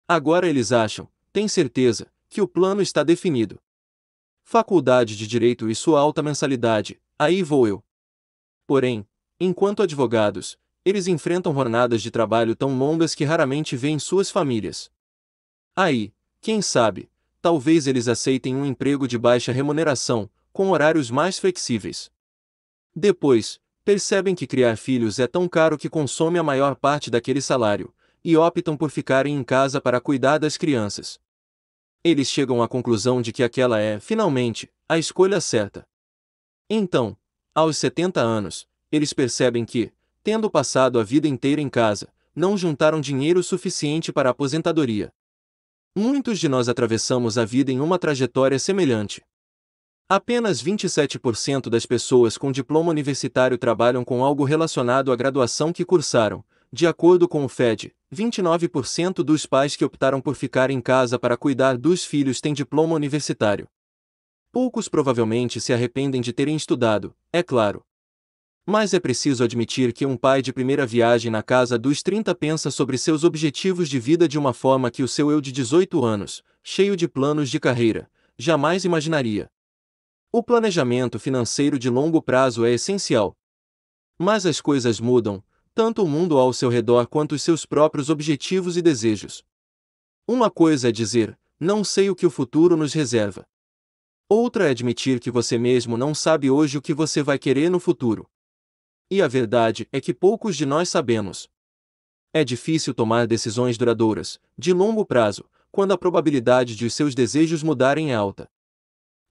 Agora eles acham, têm certeza, que o plano está definido faculdade de direito e sua alta mensalidade, aí vou eu. Porém, enquanto advogados, eles enfrentam jornadas de trabalho tão longas que raramente veem suas famílias. Aí, quem sabe, talvez eles aceitem um emprego de baixa remuneração, com horários mais flexíveis. Depois, percebem que criar filhos é tão caro que consome a maior parte daquele salário, e optam por ficarem em casa para cuidar das crianças eles chegam à conclusão de que aquela é, finalmente, a escolha certa. Então, aos 70 anos, eles percebem que, tendo passado a vida inteira em casa, não juntaram dinheiro suficiente para a aposentadoria. Muitos de nós atravessamos a vida em uma trajetória semelhante. Apenas 27% das pessoas com diploma universitário trabalham com algo relacionado à graduação que cursaram, de acordo com o FED, 29% dos pais que optaram por ficar em casa para cuidar dos filhos têm diploma universitário. Poucos provavelmente se arrependem de terem estudado, é claro. Mas é preciso admitir que um pai de primeira viagem na casa dos 30 pensa sobre seus objetivos de vida de uma forma que o seu eu de 18 anos, cheio de planos de carreira, jamais imaginaria. O planejamento financeiro de longo prazo é essencial. Mas as coisas mudam, tanto o mundo ao seu redor quanto os seus próprios objetivos e desejos. Uma coisa é dizer, não sei o que o futuro nos reserva. Outra é admitir que você mesmo não sabe hoje o que você vai querer no futuro. E a verdade é que poucos de nós sabemos. É difícil tomar decisões duradouras, de longo prazo, quando a probabilidade de os seus desejos mudarem é alta.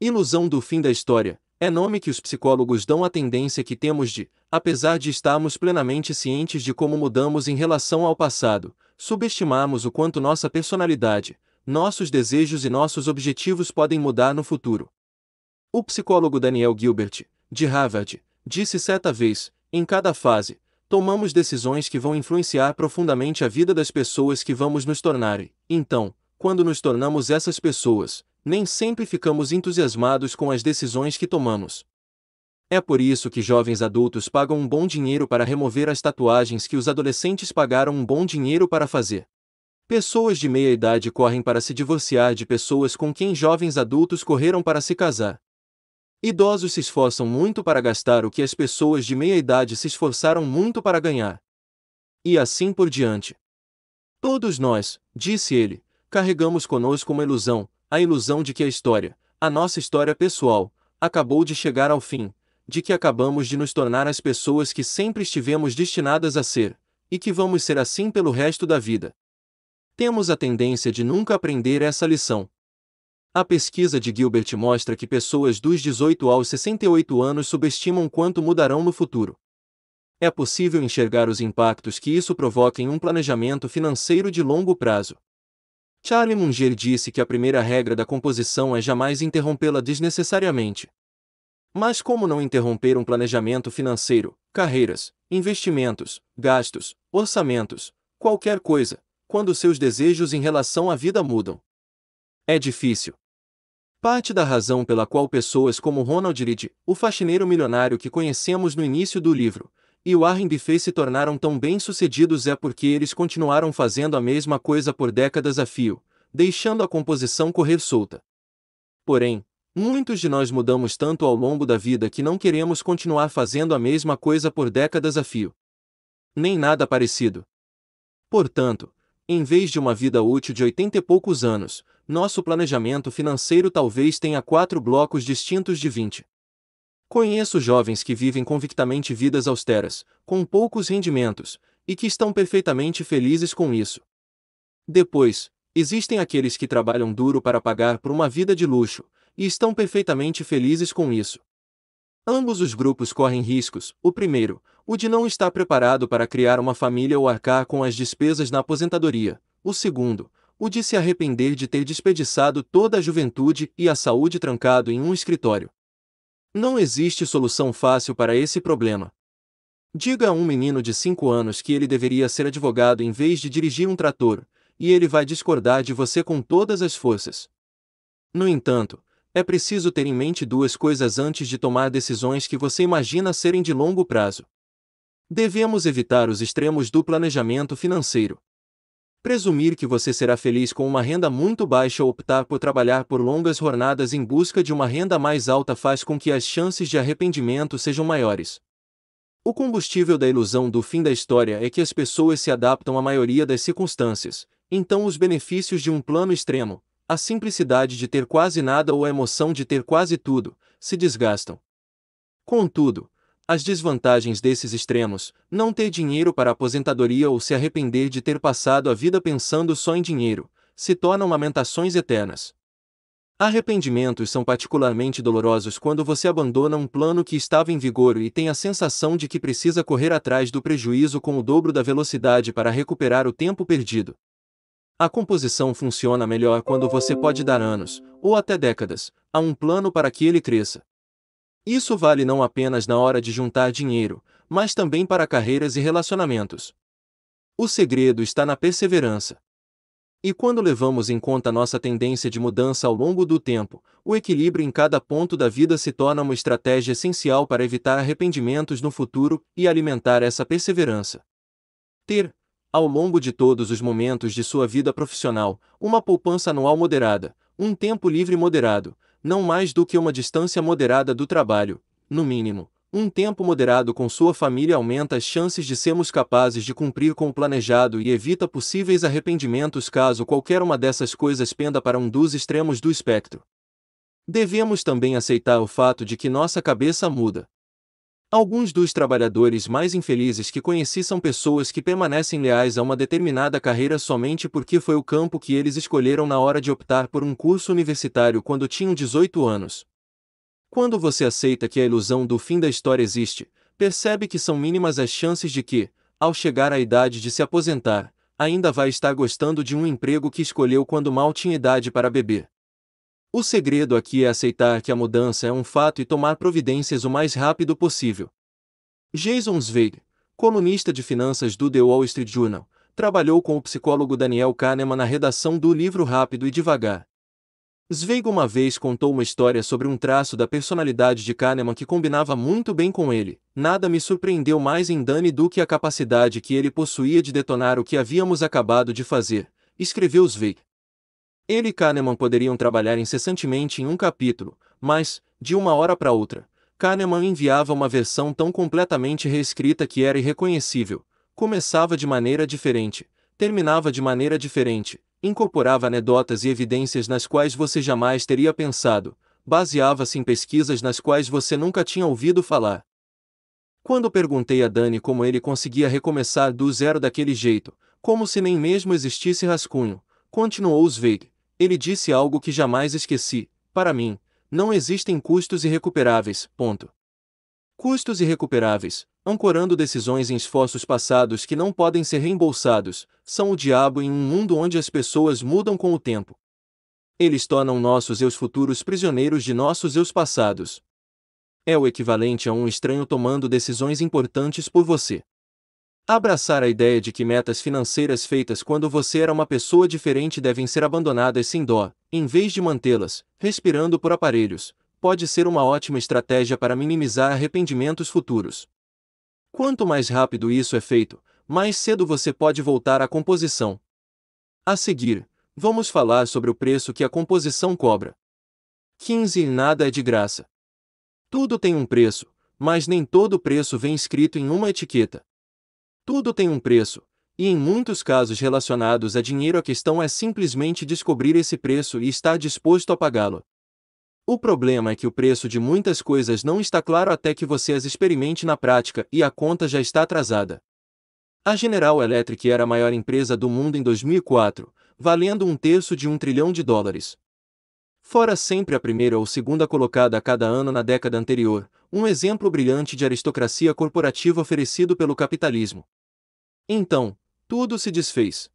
Ilusão do fim da história é nome que os psicólogos dão à tendência que temos de apesar de estarmos plenamente cientes de como mudamos em relação ao passado, subestimamos o quanto nossa personalidade, nossos desejos e nossos objetivos podem mudar no futuro. O psicólogo Daniel Gilbert, de Harvard, disse certa vez: em cada fase, tomamos decisões que vão influenciar profundamente a vida das pessoas que vamos nos tornar, e, então, quando nos tornamos essas pessoas, nem sempre ficamos entusiasmados com as decisões que tomamos. É por isso que jovens adultos pagam um bom dinheiro para remover as tatuagens que os adolescentes pagaram um bom dinheiro para fazer. Pessoas de meia idade correm para se divorciar de pessoas com quem jovens adultos correram para se casar. Idosos se esforçam muito para gastar o que as pessoas de meia idade se esforçaram muito para ganhar. E assim por diante. Todos nós, disse ele, carregamos conosco uma ilusão, a ilusão de que a história, a nossa história pessoal, acabou de chegar ao fim, de que acabamos de nos tornar as pessoas que sempre estivemos destinadas a ser, e que vamos ser assim pelo resto da vida. Temos a tendência de nunca aprender essa lição. A pesquisa de Gilbert mostra que pessoas dos 18 aos 68 anos subestimam quanto mudarão no futuro. É possível enxergar os impactos que isso provoca em um planejamento financeiro de longo prazo. Charlie Munger disse que a primeira regra da composição é jamais interrompê-la desnecessariamente. Mas como não interromper um planejamento financeiro, carreiras, investimentos, gastos, orçamentos, qualquer coisa, quando seus desejos em relação à vida mudam? É difícil. Parte da razão pela qual pessoas como Ronald Reed, o faxineiro milionário que conhecemos no início do livro, e Warren Buffet se tornaram tão bem-sucedidos é porque eles continuaram fazendo a mesma coisa por décadas a fio, deixando a composição correr solta. Porém, Muitos de nós mudamos tanto ao longo da vida que não queremos continuar fazendo a mesma coisa por décadas a fio. Nem nada parecido. Portanto, em vez de uma vida útil de oitenta e poucos anos, nosso planejamento financeiro talvez tenha quatro blocos distintos de vinte. Conheço jovens que vivem convictamente vidas austeras, com poucos rendimentos, e que estão perfeitamente felizes com isso. Depois, existem aqueles que trabalham duro para pagar por uma vida de luxo, e estão perfeitamente felizes com isso. Ambos os grupos correm riscos. O primeiro, o de não estar preparado para criar uma família ou arcar com as despesas na aposentadoria. O segundo, o de se arrepender de ter desperdiçado toda a juventude e a saúde trancado em um escritório. Não existe solução fácil para esse problema. Diga a um menino de 5 anos que ele deveria ser advogado em vez de dirigir um trator, e ele vai discordar de você com todas as forças. No entanto, é preciso ter em mente duas coisas antes de tomar decisões que você imagina serem de longo prazo. Devemos evitar os extremos do planejamento financeiro. Presumir que você será feliz com uma renda muito baixa ou optar por trabalhar por longas jornadas em busca de uma renda mais alta faz com que as chances de arrependimento sejam maiores. O combustível da ilusão do fim da história é que as pessoas se adaptam à maioria das circunstâncias, então os benefícios de um plano extremo, a simplicidade de ter quase nada ou a emoção de ter quase tudo, se desgastam. Contudo, as desvantagens desses extremos, não ter dinheiro para aposentadoria ou se arrepender de ter passado a vida pensando só em dinheiro, se tornam lamentações eternas. Arrependimentos são particularmente dolorosos quando você abandona um plano que estava em vigor e tem a sensação de que precisa correr atrás do prejuízo com o dobro da velocidade para recuperar o tempo perdido. A composição funciona melhor quando você pode dar anos, ou até décadas, a um plano para que ele cresça. Isso vale não apenas na hora de juntar dinheiro, mas também para carreiras e relacionamentos. O segredo está na perseverança. E quando levamos em conta nossa tendência de mudança ao longo do tempo, o equilíbrio em cada ponto da vida se torna uma estratégia essencial para evitar arrependimentos no futuro e alimentar essa perseverança. Ter ao longo de todos os momentos de sua vida profissional, uma poupança anual moderada, um tempo livre moderado, não mais do que uma distância moderada do trabalho, no mínimo, um tempo moderado com sua família aumenta as chances de sermos capazes de cumprir com o planejado e evita possíveis arrependimentos caso qualquer uma dessas coisas penda para um dos extremos do espectro. Devemos também aceitar o fato de que nossa cabeça muda, Alguns dos trabalhadores mais infelizes que conheci são pessoas que permanecem leais a uma determinada carreira somente porque foi o campo que eles escolheram na hora de optar por um curso universitário quando tinham 18 anos. Quando você aceita que a ilusão do fim da história existe, percebe que são mínimas as chances de que, ao chegar à idade de se aposentar, ainda vai estar gostando de um emprego que escolheu quando mal tinha idade para beber. O segredo aqui é aceitar que a mudança é um fato e tomar providências o mais rápido possível. Jason Zweig, colunista de finanças do The Wall Street Journal, trabalhou com o psicólogo Daniel Kahneman na redação do livro Rápido e Devagar. Zweig uma vez contou uma história sobre um traço da personalidade de Kahneman que combinava muito bem com ele. Nada me surpreendeu mais em Dani do que a capacidade que ele possuía de detonar o que havíamos acabado de fazer, escreveu Zweig. Ele e Kahneman poderiam trabalhar incessantemente em um capítulo, mas, de uma hora para outra, Kahneman enviava uma versão tão completamente reescrita que era irreconhecível. Começava de maneira diferente, terminava de maneira diferente, incorporava anedotas e evidências nas quais você jamais teria pensado, baseava-se em pesquisas nas quais você nunca tinha ouvido falar. Quando perguntei a Dani como ele conseguia recomeçar do zero daquele jeito, como se nem mesmo existisse rascunho, continuou Zweig. Ele disse algo que jamais esqueci: para mim, não existem custos irrecuperáveis. Ponto. Custos irrecuperáveis, ancorando decisões em esforços passados que não podem ser reembolsados, são o diabo em um mundo onde as pessoas mudam com o tempo. Eles tornam nossos eus futuros prisioneiros de nossos eus passados. É o equivalente a um estranho tomando decisões importantes por você. Abraçar a ideia de que metas financeiras feitas quando você era uma pessoa diferente devem ser abandonadas sem dó, em vez de mantê-las, respirando por aparelhos, pode ser uma ótima estratégia para minimizar arrependimentos futuros. Quanto mais rápido isso é feito, mais cedo você pode voltar à composição. A seguir, vamos falar sobre o preço que a composição cobra. 15 nada é de graça. Tudo tem um preço, mas nem todo preço vem escrito em uma etiqueta. Tudo tem um preço, e em muitos casos relacionados a dinheiro a questão é simplesmente descobrir esse preço e estar disposto a pagá-lo. O problema é que o preço de muitas coisas não está claro até que você as experimente na prática e a conta já está atrasada. A General Electric era a maior empresa do mundo em 2004, valendo um terço de um trilhão de dólares. Fora sempre a primeira ou segunda colocada a cada ano na década anterior, um exemplo brilhante de aristocracia corporativa oferecido pelo capitalismo. Então, tudo se desfez.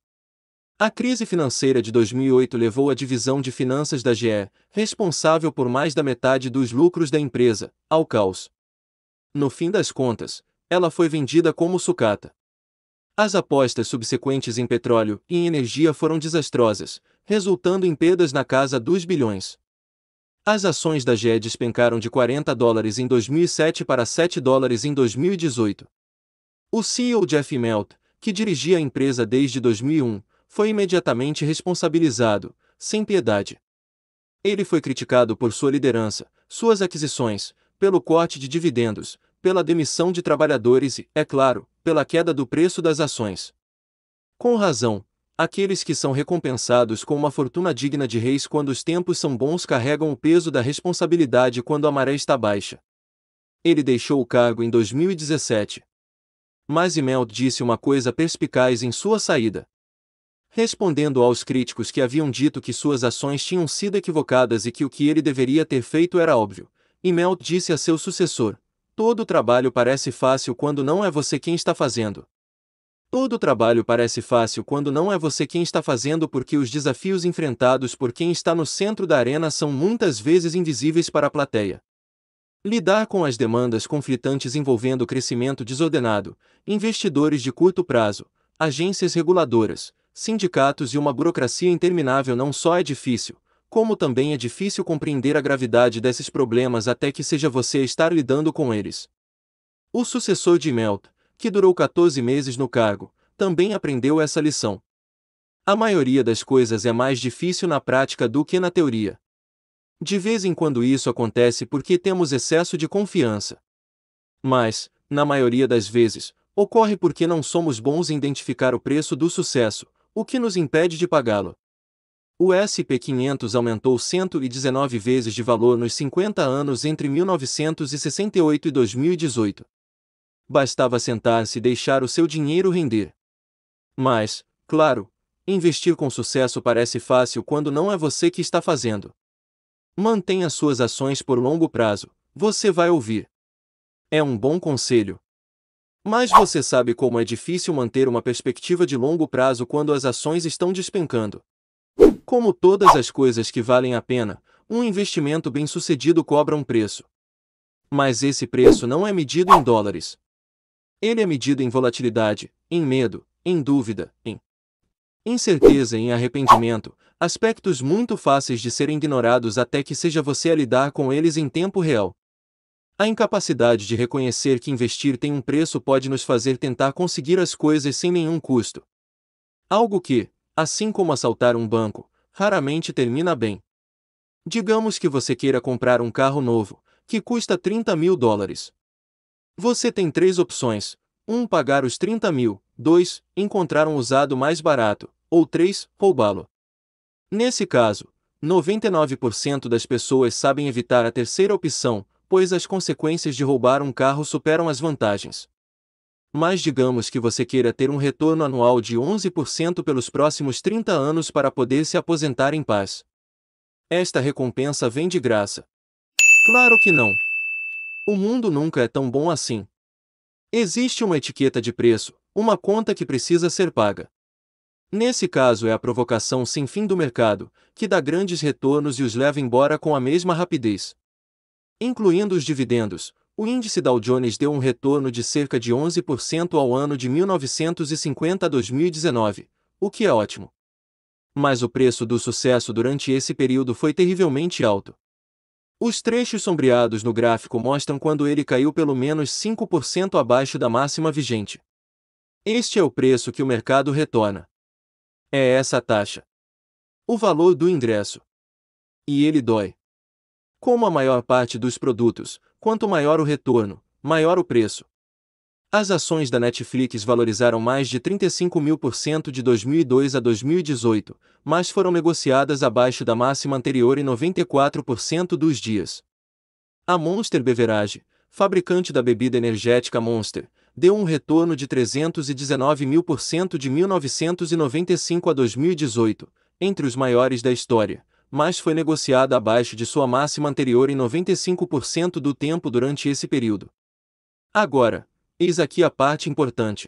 A crise financeira de 2008 levou a divisão de finanças da GE, responsável por mais da metade dos lucros da empresa, ao caos. No fim das contas, ela foi vendida como sucata. As apostas subsequentes em petróleo e em energia foram desastrosas, resultando em perdas na casa dos bilhões. As ações da GE despencaram de 40 dólares em 2007 para 7 dólares em 2018. O CEO Jeff Melt, que dirigia a empresa desde 2001, foi imediatamente responsabilizado, sem piedade. Ele foi criticado por sua liderança, suas aquisições, pelo corte de dividendos, pela demissão de trabalhadores e, é claro, pela queda do preço das ações. Com razão, aqueles que são recompensados com uma fortuna digna de reis quando os tempos são bons carregam o peso da responsabilidade quando a maré está baixa. Ele deixou o cargo em 2017 mas Imelt disse uma coisa perspicaz em sua saída. Respondendo aos críticos que haviam dito que suas ações tinham sido equivocadas e que o que ele deveria ter feito era óbvio, Imelt disse a seu sucessor: Todo trabalho parece fácil quando não é você quem está fazendo. Todo trabalho parece fácil quando não é você quem está fazendo, porque os desafios enfrentados por quem está no centro da arena são muitas vezes invisíveis para a plateia. Lidar com as demandas conflitantes envolvendo crescimento desordenado, investidores de curto prazo, agências reguladoras, sindicatos e uma burocracia interminável não só é difícil, como também é difícil compreender a gravidade desses problemas até que seja você estar lidando com eles. O sucessor de Melt, que durou 14 meses no cargo, também aprendeu essa lição. A maioria das coisas é mais difícil na prática do que na teoria. De vez em quando isso acontece porque temos excesso de confiança. Mas, na maioria das vezes, ocorre porque não somos bons em identificar o preço do sucesso, o que nos impede de pagá-lo. O SP500 aumentou 119 vezes de valor nos 50 anos entre 1968 e 2018. Bastava sentar-se e deixar o seu dinheiro render. Mas, claro, investir com sucesso parece fácil quando não é você que está fazendo. Mantenha suas ações por longo prazo, você vai ouvir. É um bom conselho. Mas você sabe como é difícil manter uma perspectiva de longo prazo quando as ações estão despencando. Como todas as coisas que valem a pena, um investimento bem-sucedido cobra um preço. Mas esse preço não é medido em dólares. Ele é medido em volatilidade, em medo, em dúvida, em incerteza e arrependimento, aspectos muito fáceis de serem ignorados até que seja você a lidar com eles em tempo real. A incapacidade de reconhecer que investir tem um preço pode nos fazer tentar conseguir as coisas sem nenhum custo. Algo que, assim como assaltar um banco, raramente termina bem. Digamos que você queira comprar um carro novo, que custa 30 mil dólares. Você tem três opções: 1. Um, pagar os 30 mil, 2. Encontrar um usado mais barato ou 3. Roubá-lo. Nesse caso, 99% das pessoas sabem evitar a terceira opção, pois as consequências de roubar um carro superam as vantagens. Mas digamos que você queira ter um retorno anual de 11% pelos próximos 30 anos para poder se aposentar em paz. Esta recompensa vem de graça. Claro que não. O mundo nunca é tão bom assim. Existe uma etiqueta de preço, uma conta que precisa ser paga. Nesse caso é a provocação sem fim do mercado, que dá grandes retornos e os leva embora com a mesma rapidez. Incluindo os dividendos, o índice Dow Jones deu um retorno de cerca de 11% ao ano de 1950 a 2019, o que é ótimo. Mas o preço do sucesso durante esse período foi terrivelmente alto. Os trechos sombreados no gráfico mostram quando ele caiu pelo menos 5% abaixo da máxima vigente. Este é o preço que o mercado retorna. É essa a taxa. O valor do ingresso. E ele dói. Como a maior parte dos produtos, quanto maior o retorno, maior o preço. As ações da Netflix valorizaram mais de 35 mil por cento de 2002 a 2018, mas foram negociadas abaixo da máxima anterior em 94% dos dias. A Monster Beverage, fabricante da bebida energética Monster, deu um retorno de 319 mil por cento de 1995 a 2018, entre os maiores da história, mas foi negociada abaixo de sua máxima anterior em 95% do tempo durante esse período. Agora, eis aqui a parte importante.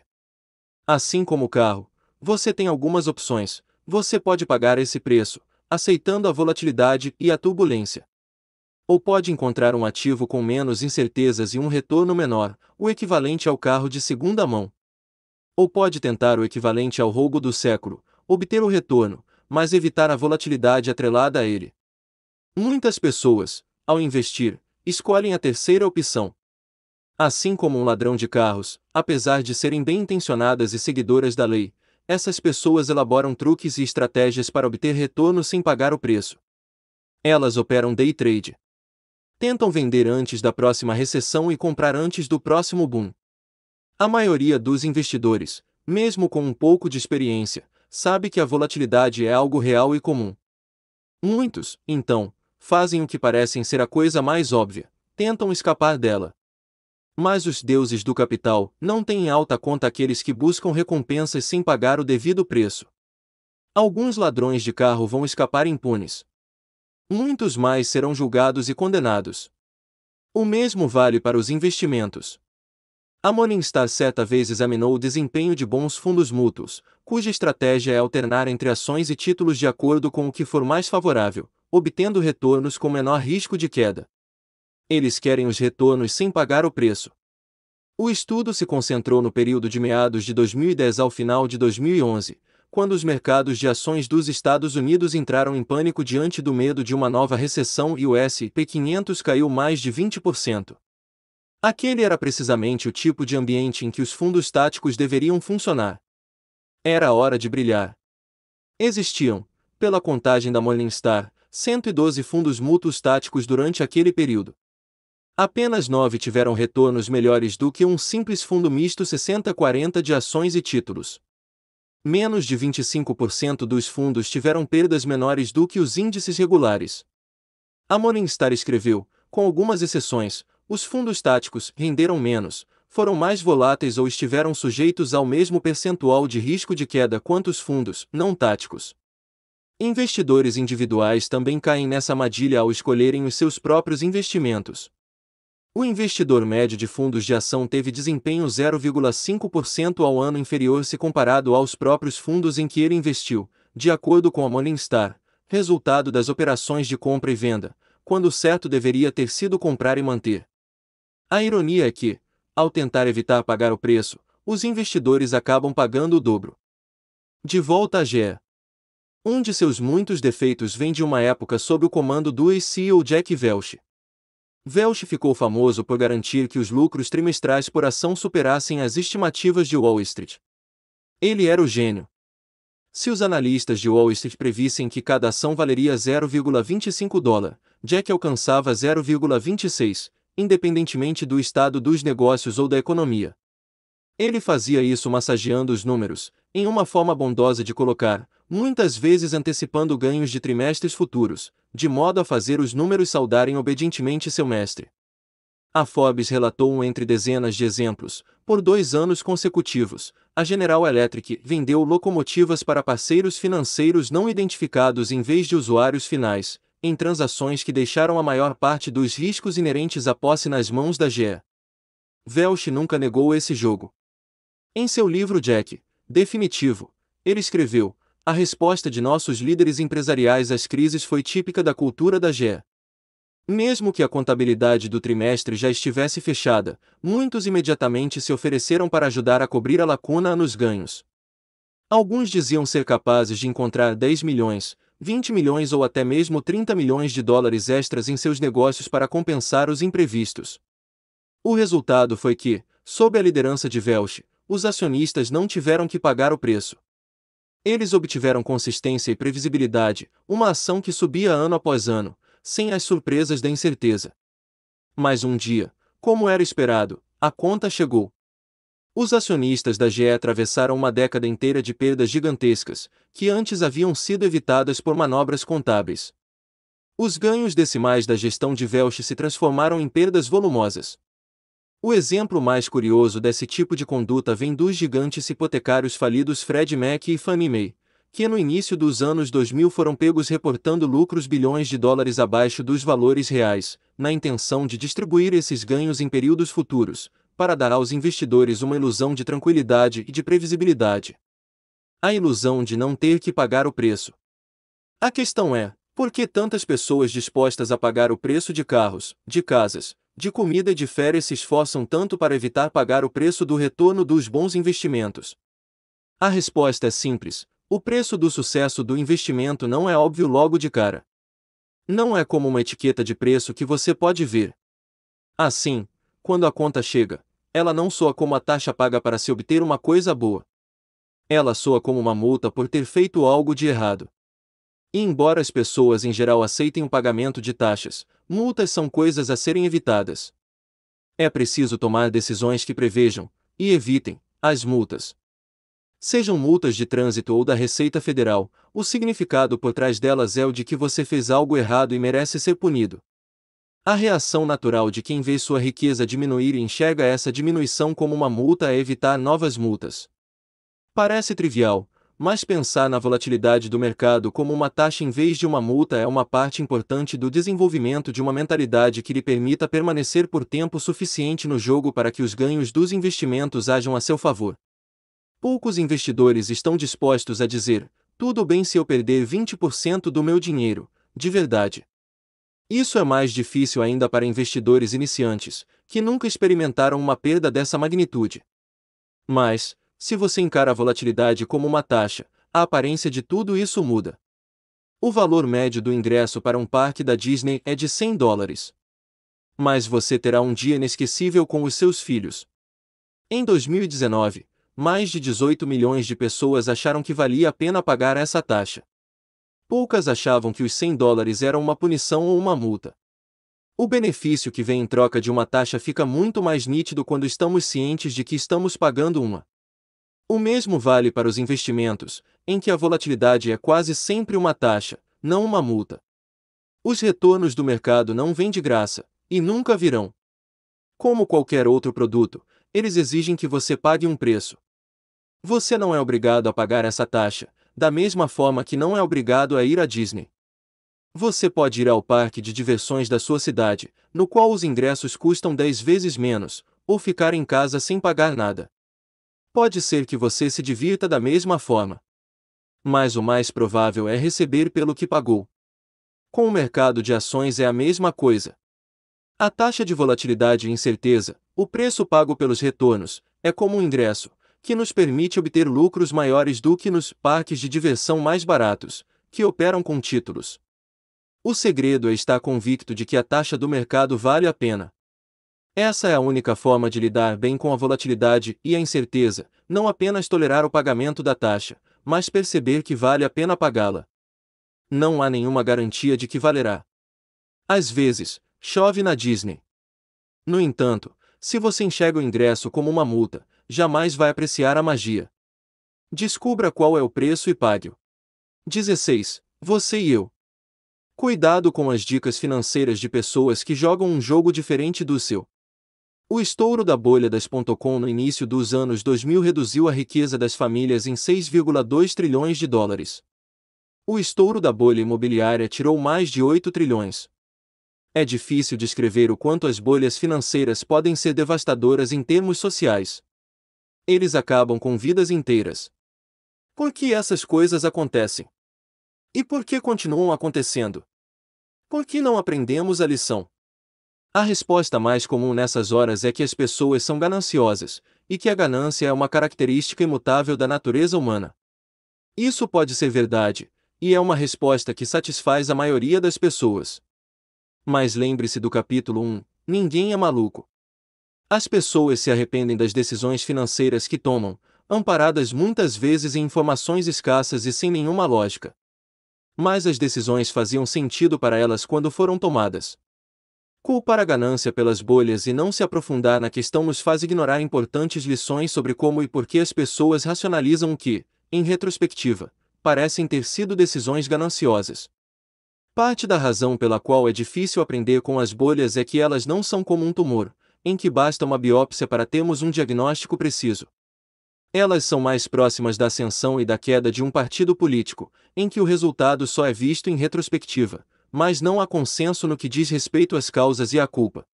Assim como o carro, você tem algumas opções, você pode pagar esse preço, aceitando a volatilidade e a turbulência ou pode encontrar um ativo com menos incertezas e um retorno menor, o equivalente ao carro de segunda mão. Ou pode tentar o equivalente ao roubo do século, obter o retorno, mas evitar a volatilidade atrelada a ele. Muitas pessoas, ao investir, escolhem a terceira opção. Assim como um ladrão de carros, apesar de serem bem intencionadas e seguidoras da lei, essas pessoas elaboram truques e estratégias para obter retorno sem pagar o preço. Elas operam day trade tentam vender antes da próxima recessão e comprar antes do próximo boom. A maioria dos investidores, mesmo com um pouco de experiência, sabe que a volatilidade é algo real e comum. Muitos, então, fazem o que parecem ser a coisa mais óbvia, tentam escapar dela. Mas os deuses do capital não têm em alta conta aqueles que buscam recompensas sem pagar o devido preço. Alguns ladrões de carro vão escapar impunes, muitos mais serão julgados e condenados. O mesmo vale para os investimentos. A Morningstar certa vez examinou o desempenho de bons fundos mútuos, cuja estratégia é alternar entre ações e títulos de acordo com o que for mais favorável, obtendo retornos com menor risco de queda. Eles querem os retornos sem pagar o preço. O estudo se concentrou no período de meados de 2010 ao final de 2011, quando os mercados de ações dos Estados Unidos entraram em pânico diante do medo de uma nova recessão e o S&P 500 caiu mais de 20%. Aquele era precisamente o tipo de ambiente em que os fundos táticos deveriam funcionar. Era hora de brilhar. Existiam, pela contagem da Morningstar, 112 fundos mútuos táticos durante aquele período. Apenas nove tiveram retornos melhores do que um simples fundo misto 60-40 de ações e títulos. Menos de 25% dos fundos tiveram perdas menores do que os índices regulares. A Morningstar escreveu, com algumas exceções, os fundos táticos renderam menos, foram mais voláteis ou estiveram sujeitos ao mesmo percentual de risco de queda quanto os fundos não táticos. Investidores individuais também caem nessa armadilha ao escolherem os seus próprios investimentos. O investidor médio de fundos de ação teve desempenho 0,5% ao ano inferior se comparado aos próprios fundos em que ele investiu, de acordo com a Morningstar, resultado das operações de compra e venda, quando certo deveria ter sido comprar e manter. A ironia é que, ao tentar evitar pagar o preço, os investidores acabam pagando o dobro. De volta à GE. Um de seus muitos defeitos vem de uma época sob o comando do ex-CEO Jack Welch Welch ficou famoso por garantir que os lucros trimestrais por ação superassem as estimativas de Wall Street. Ele era o gênio. Se os analistas de Wall Street previssem que cada ação valeria 0,25 dólar, Jack alcançava 0,26, independentemente do estado dos negócios ou da economia. Ele fazia isso massageando os números, em uma forma bondosa de colocar, muitas vezes antecipando ganhos de trimestres futuros, de modo a fazer os números saudarem obedientemente seu mestre. A Forbes relatou entre dezenas de exemplos, por dois anos consecutivos, a General Electric vendeu locomotivas para parceiros financeiros não identificados em vez de usuários finais, em transações que deixaram a maior parte dos riscos inerentes à posse nas mãos da GE. Welch nunca negou esse jogo. Em seu livro Jack, definitivo, ele escreveu: a resposta de nossos líderes empresariais às crises foi típica da cultura da GE. Mesmo que a contabilidade do trimestre já estivesse fechada, muitos imediatamente se ofereceram para ajudar a cobrir a lacuna nos ganhos. Alguns diziam ser capazes de encontrar 10 milhões, 20 milhões ou até mesmo 30 milhões de dólares extras em seus negócios para compensar os imprevistos. O resultado foi que, sob a liderança de Welch, os acionistas não tiveram que pagar o preço. Eles obtiveram consistência e previsibilidade, uma ação que subia ano após ano, sem as surpresas da incerteza. Mas um dia, como era esperado, a conta chegou. Os acionistas da GE atravessaram uma década inteira de perdas gigantescas, que antes haviam sido evitadas por manobras contábeis. Os ganhos decimais da gestão de Welch se transformaram em perdas volumosas. O exemplo mais curioso desse tipo de conduta vem dos gigantes hipotecários falidos Fred Mac e Fannie Mae, que no início dos anos 2000 foram pegos reportando lucros bilhões de dólares abaixo dos valores reais, na intenção de distribuir esses ganhos em períodos futuros, para dar aos investidores uma ilusão de tranquilidade e de previsibilidade. A ilusão de não ter que pagar o preço. A questão é: por que tantas pessoas dispostas a pagar o preço de carros, de casas, de comida e de férias se esforçam tanto para evitar pagar o preço do retorno dos bons investimentos? A resposta é simples: o preço do sucesso do investimento não é óbvio logo de cara. Não é como uma etiqueta de preço que você pode ver. Assim, quando a conta chega, ela não soa como a taxa paga para se obter uma coisa boa. Ela soa como uma multa por ter feito algo de errado. E embora as pessoas em geral aceitem o pagamento de taxas, multas são coisas a serem evitadas. É preciso tomar decisões que prevejam e evitem as multas. Sejam multas de trânsito ou da Receita Federal, o significado por trás delas é o de que você fez algo errado e merece ser punido. A reação natural de quem vê sua riqueza diminuir e enxerga essa diminuição como uma multa é evitar novas multas. Parece trivial, mas pensar na volatilidade do mercado como uma taxa em vez de uma multa é uma parte importante do desenvolvimento de uma mentalidade que lhe permita permanecer por tempo suficiente no jogo para que os ganhos dos investimentos hajam a seu favor. Poucos investidores estão dispostos a dizer: tudo bem se eu perder 20% do meu dinheiro, de verdade. Isso é mais difícil ainda para investidores iniciantes, que nunca experimentaram uma perda dessa magnitude. Mas, se você encara a volatilidade como uma taxa, a aparência de tudo isso muda. O valor médio do ingresso para um parque da Disney é de 100 dólares. Mas você terá um dia inesquecível com os seus filhos. Em 2019, mais de 18 milhões de pessoas acharam que valia a pena pagar essa taxa. Poucas achavam que os 100 dólares eram uma punição ou uma multa. O benefício que vem em troca de uma taxa fica muito mais nítido quando estamos cientes de que estamos pagando uma. O mesmo vale para os investimentos, em que a volatilidade é quase sempre uma taxa, não uma multa. Os retornos do mercado não vêm de graça, e nunca virão. Como qualquer outro produto, eles exigem que você pague um preço. Você não é obrigado a pagar essa taxa, da mesma forma que não é obrigado a ir à Disney. Você pode ir ao parque de diversões da sua cidade, no qual os ingressos custam 10 vezes menos, ou ficar em casa sem pagar nada. Pode ser que você se divirta da mesma forma. Mas o mais provável é receber pelo que pagou. Com o mercado de ações é a mesma coisa. A taxa de volatilidade e incerteza, o preço pago pelos retornos, é como um ingresso, que nos permite obter lucros maiores do que nos parques de diversão mais baratos, que operam com títulos. O segredo é estar convicto de que a taxa do mercado vale a pena. Essa é a única forma de lidar bem com a volatilidade e a incerteza, não apenas tolerar o pagamento da taxa, mas perceber que vale a pena pagá-la. Não há nenhuma garantia de que valerá. Às vezes, chove na Disney. No entanto, se você enxerga o ingresso como uma multa, jamais vai apreciar a magia. Descubra qual é o preço e pague-o. 16. Você e eu. Cuidado com as dicas financeiras de pessoas que jogam um jogo diferente do seu. O estouro da bolha das .com no início dos anos 2000 reduziu a riqueza das famílias em 6,2 trilhões de dólares. O estouro da bolha imobiliária tirou mais de 8 trilhões. É difícil descrever o quanto as bolhas financeiras podem ser devastadoras em termos sociais. Eles acabam com vidas inteiras. Por que essas coisas acontecem? E por que continuam acontecendo? Por que não aprendemos a lição? A resposta mais comum nessas horas é que as pessoas são gananciosas, e que a ganância é uma característica imutável da natureza humana. Isso pode ser verdade, e é uma resposta que satisfaz a maioria das pessoas. Mas lembre-se do capítulo 1: Ninguém é maluco. As pessoas se arrependem das decisões financeiras que tomam, amparadas muitas vezes em informações escassas e sem nenhuma lógica. Mas as decisões faziam sentido para elas quando foram tomadas. Culpar a ganância pelas bolhas e não se aprofundar na questão nos faz ignorar importantes lições sobre como e por que as pessoas racionalizam o que, em retrospectiva, parecem ter sido decisões gananciosas. Parte da razão pela qual é difícil aprender com as bolhas é que elas não são como um tumor, em que basta uma biópsia para termos um diagnóstico preciso. Elas são mais próximas da ascensão e da queda de um partido político, em que o resultado só é visto em retrospectiva, mas não há consenso no que diz respeito às causas e à culpa.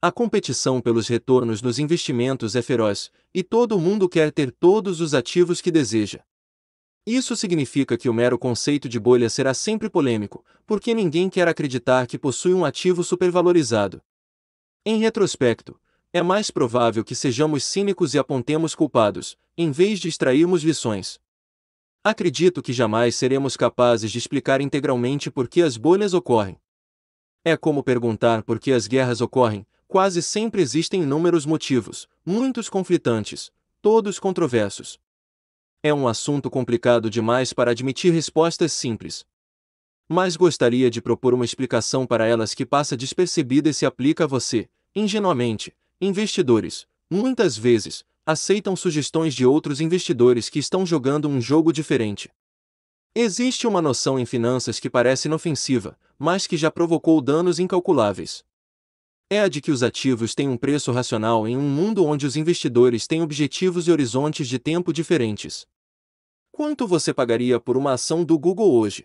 A competição pelos retornos nos investimentos é feroz, e todo mundo quer ter todos os ativos que deseja. Isso significa que o mero conceito de bolha será sempre polêmico, porque ninguém quer acreditar que possui um ativo supervalorizado. Em retrospecto, é mais provável que sejamos cínicos e apontemos culpados, em vez de extrairmos lições. Acredito que jamais seremos capazes de explicar integralmente por que as bolhas ocorrem. É como perguntar por que as guerras ocorrem, quase sempre existem inúmeros motivos, muitos conflitantes, todos controversos. É um assunto complicado demais para admitir respostas simples. Mas gostaria de propor uma explicação para elas que passa despercebida e se aplica a você, ingenuamente, investidores, muitas vezes, aceitam sugestões de outros investidores que estão jogando um jogo diferente. Existe uma noção em finanças que parece inofensiva, mas que já provocou danos incalculáveis. É a de que os ativos têm um preço racional em um mundo onde os investidores têm objetivos e horizontes de tempo diferentes. Quanto você pagaria por uma ação do Google hoje?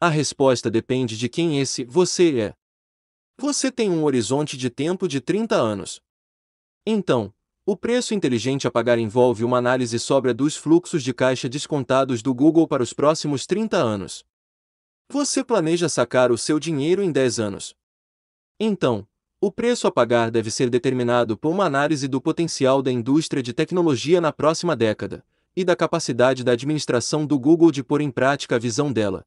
A resposta depende de quem esse você é. Você tem um horizonte de tempo de 30 anos. Então, o preço inteligente a pagar envolve uma análise sóbria dos fluxos de caixa descontados do Google para os próximos 30 anos. Você planeja sacar o seu dinheiro em 10 anos. Então, o preço a pagar deve ser determinado por uma análise do potencial da indústria de tecnologia na próxima década e da capacidade da administração do Google de pôr em prática a visão dela.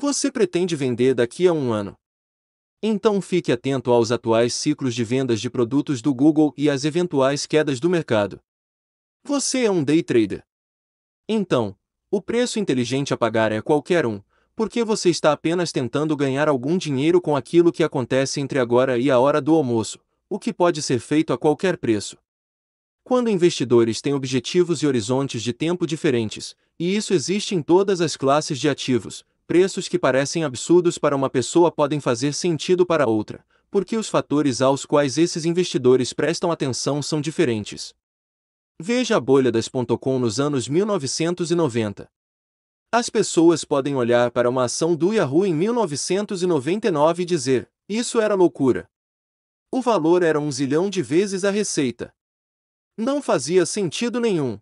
Você pretende vender daqui a um ano. Então fique atento aos atuais ciclos de vendas de produtos do Google e às eventuais quedas do mercado. Você é um day trader. Então, o preço inteligente a pagar é qualquer um, porque você está apenas tentando ganhar algum dinheiro com aquilo que acontece entre agora e a hora do almoço, o que pode ser feito a qualquer preço. Quando investidores têm objetivos e horizontes de tempo diferentes, e isso existe em todas as classes de ativos, preços que parecem absurdos para uma pessoa podem fazer sentido para outra, porque os fatores aos quais esses investidores prestam atenção são diferentes. Veja a bolha das .com nos anos 1990. As pessoas podem olhar para uma ação do Yahoo em 1999 e dizer: isso era loucura. O valor era um zilhão de vezes a receita. Não fazia sentido nenhum.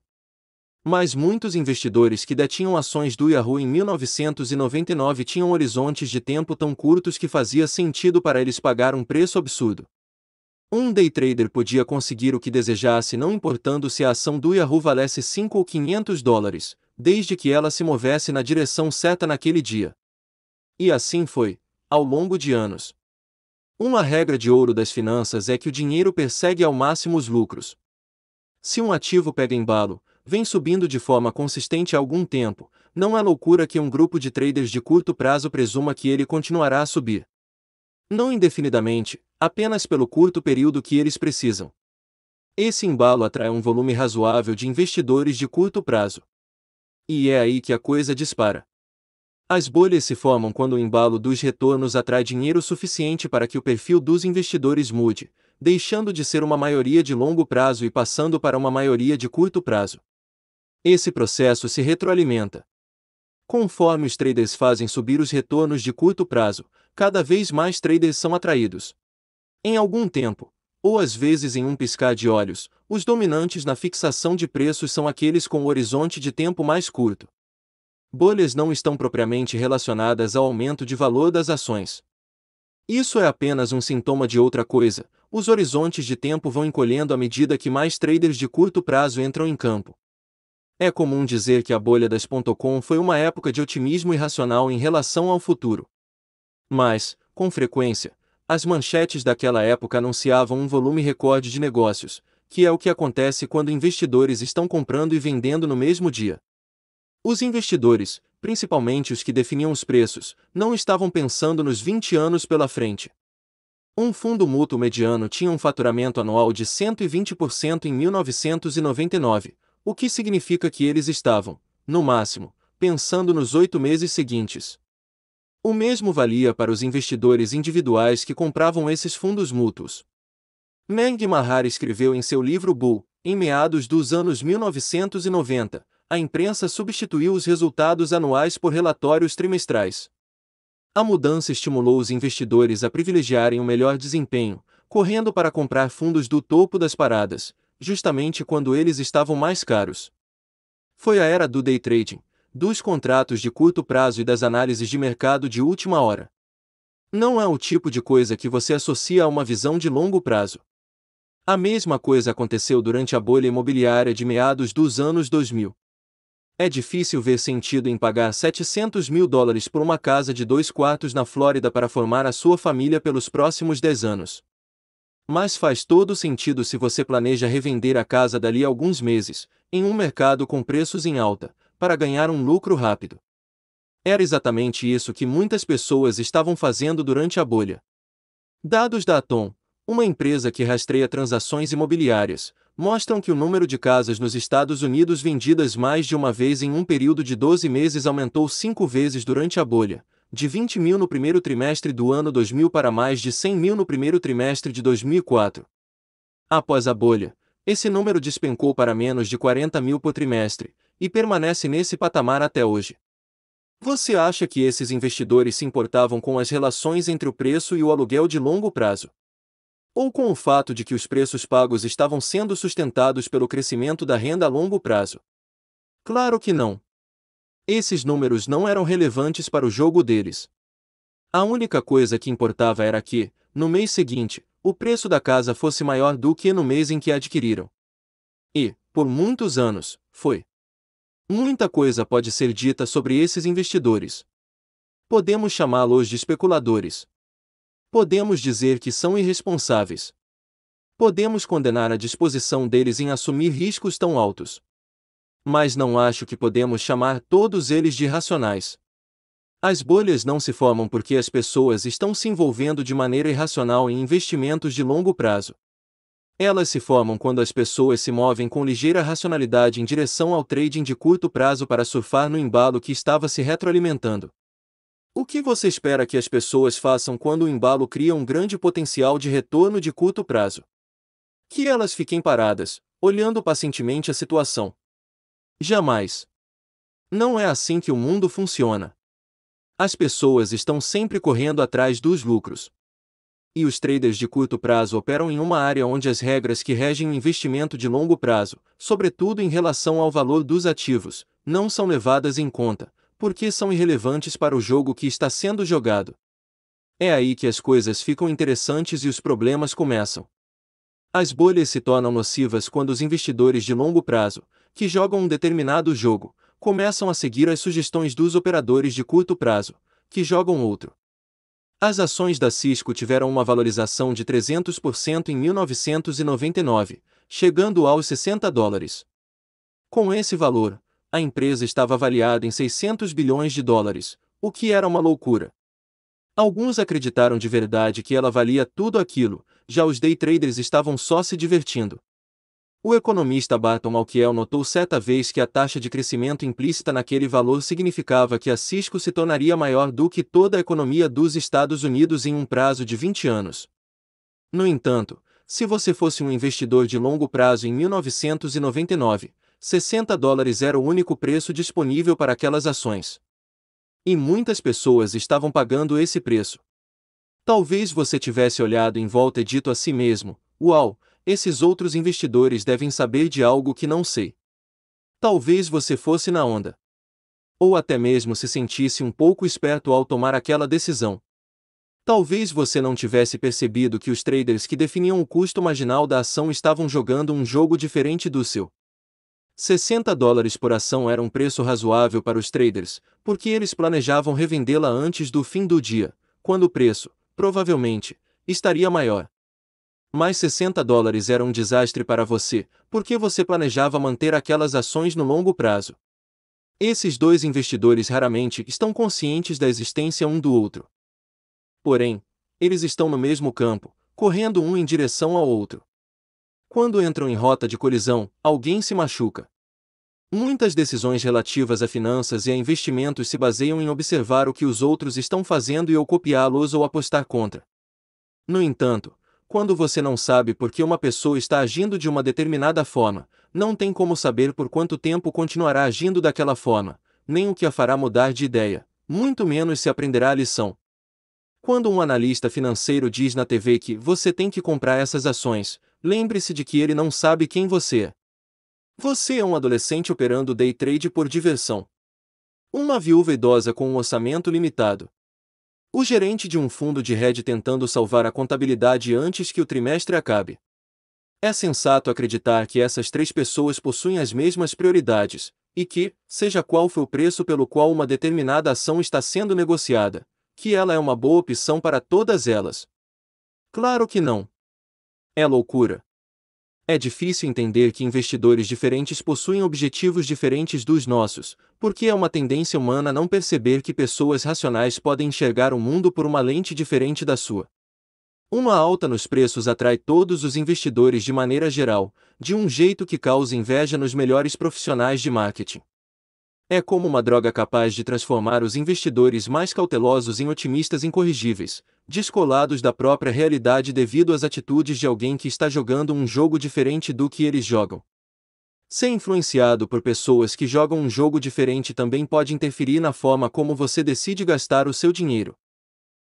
Mas muitos investidores que detinham ações do Yahoo em 1999 tinham horizontes de tempo tão curtos que fazia sentido para eles pagar um preço absurdo. Um day trader podia conseguir o que desejasse não importando se a ação do Yahoo valesse 5 ou 500 dólares, desde que ela se movesse na direção certa naquele dia. E assim foi, ao longo de anos. Uma regra de ouro das finanças é que o dinheiro persegue ao máximo os lucros. Se um ativo pega embalo, vem subindo de forma consistente há algum tempo, não é loucura que um grupo de traders de curto prazo presuma que ele continuará a subir. Não indefinidamente, apenas pelo curto período que eles precisam. Esse embalo atrai um volume razoável de investidores de curto prazo. E é aí que a coisa dispara. As bolhas se formam quando o embalo dos retornos atrai dinheiro suficiente para que o perfil dos investidores mude, deixando de ser uma maioria de longo prazo e passando para uma maioria de curto prazo. Esse processo se retroalimenta. Conforme os traders fazem subir os retornos de curto prazo, cada vez mais traders são atraídos. Em algum tempo, ou às vezes em um piscar de olhos, os dominantes na fixação de preços são aqueles com o horizonte de tempo mais curto. Bolhas não estão propriamente relacionadas ao aumento de valor das ações. Isso é apenas um sintoma de outra coisa, os horizontes de tempo vão encolhendo à medida que mais traders de curto prazo entram em campo. É comum dizer que a bolha das .com foi uma época de otimismo irracional em relação ao futuro. Mas, com frequência, as manchetes daquela época anunciavam um volume recorde de negócios, que é o que acontece quando investidores estão comprando e vendendo no mesmo dia. Os investidores, principalmente os que definiam os preços, não estavam pensando nos 20 anos pela frente. Um fundo mútuo mediano tinha um faturamento anual de 120% em 1999, o que significa que eles estavam, no máximo, pensando nos oito meses seguintes. O mesmo valia para os investidores individuais que compravam esses fundos mútuos. Meng Mahar escreveu em seu livro Bull, em meados dos anos 1990, a imprensa substituiu os resultados anuais por relatórios trimestrais. A mudança estimulou os investidores a privilegiarem o melhor desempenho, correndo para comprar fundos do topo das paradas, justamente quando eles estavam mais caros. Foi a era do day trading, dos contratos de curto prazo e das análises de mercado de última hora. Não é o tipo de coisa que você associa a uma visão de longo prazo. A mesma coisa aconteceu durante a bolha imobiliária de meados dos anos 2000. É difícil ver sentido em pagar 700 mil dólares por uma casa de dois quartos na Flórida para formar a sua família pelos próximos 10 anos. Mas faz todo sentido se você planeja revender a casa dali a alguns meses, em um mercado com preços em alta, para ganhar um lucro rápido. Era exatamente isso que muitas pessoas estavam fazendo durante a bolha. Dados da Atom, uma empresa que rastreia transações imobiliárias, mostram que o número de casas nos Estados Unidos vendidas mais de uma vez em um período de 12 meses aumentou cinco vezes durante a bolha, de 20 mil no primeiro trimestre do ano 2000 para mais de 100 mil no primeiro trimestre de 2004. Após a bolha, esse número despencou para menos de 40 mil por trimestre e permanece nesse patamar até hoje. Você acha que esses investidores se importavam com as relações entre o preço e o aluguel de longo prazo? Ou com o fato de que os preços pagos estavam sendo sustentados pelo crescimento da renda a longo prazo? Claro que não. Esses números não eram relevantes para o jogo deles. A única coisa que importava era que, no mês seguinte, o preço da casa fosse maior do que no mês em que adquiriram. E, por muitos anos, foi. Muita coisa pode ser dita sobre esses investidores. Podemos chamá-los de especuladores. Podemos dizer que são irresponsáveis. Podemos condenar a disposição deles em assumir riscos tão altos mas não acho que podemos chamar todos eles de racionais. As bolhas não se formam porque as pessoas estão se envolvendo de maneira irracional em investimentos de longo prazo. Elas se formam quando as pessoas se movem com ligeira racionalidade em direção ao trading de curto prazo para surfar no embalo que estava se retroalimentando. O que você espera que as pessoas façam quando o embalo cria um grande potencial de retorno de curto prazo? Que elas fiquem paradas, olhando pacientemente a situação, Jamais. Não é assim que o mundo funciona. As pessoas estão sempre correndo atrás dos lucros. E os traders de curto prazo operam em uma área onde as regras que regem o investimento de longo prazo, sobretudo em relação ao valor dos ativos, não são levadas em conta, porque são irrelevantes para o jogo que está sendo jogado. É aí que as coisas ficam interessantes e os problemas começam. As bolhas se tornam nocivas quando os investidores de longo prazo, que jogam um determinado jogo, começam a seguir as sugestões dos operadores de curto prazo, que jogam outro. As ações da Cisco tiveram uma valorização de 300% em 1999, chegando aos 60 dólares. Com esse valor, a empresa estava avaliada em 600 bilhões de dólares, o que era uma loucura. Alguns acreditaram de verdade que ela valia tudo aquilo, já os day traders estavam só se divertindo. O economista Barton Malkiel notou certa vez que a taxa de crescimento implícita naquele valor significava que a Cisco se tornaria maior do que toda a economia dos Estados Unidos em um prazo de 20 anos. No entanto, se você fosse um investidor de longo prazo em 1999, 60 dólares era o único preço disponível para aquelas ações. E muitas pessoas estavam pagando esse preço. Talvez você tivesse olhado em volta e dito a si mesmo: Uau, esses outros investidores devem saber de algo que não sei. Talvez você fosse na onda. Ou até mesmo se sentisse um pouco esperto ao tomar aquela decisão. Talvez você não tivesse percebido que os traders que definiam o custo marginal da ação estavam jogando um jogo diferente do seu. 60 dólares por ação era um preço razoável para os traders, porque eles planejavam revendê-la antes do fim do dia, quando o preço, provavelmente, estaria maior. Mais 60 dólares era um desastre para você, porque você planejava manter aquelas ações no longo prazo. Esses dois investidores raramente estão conscientes da existência um do outro. Porém, eles estão no mesmo campo, correndo um em direção ao outro. Quando entram em rota de colisão, alguém se machuca. Muitas decisões relativas a finanças e a investimentos se baseiam em observar o que os outros estão fazendo e ou copiá-los ou apostar contra. No entanto, quando você não sabe por que uma pessoa está agindo de uma determinada forma, não tem como saber por quanto tempo continuará agindo daquela forma, nem o que a fará mudar de ideia, muito menos se aprenderá a lição. Quando um analista financeiro diz na TV que você tem que comprar essas ações, lembre-se de que ele não sabe quem você é. Você é um adolescente operando day trade por diversão. Uma viúva idosa com um orçamento limitado, o gerente de um fundo de hedge tentando salvar a contabilidade antes que o trimestre acabe. É sensato acreditar que essas três pessoas possuem as mesmas prioridades, e que, seja qual for o preço pelo qual uma determinada ação está sendo negociada, que ela é uma boa opção para todas elas. Claro que não. É loucura. É difícil entender que investidores diferentes possuem objetivos diferentes dos nossos, porque é uma tendência humana não perceber que pessoas racionais podem enxergar o mundo por uma lente diferente da sua. Uma alta nos preços atrai todos os investidores de maneira geral, de um jeito que causa inveja nos melhores profissionais de marketing. É como uma droga capaz de transformar os investidores mais cautelosos em otimistas incorrigíveis, descolados da própria realidade devido às atitudes de alguém que está jogando um jogo diferente do que eles jogam. Ser influenciado por pessoas que jogam um jogo diferente também pode interferir na forma como você decide gastar o seu dinheiro.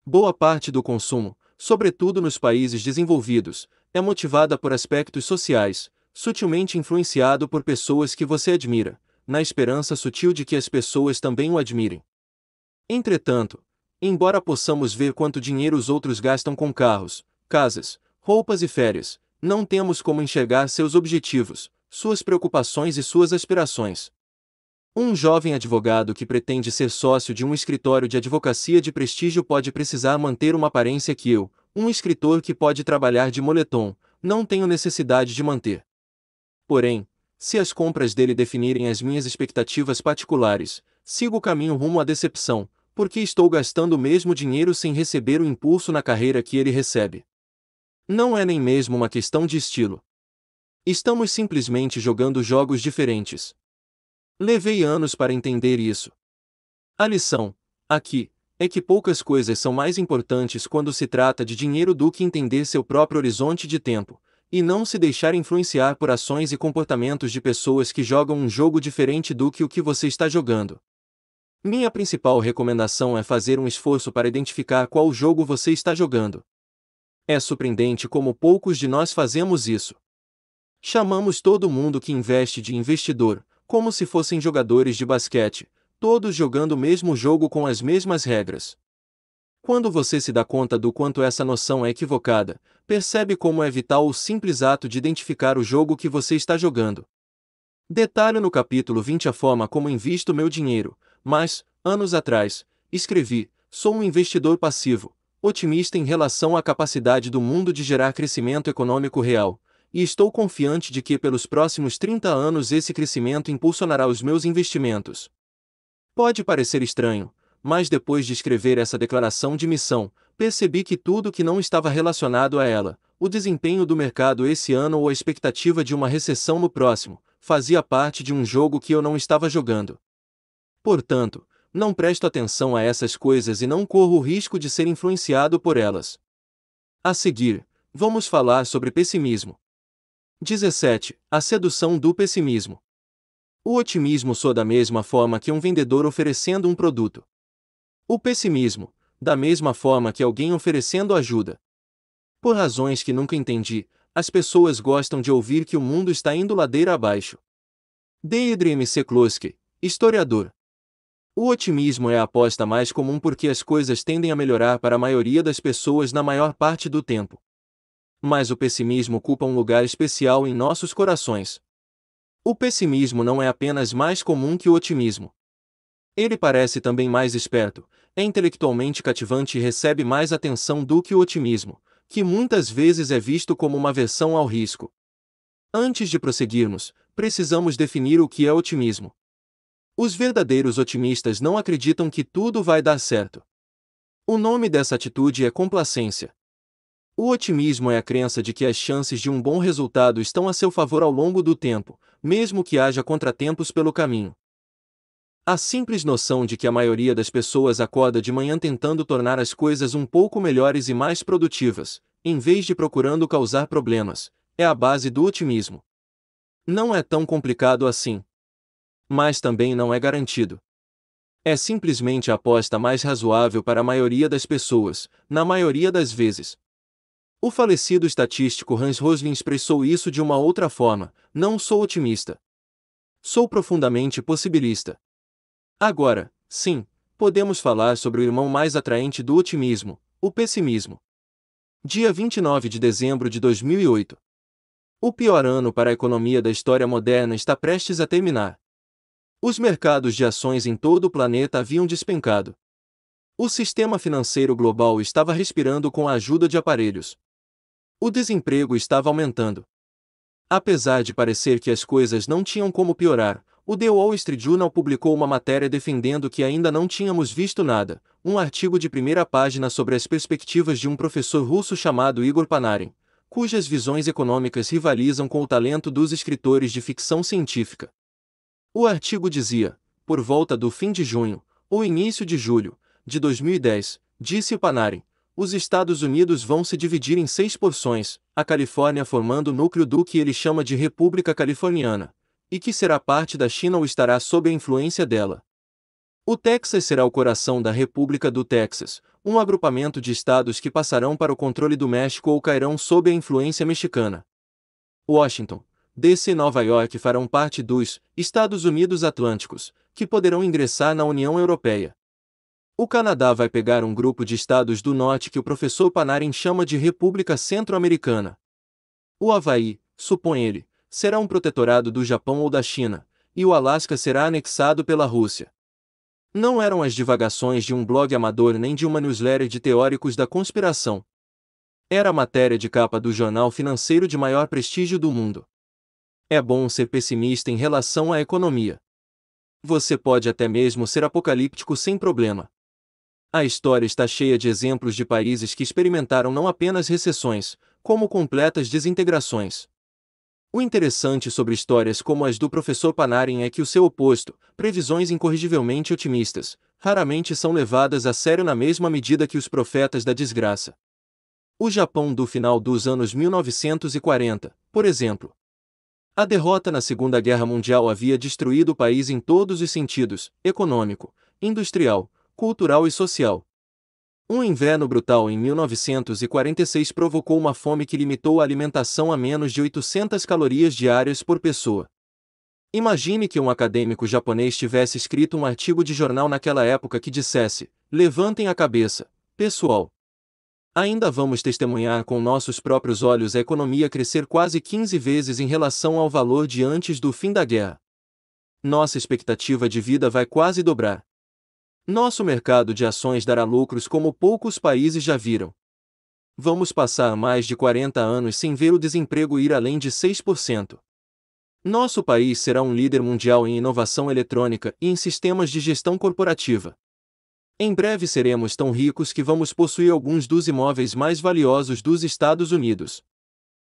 Boa parte do consumo, sobretudo nos países desenvolvidos, é motivada por aspectos sociais, sutilmente influenciado por pessoas que você admira, na esperança sutil de que as pessoas também o admirem. Entretanto, Embora possamos ver quanto dinheiro os outros gastam com carros, casas, roupas e férias, não temos como enxergar seus objetivos, suas preocupações e suas aspirações. Um jovem advogado que pretende ser sócio de um escritório de advocacia de prestígio pode precisar manter uma aparência que eu, um escritor que pode trabalhar de moletom, não tenho necessidade de manter. Porém, se as compras dele definirem as minhas expectativas particulares, sigo o caminho rumo à decepção, porque estou gastando o mesmo dinheiro sem receber o impulso na carreira que ele recebe. Não é nem mesmo uma questão de estilo. Estamos simplesmente jogando jogos diferentes. Levei anos para entender isso. A lição, aqui, é que poucas coisas são mais importantes quando se trata de dinheiro do que entender seu próprio horizonte de tempo, e não se deixar influenciar por ações e comportamentos de pessoas que jogam um jogo diferente do que o que você está jogando. Minha principal recomendação é fazer um esforço para identificar qual jogo você está jogando. É surpreendente como poucos de nós fazemos isso. Chamamos todo mundo que investe de investidor, como se fossem jogadores de basquete, todos jogando o mesmo jogo com as mesmas regras. Quando você se dá conta do quanto essa noção é equivocada, percebe como é vital o simples ato de identificar o jogo que você está jogando. Detalho no capítulo 20 a forma como invisto meu dinheiro, mas, anos atrás, escrevi: sou um investidor passivo, otimista em relação à capacidade do mundo de gerar crescimento econômico real, e estou confiante de que pelos próximos 30 anos esse crescimento impulsionará os meus investimentos. Pode parecer estranho, mas depois de escrever essa declaração de missão, percebi que tudo que não estava relacionado a ela, o desempenho do mercado esse ano ou a expectativa de uma recessão no próximo, fazia parte de um jogo que eu não estava jogando. Portanto, não presto atenção a essas coisas e não corro o risco de ser influenciado por elas. A seguir, vamos falar sobre pessimismo. 17. A sedução do pessimismo. O otimismo soa da mesma forma que um vendedor oferecendo um produto. O pessimismo, da mesma forma que alguém oferecendo ajuda. Por razões que nunca entendi, as pessoas gostam de ouvir que o mundo está indo ladeira abaixo. Deidre M. Sekloski, historiador. O otimismo é a aposta mais comum porque as coisas tendem a melhorar para a maioria das pessoas na maior parte do tempo. Mas o pessimismo ocupa um lugar especial em nossos corações. O pessimismo não é apenas mais comum que o otimismo. Ele parece também mais esperto, é intelectualmente cativante e recebe mais atenção do que o otimismo, que muitas vezes é visto como uma aversão ao risco. Antes de prosseguirmos, precisamos definir o que é otimismo. Os verdadeiros otimistas não acreditam que tudo vai dar certo. O nome dessa atitude é complacência. O otimismo é a crença de que as chances de um bom resultado estão a seu favor ao longo do tempo, mesmo que haja contratempos pelo caminho. A simples noção de que a maioria das pessoas acorda de manhã tentando tornar as coisas um pouco melhores e mais produtivas, em vez de procurando causar problemas, é a base do otimismo. Não é tão complicado assim mas também não é garantido. É simplesmente a aposta mais razoável para a maioria das pessoas, na maioria das vezes. O falecido estatístico Hans Rosling expressou isso de uma outra forma: não sou otimista. Sou profundamente possibilista. Agora, sim, podemos falar sobre o irmão mais atraente do otimismo, o pessimismo. Dia 29 de dezembro de 2008. O pior ano para a economia da história moderna está prestes a terminar. Os mercados de ações em todo o planeta haviam despencado. O sistema financeiro global estava respirando com a ajuda de aparelhos. O desemprego estava aumentando. Apesar de parecer que as coisas não tinham como piorar, o The Wall Street Journal publicou uma matéria defendendo que ainda não tínhamos visto nada, um artigo de primeira página sobre as perspectivas de um professor russo chamado Igor Panarin, cujas visões econômicas rivalizam com o talento dos escritores de ficção científica. O artigo dizia, por volta do fim de junho, ou início de julho, de 2010, disse Panarin, os Estados Unidos vão se dividir em seis porções, a Califórnia formando o núcleo do que ele chama de República Californiana, e que será parte da China ou estará sob a influência dela. O Texas será o coração da República do Texas, um agrupamento de estados que passarão para o controle do México ou cairão sob a influência mexicana. Washington, DC e Nova York farão parte dos Estados Unidos Atlânticos, que poderão ingressar na União Europeia. O Canadá vai pegar um grupo de estados do norte que o professor Panarin chama de República Centro-Americana. O Havaí, supõe ele, será um protetorado do Japão ou da China, e o Alasca será anexado pela Rússia. Não eram as divagações de um blog amador nem de uma newsletter de teóricos da conspiração. Era a matéria de capa do jornal financeiro de maior prestígio do mundo. É bom ser pessimista em relação à economia. Você pode até mesmo ser apocalíptico sem problema. A história está cheia de exemplos de países que experimentaram não apenas recessões, como completas desintegrações. O interessante sobre histórias como as do professor Panarin é que o seu oposto, previsões incorrigivelmente otimistas, raramente são levadas a sério na mesma medida que os profetas da desgraça. O Japão do final dos anos 1940, por exemplo, a derrota na Segunda Guerra Mundial havia destruído o país em todos os sentidos: econômico, industrial, cultural e social. Um inverno brutal em 1946 provocou uma fome que limitou a alimentação a menos de 800 calorias diárias por pessoa. Imagine que um acadêmico japonês tivesse escrito um artigo de jornal naquela época que dissesse: Levantem a cabeça, pessoal. Ainda vamos testemunhar com nossos próprios olhos a economia crescer quase 15 vezes em relação ao valor de antes do fim da guerra. Nossa expectativa de vida vai quase dobrar. Nosso mercado de ações dará lucros como poucos países já viram. Vamos passar mais de 40 anos sem ver o desemprego ir além de 6%. Nosso país será um líder mundial em inovação eletrônica e em sistemas de gestão corporativa. Em breve seremos tão ricos que vamos possuir alguns dos imóveis mais valiosos dos Estados Unidos.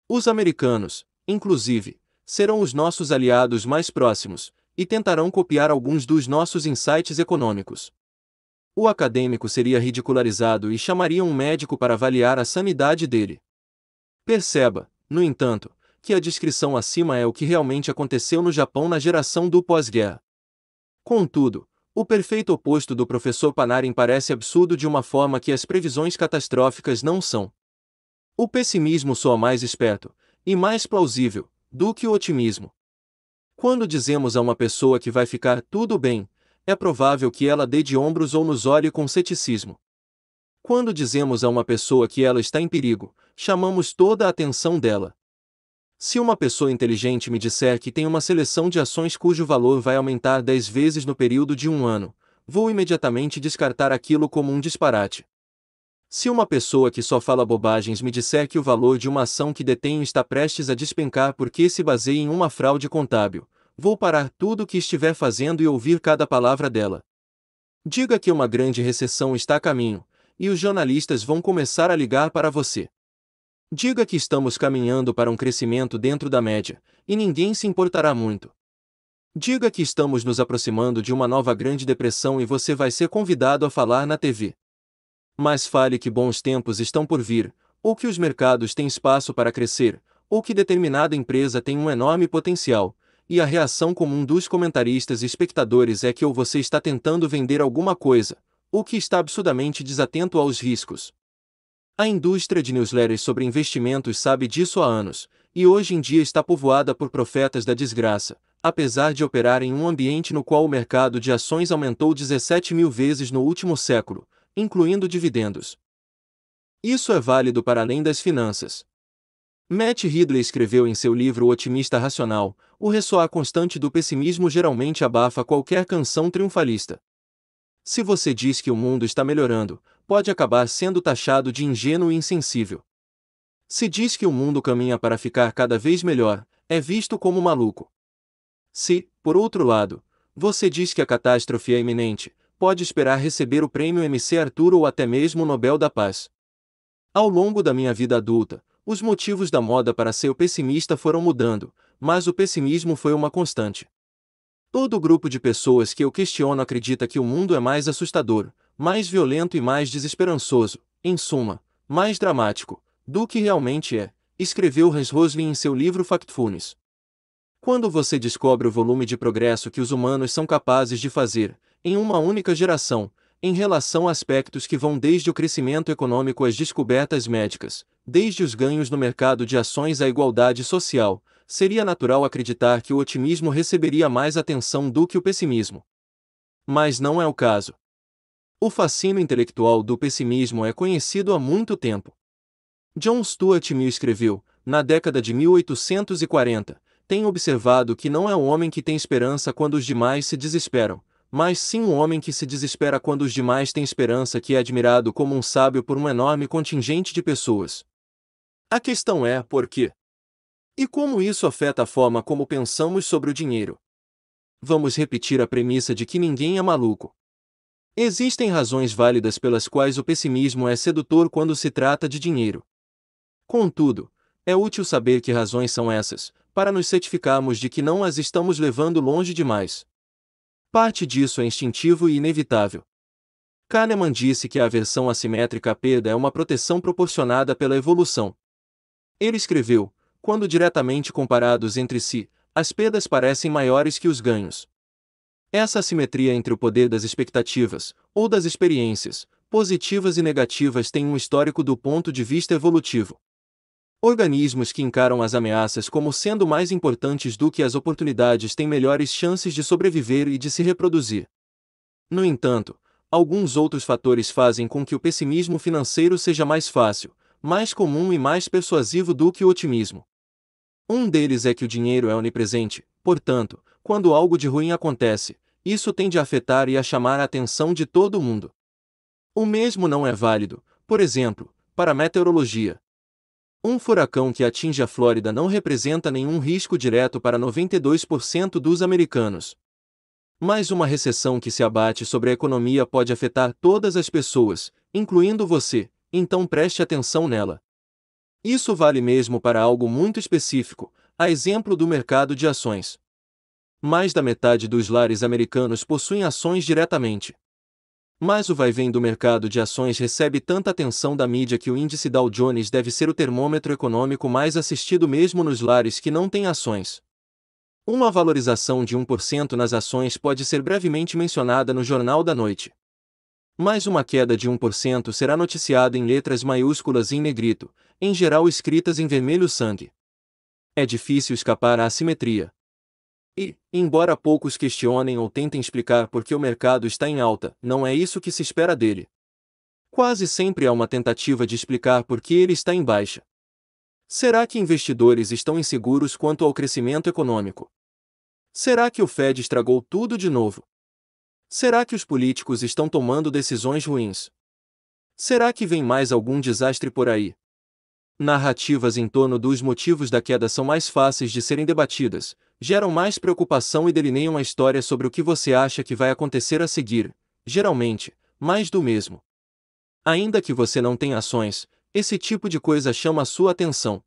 Os americanos, inclusive, serão os nossos aliados mais próximos e tentarão copiar alguns dos nossos insights econômicos. O acadêmico seria ridicularizado e chamaria um médico para avaliar a sanidade dele. Perceba, no entanto, que a descrição acima é o que realmente aconteceu no Japão na geração do pós-guerra. Contudo, o perfeito oposto do professor Panarin parece absurdo de uma forma que as previsões catastróficas não são. O pessimismo soa mais esperto, e mais plausível, do que o otimismo. Quando dizemos a uma pessoa que vai ficar tudo bem, é provável que ela dê de ombros ou nos olhe com ceticismo. Quando dizemos a uma pessoa que ela está em perigo, chamamos toda a atenção dela. Se uma pessoa inteligente me disser que tem uma seleção de ações cujo valor vai aumentar 10 vezes no período de um ano, vou imediatamente descartar aquilo como um disparate. Se uma pessoa que só fala bobagens me disser que o valor de uma ação que detenho está prestes a despencar porque se baseia em uma fraude contábil, vou parar tudo o que estiver fazendo e ouvir cada palavra dela. Diga que uma grande recessão está a caminho, e os jornalistas vão começar a ligar para você. Diga que estamos caminhando para um crescimento dentro da média, e ninguém se importará muito. Diga que estamos nos aproximando de uma nova grande depressão e você vai ser convidado a falar na TV. Mas fale que bons tempos estão por vir, ou que os mercados têm espaço para crescer, ou que determinada empresa tem um enorme potencial, e a reação comum dos comentaristas e espectadores é que ou você está tentando vender alguma coisa, ou que está absurdamente desatento aos riscos, a indústria de newsletters sobre investimentos sabe disso há anos, e hoje em dia está povoada por profetas da desgraça, apesar de operar em um ambiente no qual o mercado de ações aumentou 17 mil vezes no último século, incluindo dividendos. Isso é válido para além das finanças. Matt Ridley escreveu em seu livro O Otimista Racional: o ressoar constante do pessimismo geralmente abafa qualquer canção triunfalista. Se você diz que o mundo está melhorando, pode acabar sendo taxado de ingênuo e insensível. Se diz que o mundo caminha para ficar cada vez melhor, é visto como maluco. Se, por outro lado, você diz que a catástrofe é iminente, pode esperar receber o prêmio MC Arthur ou até mesmo o Nobel da Paz. Ao longo da minha vida adulta, os motivos da moda para ser pessimista foram mudando, mas o pessimismo foi uma constante. Todo grupo de pessoas que eu questiono acredita que o mundo é mais assustador, mais violento e mais desesperançoso, em suma, mais dramático, do que realmente é, escreveu Hans Rosling em seu livro Factfulness. Quando você descobre o volume de progresso que os humanos são capazes de fazer, em uma única geração, em relação a aspectos que vão desde o crescimento econômico às descobertas médicas, desde os ganhos no mercado de ações à igualdade social, seria natural acreditar que o otimismo receberia mais atenção do que o pessimismo. Mas não é o caso. O fascínio intelectual do pessimismo é conhecido há muito tempo. John Stuart Mill escreveu, na década de 1840, "Tem observado que não é um homem que tem esperança quando os demais se desesperam, mas sim um homem que se desespera quando os demais têm esperança que é admirado como um sábio por um enorme contingente de pessoas. A questão é por quê? E como isso afeta a forma como pensamos sobre o dinheiro? Vamos repetir a premissa de que ninguém é maluco. Existem razões válidas pelas quais o pessimismo é sedutor quando se trata de dinheiro. Contudo, é útil saber que razões são essas, para nos certificarmos de que não as estamos levando longe demais. Parte disso é instintivo e inevitável. Kahneman disse que a aversão assimétrica à perda é uma proteção proporcionada pela evolução. Ele escreveu: quando diretamente comparados entre si, as perdas parecem maiores que os ganhos. Essa assimetria entre o poder das expectativas, ou das experiências, positivas e negativas tem um histórico do ponto de vista evolutivo. Organismos que encaram as ameaças como sendo mais importantes do que as oportunidades têm melhores chances de sobreviver e de se reproduzir. No entanto, alguns outros fatores fazem com que o pessimismo financeiro seja mais fácil, mais comum e mais persuasivo do que o otimismo. Um deles é que o dinheiro é onipresente, portanto, quando algo de ruim acontece, isso tende a afetar e a chamar a atenção de todo mundo. O mesmo não é válido, por exemplo, para a meteorologia. Um furacão que atinge a Flórida não representa nenhum risco direto para 92% dos americanos. Mas uma recessão que se abate sobre a economia pode afetar todas as pessoas, incluindo você, então preste atenção nela. Isso vale mesmo para algo muito específico, a exemplo do mercado de ações mais da metade dos lares americanos possuem ações diretamente. Mas o vai-vem do mercado de ações recebe tanta atenção da mídia que o índice Dow Jones deve ser o termômetro econômico mais assistido mesmo nos lares que não têm ações. Uma valorização de 1% nas ações pode ser brevemente mencionada no Jornal da Noite. Mas uma queda de 1% será noticiada em letras maiúsculas em negrito, em geral escritas em vermelho sangue. É difícil escapar à assimetria, e, embora poucos questionem ou tentem explicar por que o mercado está em alta, não é isso que se espera dele. Quase sempre há uma tentativa de explicar por que ele está em baixa. Será que investidores estão inseguros quanto ao crescimento econômico? Será que o Fed estragou tudo de novo? Será que os políticos estão tomando decisões ruins? Será que vem mais algum desastre por aí? narrativas em torno dos motivos da queda são mais fáceis de serem debatidas, geram mais preocupação e delineiam a história sobre o que você acha que vai acontecer a seguir, geralmente, mais do mesmo. Ainda que você não tenha ações, esse tipo de coisa chama sua atenção.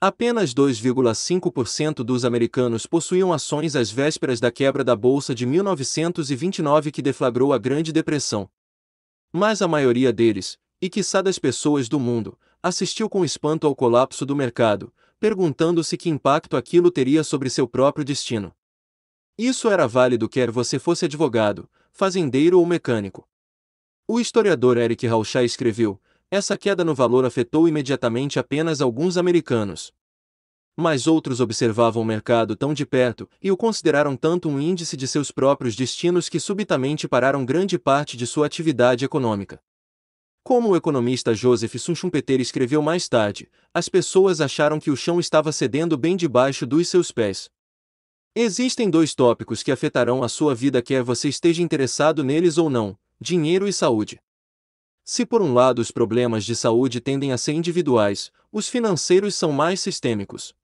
Apenas 2,5% dos americanos possuíam ações às vésperas da quebra da bolsa de 1929 que deflagrou a Grande Depressão. Mas a maioria deles, e quiçá das pessoas do mundo, assistiu com espanto ao colapso do mercado, perguntando-se que impacto aquilo teria sobre seu próprio destino. Isso era válido quer você fosse advogado, fazendeiro ou mecânico. O historiador Eric Rauchá escreveu: essa queda no valor afetou imediatamente apenas alguns americanos. Mas outros observavam o mercado tão de perto e o consideraram tanto um índice de seus próprios destinos que subitamente pararam grande parte de sua atividade econômica. Como o economista Joseph Schumpeter escreveu mais tarde, as pessoas acharam que o chão estava cedendo bem debaixo dos seus pés. Existem dois tópicos que afetarão a sua vida quer você esteja interessado neles ou não, dinheiro e saúde. Se por um lado os problemas de saúde tendem a ser individuais, os financeiros são mais sistêmicos.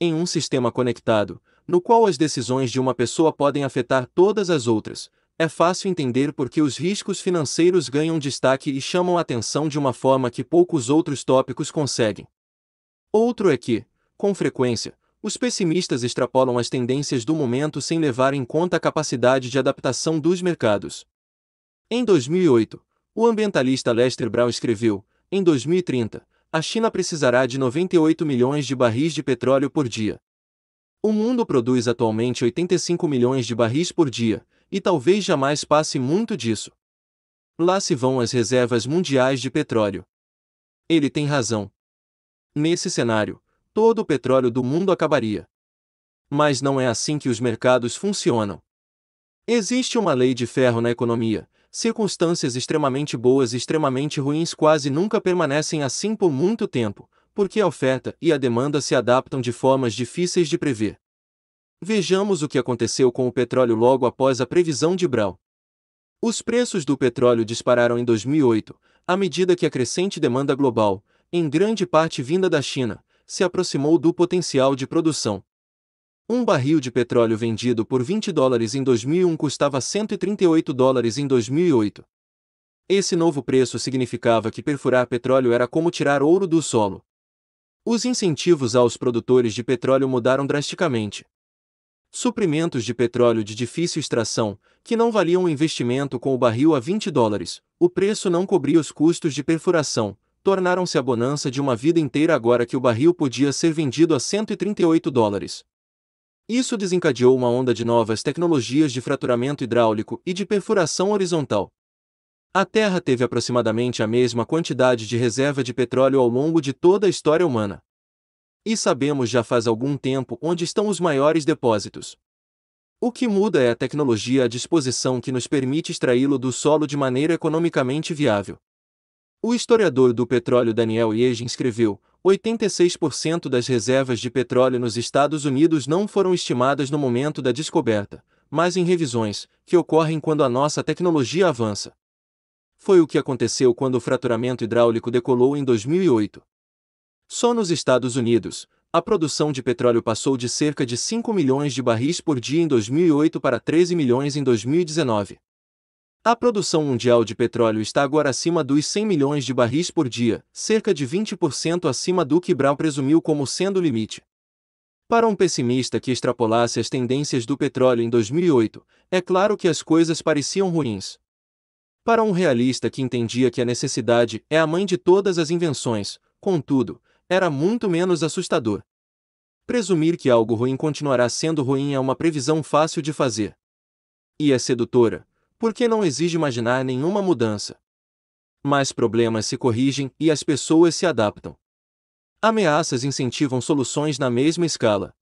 Em um sistema conectado, no qual as decisões de uma pessoa podem afetar todas as outras, é fácil entender por que os riscos financeiros ganham destaque e chamam atenção de uma forma que poucos outros tópicos conseguem. Outro é que, com frequência, os pessimistas extrapolam as tendências do momento sem levar em conta a capacidade de adaptação dos mercados. Em 2008, o ambientalista Lester Brown escreveu: em 2030, a China precisará de 98 milhões de barris de petróleo por dia. O mundo produz atualmente 85 milhões de barris por dia, e talvez jamais passe muito disso. Lá se vão as reservas mundiais de petróleo. Ele tem razão. Nesse cenário, todo o petróleo do mundo acabaria. Mas não é assim que os mercados funcionam. Existe uma lei de ferro na economia. Circunstâncias extremamente boas e extremamente ruins quase nunca permanecem assim por muito tempo, porque a oferta e a demanda se adaptam de formas difíceis de prever. Vejamos o que aconteceu com o petróleo logo após a previsão de Brau. Os preços do petróleo dispararam em 2008, à medida que a crescente demanda global, em grande parte vinda da China, se aproximou do potencial de produção. Um barril de petróleo vendido por 20 dólares em 2001 custava 138 dólares em 2008. Esse novo preço significava que perfurar petróleo era como tirar ouro do solo. Os incentivos aos produtores de petróleo mudaram drasticamente. Suprimentos de petróleo de difícil extração, que não valiam o investimento com o barril a 20 dólares, o preço não cobria os custos de perfuração, tornaram-se a bonança de uma vida inteira agora que o barril podia ser vendido a 138 dólares. Isso desencadeou uma onda de novas tecnologias de fraturamento hidráulico e de perfuração horizontal. A Terra teve aproximadamente a mesma quantidade de reserva de petróleo ao longo de toda a história humana e sabemos já faz algum tempo onde estão os maiores depósitos. O que muda é a tecnologia à disposição que nos permite extraí-lo do solo de maneira economicamente viável. O historiador do petróleo Daniel Yegin escreveu: 86% das reservas de petróleo nos Estados Unidos não foram estimadas no momento da descoberta, mas em revisões, que ocorrem quando a nossa tecnologia avança. Foi o que aconteceu quando o fraturamento hidráulico decolou em 2008. Só nos Estados Unidos, a produção de petróleo passou de cerca de 5 milhões de barris por dia em 2008 para 13 milhões em 2019. A produção mundial de petróleo está agora acima dos 100 milhões de barris por dia, cerca de 20% acima do que Brown presumiu como sendo o limite. Para um pessimista que extrapolasse as tendências do petróleo em 2008, é claro que as coisas pareciam ruins. Para um realista que entendia que a necessidade é a mãe de todas as invenções, contudo, era muito menos assustador. Presumir que algo ruim continuará sendo ruim é uma previsão fácil de fazer. E é sedutora, porque não exige imaginar nenhuma mudança. Mas problemas se corrigem e as pessoas se adaptam. Ameaças incentivam soluções na mesma escala.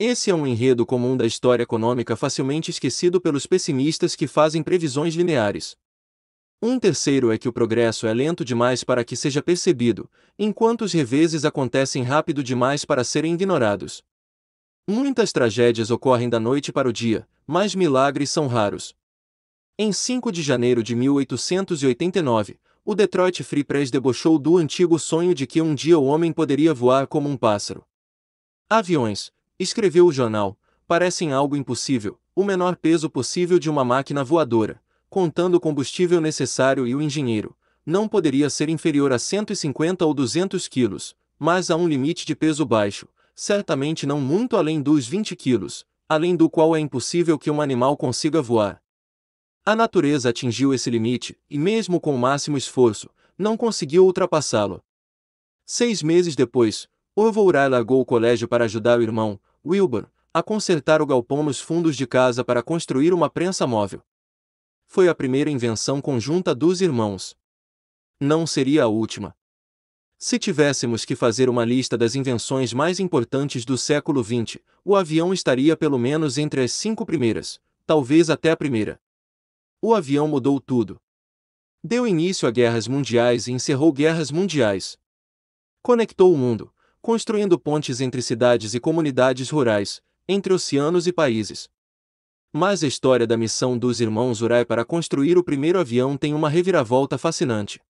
Esse é um enredo comum da história econômica facilmente esquecido pelos pessimistas que fazem previsões lineares. Um terceiro é que o progresso é lento demais para que seja percebido, enquanto os reveses acontecem rápido demais para serem ignorados. Muitas tragédias ocorrem da noite para o dia, mas milagres são raros. Em 5 de janeiro de 1889, o Detroit Free Press debochou do antigo sonho de que um dia o homem poderia voar como um pássaro. Aviões, escreveu o jornal, parecem algo impossível, o menor peso possível de uma máquina voadora, contando o combustível necessário e o engenheiro, não poderia ser inferior a 150 ou 200 quilos, mas há um limite de peso baixo, certamente não muito além dos 20 quilos, além do qual é impossível que um animal consiga voar. A natureza atingiu esse limite, e mesmo com o máximo esforço, não conseguiu ultrapassá-lo. Seis meses depois, Orvourai largou o colégio para ajudar o irmão, Wilbur, a consertar o galpão nos fundos de casa para construir uma prensa móvel foi a primeira invenção conjunta dos irmãos. Não seria a última. Se tivéssemos que fazer uma lista das invenções mais importantes do século XX, o avião estaria pelo menos entre as cinco primeiras, talvez até a primeira. O avião mudou tudo. Deu início a guerras mundiais e encerrou guerras mundiais. Conectou o mundo, construindo pontes entre cidades e comunidades rurais, entre oceanos e países. Mas a história da missão dos irmãos Urai para construir o primeiro avião tem uma reviravolta fascinante.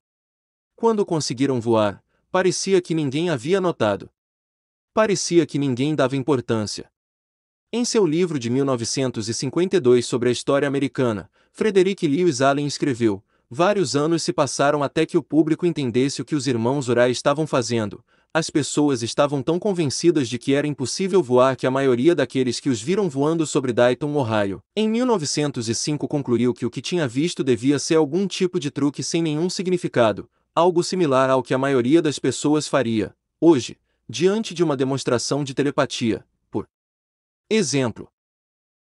Quando conseguiram voar, parecia que ninguém havia notado. Parecia que ninguém dava importância. Em seu livro de 1952 sobre a história americana, Frederick Lewis Allen escreveu: Vários anos se passaram até que o público entendesse o que os irmãos Urai estavam fazendo, as pessoas estavam tão convencidas de que era impossível voar que a maioria daqueles que os viram voando sobre Dayton, Ohio, em 1905 concluiu que o que tinha visto devia ser algum tipo de truque sem nenhum significado, algo similar ao que a maioria das pessoas faria, hoje, diante de uma demonstração de telepatia, por exemplo.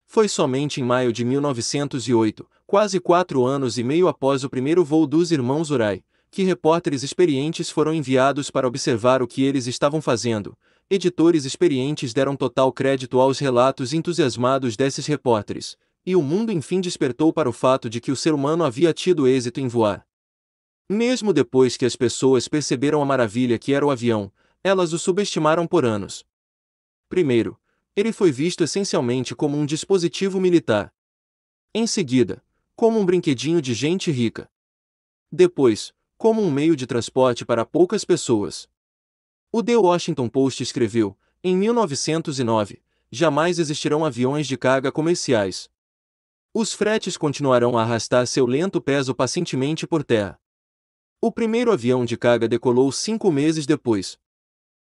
Foi somente em maio de 1908, quase quatro anos e meio após o primeiro voo dos irmãos Uray, que repórteres experientes foram enviados para observar o que eles estavam fazendo. Editores experientes deram total crédito aos relatos entusiasmados desses repórteres, e o mundo enfim despertou para o fato de que o ser humano havia tido êxito em voar. Mesmo depois que as pessoas perceberam a maravilha que era o avião, elas o subestimaram por anos. Primeiro, ele foi visto essencialmente como um dispositivo militar. Em seguida, como um brinquedinho de gente rica. Depois, como um meio de transporte para poucas pessoas. O The Washington Post escreveu, em 1909, jamais existirão aviões de carga comerciais. Os fretes continuarão a arrastar seu lento peso pacientemente por terra. O primeiro avião de carga decolou cinco meses depois.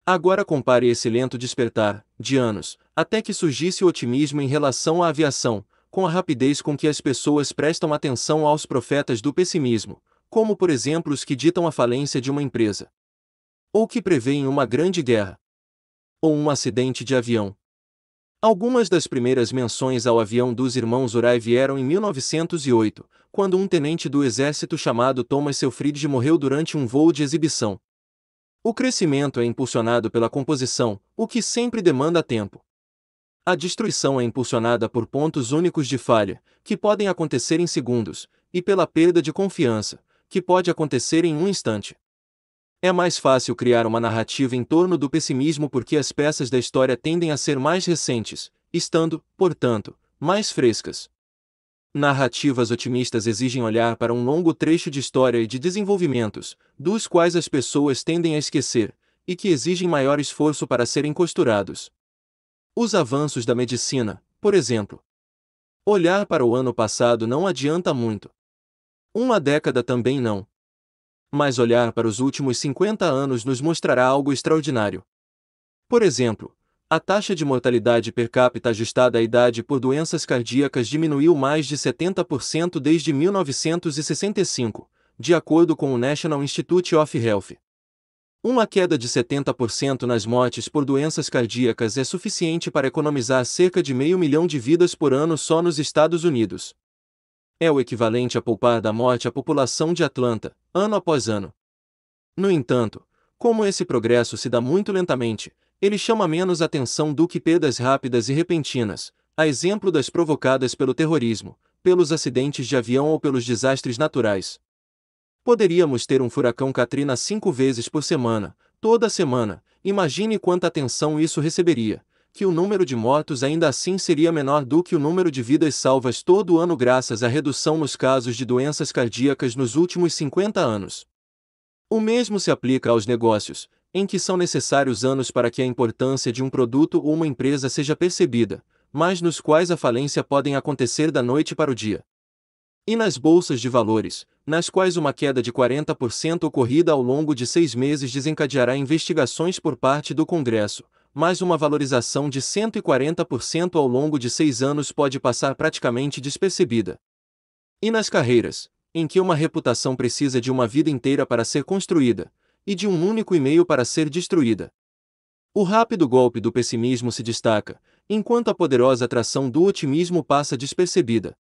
Agora compare esse lento despertar, de anos, até que surgisse o otimismo em relação à aviação, com a rapidez com que as pessoas prestam atenção aos profetas do pessimismo, como por exemplo os que ditam a falência de uma empresa. Ou que prevêem uma grande guerra. Ou um acidente de avião. Algumas das primeiras menções ao avião dos irmãos Uray vieram em 1908, quando um tenente do exército chamado Thomas Selfridge morreu durante um voo de exibição. O crescimento é impulsionado pela composição, o que sempre demanda tempo. A destruição é impulsionada por pontos únicos de falha, que podem acontecer em segundos, e pela perda de confiança, que pode acontecer em um instante. É mais fácil criar uma narrativa em torno do pessimismo porque as peças da história tendem a ser mais recentes, estando, portanto, mais frescas. Narrativas otimistas exigem olhar para um longo trecho de história e de desenvolvimentos, dos quais as pessoas tendem a esquecer, e que exigem maior esforço para serem costurados. Os avanços da medicina, por exemplo. Olhar para o ano passado não adianta muito. Uma década também não. Mas olhar para os últimos 50 anos nos mostrará algo extraordinário. Por exemplo, a taxa de mortalidade per capita ajustada à idade por doenças cardíacas diminuiu mais de 70% desde 1965, de acordo com o National Institute of Health. Uma queda de 70% nas mortes por doenças cardíacas é suficiente para economizar cerca de meio milhão de vidas por ano só nos Estados Unidos. É o equivalente a poupar da morte a população de Atlanta, ano após ano. No entanto, como esse progresso se dá muito lentamente, ele chama menos atenção do que perdas rápidas e repentinas, a exemplo das provocadas pelo terrorismo, pelos acidentes de avião ou pelos desastres naturais. Poderíamos ter um furacão Katrina cinco vezes por semana, toda semana, imagine quanta atenção isso receberia, que o número de mortos ainda assim seria menor do que o número de vidas salvas todo ano graças à redução nos casos de doenças cardíacas nos últimos 50 anos. O mesmo se aplica aos negócios, em que são necessários anos para que a importância de um produto ou uma empresa seja percebida, mas nos quais a falência podem acontecer da noite para o dia. E nas bolsas de valores, nas quais uma queda de 40% ocorrida ao longo de seis meses desencadeará investigações por parte do Congresso, mas uma valorização de 140% ao longo de seis anos pode passar praticamente despercebida. E nas carreiras, em que uma reputação precisa de uma vida inteira para ser construída, e de um único e-mail para ser destruída. O rápido golpe do pessimismo se destaca, enquanto a poderosa atração do otimismo passa despercebida.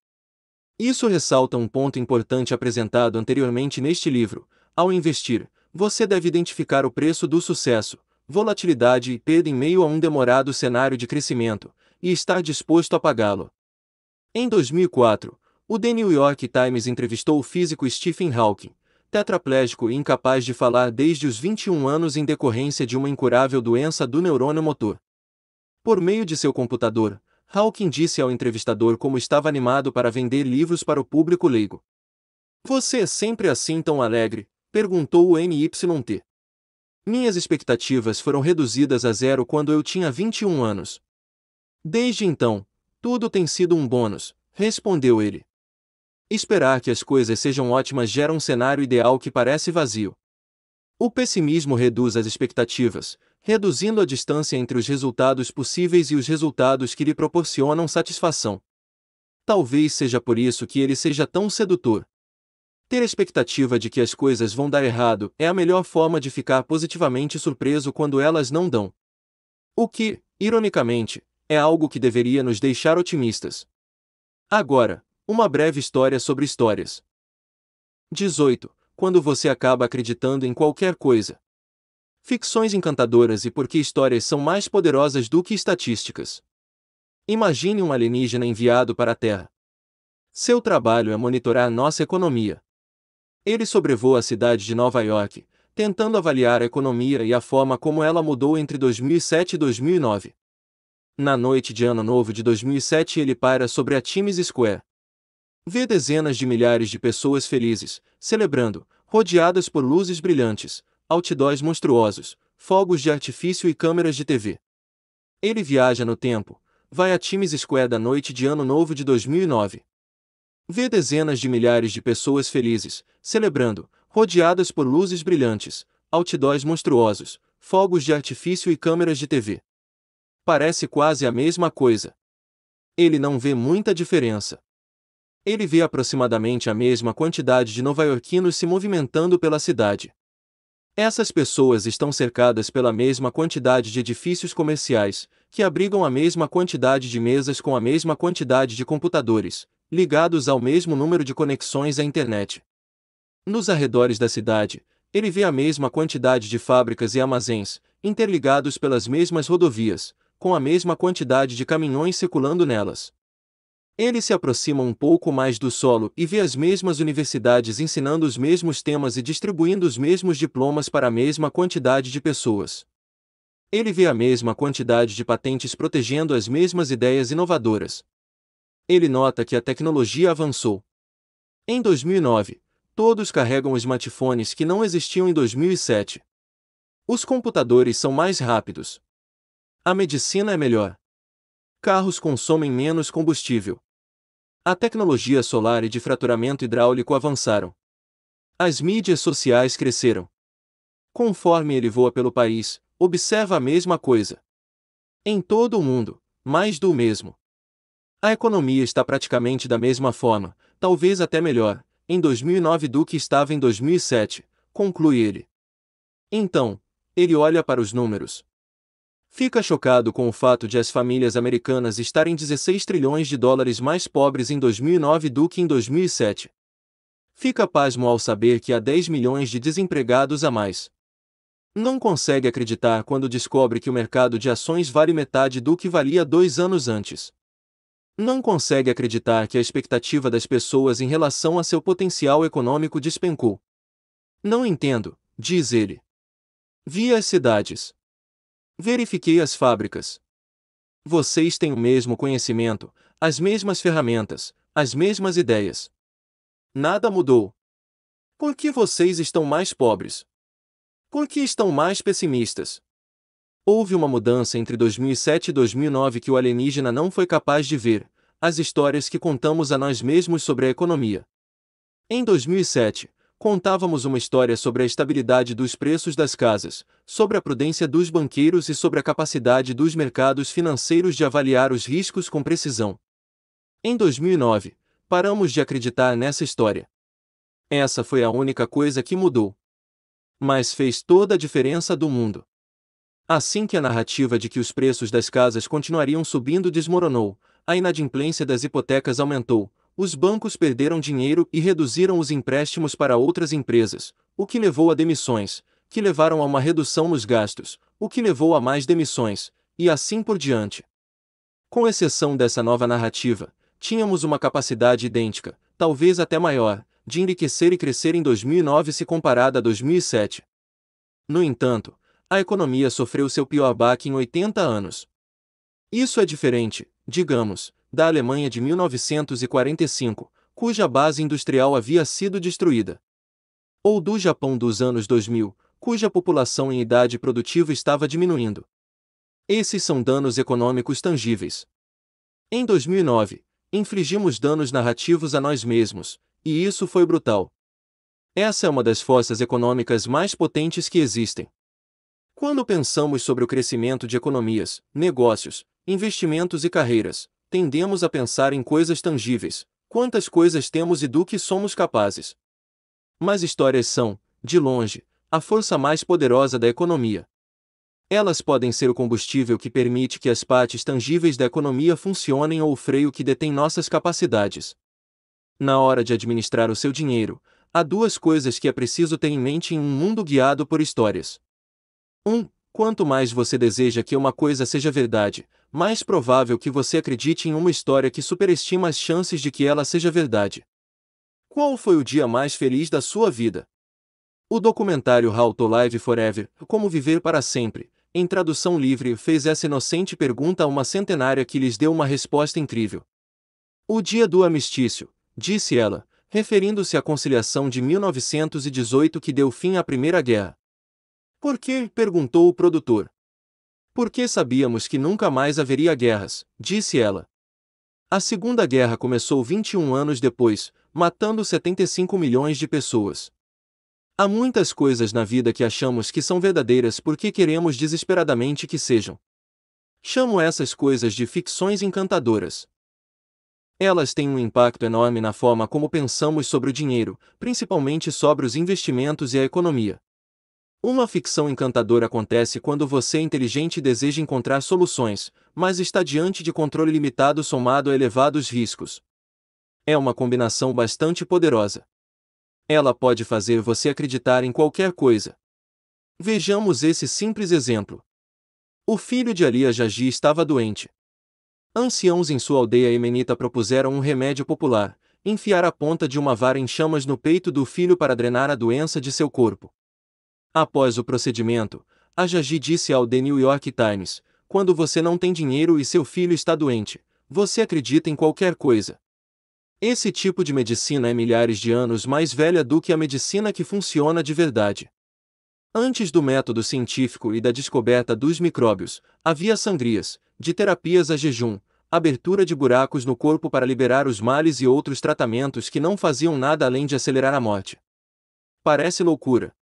Isso ressalta um ponto importante apresentado anteriormente neste livro: ao investir, você deve identificar o preço do sucesso, volatilidade e perda em meio a um demorado cenário de crescimento, e estar disposto a pagá-lo. Em 2004, o The New York Times entrevistou o físico Stephen Hawking, tetraplégico e incapaz de falar desde os 21 anos em decorrência de uma incurável doença do neurônio motor. Por meio de seu computador, Hawking disse ao entrevistador como estava animado para vender livros para o público leigo. Você é sempre assim tão alegre? perguntou o MYT. Minhas expectativas foram reduzidas a zero quando eu tinha 21 anos. Desde então, tudo tem sido um bônus, respondeu ele. Esperar que as coisas sejam ótimas gera um cenário ideal que parece vazio. O pessimismo reduz as expectativas, reduzindo a distância entre os resultados possíveis e os resultados que lhe proporcionam satisfação. Talvez seja por isso que ele seja tão sedutor. Ter a expectativa de que as coisas vão dar errado é a melhor forma de ficar positivamente surpreso quando elas não dão. O que, ironicamente, é algo que deveria nos deixar otimistas. Agora, uma breve história sobre histórias. 18. Quando você acaba acreditando em qualquer coisa. Ficções encantadoras e por que histórias são mais poderosas do que estatísticas. Imagine um alienígena enviado para a Terra. Seu trabalho é monitorar nossa economia. Ele sobrevoa a cidade de Nova York, tentando avaliar a economia e a forma como ela mudou entre 2007 e 2009. Na noite de Ano Novo de 2007, ele paira sobre a Times Square. Vê dezenas de milhares de pessoas felizes, celebrando, rodeadas por luzes brilhantes, outdoors monstruosos, fogos de artifício e câmeras de TV. Ele viaja no tempo, vai a Times Square da noite de Ano Novo de 2009 vê dezenas de milhares de pessoas felizes, celebrando, rodeadas por luzes brilhantes, outdoors monstruosos, fogos de artifício e câmeras de TV. Parece quase a mesma coisa. Ele não vê muita diferença. Ele vê aproximadamente a mesma quantidade de novaiorquinos se movimentando pela cidade. Essas pessoas estão cercadas pela mesma quantidade de edifícios comerciais, que abrigam a mesma quantidade de mesas com a mesma quantidade de computadores, ligados ao mesmo número de conexões à internet. Nos arredores da cidade, ele vê a mesma quantidade de fábricas e armazéns, interligados pelas mesmas rodovias, com a mesma quantidade de caminhões circulando nelas. Ele se aproxima um pouco mais do solo e vê as mesmas universidades ensinando os mesmos temas e distribuindo os mesmos diplomas para a mesma quantidade de pessoas. Ele vê a mesma quantidade de patentes protegendo as mesmas ideias inovadoras ele nota que a tecnologia avançou. Em 2009, todos carregam smartphones que não existiam em 2007. Os computadores são mais rápidos. A medicina é melhor. Carros consomem menos combustível. A tecnologia solar e de fraturamento hidráulico avançaram. As mídias sociais cresceram. Conforme ele voa pelo país, observa a mesma coisa. Em todo o mundo, mais do mesmo. A economia está praticamente da mesma forma, talvez até melhor, em 2009 do que estava em 2007, conclui ele. Então, ele olha para os números. Fica chocado com o fato de as famílias americanas estarem 16 trilhões de dólares mais pobres em 2009 do que em 2007. Fica pasmo ao saber que há 10 milhões de desempregados a mais. Não consegue acreditar quando descobre que o mercado de ações vale metade do que valia dois anos antes não consegue acreditar que a expectativa das pessoas em relação a seu potencial econômico despencou. Não entendo, diz ele. Vi as cidades. Verifiquei as fábricas. Vocês têm o mesmo conhecimento, as mesmas ferramentas, as mesmas ideias. Nada mudou. Por que vocês estão mais pobres? Por que estão mais pessimistas? Houve uma mudança entre 2007 e 2009 que o alienígena não foi capaz de ver, as histórias que contamos a nós mesmos sobre a economia. Em 2007, contávamos uma história sobre a estabilidade dos preços das casas, sobre a prudência dos banqueiros e sobre a capacidade dos mercados financeiros de avaliar os riscos com precisão. Em 2009, paramos de acreditar nessa história. Essa foi a única coisa que mudou. Mas fez toda a diferença do mundo. Assim que a narrativa de que os preços das casas continuariam subindo desmoronou, a inadimplência das hipotecas aumentou, os bancos perderam dinheiro e reduziram os empréstimos para outras empresas, o que levou a demissões, que levaram a uma redução nos gastos, o que levou a mais demissões, e assim por diante. Com exceção dessa nova narrativa, tínhamos uma capacidade idêntica, talvez até maior, de enriquecer e crescer em 2009 se comparada a 2007. No entanto, a economia sofreu seu pior baque em 80 anos. Isso é diferente, digamos, da Alemanha de 1945, cuja base industrial havia sido destruída. Ou do Japão dos anos 2000, cuja população em idade produtiva estava diminuindo. Esses são danos econômicos tangíveis. Em 2009, infligimos danos narrativos a nós mesmos, e isso foi brutal. Essa é uma das forças econômicas mais potentes que existem. Quando pensamos sobre o crescimento de economias, negócios, investimentos e carreiras, tendemos a pensar em coisas tangíveis, quantas coisas temos e do que somos capazes. Mas histórias são, de longe, a força mais poderosa da economia. Elas podem ser o combustível que permite que as partes tangíveis da economia funcionem ou o freio que detém nossas capacidades. Na hora de administrar o seu dinheiro, há duas coisas que é preciso ter em mente em um mundo guiado por histórias. 1. Um, quanto mais você deseja que uma coisa seja verdade, mais provável que você acredite em uma história que superestima as chances de que ela seja verdade. Qual foi o dia mais feliz da sua vida? O documentário How to Live Forever, Como Viver para Sempre, em tradução livre, fez essa inocente pergunta a uma centenária que lhes deu uma resposta incrível. O dia do amistício, disse ela, referindo-se à conciliação de 1918 que deu fim à Primeira Guerra. Por quê? perguntou o produtor. Porque sabíamos que nunca mais haveria guerras, disse ela. A Segunda Guerra começou 21 anos depois, matando 75 milhões de pessoas. Há muitas coisas na vida que achamos que são verdadeiras porque queremos desesperadamente que sejam. Chamo essas coisas de ficções encantadoras. Elas têm um impacto enorme na forma como pensamos sobre o dinheiro, principalmente sobre os investimentos e a economia. Uma ficção encantadora acontece quando você é inteligente e deseja encontrar soluções, mas está diante de controle limitado somado a elevados riscos. É uma combinação bastante poderosa. Ela pode fazer você acreditar em qualquer coisa. Vejamos esse simples exemplo. O filho de Alias Jagi estava doente. Anciãos em sua aldeia emenita propuseram um remédio popular: enfiar a ponta de uma vara em chamas no peito do filho para drenar a doença de seu corpo. Após o procedimento, a Jaji disse ao The New York Times: Quando você não tem dinheiro e seu filho está doente, você acredita em qualquer coisa. Esse tipo de medicina é milhares de anos mais velha do que a medicina que funciona de verdade. Antes do método científico e da descoberta dos micróbios, havia sangrias, de terapias a jejum, abertura de buracos no corpo para liberar os males e outros tratamentos que não faziam nada além de acelerar a morte. Parece loucura,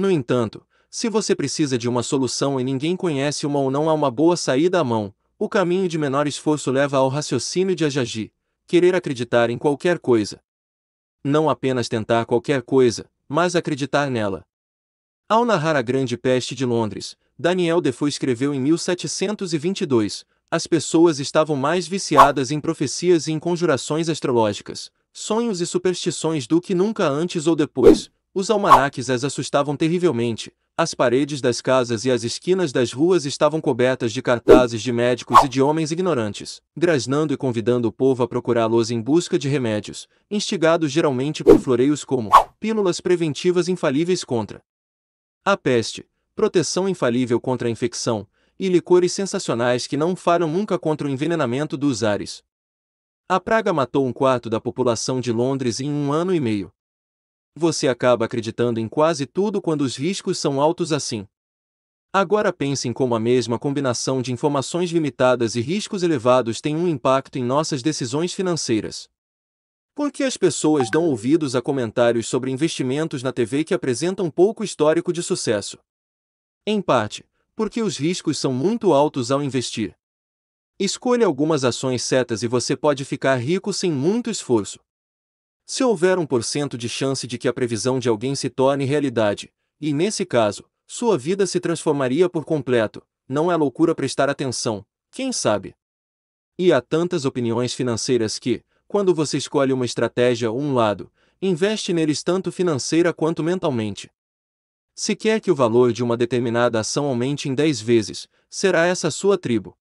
no entanto, se você precisa de uma solução e ninguém conhece uma ou não há uma boa saída à mão, o caminho de menor esforço leva ao raciocínio de Ajagi, querer acreditar em qualquer coisa. Não apenas tentar qualquer coisa, mas acreditar nela. Ao narrar a Grande Peste de Londres, Daniel Defoe escreveu em 1722: as pessoas estavam mais viciadas em profecias e em conjurações astrológicas, sonhos e superstições do que nunca antes ou depois, os almanaques as assustavam terrivelmente. As paredes das casas e as esquinas das ruas estavam cobertas de cartazes de médicos e de homens ignorantes, grasnando e convidando o povo a procurá-los em busca de remédios, instigados geralmente por floreios como pílulas preventivas infalíveis contra a peste, proteção infalível contra a infecção, e licores sensacionais que não falham nunca contra o envenenamento dos ares. A praga matou um quarto da população de Londres em um ano e meio. Você acaba acreditando em quase tudo quando os riscos são altos assim. Agora pense em como a mesma combinação de informações limitadas e riscos elevados tem um impacto em nossas decisões financeiras. Por que as pessoas dão ouvidos a comentários sobre investimentos na TV que apresentam pouco histórico de sucesso? Em parte, porque os riscos são muito altos ao investir. Escolha algumas ações certas e você pode ficar rico sem muito esforço. Se houver um porcento de chance de que a previsão de alguém se torne realidade, e nesse caso, sua vida se transformaria por completo, não é loucura prestar atenção, quem sabe? E há tantas opiniões financeiras que, quando você escolhe uma estratégia ou um lado, investe neles tanto financeira quanto mentalmente. Se quer que o valor de uma determinada ação aumente em 10 vezes, será essa sua tribo.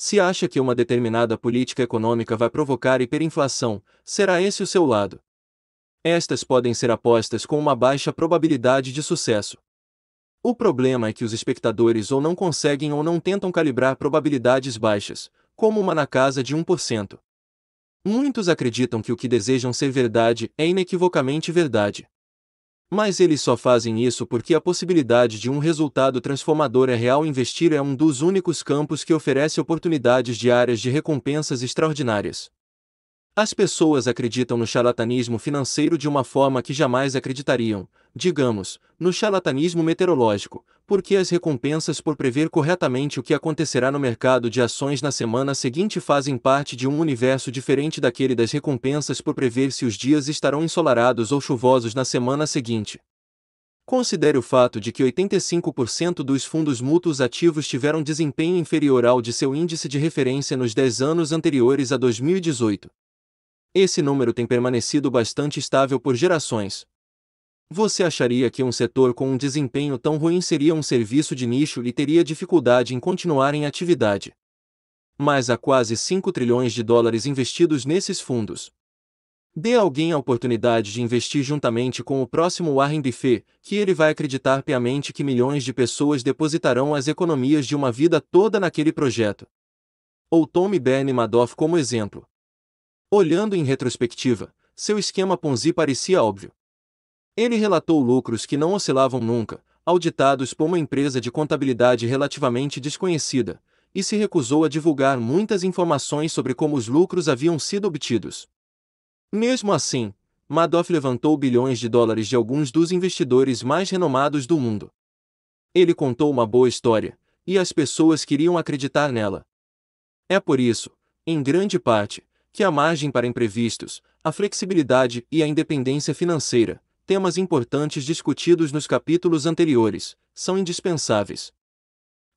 Se acha que uma determinada política econômica vai provocar hiperinflação, será esse o seu lado. Estas podem ser apostas com uma baixa probabilidade de sucesso. O problema é que os espectadores ou não conseguem ou não tentam calibrar probabilidades baixas, como uma na casa de 1%. Muitos acreditam que o que desejam ser verdade é inequivocamente verdade. Mas eles só fazem isso porque a possibilidade de um resultado transformador é real. Investir é um dos únicos campos que oferece oportunidades diárias de recompensas extraordinárias. As pessoas acreditam no charlatanismo financeiro de uma forma que jamais acreditariam, digamos, no charlatanismo meteorológico, porque as recompensas por prever corretamente o que acontecerá no mercado de ações na semana seguinte fazem parte de um universo diferente daquele das recompensas por prever se os dias estarão ensolarados ou chuvosos na semana seguinte. Considere o fato de que 85% dos fundos mútuos ativos tiveram desempenho inferior ao de seu índice de referência nos 10 anos anteriores a 2018 esse número tem permanecido bastante estável por gerações. Você acharia que um setor com um desempenho tão ruim seria um serviço de nicho e teria dificuldade em continuar em atividade. Mas há quase 5 trilhões de dólares investidos nesses fundos. Dê a alguém a oportunidade de investir juntamente com o próximo Warren Buffet, que ele vai acreditar piamente que milhões de pessoas depositarão as economias de uma vida toda naquele projeto. Ou tome Bernie Madoff como exemplo. Olhando em retrospectiva, seu esquema Ponzi parecia óbvio. Ele relatou lucros que não oscilavam nunca, auditados por uma empresa de contabilidade relativamente desconhecida, e se recusou a divulgar muitas informações sobre como os lucros haviam sido obtidos. Mesmo assim, Madoff levantou bilhões de dólares de alguns dos investidores mais renomados do mundo. Ele contou uma boa história, e as pessoas queriam acreditar nela. É por isso, em grande parte, que a margem para imprevistos, a flexibilidade e a independência financeira, temas importantes discutidos nos capítulos anteriores, são indispensáveis.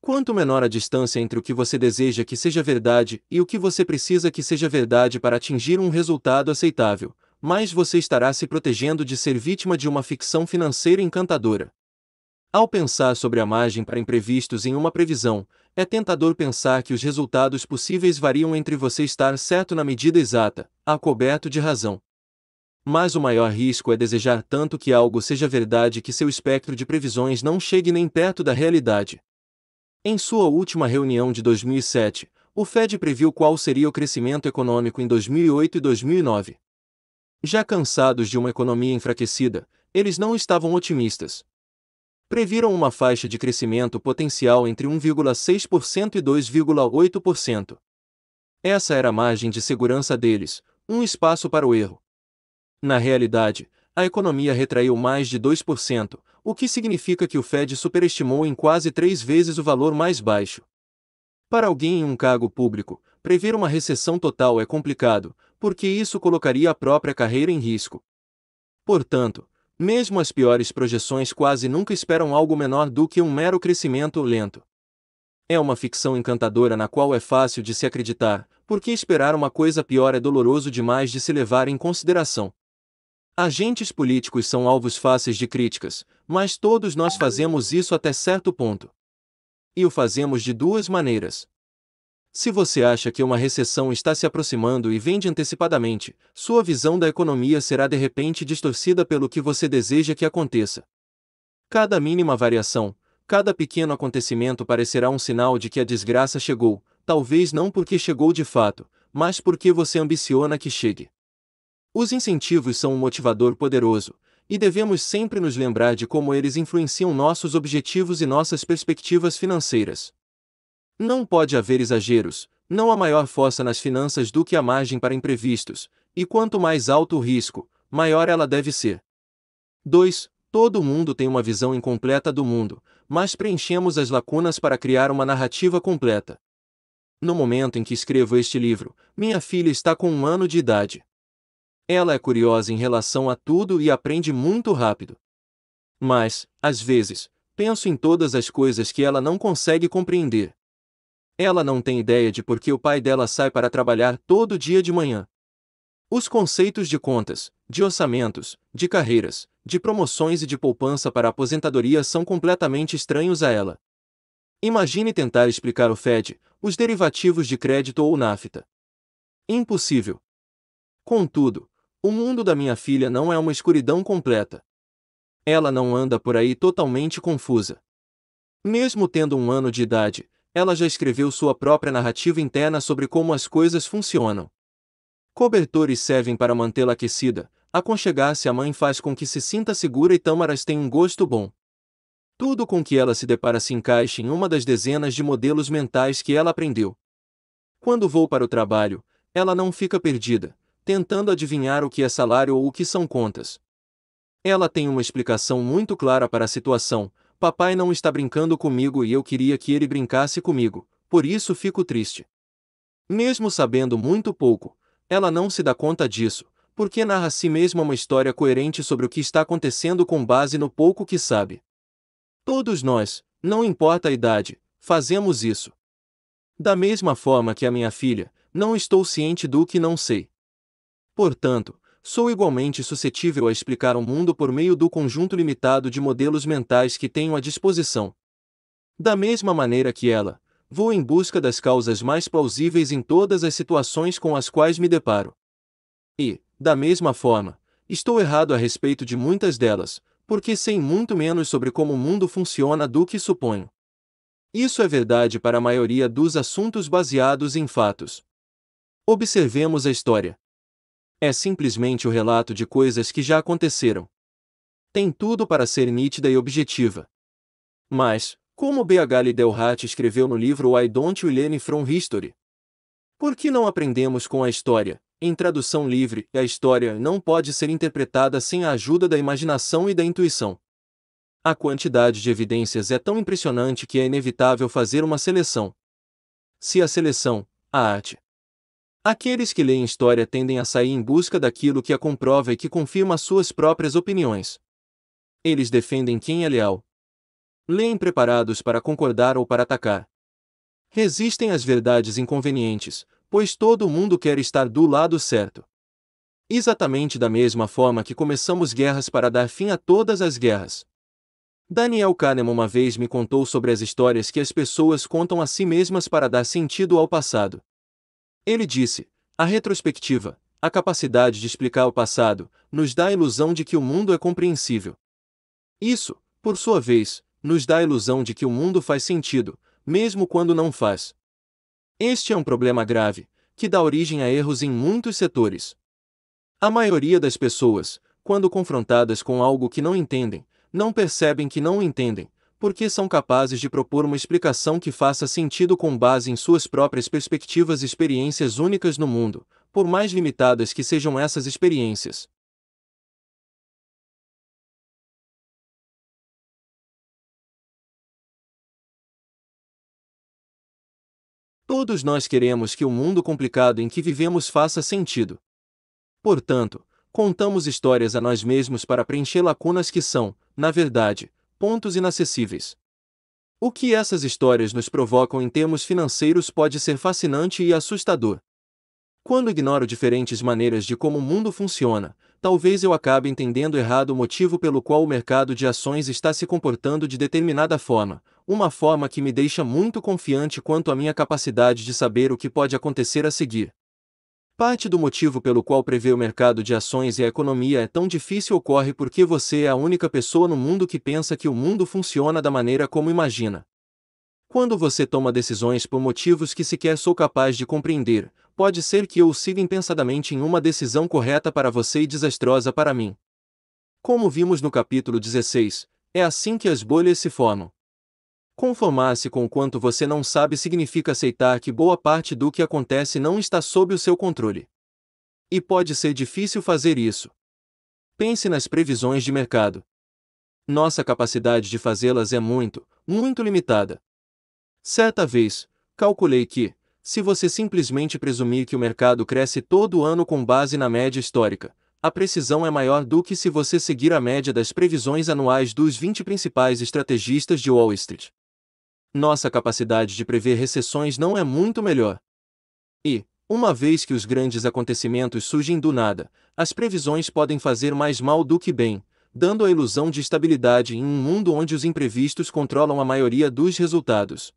Quanto menor a distância entre o que você deseja que seja verdade e o que você precisa que seja verdade para atingir um resultado aceitável, mais você estará se protegendo de ser vítima de uma ficção financeira encantadora. Ao pensar sobre a margem para imprevistos em uma previsão, é tentador pensar que os resultados possíveis variam entre você estar certo na medida exata, a coberto de razão. Mas o maior risco é desejar tanto que algo seja verdade que seu espectro de previsões não chegue nem perto da realidade. Em sua última reunião de 2007, o Fed previu qual seria o crescimento econômico em 2008 e 2009. Já cansados de uma economia enfraquecida, eles não estavam otimistas, previram uma faixa de crescimento potencial entre 1,6% e 2,8%. Essa era a margem de segurança deles, um espaço para o erro. Na realidade, a economia retraiu mais de 2%, o que significa que o Fed superestimou em quase três vezes o valor mais baixo. Para alguém em um cargo público, prever uma recessão total é complicado, porque isso colocaria a própria carreira em risco. Portanto, mesmo as piores projeções quase nunca esperam algo menor do que um mero crescimento lento. É uma ficção encantadora na qual é fácil de se acreditar, porque esperar uma coisa pior é doloroso demais de se levar em consideração. Agentes políticos são alvos fáceis de críticas, mas todos nós fazemos isso até certo ponto. E o fazemos de duas maneiras. Se você acha que uma recessão está se aproximando e vende antecipadamente, sua visão da economia será de repente distorcida pelo que você deseja que aconteça. Cada mínima variação, cada pequeno acontecimento parecerá um sinal de que a desgraça chegou, talvez não porque chegou de fato, mas porque você ambiciona que chegue. Os incentivos são um motivador poderoso, e devemos sempre nos lembrar de como eles influenciam nossos objetivos e nossas perspectivas financeiras. Não pode haver exageros, não há maior força nas finanças do que a margem para imprevistos, e quanto mais alto o risco, maior ela deve ser. 2. Todo mundo tem uma visão incompleta do mundo, mas preenchemos as lacunas para criar uma narrativa completa. No momento em que escrevo este livro, minha filha está com um ano de idade. Ela é curiosa em relação a tudo e aprende muito rápido. Mas, às vezes, penso em todas as coisas que ela não consegue compreender. Ela não tem ideia de por que o pai dela sai para trabalhar todo dia de manhã. Os conceitos de contas, de orçamentos, de carreiras, de promoções e de poupança para aposentadoria são completamente estranhos a ela. Imagine tentar explicar o FED, os derivativos de crédito ou nafta. Impossível. Contudo, o mundo da minha filha não é uma escuridão completa. Ela não anda por aí totalmente confusa. Mesmo tendo um ano de idade, ela já escreveu sua própria narrativa interna sobre como as coisas funcionam. Cobertores servem para mantê-la aquecida, aconchegar-se à mãe faz com que se sinta segura e tâmaras têm um gosto bom. Tudo com que ela se depara se encaixa em uma das dezenas de modelos mentais que ela aprendeu. Quando vou para o trabalho, ela não fica perdida, tentando adivinhar o que é salário ou o que são contas. Ela tem uma explicação muito clara para a situação, Papai não está brincando comigo e eu queria que ele brincasse comigo, por isso fico triste. Mesmo sabendo muito pouco, ela não se dá conta disso, porque narra a si mesma uma história coerente sobre o que está acontecendo com base no pouco que sabe. Todos nós, não importa a idade, fazemos isso. Da mesma forma que a minha filha, não estou ciente do que não sei. Portanto, sou igualmente suscetível a explicar o mundo por meio do conjunto limitado de modelos mentais que tenho à disposição. Da mesma maneira que ela, vou em busca das causas mais plausíveis em todas as situações com as quais me deparo. E, da mesma forma, estou errado a respeito de muitas delas, porque sei muito menos sobre como o mundo funciona do que suponho. Isso é verdade para a maioria dos assuntos baseados em fatos. Observemos a história. É simplesmente o relato de coisas que já aconteceram. Tem tudo para ser nítida e objetiva. Mas, como BH Delhat escreveu no livro Why Don't You Learn From History? Por que não aprendemos com a história? Em tradução livre, a história não pode ser interpretada sem a ajuda da imaginação e da intuição. A quantidade de evidências é tão impressionante que é inevitável fazer uma seleção. Se a seleção, a arte, Aqueles que leem história tendem a sair em busca daquilo que a comprova e que confirma suas próprias opiniões. Eles defendem quem é leal. Leem preparados para concordar ou para atacar. Resistem às verdades inconvenientes, pois todo mundo quer estar do lado certo. Exatamente da mesma forma que começamos guerras para dar fim a todas as guerras. Daniel Kahneman uma vez me contou sobre as histórias que as pessoas contam a si mesmas para dar sentido ao passado. Ele disse: a retrospectiva, a capacidade de explicar o passado, nos dá a ilusão de que o mundo é compreensível. Isso, por sua vez, nos dá a ilusão de que o mundo faz sentido, mesmo quando não faz. Este é um problema grave, que dá origem a erros em muitos setores. A maioria das pessoas, quando confrontadas com algo que não entendem, não percebem que não entendem, porque são capazes de propor uma explicação que faça sentido com base em suas próprias perspectivas e experiências únicas no mundo, por mais limitadas que sejam essas experiências. Todos nós queremos que o mundo complicado em que vivemos faça sentido. Portanto, contamos histórias a nós mesmos para preencher lacunas que são, na verdade, pontos inacessíveis. O que essas histórias nos provocam em termos financeiros pode ser fascinante e assustador. Quando ignoro diferentes maneiras de como o mundo funciona, talvez eu acabe entendendo errado o motivo pelo qual o mercado de ações está se comportando de determinada forma, uma forma que me deixa muito confiante quanto à minha capacidade de saber o que pode acontecer a seguir. Parte do motivo pelo qual prever o mercado de ações e a economia é tão difícil ocorre porque você é a única pessoa no mundo que pensa que o mundo funciona da maneira como imagina. Quando você toma decisões por motivos que sequer sou capaz de compreender, pode ser que eu o siga impensadamente em uma decisão correta para você e desastrosa para mim. Como vimos no capítulo 16, é assim que as bolhas se formam. Conformar-se com o quanto você não sabe significa aceitar que boa parte do que acontece não está sob o seu controle. E pode ser difícil fazer isso. Pense nas previsões de mercado. Nossa capacidade de fazê-las é muito, muito limitada. Certa vez, calculei que, se você simplesmente presumir que o mercado cresce todo ano com base na média histórica, a precisão é maior do que se você seguir a média das previsões anuais dos 20 principais estrategistas de Wall Street nossa capacidade de prever recessões não é muito melhor. E, uma vez que os grandes acontecimentos surgem do nada, as previsões podem fazer mais mal do que bem, dando a ilusão de estabilidade em um mundo onde os imprevistos controlam a maioria dos resultados.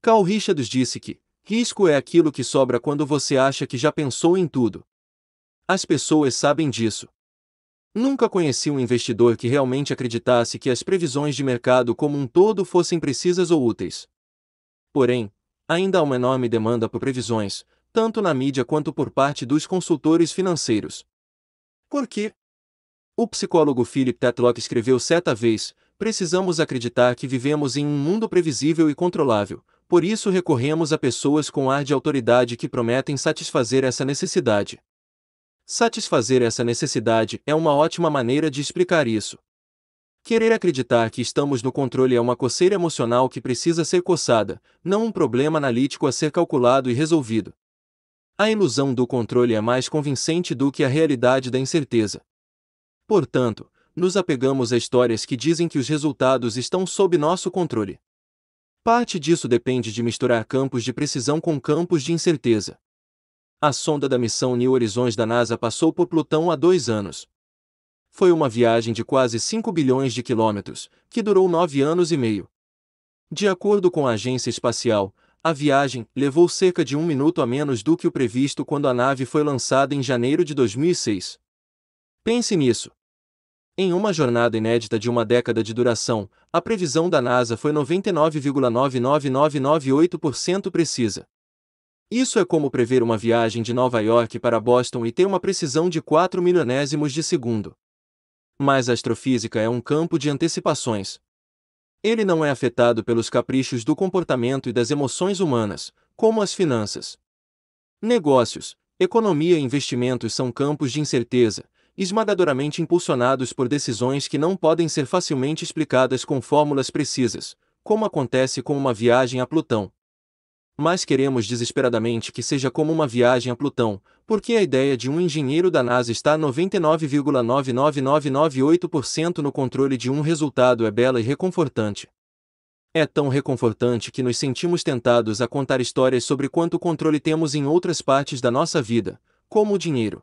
Carl Richards disse que risco é aquilo que sobra quando você acha que já pensou em tudo. As pessoas sabem disso, Nunca conheci um investidor que realmente acreditasse que as previsões de mercado como um todo fossem precisas ou úteis. Porém, ainda há uma enorme demanda por previsões, tanto na mídia quanto por parte dos consultores financeiros. Por quê? O psicólogo Philip Tetlock escreveu certa vez: precisamos acreditar que vivemos em um mundo previsível e controlável, por isso recorremos a pessoas com ar de autoridade que prometem satisfazer essa necessidade. Satisfazer essa necessidade é uma ótima maneira de explicar isso. Querer acreditar que estamos no controle é uma coceira emocional que precisa ser coçada, não um problema analítico a ser calculado e resolvido. A ilusão do controle é mais convincente do que a realidade da incerteza. Portanto, nos apegamos a histórias que dizem que os resultados estão sob nosso controle. Parte disso depende de misturar campos de precisão com campos de incerteza. A sonda da missão New Horizons da NASA passou por Plutão há dois anos. Foi uma viagem de quase 5 bilhões de quilômetros, que durou nove anos e meio. De acordo com a agência espacial, a viagem levou cerca de um minuto a menos do que o previsto quando a nave foi lançada em janeiro de 2006. Pense nisso. Em uma jornada inédita de uma década de duração, a previsão da NASA foi 99,99998% precisa. Isso é como prever uma viagem de Nova York para Boston e ter uma precisão de 4 milionésimos de segundo. Mas a astrofísica é um campo de antecipações. Ele não é afetado pelos caprichos do comportamento e das emoções humanas, como as finanças. Negócios, economia e investimentos são campos de incerteza, esmagadoramente impulsionados por decisões que não podem ser facilmente explicadas com fórmulas precisas, como acontece com uma viagem a Plutão mas queremos desesperadamente que seja como uma viagem a Plutão, porque a ideia de um engenheiro da NASA está 99,99998% no controle de um resultado é bela e reconfortante. É tão reconfortante que nos sentimos tentados a contar histórias sobre quanto controle temos em outras partes da nossa vida, como o dinheiro.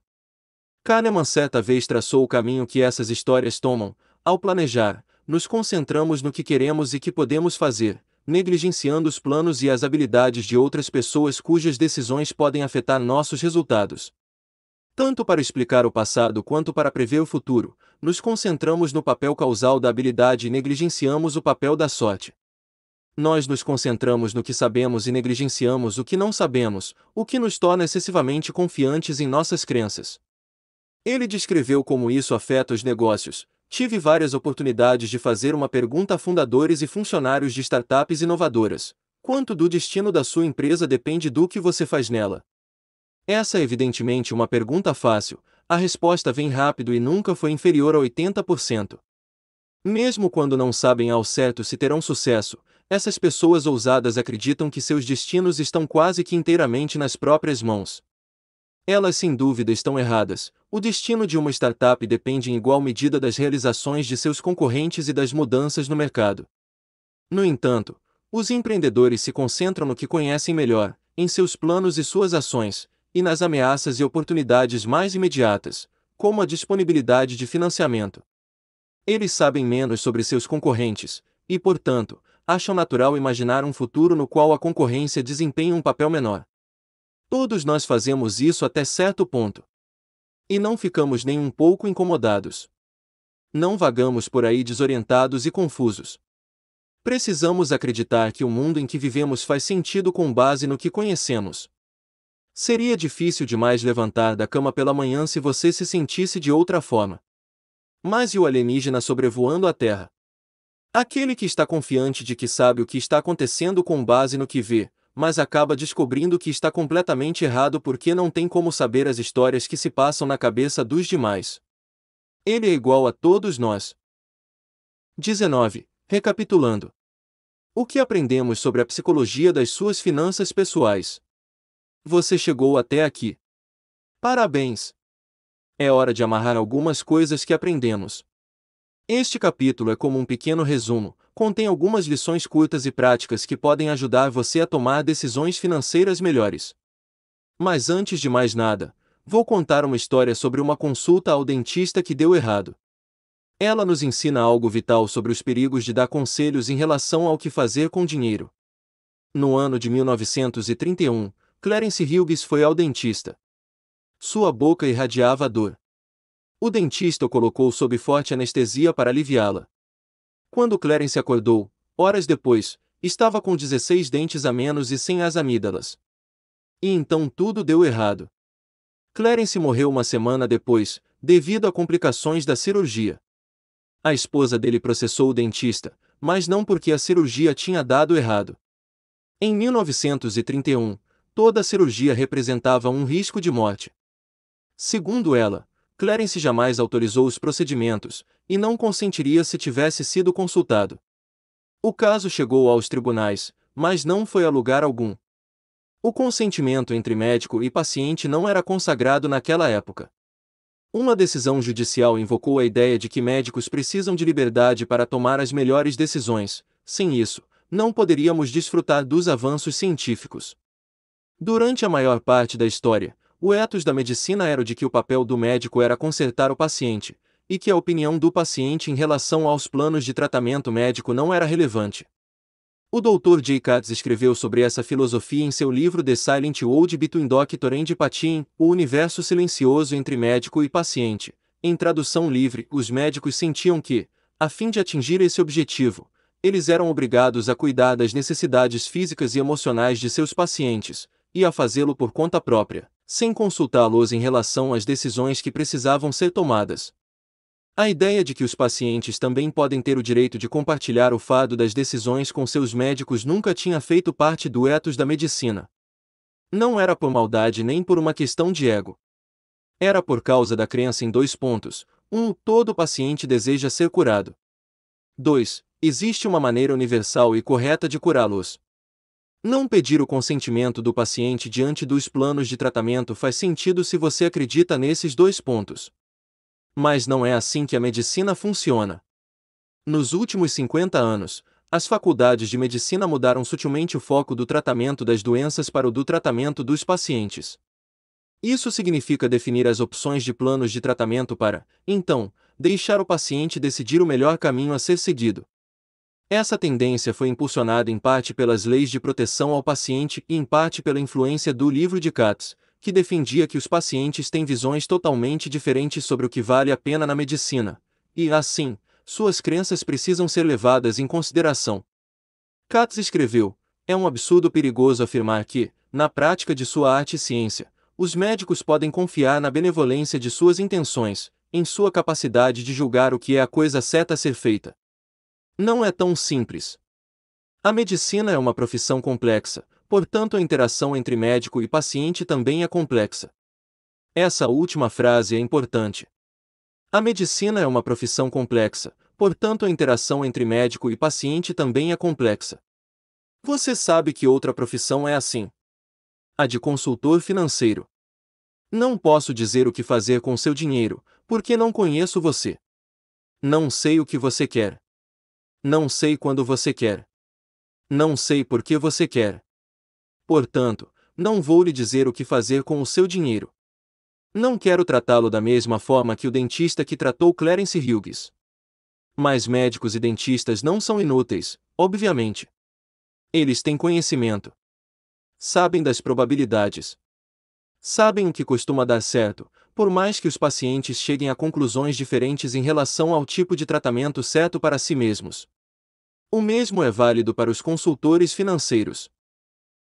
Kahneman certa vez traçou o caminho que essas histórias tomam, ao planejar, nos concentramos no que queremos e que podemos fazer, negligenciando os planos e as habilidades de outras pessoas cujas decisões podem afetar nossos resultados. Tanto para explicar o passado quanto para prever o futuro, nos concentramos no papel causal da habilidade e negligenciamos o papel da sorte. Nós nos concentramos no que sabemos e negligenciamos o que não sabemos, o que nos torna excessivamente confiantes em nossas crenças. Ele descreveu como isso afeta os negócios, Tive várias oportunidades de fazer uma pergunta a fundadores e funcionários de startups inovadoras. Quanto do destino da sua empresa depende do que você faz nela? Essa é evidentemente uma pergunta fácil, a resposta vem rápido e nunca foi inferior a 80%. Mesmo quando não sabem ao certo se terão sucesso, essas pessoas ousadas acreditam que seus destinos estão quase que inteiramente nas próprias mãos. Elas sem dúvida estão erradas, o destino de uma startup depende em igual medida das realizações de seus concorrentes e das mudanças no mercado. No entanto, os empreendedores se concentram no que conhecem melhor, em seus planos e suas ações, e nas ameaças e oportunidades mais imediatas, como a disponibilidade de financiamento. Eles sabem menos sobre seus concorrentes, e, portanto, acham natural imaginar um futuro no qual a concorrência desempenha um papel menor. Todos nós fazemos isso até certo ponto. E não ficamos nem um pouco incomodados. Não vagamos por aí desorientados e confusos. Precisamos acreditar que o mundo em que vivemos faz sentido com base no que conhecemos. Seria difícil demais levantar da cama pela manhã se você se sentisse de outra forma. Mas e o alienígena sobrevoando a Terra? Aquele que está confiante de que sabe o que está acontecendo com base no que vê, mas acaba descobrindo que está completamente errado porque não tem como saber as histórias que se passam na cabeça dos demais. Ele é igual a todos nós. 19. Recapitulando. O que aprendemos sobre a psicologia das suas finanças pessoais? Você chegou até aqui. Parabéns! É hora de amarrar algumas coisas que aprendemos. Este capítulo é como um pequeno resumo, contém algumas lições curtas e práticas que podem ajudar você a tomar decisões financeiras melhores. Mas antes de mais nada, vou contar uma história sobre uma consulta ao dentista que deu errado. Ela nos ensina algo vital sobre os perigos de dar conselhos em relação ao que fazer com dinheiro. No ano de 1931, Clarence Hughes foi ao dentista. Sua boca irradiava dor. O dentista o colocou sob forte anestesia para aliviá-la. Quando Clarence acordou, horas depois, estava com 16 dentes a menos e sem as amígdalas. E então tudo deu errado. Clarence morreu uma semana depois, devido a complicações da cirurgia. A esposa dele processou o dentista, mas não porque a cirurgia tinha dado errado. Em 1931, toda cirurgia representava um risco de morte. Segundo ela, Clarence jamais autorizou os procedimentos, e não consentiria se tivesse sido consultado. O caso chegou aos tribunais, mas não foi a lugar algum. O consentimento entre médico e paciente não era consagrado naquela época. Uma decisão judicial invocou a ideia de que médicos precisam de liberdade para tomar as melhores decisões, sem isso, não poderíamos desfrutar dos avanços científicos. Durante a maior parte da história, o etos da medicina era o de que o papel do médico era consertar o paciente, e que a opinião do paciente em relação aos planos de tratamento médico não era relevante. O Dr. J. Katz escreveu sobre essa filosofia em seu livro The Silent World Between Doctor and Patient, O Universo Silencioso entre Médico e Paciente. Em tradução livre, os médicos sentiam que, a fim de atingir esse objetivo, eles eram obrigados a cuidar das necessidades físicas e emocionais de seus pacientes, e a fazê-lo por conta própria sem consultá-los em relação às decisões que precisavam ser tomadas. A ideia de que os pacientes também podem ter o direito de compartilhar o fado das decisões com seus médicos nunca tinha feito parte do etos da medicina. Não era por maldade nem por uma questão de ego. Era por causa da crença em dois pontos. 1. Um, todo paciente deseja ser curado. 2. Existe uma maneira universal e correta de curá-los. Não pedir o consentimento do paciente diante dos planos de tratamento faz sentido se você acredita nesses dois pontos. Mas não é assim que a medicina funciona. Nos últimos 50 anos, as faculdades de medicina mudaram sutilmente o foco do tratamento das doenças para o do tratamento dos pacientes. Isso significa definir as opções de planos de tratamento para, então, deixar o paciente decidir o melhor caminho a ser seguido. Essa tendência foi impulsionada em parte pelas leis de proteção ao paciente e em parte pela influência do livro de Katz, que defendia que os pacientes têm visões totalmente diferentes sobre o que vale a pena na medicina, e, assim, suas crenças precisam ser levadas em consideração. Katz escreveu: É um absurdo perigoso afirmar que, na prática de sua arte e ciência, os médicos podem confiar na benevolência de suas intenções, em sua capacidade de julgar o que é a coisa certa a ser feita. Não é tão simples. A medicina é uma profissão complexa, portanto, a interação entre médico e paciente também é complexa. Essa última frase é importante. A medicina é uma profissão complexa, portanto, a interação entre médico e paciente também é complexa. Você sabe que outra profissão é assim? A de consultor financeiro. Não posso dizer o que fazer com seu dinheiro, porque não conheço você. Não sei o que você quer. Não sei quando você quer. Não sei por que você quer. Portanto, não vou lhe dizer o que fazer com o seu dinheiro. Não quero tratá-lo da mesma forma que o dentista que tratou Clarence Hughes. Mas médicos e dentistas não são inúteis, obviamente. Eles têm conhecimento. Sabem das probabilidades. Sabem o que costuma dar certo, por mais que os pacientes cheguem a conclusões diferentes em relação ao tipo de tratamento certo para si mesmos. O mesmo é válido para os consultores financeiros.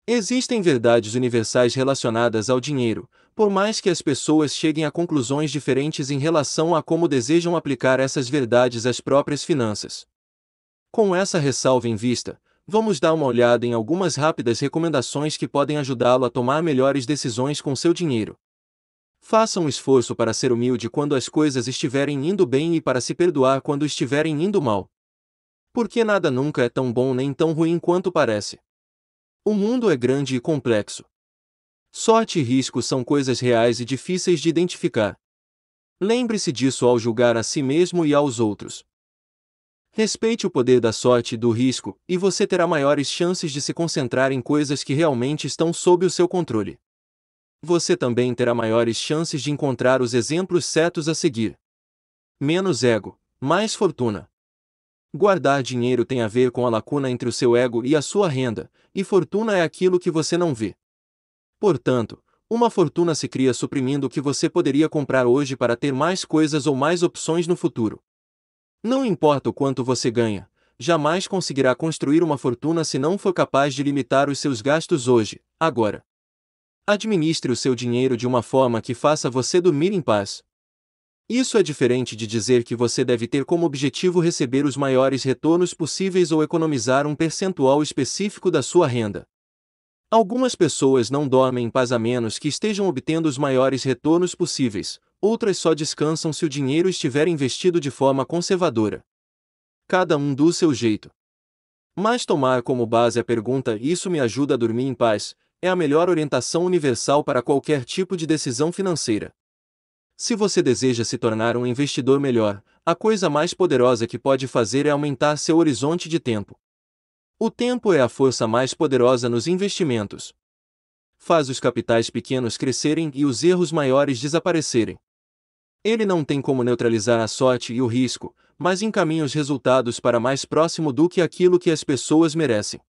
Existem verdades universais relacionadas ao dinheiro, por mais que as pessoas cheguem a conclusões diferentes em relação a como desejam aplicar essas verdades às próprias finanças. Com essa ressalva em vista, vamos dar uma olhada em algumas rápidas recomendações que podem ajudá-lo a tomar melhores decisões com seu dinheiro. Faça um esforço para ser humilde quando as coisas estiverem indo bem e para se perdoar quando estiverem indo mal porque nada nunca é tão bom nem tão ruim quanto parece. O mundo é grande e complexo. Sorte e risco são coisas reais e difíceis de identificar. Lembre-se disso ao julgar a si mesmo e aos outros. Respeite o poder da sorte e do risco, e você terá maiores chances de se concentrar em coisas que realmente estão sob o seu controle. Você também terá maiores chances de encontrar os exemplos certos a seguir. Menos ego, mais fortuna. Guardar dinheiro tem a ver com a lacuna entre o seu ego e a sua renda, e fortuna é aquilo que você não vê. Portanto, uma fortuna se cria suprimindo o que você poderia comprar hoje para ter mais coisas ou mais opções no futuro. Não importa o quanto você ganha, jamais conseguirá construir uma fortuna se não for capaz de limitar os seus gastos hoje, agora. Administre o seu dinheiro de uma forma que faça você dormir em paz, isso é diferente de dizer que você deve ter como objetivo receber os maiores retornos possíveis ou economizar um percentual específico da sua renda. Algumas pessoas não dormem em paz a menos que estejam obtendo os maiores retornos possíveis, outras só descansam se o dinheiro estiver investido de forma conservadora. Cada um do seu jeito. Mas tomar como base a pergunta isso me ajuda a dormir em paz é a melhor orientação universal para qualquer tipo de decisão financeira. Se você deseja se tornar um investidor melhor, a coisa mais poderosa que pode fazer é aumentar seu horizonte de tempo. O tempo é a força mais poderosa nos investimentos. Faz os capitais pequenos crescerem e os erros maiores desaparecerem. Ele não tem como neutralizar a sorte e o risco, mas encaminha os resultados para mais próximo do que aquilo que as pessoas merecem.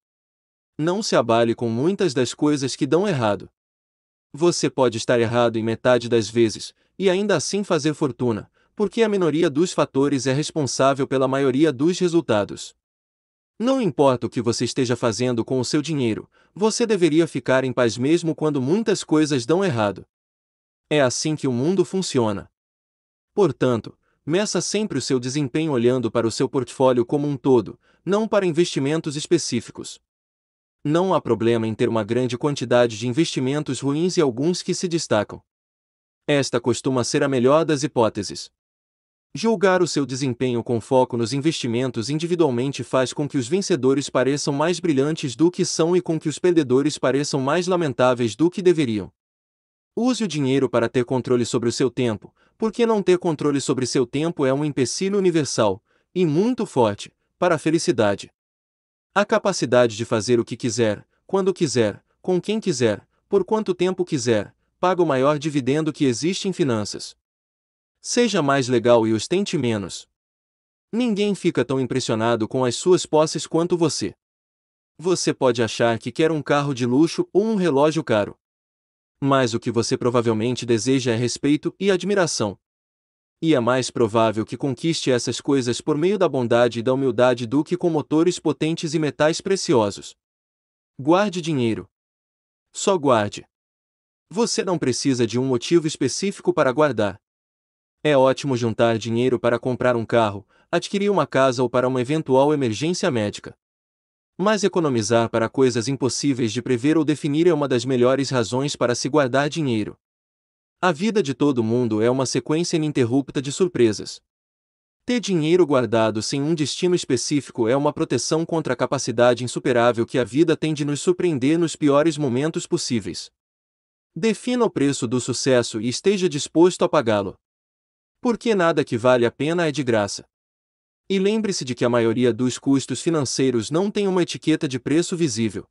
Não se abale com muitas das coisas que dão errado. Você pode estar errado em metade das vezes, e ainda assim fazer fortuna, porque a minoria dos fatores é responsável pela maioria dos resultados. Não importa o que você esteja fazendo com o seu dinheiro, você deveria ficar em paz mesmo quando muitas coisas dão errado. É assim que o mundo funciona. Portanto, meça sempre o seu desempenho olhando para o seu portfólio como um todo, não para investimentos específicos. Não há problema em ter uma grande quantidade de investimentos ruins e alguns que se destacam. Esta costuma ser a melhor das hipóteses. Julgar o seu desempenho com foco nos investimentos individualmente faz com que os vencedores pareçam mais brilhantes do que são e com que os perdedores pareçam mais lamentáveis do que deveriam. Use o dinheiro para ter controle sobre o seu tempo, porque não ter controle sobre seu tempo é um empecilho universal, e muito forte, para a felicidade. A capacidade de fazer o que quiser, quando quiser, com quem quiser, por quanto tempo quiser, paga o maior dividendo que existe em finanças. Seja mais legal e ostente menos. Ninguém fica tão impressionado com as suas posses quanto você. Você pode achar que quer um carro de luxo ou um relógio caro. Mas o que você provavelmente deseja é respeito e admiração. E é mais provável que conquiste essas coisas por meio da bondade e da humildade do que com motores potentes e metais preciosos. Guarde dinheiro. Só guarde. Você não precisa de um motivo específico para guardar. É ótimo juntar dinheiro para comprar um carro, adquirir uma casa ou para uma eventual emergência médica. Mas economizar para coisas impossíveis de prever ou definir é uma das melhores razões para se guardar dinheiro. A vida de todo mundo é uma sequência ininterrupta de surpresas. Ter dinheiro guardado sem um destino específico é uma proteção contra a capacidade insuperável que a vida tem de nos surpreender nos piores momentos possíveis. Defina o preço do sucesso e esteja disposto a pagá-lo. Porque nada que vale a pena é de graça. E lembre-se de que a maioria dos custos financeiros não tem uma etiqueta de preço visível.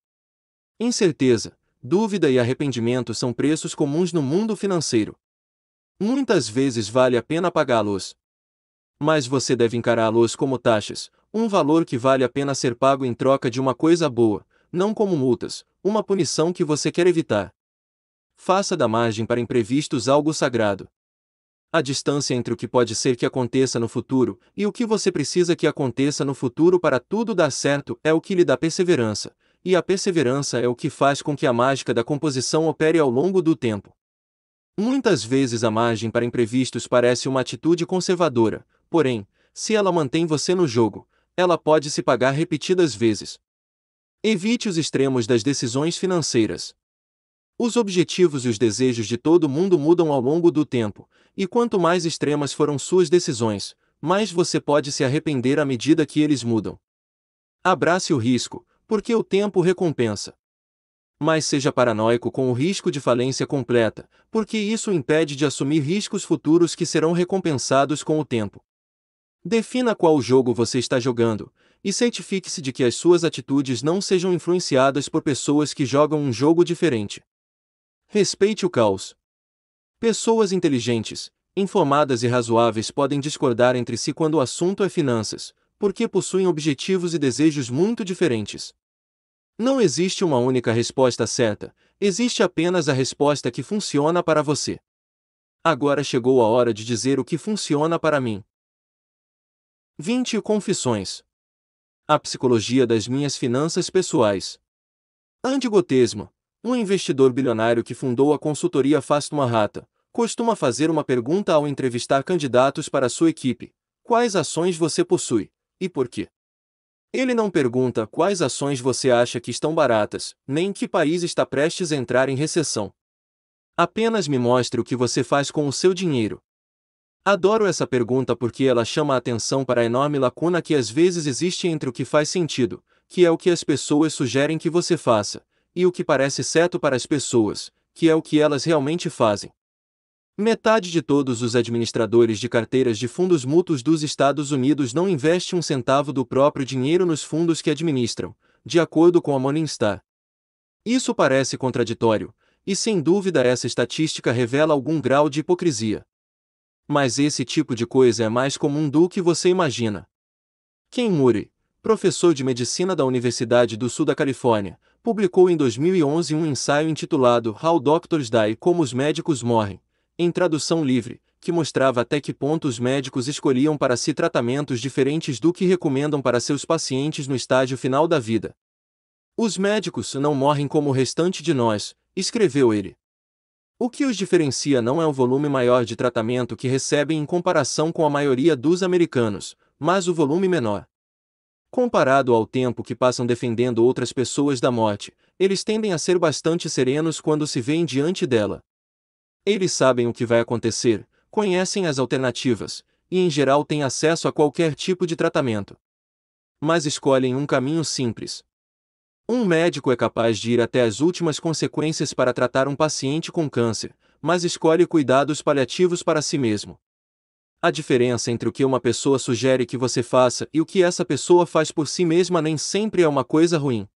Incerteza, dúvida e arrependimento são preços comuns no mundo financeiro. Muitas vezes vale a pena pagá-los. Mas você deve encará-los como taxas, um valor que vale a pena ser pago em troca de uma coisa boa, não como multas, uma punição que você quer evitar faça da margem para imprevistos algo sagrado. A distância entre o que pode ser que aconteça no futuro e o que você precisa que aconteça no futuro para tudo dar certo é o que lhe dá perseverança, e a perseverança é o que faz com que a mágica da composição opere ao longo do tempo. Muitas vezes a margem para imprevistos parece uma atitude conservadora, porém, se ela mantém você no jogo, ela pode se pagar repetidas vezes. Evite os extremos das decisões financeiras. Os objetivos e os desejos de todo mundo mudam ao longo do tempo, e quanto mais extremas foram suas decisões, mais você pode se arrepender à medida que eles mudam. Abrace o risco, porque o tempo recompensa. Mas seja paranoico com o risco de falência completa, porque isso impede de assumir riscos futuros que serão recompensados com o tempo. Defina qual jogo você está jogando, e certifique-se de que as suas atitudes não sejam influenciadas por pessoas que jogam um jogo diferente. Respeite o caos. Pessoas inteligentes, informadas e razoáveis podem discordar entre si quando o assunto é finanças, porque possuem objetivos e desejos muito diferentes. Não existe uma única resposta certa, existe apenas a resposta que funciona para você. Agora chegou a hora de dizer o que funciona para mim. 20 Confissões A Psicologia das Minhas Finanças Pessoais Andigotismo um investidor bilionário que fundou a consultoria Fast Rata, costuma fazer uma pergunta ao entrevistar candidatos para sua equipe: quais ações você possui e por quê? Ele não pergunta quais ações você acha que estão baratas, nem que país está prestes a entrar em recessão. Apenas me mostre o que você faz com o seu dinheiro. Adoro essa pergunta porque ela chama a atenção para a enorme lacuna que às vezes existe entre o que faz sentido, que é o que as pessoas sugerem que você faça, e o que parece certo para as pessoas, que é o que elas realmente fazem. Metade de todos os administradores de carteiras de fundos mútuos dos Estados Unidos não investe um centavo do próprio dinheiro nos fundos que administram, de acordo com a Morningstar. Isso parece contraditório, e sem dúvida essa estatística revela algum grau de hipocrisia. Mas esse tipo de coisa é mais comum do que você imagina. Ken Murray, professor de medicina da Universidade do Sul da Califórnia, publicou em 2011 um ensaio intitulado How Doctors Die Como os Médicos Morrem, em tradução livre, que mostrava até que ponto os médicos escolhiam para si tratamentos diferentes do que recomendam para seus pacientes no estágio final da vida. Os médicos não morrem como o restante de nós, escreveu ele. O que os diferencia não é o volume maior de tratamento que recebem em comparação com a maioria dos americanos, mas o volume menor. Comparado ao tempo que passam defendendo outras pessoas da morte, eles tendem a ser bastante serenos quando se veem diante dela. Eles sabem o que vai acontecer, conhecem as alternativas, e em geral têm acesso a qualquer tipo de tratamento. Mas escolhem um caminho simples. Um médico é capaz de ir até as últimas consequências para tratar um paciente com câncer, mas escolhe cuidados paliativos para si mesmo. A diferença entre o que uma pessoa sugere que você faça e o que essa pessoa faz por si mesma nem sempre é uma coisa ruim.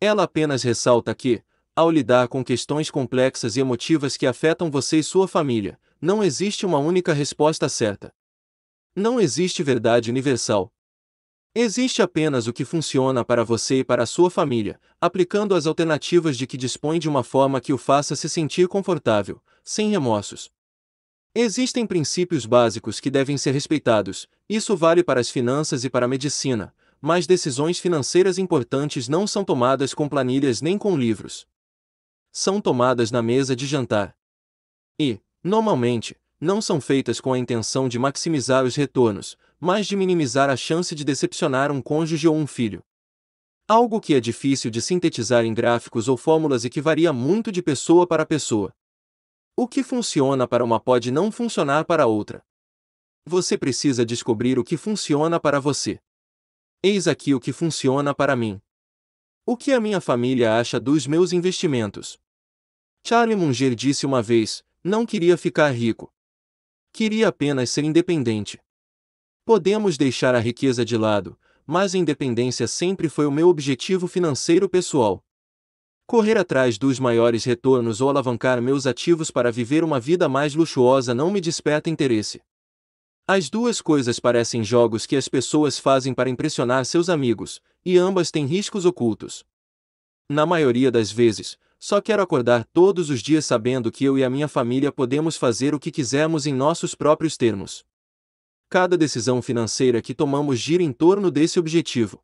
Ela apenas ressalta que, ao lidar com questões complexas e emotivas que afetam você e sua família, não existe uma única resposta certa. Não existe verdade universal. Existe apenas o que funciona para você e para a sua família, aplicando as alternativas de que dispõe de uma forma que o faça se sentir confortável, sem remorsos. Existem princípios básicos que devem ser respeitados, isso vale para as finanças e para a medicina, mas decisões financeiras importantes não são tomadas com planilhas nem com livros. São tomadas na mesa de jantar. E, normalmente, não são feitas com a intenção de maximizar os retornos, mas de minimizar a chance de decepcionar um cônjuge ou um filho. Algo que é difícil de sintetizar em gráficos ou fórmulas e que varia muito de pessoa para pessoa. O que funciona para uma pode não funcionar para outra. Você precisa descobrir o que funciona para você. Eis aqui o que funciona para mim. O que a minha família acha dos meus investimentos? Charlie Munger disse uma vez: não queria ficar rico. Queria apenas ser independente. Podemos deixar a riqueza de lado, mas a independência sempre foi o meu objetivo financeiro pessoal. Correr atrás dos maiores retornos ou alavancar meus ativos para viver uma vida mais luxuosa não me desperta interesse. As duas coisas parecem jogos que as pessoas fazem para impressionar seus amigos, e ambas têm riscos ocultos. Na maioria das vezes, só quero acordar todos os dias sabendo que eu e a minha família podemos fazer o que quisermos em nossos próprios termos. Cada decisão financeira que tomamos gira em torno desse objetivo.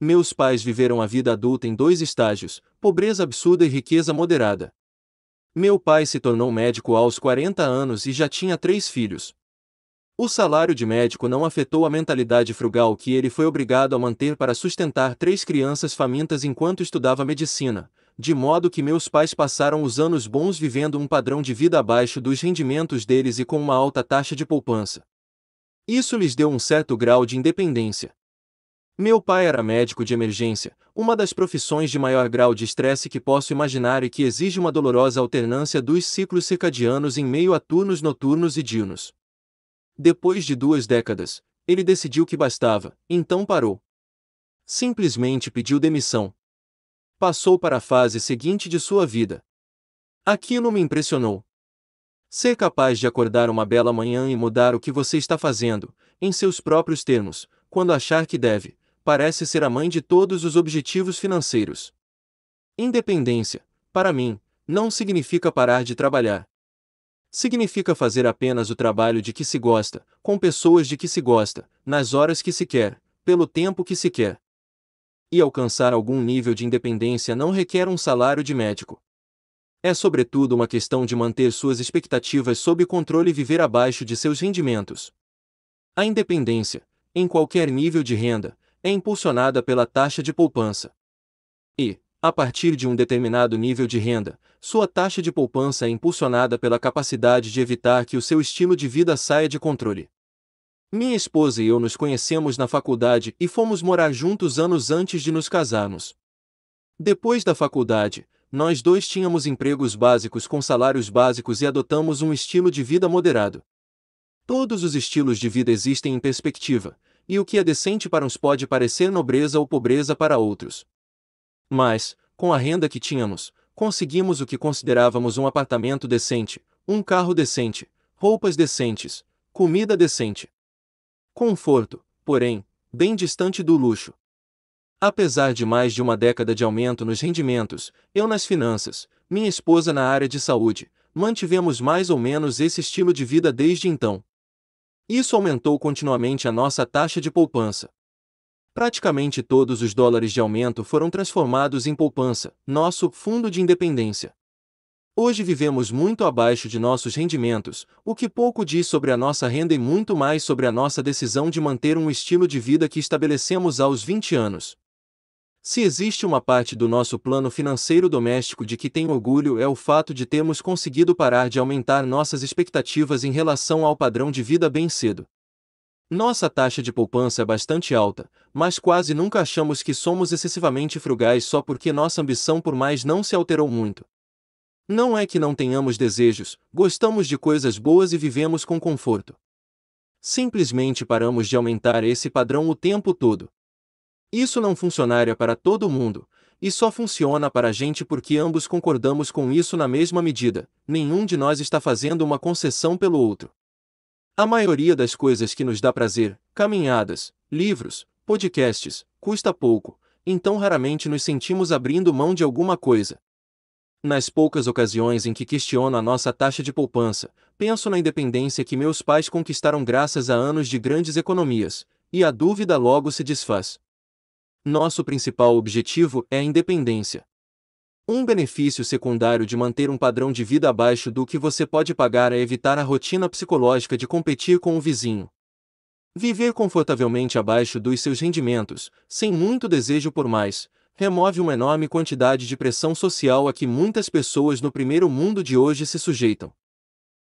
Meus pais viveram a vida adulta em dois estágios, pobreza absurda e riqueza moderada. Meu pai se tornou médico aos 40 anos e já tinha três filhos. O salário de médico não afetou a mentalidade frugal que ele foi obrigado a manter para sustentar três crianças famintas enquanto estudava medicina, de modo que meus pais passaram os anos bons vivendo um padrão de vida abaixo dos rendimentos deles e com uma alta taxa de poupança. Isso lhes deu um certo grau de independência. Meu pai era médico de emergência, uma das profissões de maior grau de estresse que posso imaginar e que exige uma dolorosa alternância dos ciclos circadianos em meio a turnos noturnos e diurnos. Depois de duas décadas, ele decidiu que bastava, então parou. Simplesmente pediu demissão. Passou para a fase seguinte de sua vida. Aquilo me impressionou. Ser capaz de acordar uma bela manhã e mudar o que você está fazendo, em seus próprios termos, quando achar que deve, parece ser a mãe de todos os objetivos financeiros. Independência, para mim, não significa parar de trabalhar. Significa fazer apenas o trabalho de que se gosta, com pessoas de que se gosta, nas horas que se quer, pelo tempo que se quer. E alcançar algum nível de independência não requer um salário de médico. É sobretudo uma questão de manter suas expectativas sob controle e viver abaixo de seus rendimentos. A independência, em qualquer nível de renda, é impulsionada pela taxa de poupança. E, a partir de um determinado nível de renda, sua taxa de poupança é impulsionada pela capacidade de evitar que o seu estilo de vida saia de controle. Minha esposa e eu nos conhecemos na faculdade e fomos morar juntos anos antes de nos casarmos. Depois da faculdade, nós dois tínhamos empregos básicos com salários básicos e adotamos um estilo de vida moderado. Todos os estilos de vida existem em perspectiva, e o que é decente para uns pode parecer nobreza ou pobreza para outros. Mas, com a renda que tínhamos, conseguimos o que considerávamos um apartamento decente, um carro decente, roupas decentes, comida decente. Conforto, porém, bem distante do luxo. Apesar de mais de uma década de aumento nos rendimentos, eu nas finanças, minha esposa na área de saúde, mantivemos mais ou menos esse estilo de vida desde então. Isso aumentou continuamente a nossa taxa de poupança. Praticamente todos os dólares de aumento foram transformados em poupança, nosso fundo de independência. Hoje vivemos muito abaixo de nossos rendimentos, o que pouco diz sobre a nossa renda e muito mais sobre a nossa decisão de manter um estilo de vida que estabelecemos aos 20 anos. Se existe uma parte do nosso plano financeiro doméstico de que tenho orgulho é o fato de termos conseguido parar de aumentar nossas expectativas em relação ao padrão de vida bem cedo. Nossa taxa de poupança é bastante alta, mas quase nunca achamos que somos excessivamente frugais só porque nossa ambição por mais não se alterou muito. Não é que não tenhamos desejos, gostamos de coisas boas e vivemos com conforto. Simplesmente paramos de aumentar esse padrão o tempo todo. Isso não funcionaria para todo mundo, e só funciona para a gente porque ambos concordamos com isso na mesma medida, nenhum de nós está fazendo uma concessão pelo outro. A maioria das coisas que nos dá prazer, caminhadas, livros, podcasts, custa pouco, então raramente nos sentimos abrindo mão de alguma coisa. Nas poucas ocasiões em que questiono a nossa taxa de poupança, penso na independência que meus pais conquistaram graças a anos de grandes economias, e a dúvida logo se desfaz. Nosso principal objetivo é a independência. Um benefício secundário de manter um padrão de vida abaixo do que você pode pagar é evitar a rotina psicológica de competir com o vizinho. Viver confortavelmente abaixo dos seus rendimentos, sem muito desejo por mais, remove uma enorme quantidade de pressão social a que muitas pessoas no primeiro mundo de hoje se sujeitam.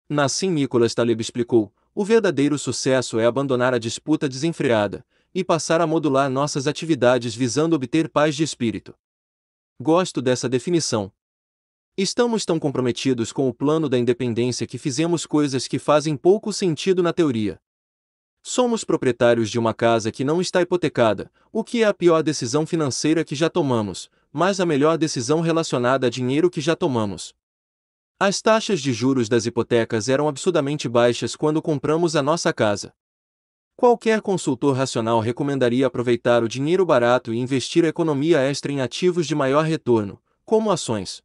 Nassim Nicholas Taleb explicou: o verdadeiro sucesso é abandonar a disputa desenfreada, e passar a modular nossas atividades visando obter paz de espírito. Gosto dessa definição. Estamos tão comprometidos com o plano da independência que fizemos coisas que fazem pouco sentido na teoria. Somos proprietários de uma casa que não está hipotecada, o que é a pior decisão financeira que já tomamos, mas a melhor decisão relacionada a dinheiro que já tomamos. As taxas de juros das hipotecas eram absurdamente baixas quando compramos a nossa casa. Qualquer consultor racional recomendaria aproveitar o dinheiro barato e investir a economia extra em ativos de maior retorno, como ações.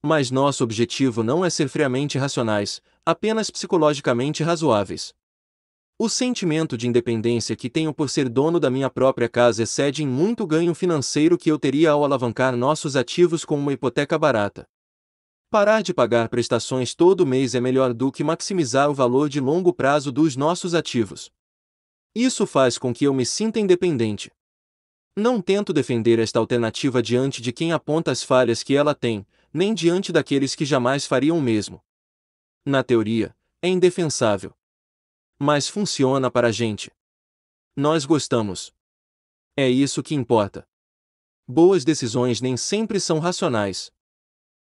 Mas nosso objetivo não é ser friamente racionais, apenas psicologicamente razoáveis. O sentimento de independência que tenho por ser dono da minha própria casa excede em muito ganho financeiro que eu teria ao alavancar nossos ativos com uma hipoteca barata. Parar de pagar prestações todo mês é melhor do que maximizar o valor de longo prazo dos nossos ativos. Isso faz com que eu me sinta independente. Não tento defender esta alternativa diante de quem aponta as falhas que ela tem, nem diante daqueles que jamais fariam o mesmo. Na teoria, é indefensável. Mas funciona para a gente. Nós gostamos. É isso que importa. Boas decisões nem sempre são racionais.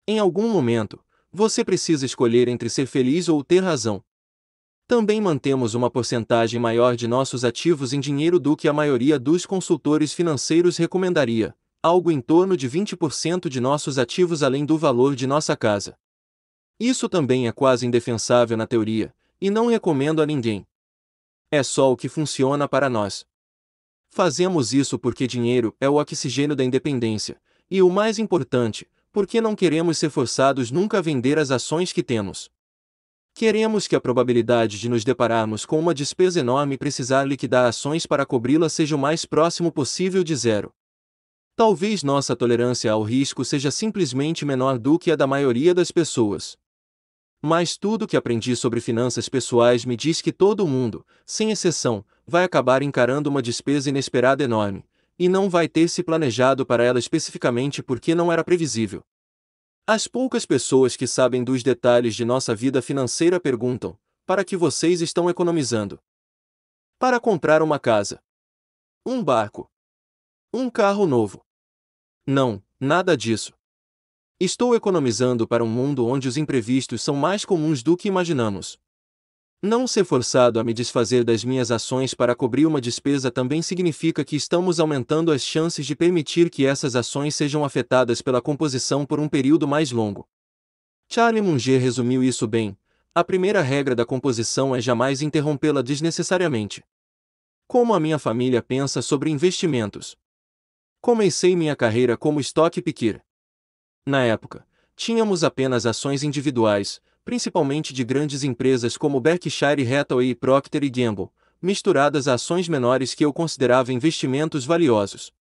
Em algum momento, você precisa escolher entre ser feliz ou ter razão. Também mantemos uma porcentagem maior de nossos ativos em dinheiro do que a maioria dos consultores financeiros recomendaria, algo em torno de 20% de nossos ativos além do valor de nossa casa. Isso também é quase indefensável na teoria, e não recomendo a ninguém. É só o que funciona para nós. Fazemos isso porque dinheiro é o oxigênio da independência, e o mais importante, porque não queremos ser forçados nunca a vender as ações que temos. Queremos que a probabilidade de nos depararmos com uma despesa enorme e precisar liquidar ações para cobri-la seja o mais próximo possível de zero. Talvez nossa tolerância ao risco seja simplesmente menor do que a da maioria das pessoas. Mas tudo que aprendi sobre finanças pessoais me diz que todo mundo, sem exceção, vai acabar encarando uma despesa inesperada enorme, e não vai ter se planejado para ela especificamente porque não era previsível. As poucas pessoas que sabem dos detalhes de nossa vida financeira perguntam: para que vocês estão economizando? Para comprar uma casa. Um barco. Um carro novo. Não, nada disso. Estou economizando para um mundo onde os imprevistos são mais comuns do que imaginamos. Não ser forçado a me desfazer das minhas ações para cobrir uma despesa também significa que estamos aumentando as chances de permitir que essas ações sejam afetadas pela composição por um período mais longo. Charlie Munger resumiu isso bem. A primeira regra da composição é jamais interrompê-la desnecessariamente. Como a minha família pensa sobre investimentos? Comecei minha carreira como stock picker. Na época, tínhamos apenas ações individuais, principalmente de grandes empresas como Berkshire Hathaway e Procter Gamble, misturadas a ações menores que eu considerava investimentos valiosos.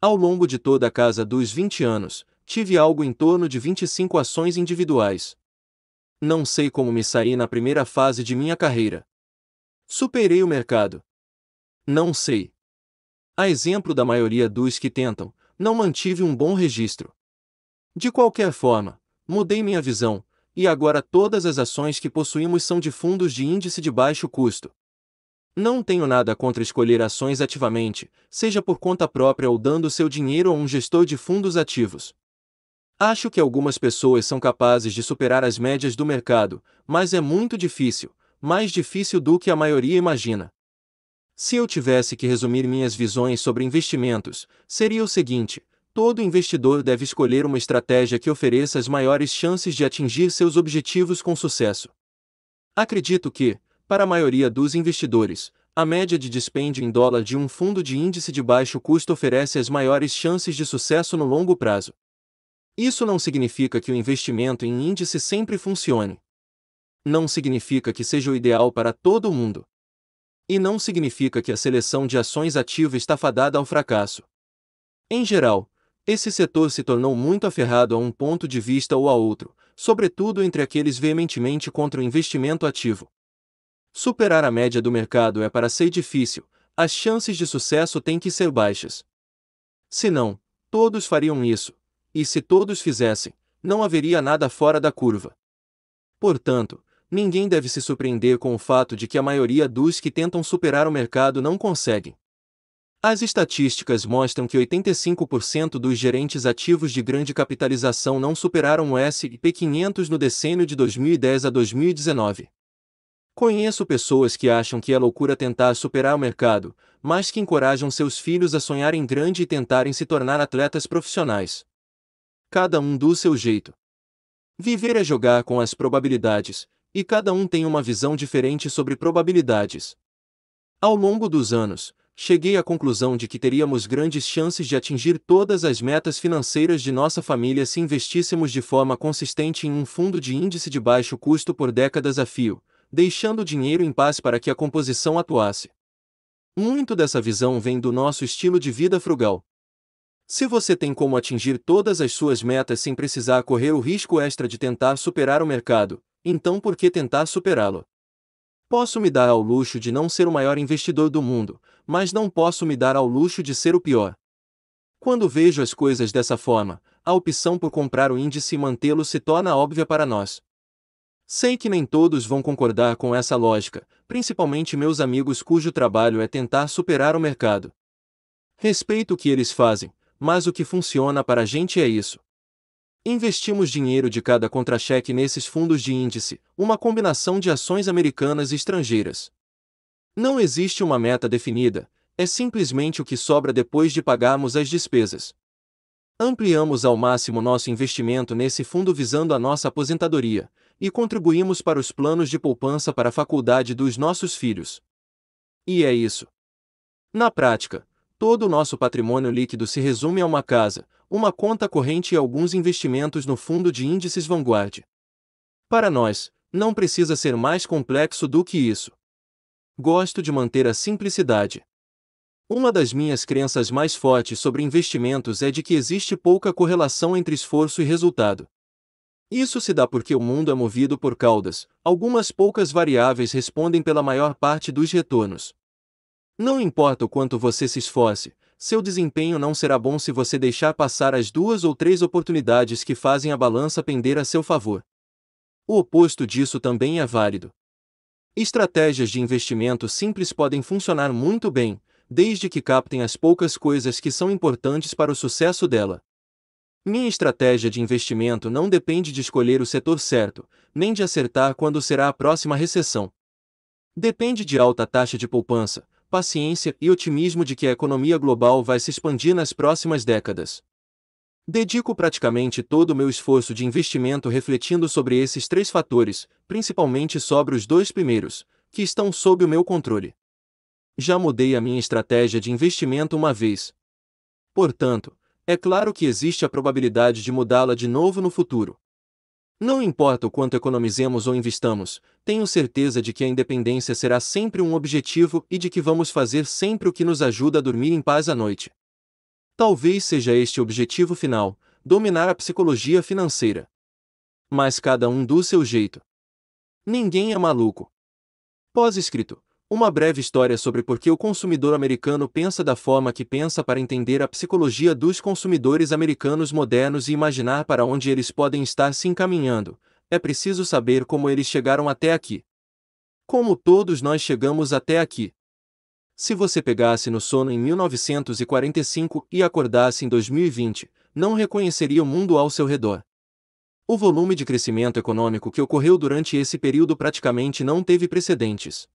Ao longo de toda a casa dos 20 anos, tive algo em torno de 25 ações individuais. Não sei como me saí na primeira fase de minha carreira. Superei o mercado. Não sei. A exemplo da maioria dos que tentam, não mantive um bom registro. De qualquer forma, mudei minha visão, e agora todas as ações que possuímos são de fundos de índice de baixo custo. Não tenho nada contra escolher ações ativamente, seja por conta própria ou dando seu dinheiro a um gestor de fundos ativos. Acho que algumas pessoas são capazes de superar as médias do mercado, mas é muito difícil, mais difícil do que a maioria imagina. Se eu tivesse que resumir minhas visões sobre investimentos, seria o seguinte: Todo investidor deve escolher uma estratégia que ofereça as maiores chances de atingir seus objetivos com sucesso. Acredito que, para a maioria dos investidores, a média de dispêndio em dólar de um fundo de índice de baixo custo oferece as maiores chances de sucesso no longo prazo. Isso não significa que o investimento em índice sempre funcione. Não significa que seja o ideal para todo mundo. E não significa que a seleção de ações ativa está fadada ao fracasso. Em geral, esse setor se tornou muito aferrado a um ponto de vista ou a outro, sobretudo entre aqueles veementemente contra o investimento ativo. Superar a média do mercado é para ser difícil, as chances de sucesso têm que ser baixas. Se não, todos fariam isso, e se todos fizessem, não haveria nada fora da curva. Portanto, ninguém deve se surpreender com o fato de que a maioria dos que tentam superar o mercado não conseguem. As estatísticas mostram que 85% dos gerentes ativos de grande capitalização não superaram o S&P 500 no decênio de 2010 a 2019. Conheço pessoas que acham que é loucura tentar superar o mercado, mas que encorajam seus filhos a sonharem grande e tentarem se tornar atletas profissionais. Cada um do seu jeito. Viver é jogar com as probabilidades, e cada um tem uma visão diferente sobre probabilidades. Ao longo dos anos, cheguei à conclusão de que teríamos grandes chances de atingir todas as metas financeiras de nossa família se investíssemos de forma consistente em um fundo de índice de baixo custo por décadas a fio, deixando o dinheiro em paz para que a composição atuasse. Muito dessa visão vem do nosso estilo de vida frugal. Se você tem como atingir todas as suas metas sem precisar correr o risco extra de tentar superar o mercado, então por que tentar superá-lo? Posso me dar ao luxo de não ser o maior investidor do mundo, mas não posso me dar ao luxo de ser o pior. Quando vejo as coisas dessa forma, a opção por comprar o índice e mantê-lo se torna óbvia para nós. Sei que nem todos vão concordar com essa lógica, principalmente meus amigos cujo trabalho é tentar superar o mercado. Respeito o que eles fazem, mas o que funciona para a gente é isso. Investimos dinheiro de cada contra-cheque nesses fundos de índice, uma combinação de ações americanas e estrangeiras. Não existe uma meta definida, é simplesmente o que sobra depois de pagarmos as despesas. Ampliamos ao máximo nosso investimento nesse fundo visando a nossa aposentadoria, e contribuímos para os planos de poupança para a faculdade dos nossos filhos. E é isso. Na prática, todo o nosso patrimônio líquido se resume a uma casa, uma conta corrente e alguns investimentos no fundo de índices Vanguard. Para nós, não precisa ser mais complexo do que isso gosto de manter a simplicidade. Uma das minhas crenças mais fortes sobre investimentos é de que existe pouca correlação entre esforço e resultado. Isso se dá porque o mundo é movido por caudas, algumas poucas variáveis respondem pela maior parte dos retornos. Não importa o quanto você se esforce, seu desempenho não será bom se você deixar passar as duas ou três oportunidades que fazem a balança pender a seu favor. O oposto disso também é válido. Estratégias de investimento simples podem funcionar muito bem, desde que captem as poucas coisas que são importantes para o sucesso dela. Minha estratégia de investimento não depende de escolher o setor certo, nem de acertar quando será a próxima recessão. Depende de alta taxa de poupança, paciência e otimismo de que a economia global vai se expandir nas próximas décadas. Dedico praticamente todo o meu esforço de investimento refletindo sobre esses três fatores, principalmente sobre os dois primeiros, que estão sob o meu controle. Já mudei a minha estratégia de investimento uma vez. Portanto, é claro que existe a probabilidade de mudá-la de novo no futuro. Não importa o quanto economizemos ou investamos, tenho certeza de que a independência será sempre um objetivo e de que vamos fazer sempre o que nos ajuda a dormir em paz à noite. Talvez seja este o objetivo final: dominar a psicologia financeira. Mas cada um do seu jeito. Ninguém é maluco. Pós-escrito: Uma breve história sobre por que o consumidor americano pensa da forma que pensa para entender a psicologia dos consumidores americanos modernos e imaginar para onde eles podem estar se encaminhando. É preciso saber como eles chegaram até aqui. Como todos nós chegamos até aqui. Se você pegasse no sono em 1945 e acordasse em 2020, não reconheceria o mundo ao seu redor. O volume de crescimento econômico que ocorreu durante esse período praticamente não teve precedentes.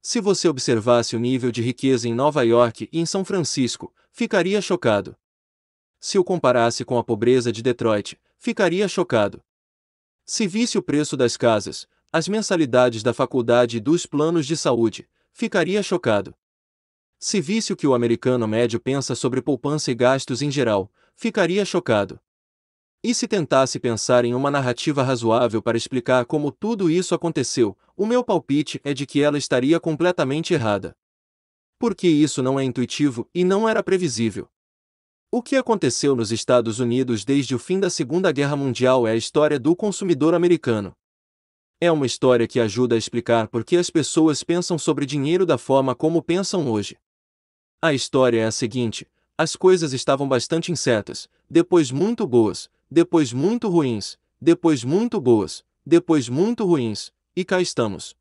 Se você observasse o nível de riqueza em Nova York e em São Francisco, ficaria chocado. Se o comparasse com a pobreza de Detroit, ficaria chocado. Se visse o preço das casas, as mensalidades da faculdade e dos planos de saúde, ficaria chocado. Se visse o que o americano médio pensa sobre poupança e gastos em geral, ficaria chocado. E se tentasse pensar em uma narrativa razoável para explicar como tudo isso aconteceu, o meu palpite é de que ela estaria completamente errada. Porque isso não é intuitivo e não era previsível. O que aconteceu nos Estados Unidos desde o fim da Segunda Guerra Mundial é a história do consumidor americano. É uma história que ajuda a explicar por que as pessoas pensam sobre dinheiro da forma como pensam hoje. A história é a seguinte: as coisas estavam bastante incertas, depois muito boas, depois muito ruins, depois muito boas, depois muito ruins, e cá estamos.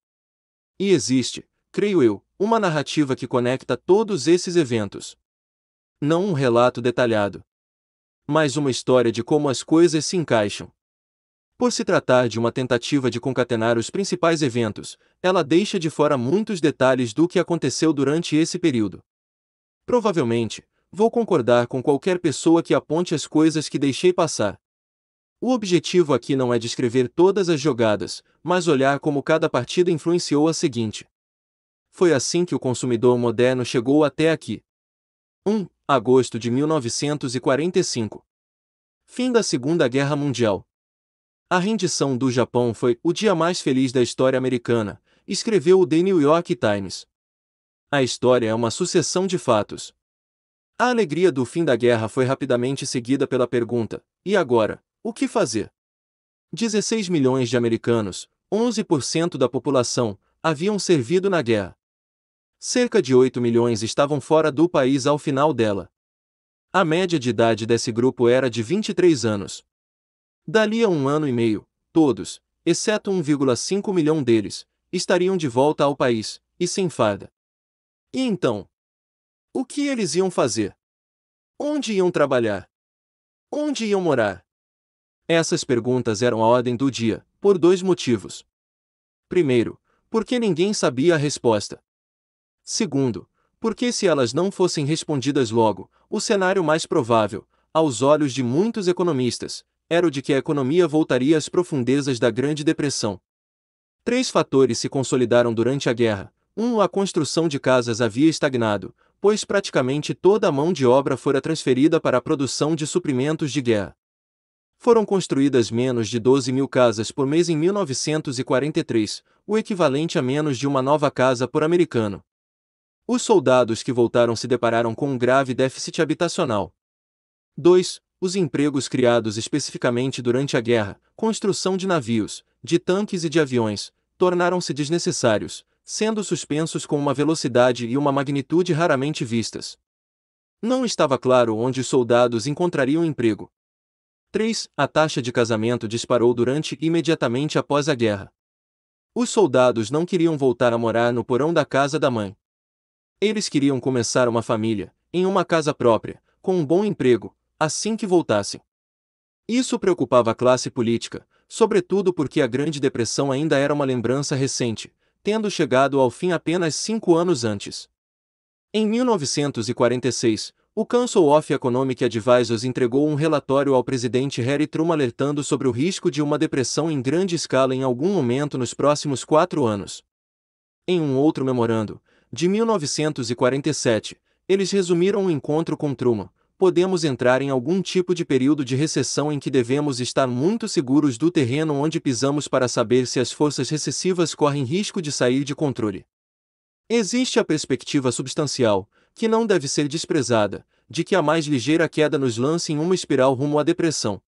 E existe, creio eu, uma narrativa que conecta todos esses eventos. Não um relato detalhado, mas uma história de como as coisas se encaixam. Por se tratar de uma tentativa de concatenar os principais eventos, ela deixa de fora muitos detalhes do que aconteceu durante esse período. Provavelmente, vou concordar com qualquer pessoa que aponte as coisas que deixei passar. O objetivo aqui não é descrever todas as jogadas, mas olhar como cada partida influenciou a seguinte. Foi assim que o consumidor moderno chegou até aqui. 1. Agosto de 1945. Fim da Segunda Guerra Mundial. A rendição do Japão foi o dia mais feliz da história americana, escreveu o The New York Times. A história é uma sucessão de fatos. A alegria do fim da guerra foi rapidamente seguida pela pergunta: e agora? O que fazer? 16 milhões de americanos, 11% da população, haviam servido na guerra. Cerca de 8 milhões estavam fora do país ao final dela. A média de idade desse grupo era de 23 anos. Dali a um ano e meio, todos, exceto 1,5 milhão deles, estariam de volta ao país, e sem farda. E então? O que eles iam fazer? Onde iam trabalhar? Onde iam morar? Essas perguntas eram a ordem do dia, por dois motivos. Primeiro, porque ninguém sabia a resposta. Segundo, porque se elas não fossem respondidas logo, o cenário mais provável, aos olhos de muitos economistas, era o de que a economia voltaria às profundezas da Grande Depressão. Três fatores se consolidaram durante a guerra. Um, a construção de casas havia estagnado, pois praticamente toda a mão de obra fora transferida para a produção de suprimentos de guerra. Foram construídas menos de 12 mil casas por mês em 1943, o equivalente a menos de uma nova casa por americano. Os soldados que voltaram se depararam com um grave déficit habitacional. 2 os empregos criados especificamente durante a guerra, construção de navios, de tanques e de aviões, tornaram-se desnecessários, sendo suspensos com uma velocidade e uma magnitude raramente vistas. Não estava claro onde os soldados encontrariam emprego. 3. A taxa de casamento disparou durante e imediatamente após a guerra. Os soldados não queriam voltar a morar no porão da casa da mãe. Eles queriam começar uma família, em uma casa própria, com um bom emprego, assim que voltassem. Isso preocupava a classe política, sobretudo porque a Grande Depressão ainda era uma lembrança recente, tendo chegado ao fim apenas cinco anos antes. Em 1946, o Council of Economic Advisors entregou um relatório ao presidente Harry Truman alertando sobre o risco de uma depressão em grande escala em algum momento nos próximos quatro anos. Em um outro memorando, de 1947, eles resumiram o um encontro com Truman, podemos entrar em algum tipo de período de recessão em que devemos estar muito seguros do terreno onde pisamos para saber se as forças recessivas correm risco de sair de controle. Existe a perspectiva substancial, que não deve ser desprezada, de que a mais ligeira queda nos lance em uma espiral rumo à depressão.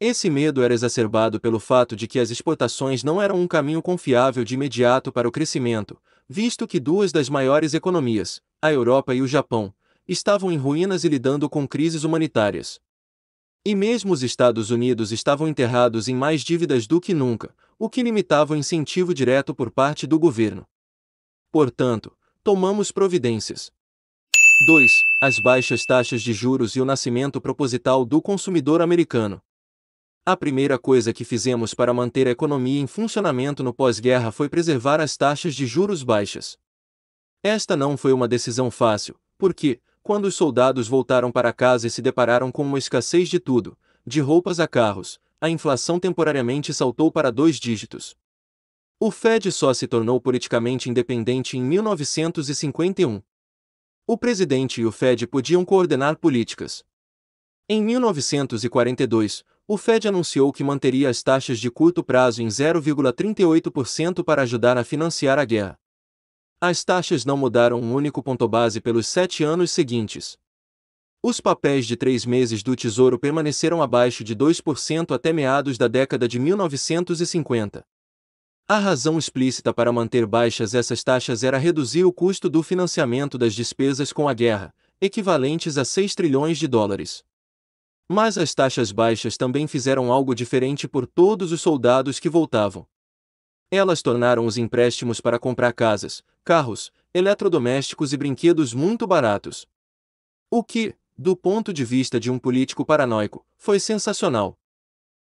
Esse medo era exacerbado pelo fato de que as exportações não eram um caminho confiável de imediato para o crescimento, visto que duas das maiores economias, a Europa e o Japão, estavam em ruínas e lidando com crises humanitárias. E mesmo os Estados Unidos estavam enterrados em mais dívidas do que nunca, o que limitava o incentivo direto por parte do governo. Portanto, tomamos providências. 2. As baixas taxas de juros e o nascimento proposital do consumidor americano. A primeira coisa que fizemos para manter a economia em funcionamento no pós-guerra foi preservar as taxas de juros baixas. Esta não foi uma decisão fácil, porque, quando os soldados voltaram para casa e se depararam com uma escassez de tudo, de roupas a carros, a inflação temporariamente saltou para dois dígitos. O Fed só se tornou politicamente independente em 1951. O presidente e o Fed podiam coordenar políticas. Em 1942, o Fed anunciou que manteria as taxas de curto prazo em 0,38% para ajudar a financiar a guerra. As taxas não mudaram um único ponto base pelos sete anos seguintes. Os papéis de três meses do Tesouro permaneceram abaixo de 2% até meados da década de 1950. A razão explícita para manter baixas essas taxas era reduzir o custo do financiamento das despesas com a guerra, equivalentes a 6 trilhões de dólares. Mas as taxas baixas também fizeram algo diferente por todos os soldados que voltavam. Elas tornaram os empréstimos para comprar casas, carros, eletrodomésticos e brinquedos muito baratos. O que, do ponto de vista de um político paranoico, foi sensacional.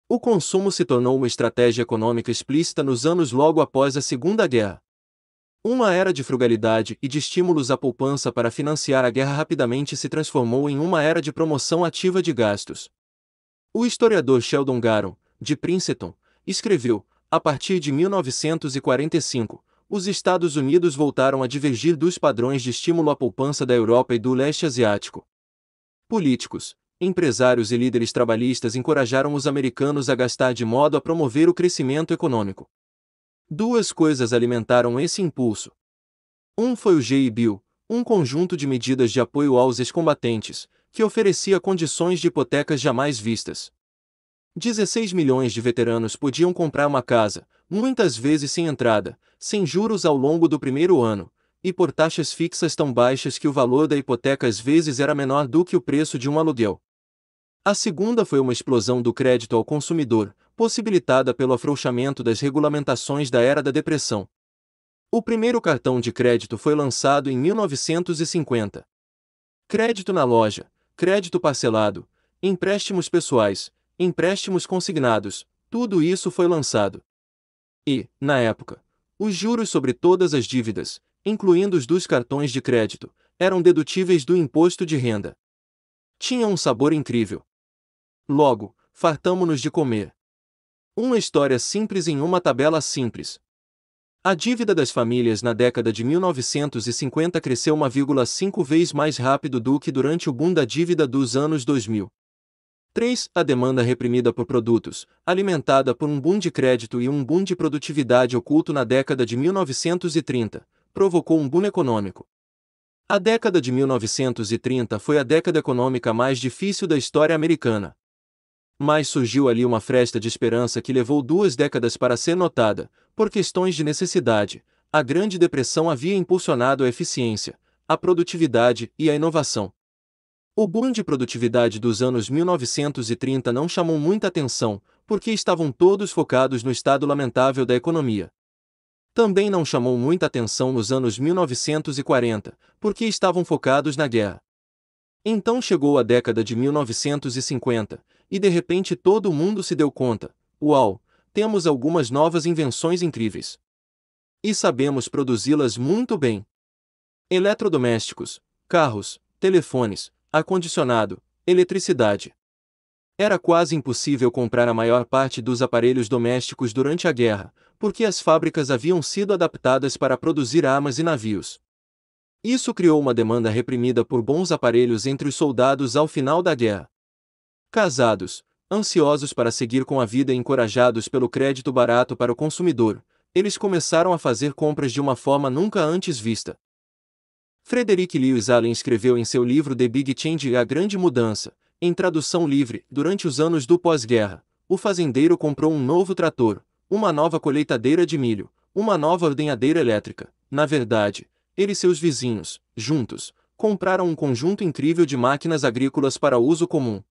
O consumo se tornou uma estratégia econômica explícita nos anos logo após a Segunda Guerra. Uma era de frugalidade e de estímulos à poupança para financiar a guerra rapidamente se transformou em uma era de promoção ativa de gastos. O historiador Sheldon Garon, de Princeton, escreveu, a partir de 1945, os Estados Unidos voltaram a divergir dos padrões de estímulo à poupança da Europa e do leste asiático. Políticos, empresários e líderes trabalhistas encorajaram os americanos a gastar de modo a promover o crescimento econômico. Duas coisas alimentaram esse impulso. Um foi o GI Bill, um conjunto de medidas de apoio aos ex-combatentes, que oferecia condições de hipotecas jamais vistas. 16 milhões de veteranos podiam comprar uma casa, muitas vezes sem entrada, sem juros ao longo do primeiro ano, e por taxas fixas tão baixas que o valor da hipoteca às vezes era menor do que o preço de um aluguel. A segunda foi uma explosão do crédito ao consumidor, possibilitada pelo afrouxamento das regulamentações da era da depressão. O primeiro cartão de crédito foi lançado em 1950. Crédito na loja, crédito parcelado, empréstimos pessoais, empréstimos consignados, tudo isso foi lançado. E, na época, os juros sobre todas as dívidas, incluindo os dos cartões de crédito, eram dedutíveis do imposto de renda. Tinha um sabor incrível. Logo, fartamo-nos de comer. Uma história simples em uma tabela simples. A dívida das famílias na década de 1950 cresceu 1,5 vez mais rápido do que durante o boom da dívida dos anos 2000. 3. A demanda reprimida por produtos, alimentada por um boom de crédito e um boom de produtividade oculto na década de 1930, provocou um boom econômico. A década de 1930 foi a década econômica mais difícil da história americana. Mas surgiu ali uma fresta de esperança que levou duas décadas para ser notada, por questões de necessidade. A Grande Depressão havia impulsionado a eficiência, a produtividade e a inovação. O boom de produtividade dos anos 1930 não chamou muita atenção, porque estavam todos focados no estado lamentável da economia. Também não chamou muita atenção nos anos 1940, porque estavam focados na guerra. Então chegou a década de 1950, e de repente todo mundo se deu conta: uau, temos algumas novas invenções incríveis. E sabemos produzi-las muito bem. Eletrodomésticos, carros, telefones, ar-condicionado, eletricidade. Era quase impossível comprar a maior parte dos aparelhos domésticos durante a guerra, porque as fábricas haviam sido adaptadas para produzir armas e navios. Isso criou uma demanda reprimida por bons aparelhos entre os soldados ao final da guerra. Casados, ansiosos para seguir com a vida e encorajados pelo crédito barato para o consumidor, eles começaram a fazer compras de uma forma nunca antes vista. Frederick Lewis Allen escreveu em seu livro The Big Change e a Grande Mudança, em tradução livre, durante os anos do pós-guerra, o fazendeiro comprou um novo trator, uma nova colheitadeira de milho, uma nova ordenhadeira elétrica. Na verdade, ele e seus vizinhos, juntos, compraram um conjunto incrível de máquinas agrícolas para uso comum.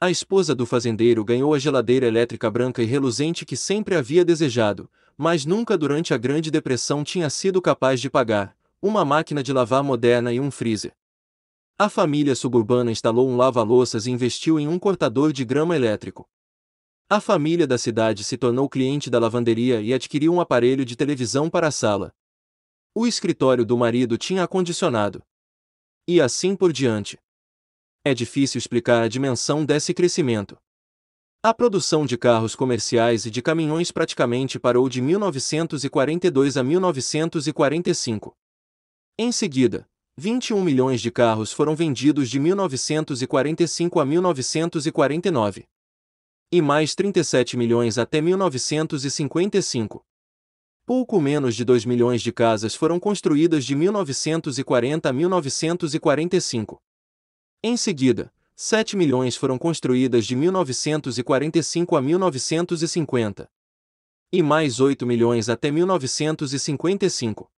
A esposa do fazendeiro ganhou a geladeira elétrica branca e reluzente que sempre havia desejado, mas nunca durante a Grande Depressão tinha sido capaz de pagar uma máquina de lavar moderna e um freezer. A família suburbana instalou um lava-louças e investiu em um cortador de grama elétrico. A família da cidade se tornou cliente da lavanderia e adquiriu um aparelho de televisão para a sala. O escritório do marido tinha ar-condicionado. E assim por diante. É difícil explicar a dimensão desse crescimento. A produção de carros comerciais e de caminhões praticamente parou de 1942 a 1945. Em seguida, 21 milhões de carros foram vendidos de 1945 a 1949. E mais 37 milhões até 1955. Pouco menos de 2 milhões de casas foram construídas de 1940 a 1945. Em seguida, 7 milhões foram construídas de 1945 a 1950. E mais 8 milhões até 1955.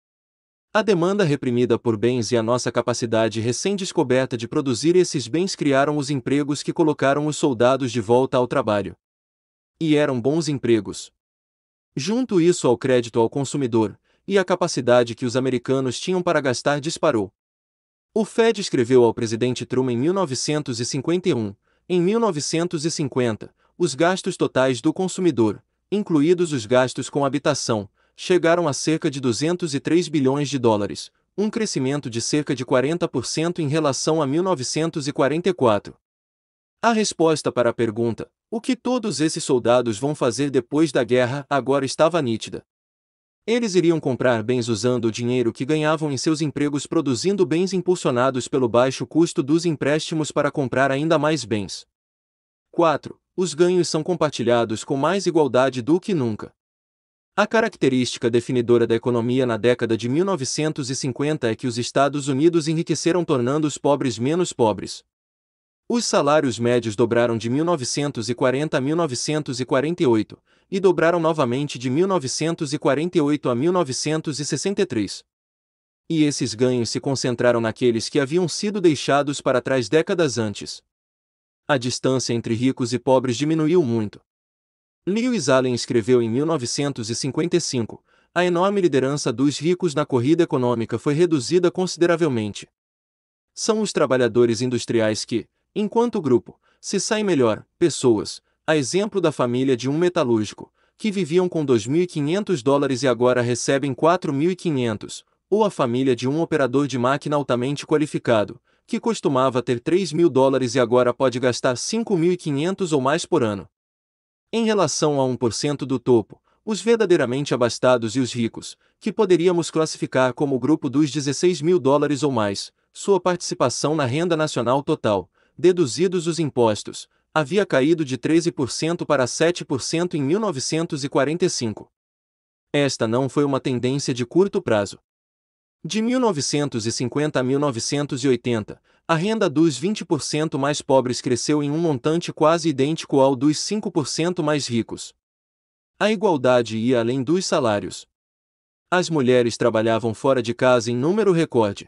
A demanda reprimida por bens e a nossa capacidade recém-descoberta de produzir esses bens criaram os empregos que colocaram os soldados de volta ao trabalho. E eram bons empregos. Junto isso ao crédito ao consumidor, e a capacidade que os americanos tinham para gastar disparou. O Fed escreveu ao presidente Truman em 1951, em 1950, os gastos totais do consumidor, incluídos os gastos com habitação, chegaram a cerca de 203 bilhões de dólares, um crescimento de cerca de 40% em relação a 1944. A resposta para a pergunta, o que todos esses soldados vão fazer depois da guerra, agora estava nítida. Eles iriam comprar bens usando o dinheiro que ganhavam em seus empregos, produzindo bens impulsionados pelo baixo custo dos empréstimos para comprar ainda mais bens. 4. Os ganhos são compartilhados com mais igualdade do que nunca. A característica definidora da economia na década de 1950 é que os Estados Unidos enriqueceram tornando os pobres menos pobres. Os salários médios dobraram de 1940 a 1948, e dobraram novamente de 1948 a 1963. E esses ganhos se concentraram naqueles que haviam sido deixados para trás décadas antes. A distância entre ricos e pobres diminuiu muito, Lewis Allen escreveu em 1955, a enorme liderança dos ricos na corrida econômica foi reduzida consideravelmente. São os trabalhadores industriais que, enquanto grupo, se saem melhor, pessoas, a exemplo da família de um metalúrgico, que viviam com 2.500 dólares e agora recebem 4.500, ou a família de um operador de máquina altamente qualificado, que costumava ter 3.000 dólares e agora pode gastar 5.500 ou mais por ano. Em relação a 1% do topo, os verdadeiramente abastados e os ricos, que poderíamos classificar como o grupo dos 16 mil dólares ou mais, sua participação na renda nacional total, deduzidos os impostos, havia caído de 13% para 7% em 1945. Esta não foi uma tendência de curto prazo. De 1950 a 1980, a renda dos 20% mais pobres cresceu em um montante quase idêntico ao dos 5% mais ricos. A igualdade ia além dos salários. As mulheres trabalhavam fora de casa em número recorde.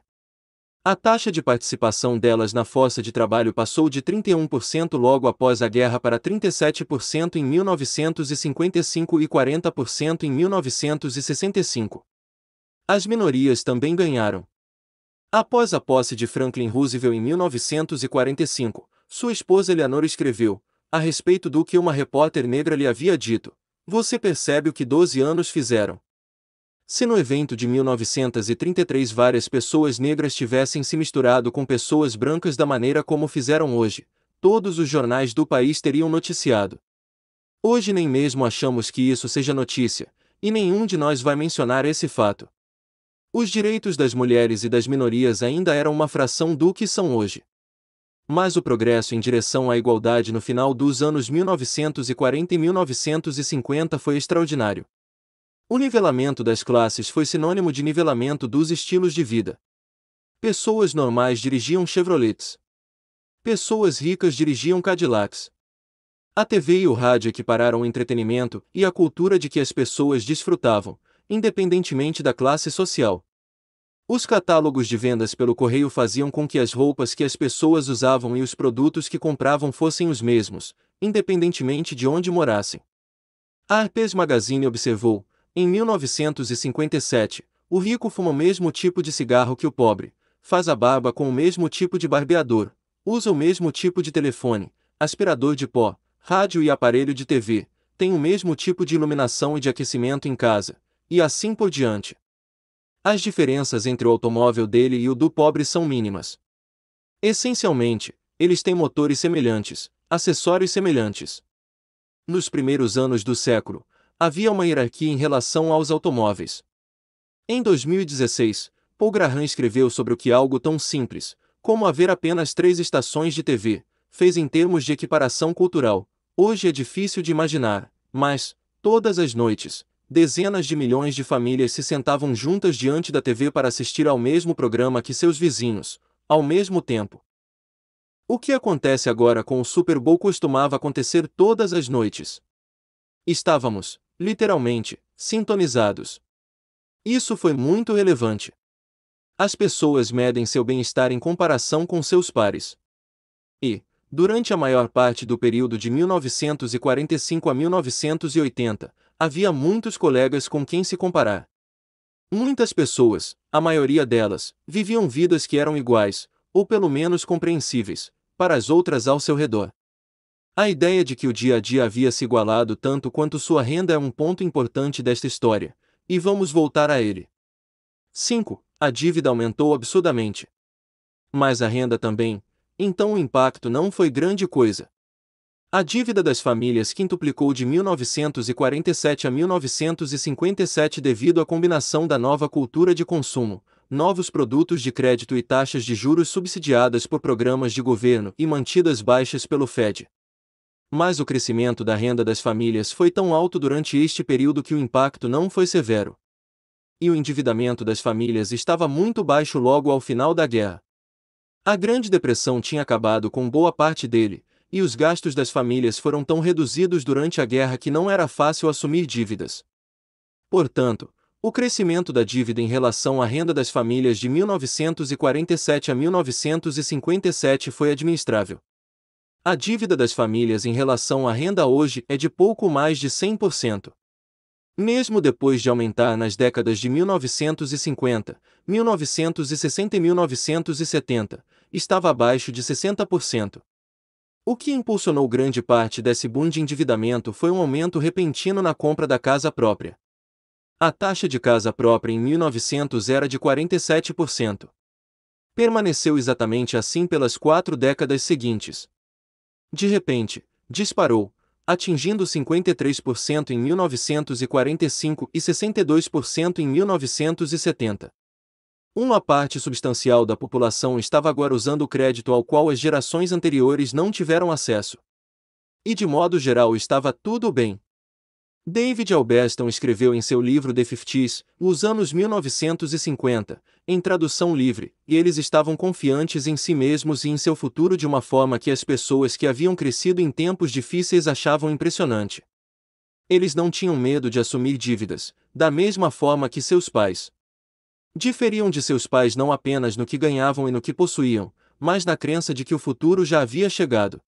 A taxa de participação delas na força de trabalho passou de 31% logo após a guerra para 37% em 1955 e 40% em 1965. As minorias também ganharam. Após a posse de Franklin Roosevelt em 1945, sua esposa Eleanor escreveu, a respeito do que uma repórter negra lhe havia dito. Você percebe o que 12 anos fizeram. Se no evento de 1933 várias pessoas negras tivessem se misturado com pessoas brancas da maneira como fizeram hoje, todos os jornais do país teriam noticiado. Hoje nem mesmo achamos que isso seja notícia, e nenhum de nós vai mencionar esse fato os direitos das mulheres e das minorias ainda eram uma fração do que são hoje. Mas o progresso em direção à igualdade no final dos anos 1940 e 1950 foi extraordinário. O nivelamento das classes foi sinônimo de nivelamento dos estilos de vida. Pessoas normais dirigiam Chevrolets. Pessoas ricas dirigiam Cadillacs. A TV e o rádio equipararam o entretenimento e a cultura de que as pessoas desfrutavam, independentemente da classe social. Os catálogos de vendas pelo correio faziam com que as roupas que as pessoas usavam e os produtos que compravam fossem os mesmos, independentemente de onde morassem. A Harper's Magazine observou, em 1957, o rico fuma o mesmo tipo de cigarro que o pobre, faz a barba com o mesmo tipo de barbeador, usa o mesmo tipo de telefone, aspirador de pó, rádio e aparelho de TV, tem o mesmo tipo de iluminação e de aquecimento em casa, e assim por diante. As diferenças entre o automóvel dele e o do pobre são mínimas. Essencialmente, eles têm motores semelhantes, acessórios semelhantes. Nos primeiros anos do século, havia uma hierarquia em relação aos automóveis. Em 2016, Paul Graham escreveu sobre o que algo tão simples, como haver apenas três estações de TV, fez em termos de equiparação cultural. Hoje é difícil de imaginar, mas, todas as noites, Dezenas de milhões de famílias se sentavam juntas diante da TV para assistir ao mesmo programa que seus vizinhos, ao mesmo tempo. O que acontece agora com o Super Bowl costumava acontecer todas as noites. Estávamos, literalmente, sintonizados. Isso foi muito relevante. As pessoas medem seu bem-estar em comparação com seus pares. E, durante a maior parte do período de 1945 a 1980, havia muitos colegas com quem se comparar. Muitas pessoas, a maioria delas, viviam vidas que eram iguais, ou pelo menos compreensíveis, para as outras ao seu redor. A ideia de que o dia a dia havia se igualado tanto quanto sua renda é um ponto importante desta história, e vamos voltar a ele. 5. A dívida aumentou absurdamente. Mas a renda também, então o impacto não foi grande coisa. A dívida das famílias quintuplicou de 1947 a 1957 devido à combinação da nova cultura de consumo, novos produtos de crédito e taxas de juros subsidiadas por programas de governo e mantidas baixas pelo Fed. Mas o crescimento da renda das famílias foi tão alto durante este período que o impacto não foi severo. E o endividamento das famílias estava muito baixo logo ao final da guerra. A Grande Depressão tinha acabado com boa parte dele, e os gastos das famílias foram tão reduzidos durante a guerra que não era fácil assumir dívidas. Portanto, o crescimento da dívida em relação à renda das famílias de 1947 a 1957 foi administrável. A dívida das famílias em relação à renda hoje é de pouco mais de 100%. Mesmo depois de aumentar nas décadas de 1950, 1960 e 1970, estava abaixo de 60%. O que impulsionou grande parte desse boom de endividamento foi um aumento repentino na compra da casa própria. A taxa de casa própria em 1900 era de 47%. Permaneceu exatamente assim pelas quatro décadas seguintes. De repente, disparou, atingindo 53% em 1945 e 62% em 1970. Uma parte substancial da população estava agora usando o crédito ao qual as gerações anteriores não tiveram acesso. E de modo geral estava tudo bem. David Albeston escreveu em seu livro The Fifties, os anos 1950, em tradução livre, e eles estavam confiantes em si mesmos e em seu futuro de uma forma que as pessoas que haviam crescido em tempos difíceis achavam impressionante. Eles não tinham medo de assumir dívidas, da mesma forma que seus pais, Diferiam de seus pais não apenas no que ganhavam e no que possuíam, mas na crença de que o futuro já havia chegado.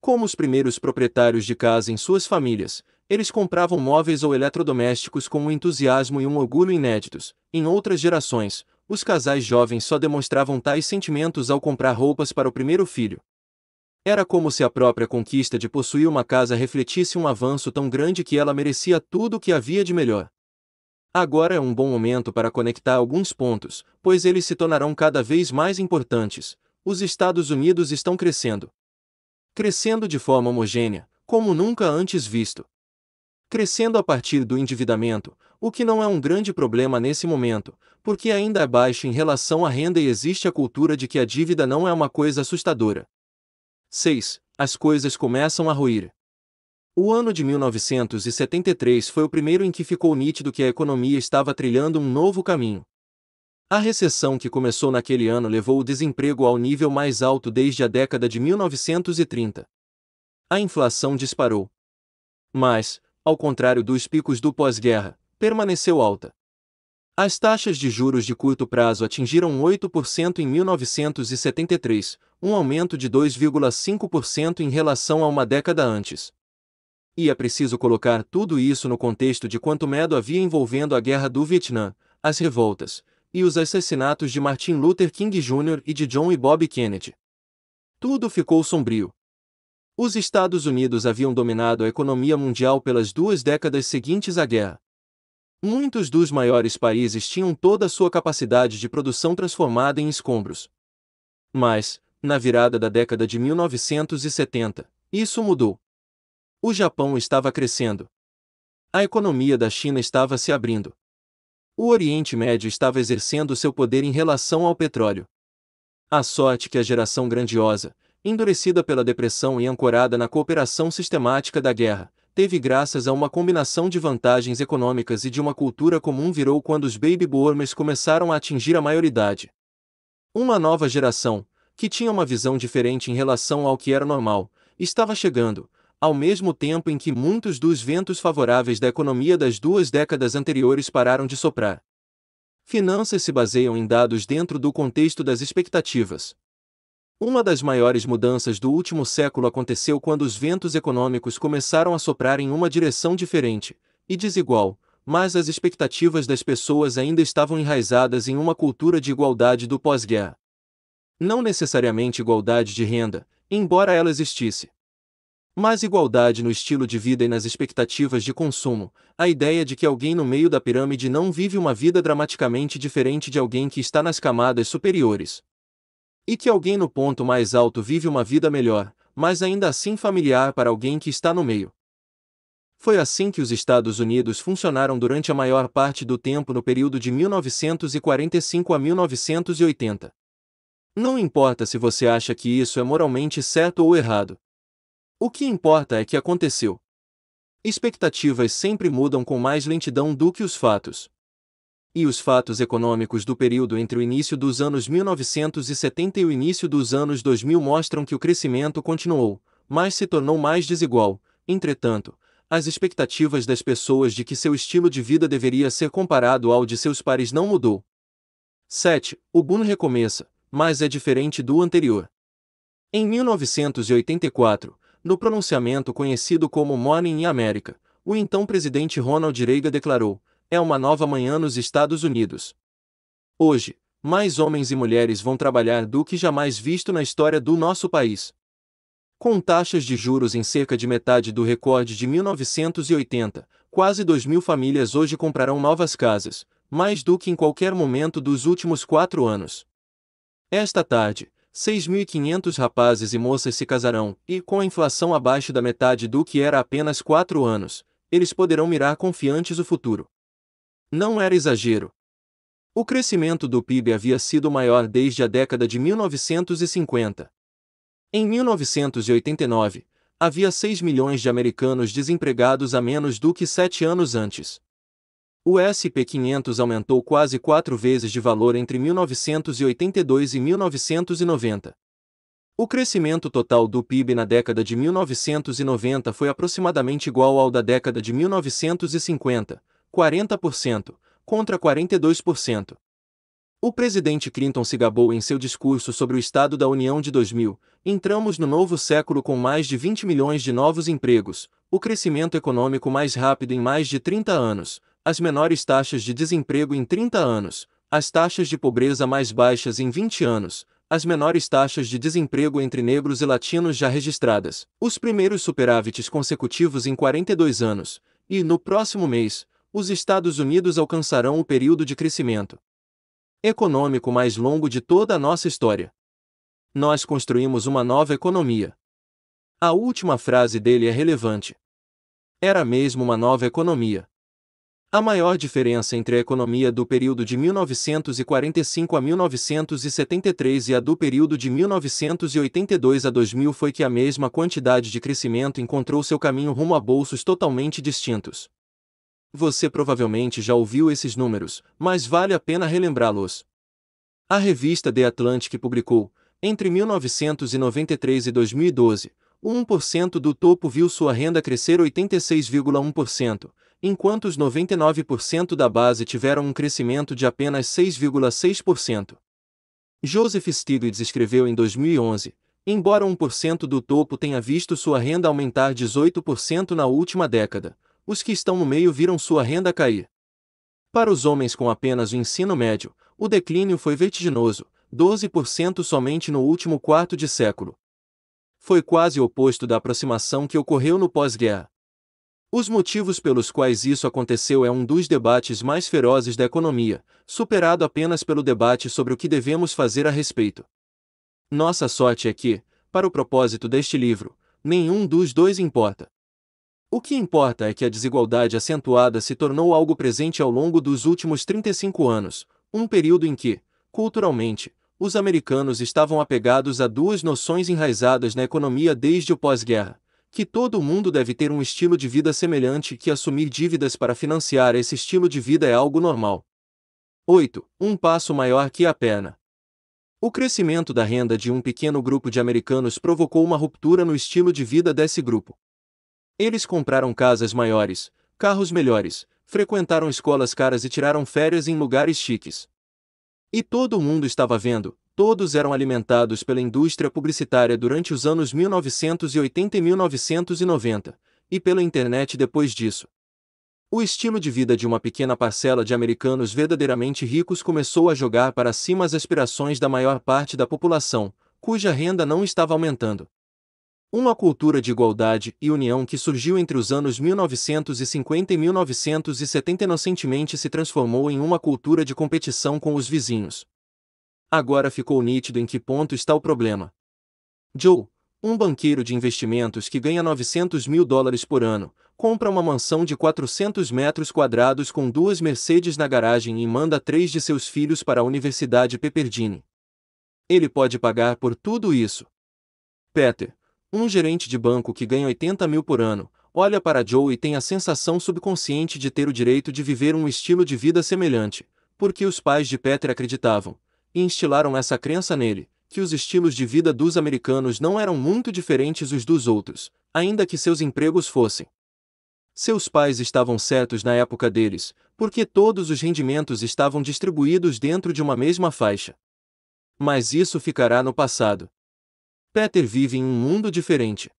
Como os primeiros proprietários de casa em suas famílias, eles compravam móveis ou eletrodomésticos com um entusiasmo e um orgulho inéditos. Em outras gerações, os casais jovens só demonstravam tais sentimentos ao comprar roupas para o primeiro filho. Era como se a própria conquista de possuir uma casa refletisse um avanço tão grande que ela merecia tudo o que havia de melhor. Agora é um bom momento para conectar alguns pontos, pois eles se tornarão cada vez mais importantes. Os Estados Unidos estão crescendo. Crescendo de forma homogênea, como nunca antes visto. Crescendo a partir do endividamento, o que não é um grande problema nesse momento, porque ainda é baixo em relação à renda e existe a cultura de que a dívida não é uma coisa assustadora. 6. As coisas começam a ruir. O ano de 1973 foi o primeiro em que ficou nítido que a economia estava trilhando um novo caminho. A recessão que começou naquele ano levou o desemprego ao nível mais alto desde a década de 1930. A inflação disparou. Mas, ao contrário dos picos do pós-guerra, permaneceu alta. As taxas de juros de curto prazo atingiram 8% em 1973, um aumento de 2,5% em relação a uma década antes. E é preciso colocar tudo isso no contexto de quanto medo havia envolvendo a guerra do Vietnã, as revoltas, e os assassinatos de Martin Luther King Jr. e de John e Bob Kennedy. Tudo ficou sombrio. Os Estados Unidos haviam dominado a economia mundial pelas duas décadas seguintes à guerra. Muitos dos maiores países tinham toda a sua capacidade de produção transformada em escombros. Mas, na virada da década de 1970, isso mudou. O Japão estava crescendo. A economia da China estava se abrindo. O Oriente Médio estava exercendo seu poder em relação ao petróleo. A sorte que a geração grandiosa, endurecida pela depressão e ancorada na cooperação sistemática da guerra, teve graças a uma combinação de vantagens econômicas e de uma cultura comum virou quando os baby boomers começaram a atingir a maioridade. Uma nova geração, que tinha uma visão diferente em relação ao que era normal, estava chegando, ao mesmo tempo em que muitos dos ventos favoráveis da economia das duas décadas anteriores pararam de soprar. Finanças se baseiam em dados dentro do contexto das expectativas. Uma das maiores mudanças do último século aconteceu quando os ventos econômicos começaram a soprar em uma direção diferente e desigual, mas as expectativas das pessoas ainda estavam enraizadas em uma cultura de igualdade do pós-guerra. Não necessariamente igualdade de renda, embora ela existisse mais igualdade no estilo de vida e nas expectativas de consumo, a ideia de que alguém no meio da pirâmide não vive uma vida dramaticamente diferente de alguém que está nas camadas superiores. E que alguém no ponto mais alto vive uma vida melhor, mas ainda assim familiar para alguém que está no meio. Foi assim que os Estados Unidos funcionaram durante a maior parte do tempo no período de 1945 a 1980. Não importa se você acha que isso é moralmente certo ou errado, o que importa é que aconteceu. Expectativas sempre mudam com mais lentidão do que os fatos. E os fatos econômicos do período entre o início dos anos 1970 e o início dos anos 2000 mostram que o crescimento continuou, mas se tornou mais desigual. Entretanto, as expectativas das pessoas de que seu estilo de vida deveria ser comparado ao de seus pares não mudou. 7. O boom recomeça, mas é diferente do anterior. Em 1984, no pronunciamento conhecido como Morning in America, o então presidente Ronald Reagan declarou: É uma nova manhã nos Estados Unidos. Hoje, mais homens e mulheres vão trabalhar do que jamais visto na história do nosso país. Com taxas de juros em cerca de metade do recorde de 1980, quase 2 mil famílias hoje comprarão novas casas, mais do que em qualquer momento dos últimos quatro anos. Esta tarde, 6.500 rapazes e moças se casarão, e, com a inflação abaixo da metade do que era apenas quatro anos, eles poderão mirar confiantes o futuro. Não era exagero. O crescimento do PIB havia sido maior desde a década de 1950. Em 1989, havia 6 milhões de americanos desempregados a menos do que sete anos antes. O SP500 aumentou quase quatro vezes de valor entre 1982 e 1990. O crescimento total do PIB na década de 1990 foi aproximadamente igual ao da década de 1950, 40%, contra 42%. O presidente Clinton se gabou em seu discurso sobre o Estado da União de 2000. Entramos no novo século com mais de 20 milhões de novos empregos, o crescimento econômico mais rápido em mais de 30 anos, as menores taxas de desemprego em 30 anos, as taxas de pobreza mais baixas em 20 anos, as menores taxas de desemprego entre negros e latinos já registradas, os primeiros superávites consecutivos em 42 anos, e, no próximo mês, os Estados Unidos alcançarão o período de crescimento econômico mais longo de toda a nossa história. Nós construímos uma nova economia. A última frase dele é relevante. Era mesmo uma nova economia. A maior diferença entre a economia do período de 1945 a 1973 e a do período de 1982 a 2000 foi que a mesma quantidade de crescimento encontrou seu caminho rumo a bolsos totalmente distintos. Você provavelmente já ouviu esses números, mas vale a pena relembrá-los. A revista The Atlantic publicou, entre 1993 e 2012, o 1% do topo viu sua renda crescer 86,1%, enquanto os 99% da base tiveram um crescimento de apenas 6,6%. Joseph Stiglitz escreveu em 2011, embora 1% do topo tenha visto sua renda aumentar 18% na última década, os que estão no meio viram sua renda cair. Para os homens com apenas o ensino médio, o declínio foi vertiginoso, 12% somente no último quarto de século. Foi quase o oposto da aproximação que ocorreu no pós-guerra, os motivos pelos quais isso aconteceu é um dos debates mais ferozes da economia, superado apenas pelo debate sobre o que devemos fazer a respeito. Nossa sorte é que, para o propósito deste livro, nenhum dos dois importa. O que importa é que a desigualdade acentuada se tornou algo presente ao longo dos últimos 35 anos, um período em que, culturalmente, os americanos estavam apegados a duas noções enraizadas na economia desde o pós-guerra: que todo mundo deve ter um estilo de vida semelhante que assumir dívidas para financiar esse estilo de vida é algo normal. 8. Um passo maior que a perna. O crescimento da renda de um pequeno grupo de americanos provocou uma ruptura no estilo de vida desse grupo. Eles compraram casas maiores, carros melhores, frequentaram escolas caras e tiraram férias em lugares chiques. E todo mundo estava vendo, todos eram alimentados pela indústria publicitária durante os anos 1980 e 1990, e pela internet depois disso. O estilo de vida de uma pequena parcela de americanos verdadeiramente ricos começou a jogar para cima as aspirações da maior parte da população, cuja renda não estava aumentando. Uma cultura de igualdade e união que surgiu entre os anos 1950 e 1970 inocentemente se transformou em uma cultura de competição com os vizinhos, Agora ficou nítido em que ponto está o problema. Joe, um banqueiro de investimentos que ganha 900 mil dólares por ano, compra uma mansão de 400 metros quadrados com duas Mercedes na garagem e manda três de seus filhos para a Universidade Pepperdine. Ele pode pagar por tudo isso. Peter, um gerente de banco que ganha 80 mil por ano, olha para Joe e tem a sensação subconsciente de ter o direito de viver um estilo de vida semelhante, porque os pais de Peter acreditavam, e instilaram essa crença nele, que os estilos de vida dos americanos não eram muito diferentes os dos outros, ainda que seus empregos fossem. Seus pais estavam certos na época deles, porque todos os rendimentos estavam distribuídos dentro de uma mesma faixa. Mas isso ficará no passado. Peter vive em um mundo diferente.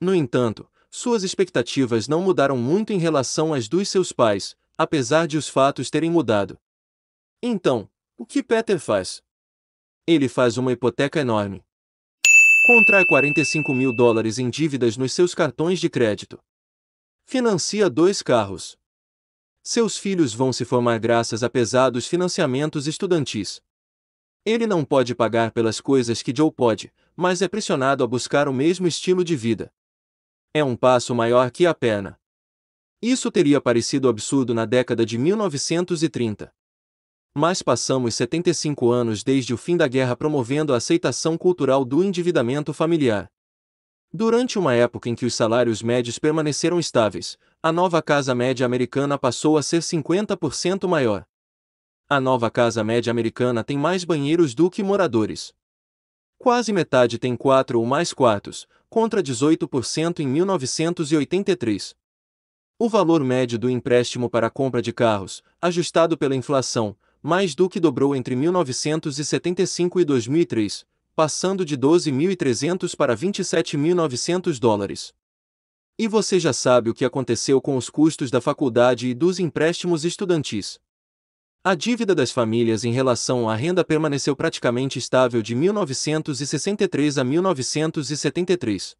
No entanto, suas expectativas não mudaram muito em relação às dos seus pais, apesar de os fatos terem mudado. Então, o que Peter faz? Ele faz uma hipoteca enorme. Contrai 45 mil dólares em dívidas nos seus cartões de crédito. Financia dois carros. Seus filhos vão se formar graças a pesados financiamentos estudantis. Ele não pode pagar pelas coisas que Joe pode, mas é pressionado a buscar o mesmo estilo de vida. É um passo maior que a perna. Isso teria parecido absurdo na década de 1930 mas passamos 75 anos desde o fim da guerra promovendo a aceitação cultural do endividamento familiar. Durante uma época em que os salários médios permaneceram estáveis, a nova casa média americana passou a ser 50% maior. A nova casa média americana tem mais banheiros do que moradores. Quase metade tem quatro ou mais quartos, contra 18% em 1983. O valor médio do empréstimo para a compra de carros, ajustado pela inflação, mais do que dobrou entre 1975 e 2003, passando de 12.300 para 27.900 dólares. E você já sabe o que aconteceu com os custos da faculdade e dos empréstimos estudantis. A dívida das famílias em relação à renda permaneceu praticamente estável de 1963 a 1973.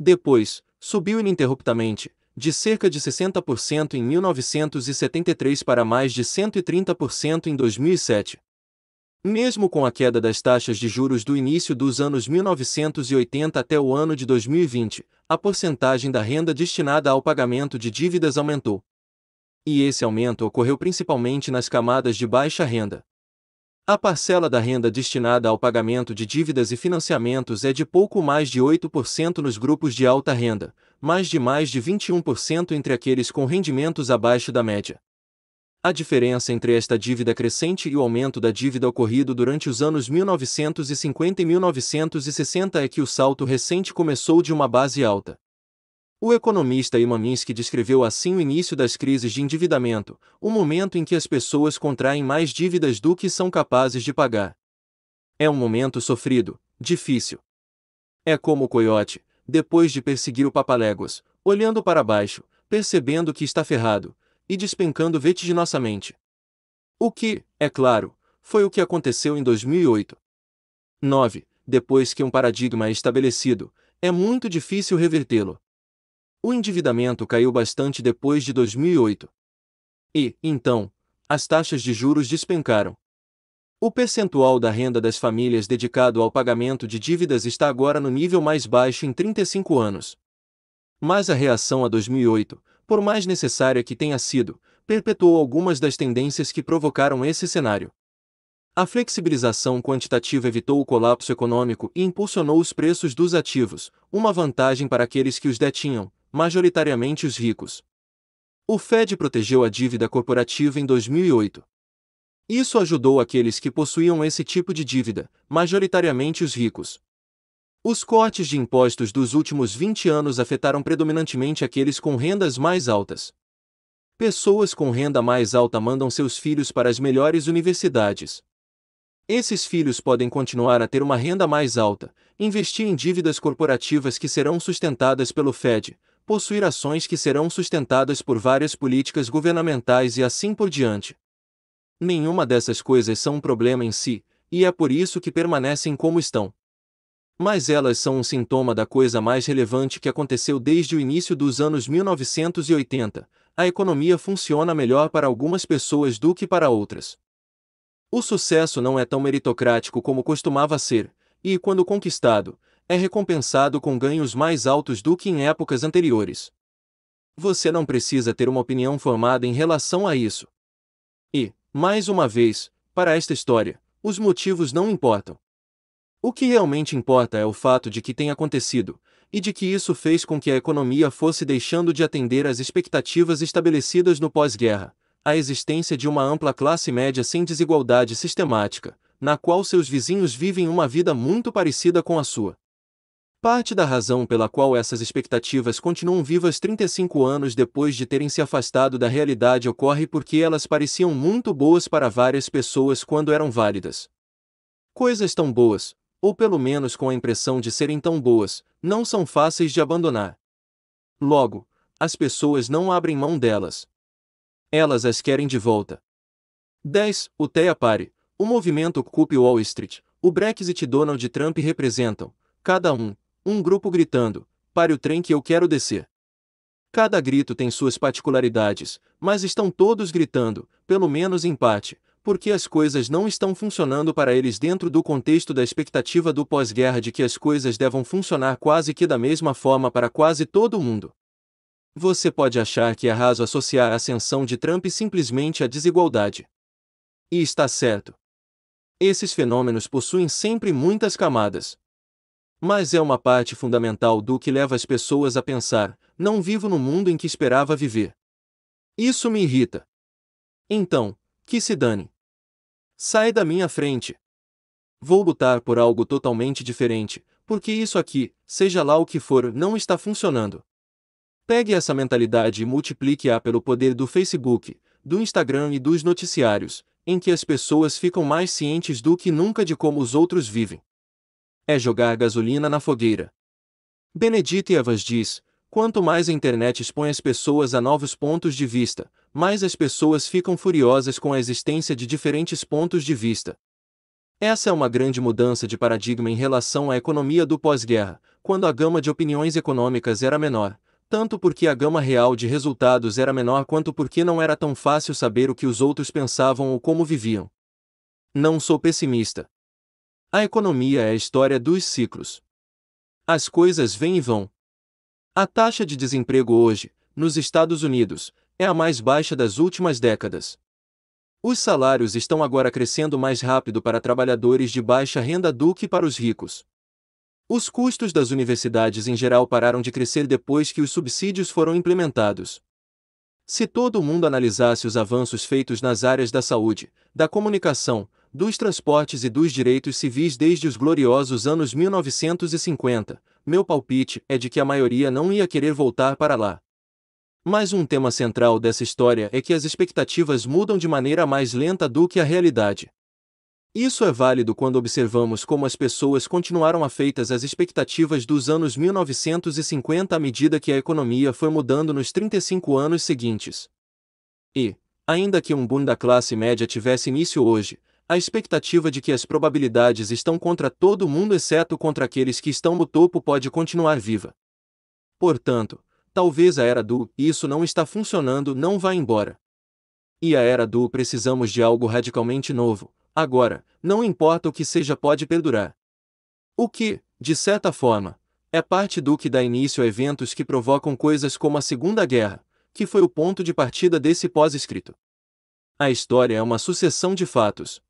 Depois, subiu ininterruptamente, de cerca de 60% em 1973 para mais de 130% em 2007. Mesmo com a queda das taxas de juros do início dos anos 1980 até o ano de 2020, a porcentagem da renda destinada ao pagamento de dívidas aumentou. E esse aumento ocorreu principalmente nas camadas de baixa renda. A parcela da renda destinada ao pagamento de dívidas e financiamentos é de pouco mais de 8% nos grupos de alta renda, mais de mais de 21% entre aqueles com rendimentos abaixo da média. A diferença entre esta dívida crescente e o aumento da dívida ocorrido durante os anos 1950 e 1960 é que o salto recente começou de uma base alta. O economista Imaminsky descreveu assim o início das crises de endividamento, o momento em que as pessoas contraem mais dívidas do que são capazes de pagar. É um momento sofrido, difícil. É como o coiote, depois de perseguir o papaléguas, olhando para baixo, percebendo que está ferrado, e despencando vertiginosamente. O que, é claro, foi o que aconteceu em 2008. 9. Depois que um paradigma é estabelecido, é muito difícil revertê-lo. O endividamento caiu bastante depois de 2008. E, então, as taxas de juros despencaram. O percentual da renda das famílias dedicado ao pagamento de dívidas está agora no nível mais baixo em 35 anos. Mas a reação a 2008, por mais necessária que tenha sido, perpetuou algumas das tendências que provocaram esse cenário. A flexibilização quantitativa evitou o colapso econômico e impulsionou os preços dos ativos, uma vantagem para aqueles que os detinham, majoritariamente os ricos. O Fed protegeu a dívida corporativa em 2008. Isso ajudou aqueles que possuíam esse tipo de dívida, majoritariamente os ricos. Os cortes de impostos dos últimos 20 anos afetaram predominantemente aqueles com rendas mais altas. Pessoas com renda mais alta mandam seus filhos para as melhores universidades. Esses filhos podem continuar a ter uma renda mais alta, investir em dívidas corporativas que serão sustentadas pelo Fed, possuir ações que serão sustentadas por várias políticas governamentais e assim por diante. Nenhuma dessas coisas são um problema em si, e é por isso que permanecem como estão. Mas elas são um sintoma da coisa mais relevante que aconteceu desde o início dos anos 1980. A economia funciona melhor para algumas pessoas do que para outras. O sucesso não é tão meritocrático como costumava ser, e, quando conquistado, é recompensado com ganhos mais altos do que em épocas anteriores. Você não precisa ter uma opinião formada em relação a isso, mais uma vez, para esta história, os motivos não importam. O que realmente importa é o fato de que tem acontecido, e de que isso fez com que a economia fosse deixando de atender às expectativas estabelecidas no pós-guerra, a existência de uma ampla classe média sem desigualdade sistemática, na qual seus vizinhos vivem uma vida muito parecida com a sua. Parte da razão pela qual essas expectativas continuam vivas 35 anos depois de terem se afastado da realidade ocorre porque elas pareciam muito boas para várias pessoas quando eram válidas. Coisas tão boas, ou pelo menos com a impressão de serem tão boas, não são fáceis de abandonar. Logo, as pessoas não abrem mão delas. Elas as querem de volta. 10. O TEA Pare, o movimento Occupy Wall Street, o Brexit e Donald Trump representam, cada um, um grupo gritando: Pare o trem que eu quero descer. Cada grito tem suas particularidades, mas estão todos gritando, pelo menos em parte, porque as coisas não estão funcionando para eles dentro do contexto da expectativa do pós-guerra de que as coisas devam funcionar quase que da mesma forma para quase todo mundo. Você pode achar que é raso associar a ascensão de Trump simplesmente à desigualdade. E está certo. Esses fenômenos possuem sempre muitas camadas, mas é uma parte fundamental do que leva as pessoas a pensar: não vivo no mundo em que esperava viver. Isso me irrita. Então, que se dane. Sai da minha frente. Vou lutar por algo totalmente diferente, porque isso aqui, seja lá o que for, não está funcionando. Pegue essa mentalidade e multiplique-a pelo poder do Facebook, do Instagram e dos noticiários, em que as pessoas ficam mais cientes do que nunca de como os outros vivem é jogar gasolina na fogueira. Benedito Evans diz: quanto mais a internet expõe as pessoas a novos pontos de vista, mais as pessoas ficam furiosas com a existência de diferentes pontos de vista. Essa é uma grande mudança de paradigma em relação à economia do pós-guerra, quando a gama de opiniões econômicas era menor, tanto porque a gama real de resultados era menor quanto porque não era tão fácil saber o que os outros pensavam ou como viviam. Não sou pessimista. A economia é a história dos ciclos. As coisas vêm e vão. A taxa de desemprego hoje, nos Estados Unidos, é a mais baixa das últimas décadas. Os salários estão agora crescendo mais rápido para trabalhadores de baixa renda do que para os ricos. Os custos das universidades em geral pararam de crescer depois que os subsídios foram implementados. Se todo mundo analisasse os avanços feitos nas áreas da saúde, da comunicação, dos transportes e dos direitos civis desde os gloriosos anos 1950, meu palpite é de que a maioria não ia querer voltar para lá. Mas um tema central dessa história é que as expectativas mudam de maneira mais lenta do que a realidade. Isso é válido quando observamos como as pessoas continuaram afeitas às expectativas dos anos 1950 à medida que a economia foi mudando nos 35 anos seguintes. E, ainda que um boom da classe média tivesse início hoje, a expectativa de que as probabilidades estão contra todo mundo exceto contra aqueles que estão no topo pode continuar viva. Portanto, talvez a era do isso não está funcionando não vá embora. E a era do precisamos de algo radicalmente novo. Agora, não importa o que seja pode perdurar. O que, de certa forma, é parte do que dá início a eventos que provocam coisas como a Segunda Guerra, que foi o ponto de partida desse pós-escrito. A história é uma sucessão de fatos,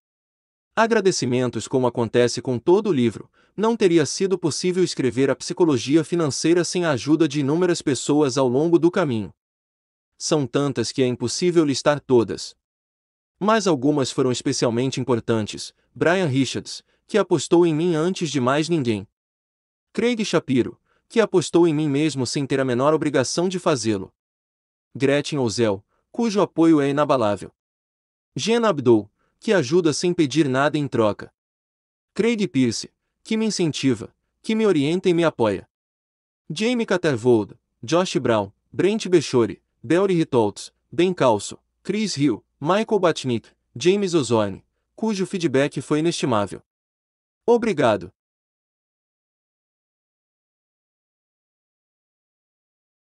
agradecimentos como acontece com todo o livro, não teria sido possível escrever a psicologia financeira sem a ajuda de inúmeras pessoas ao longo do caminho. São tantas que é impossível listar todas. Mas algumas foram especialmente importantes. Brian Richards, que apostou em mim antes de mais ninguém. Craig Shapiro, que apostou em mim mesmo sem ter a menor obrigação de fazê-lo. Gretchen Ozel, cujo apoio é inabalável. Jenna Abdul, que ajuda sem pedir nada em troca. Craig Pierce, que me incentiva, que me orienta e me apoia. Jamie Catervold, Josh Brown, Brent Bechore, Belry Ritoltz, Ben Calso, Chris Hill, Michael Batnick, James Ozone, cujo feedback foi inestimável. Obrigado!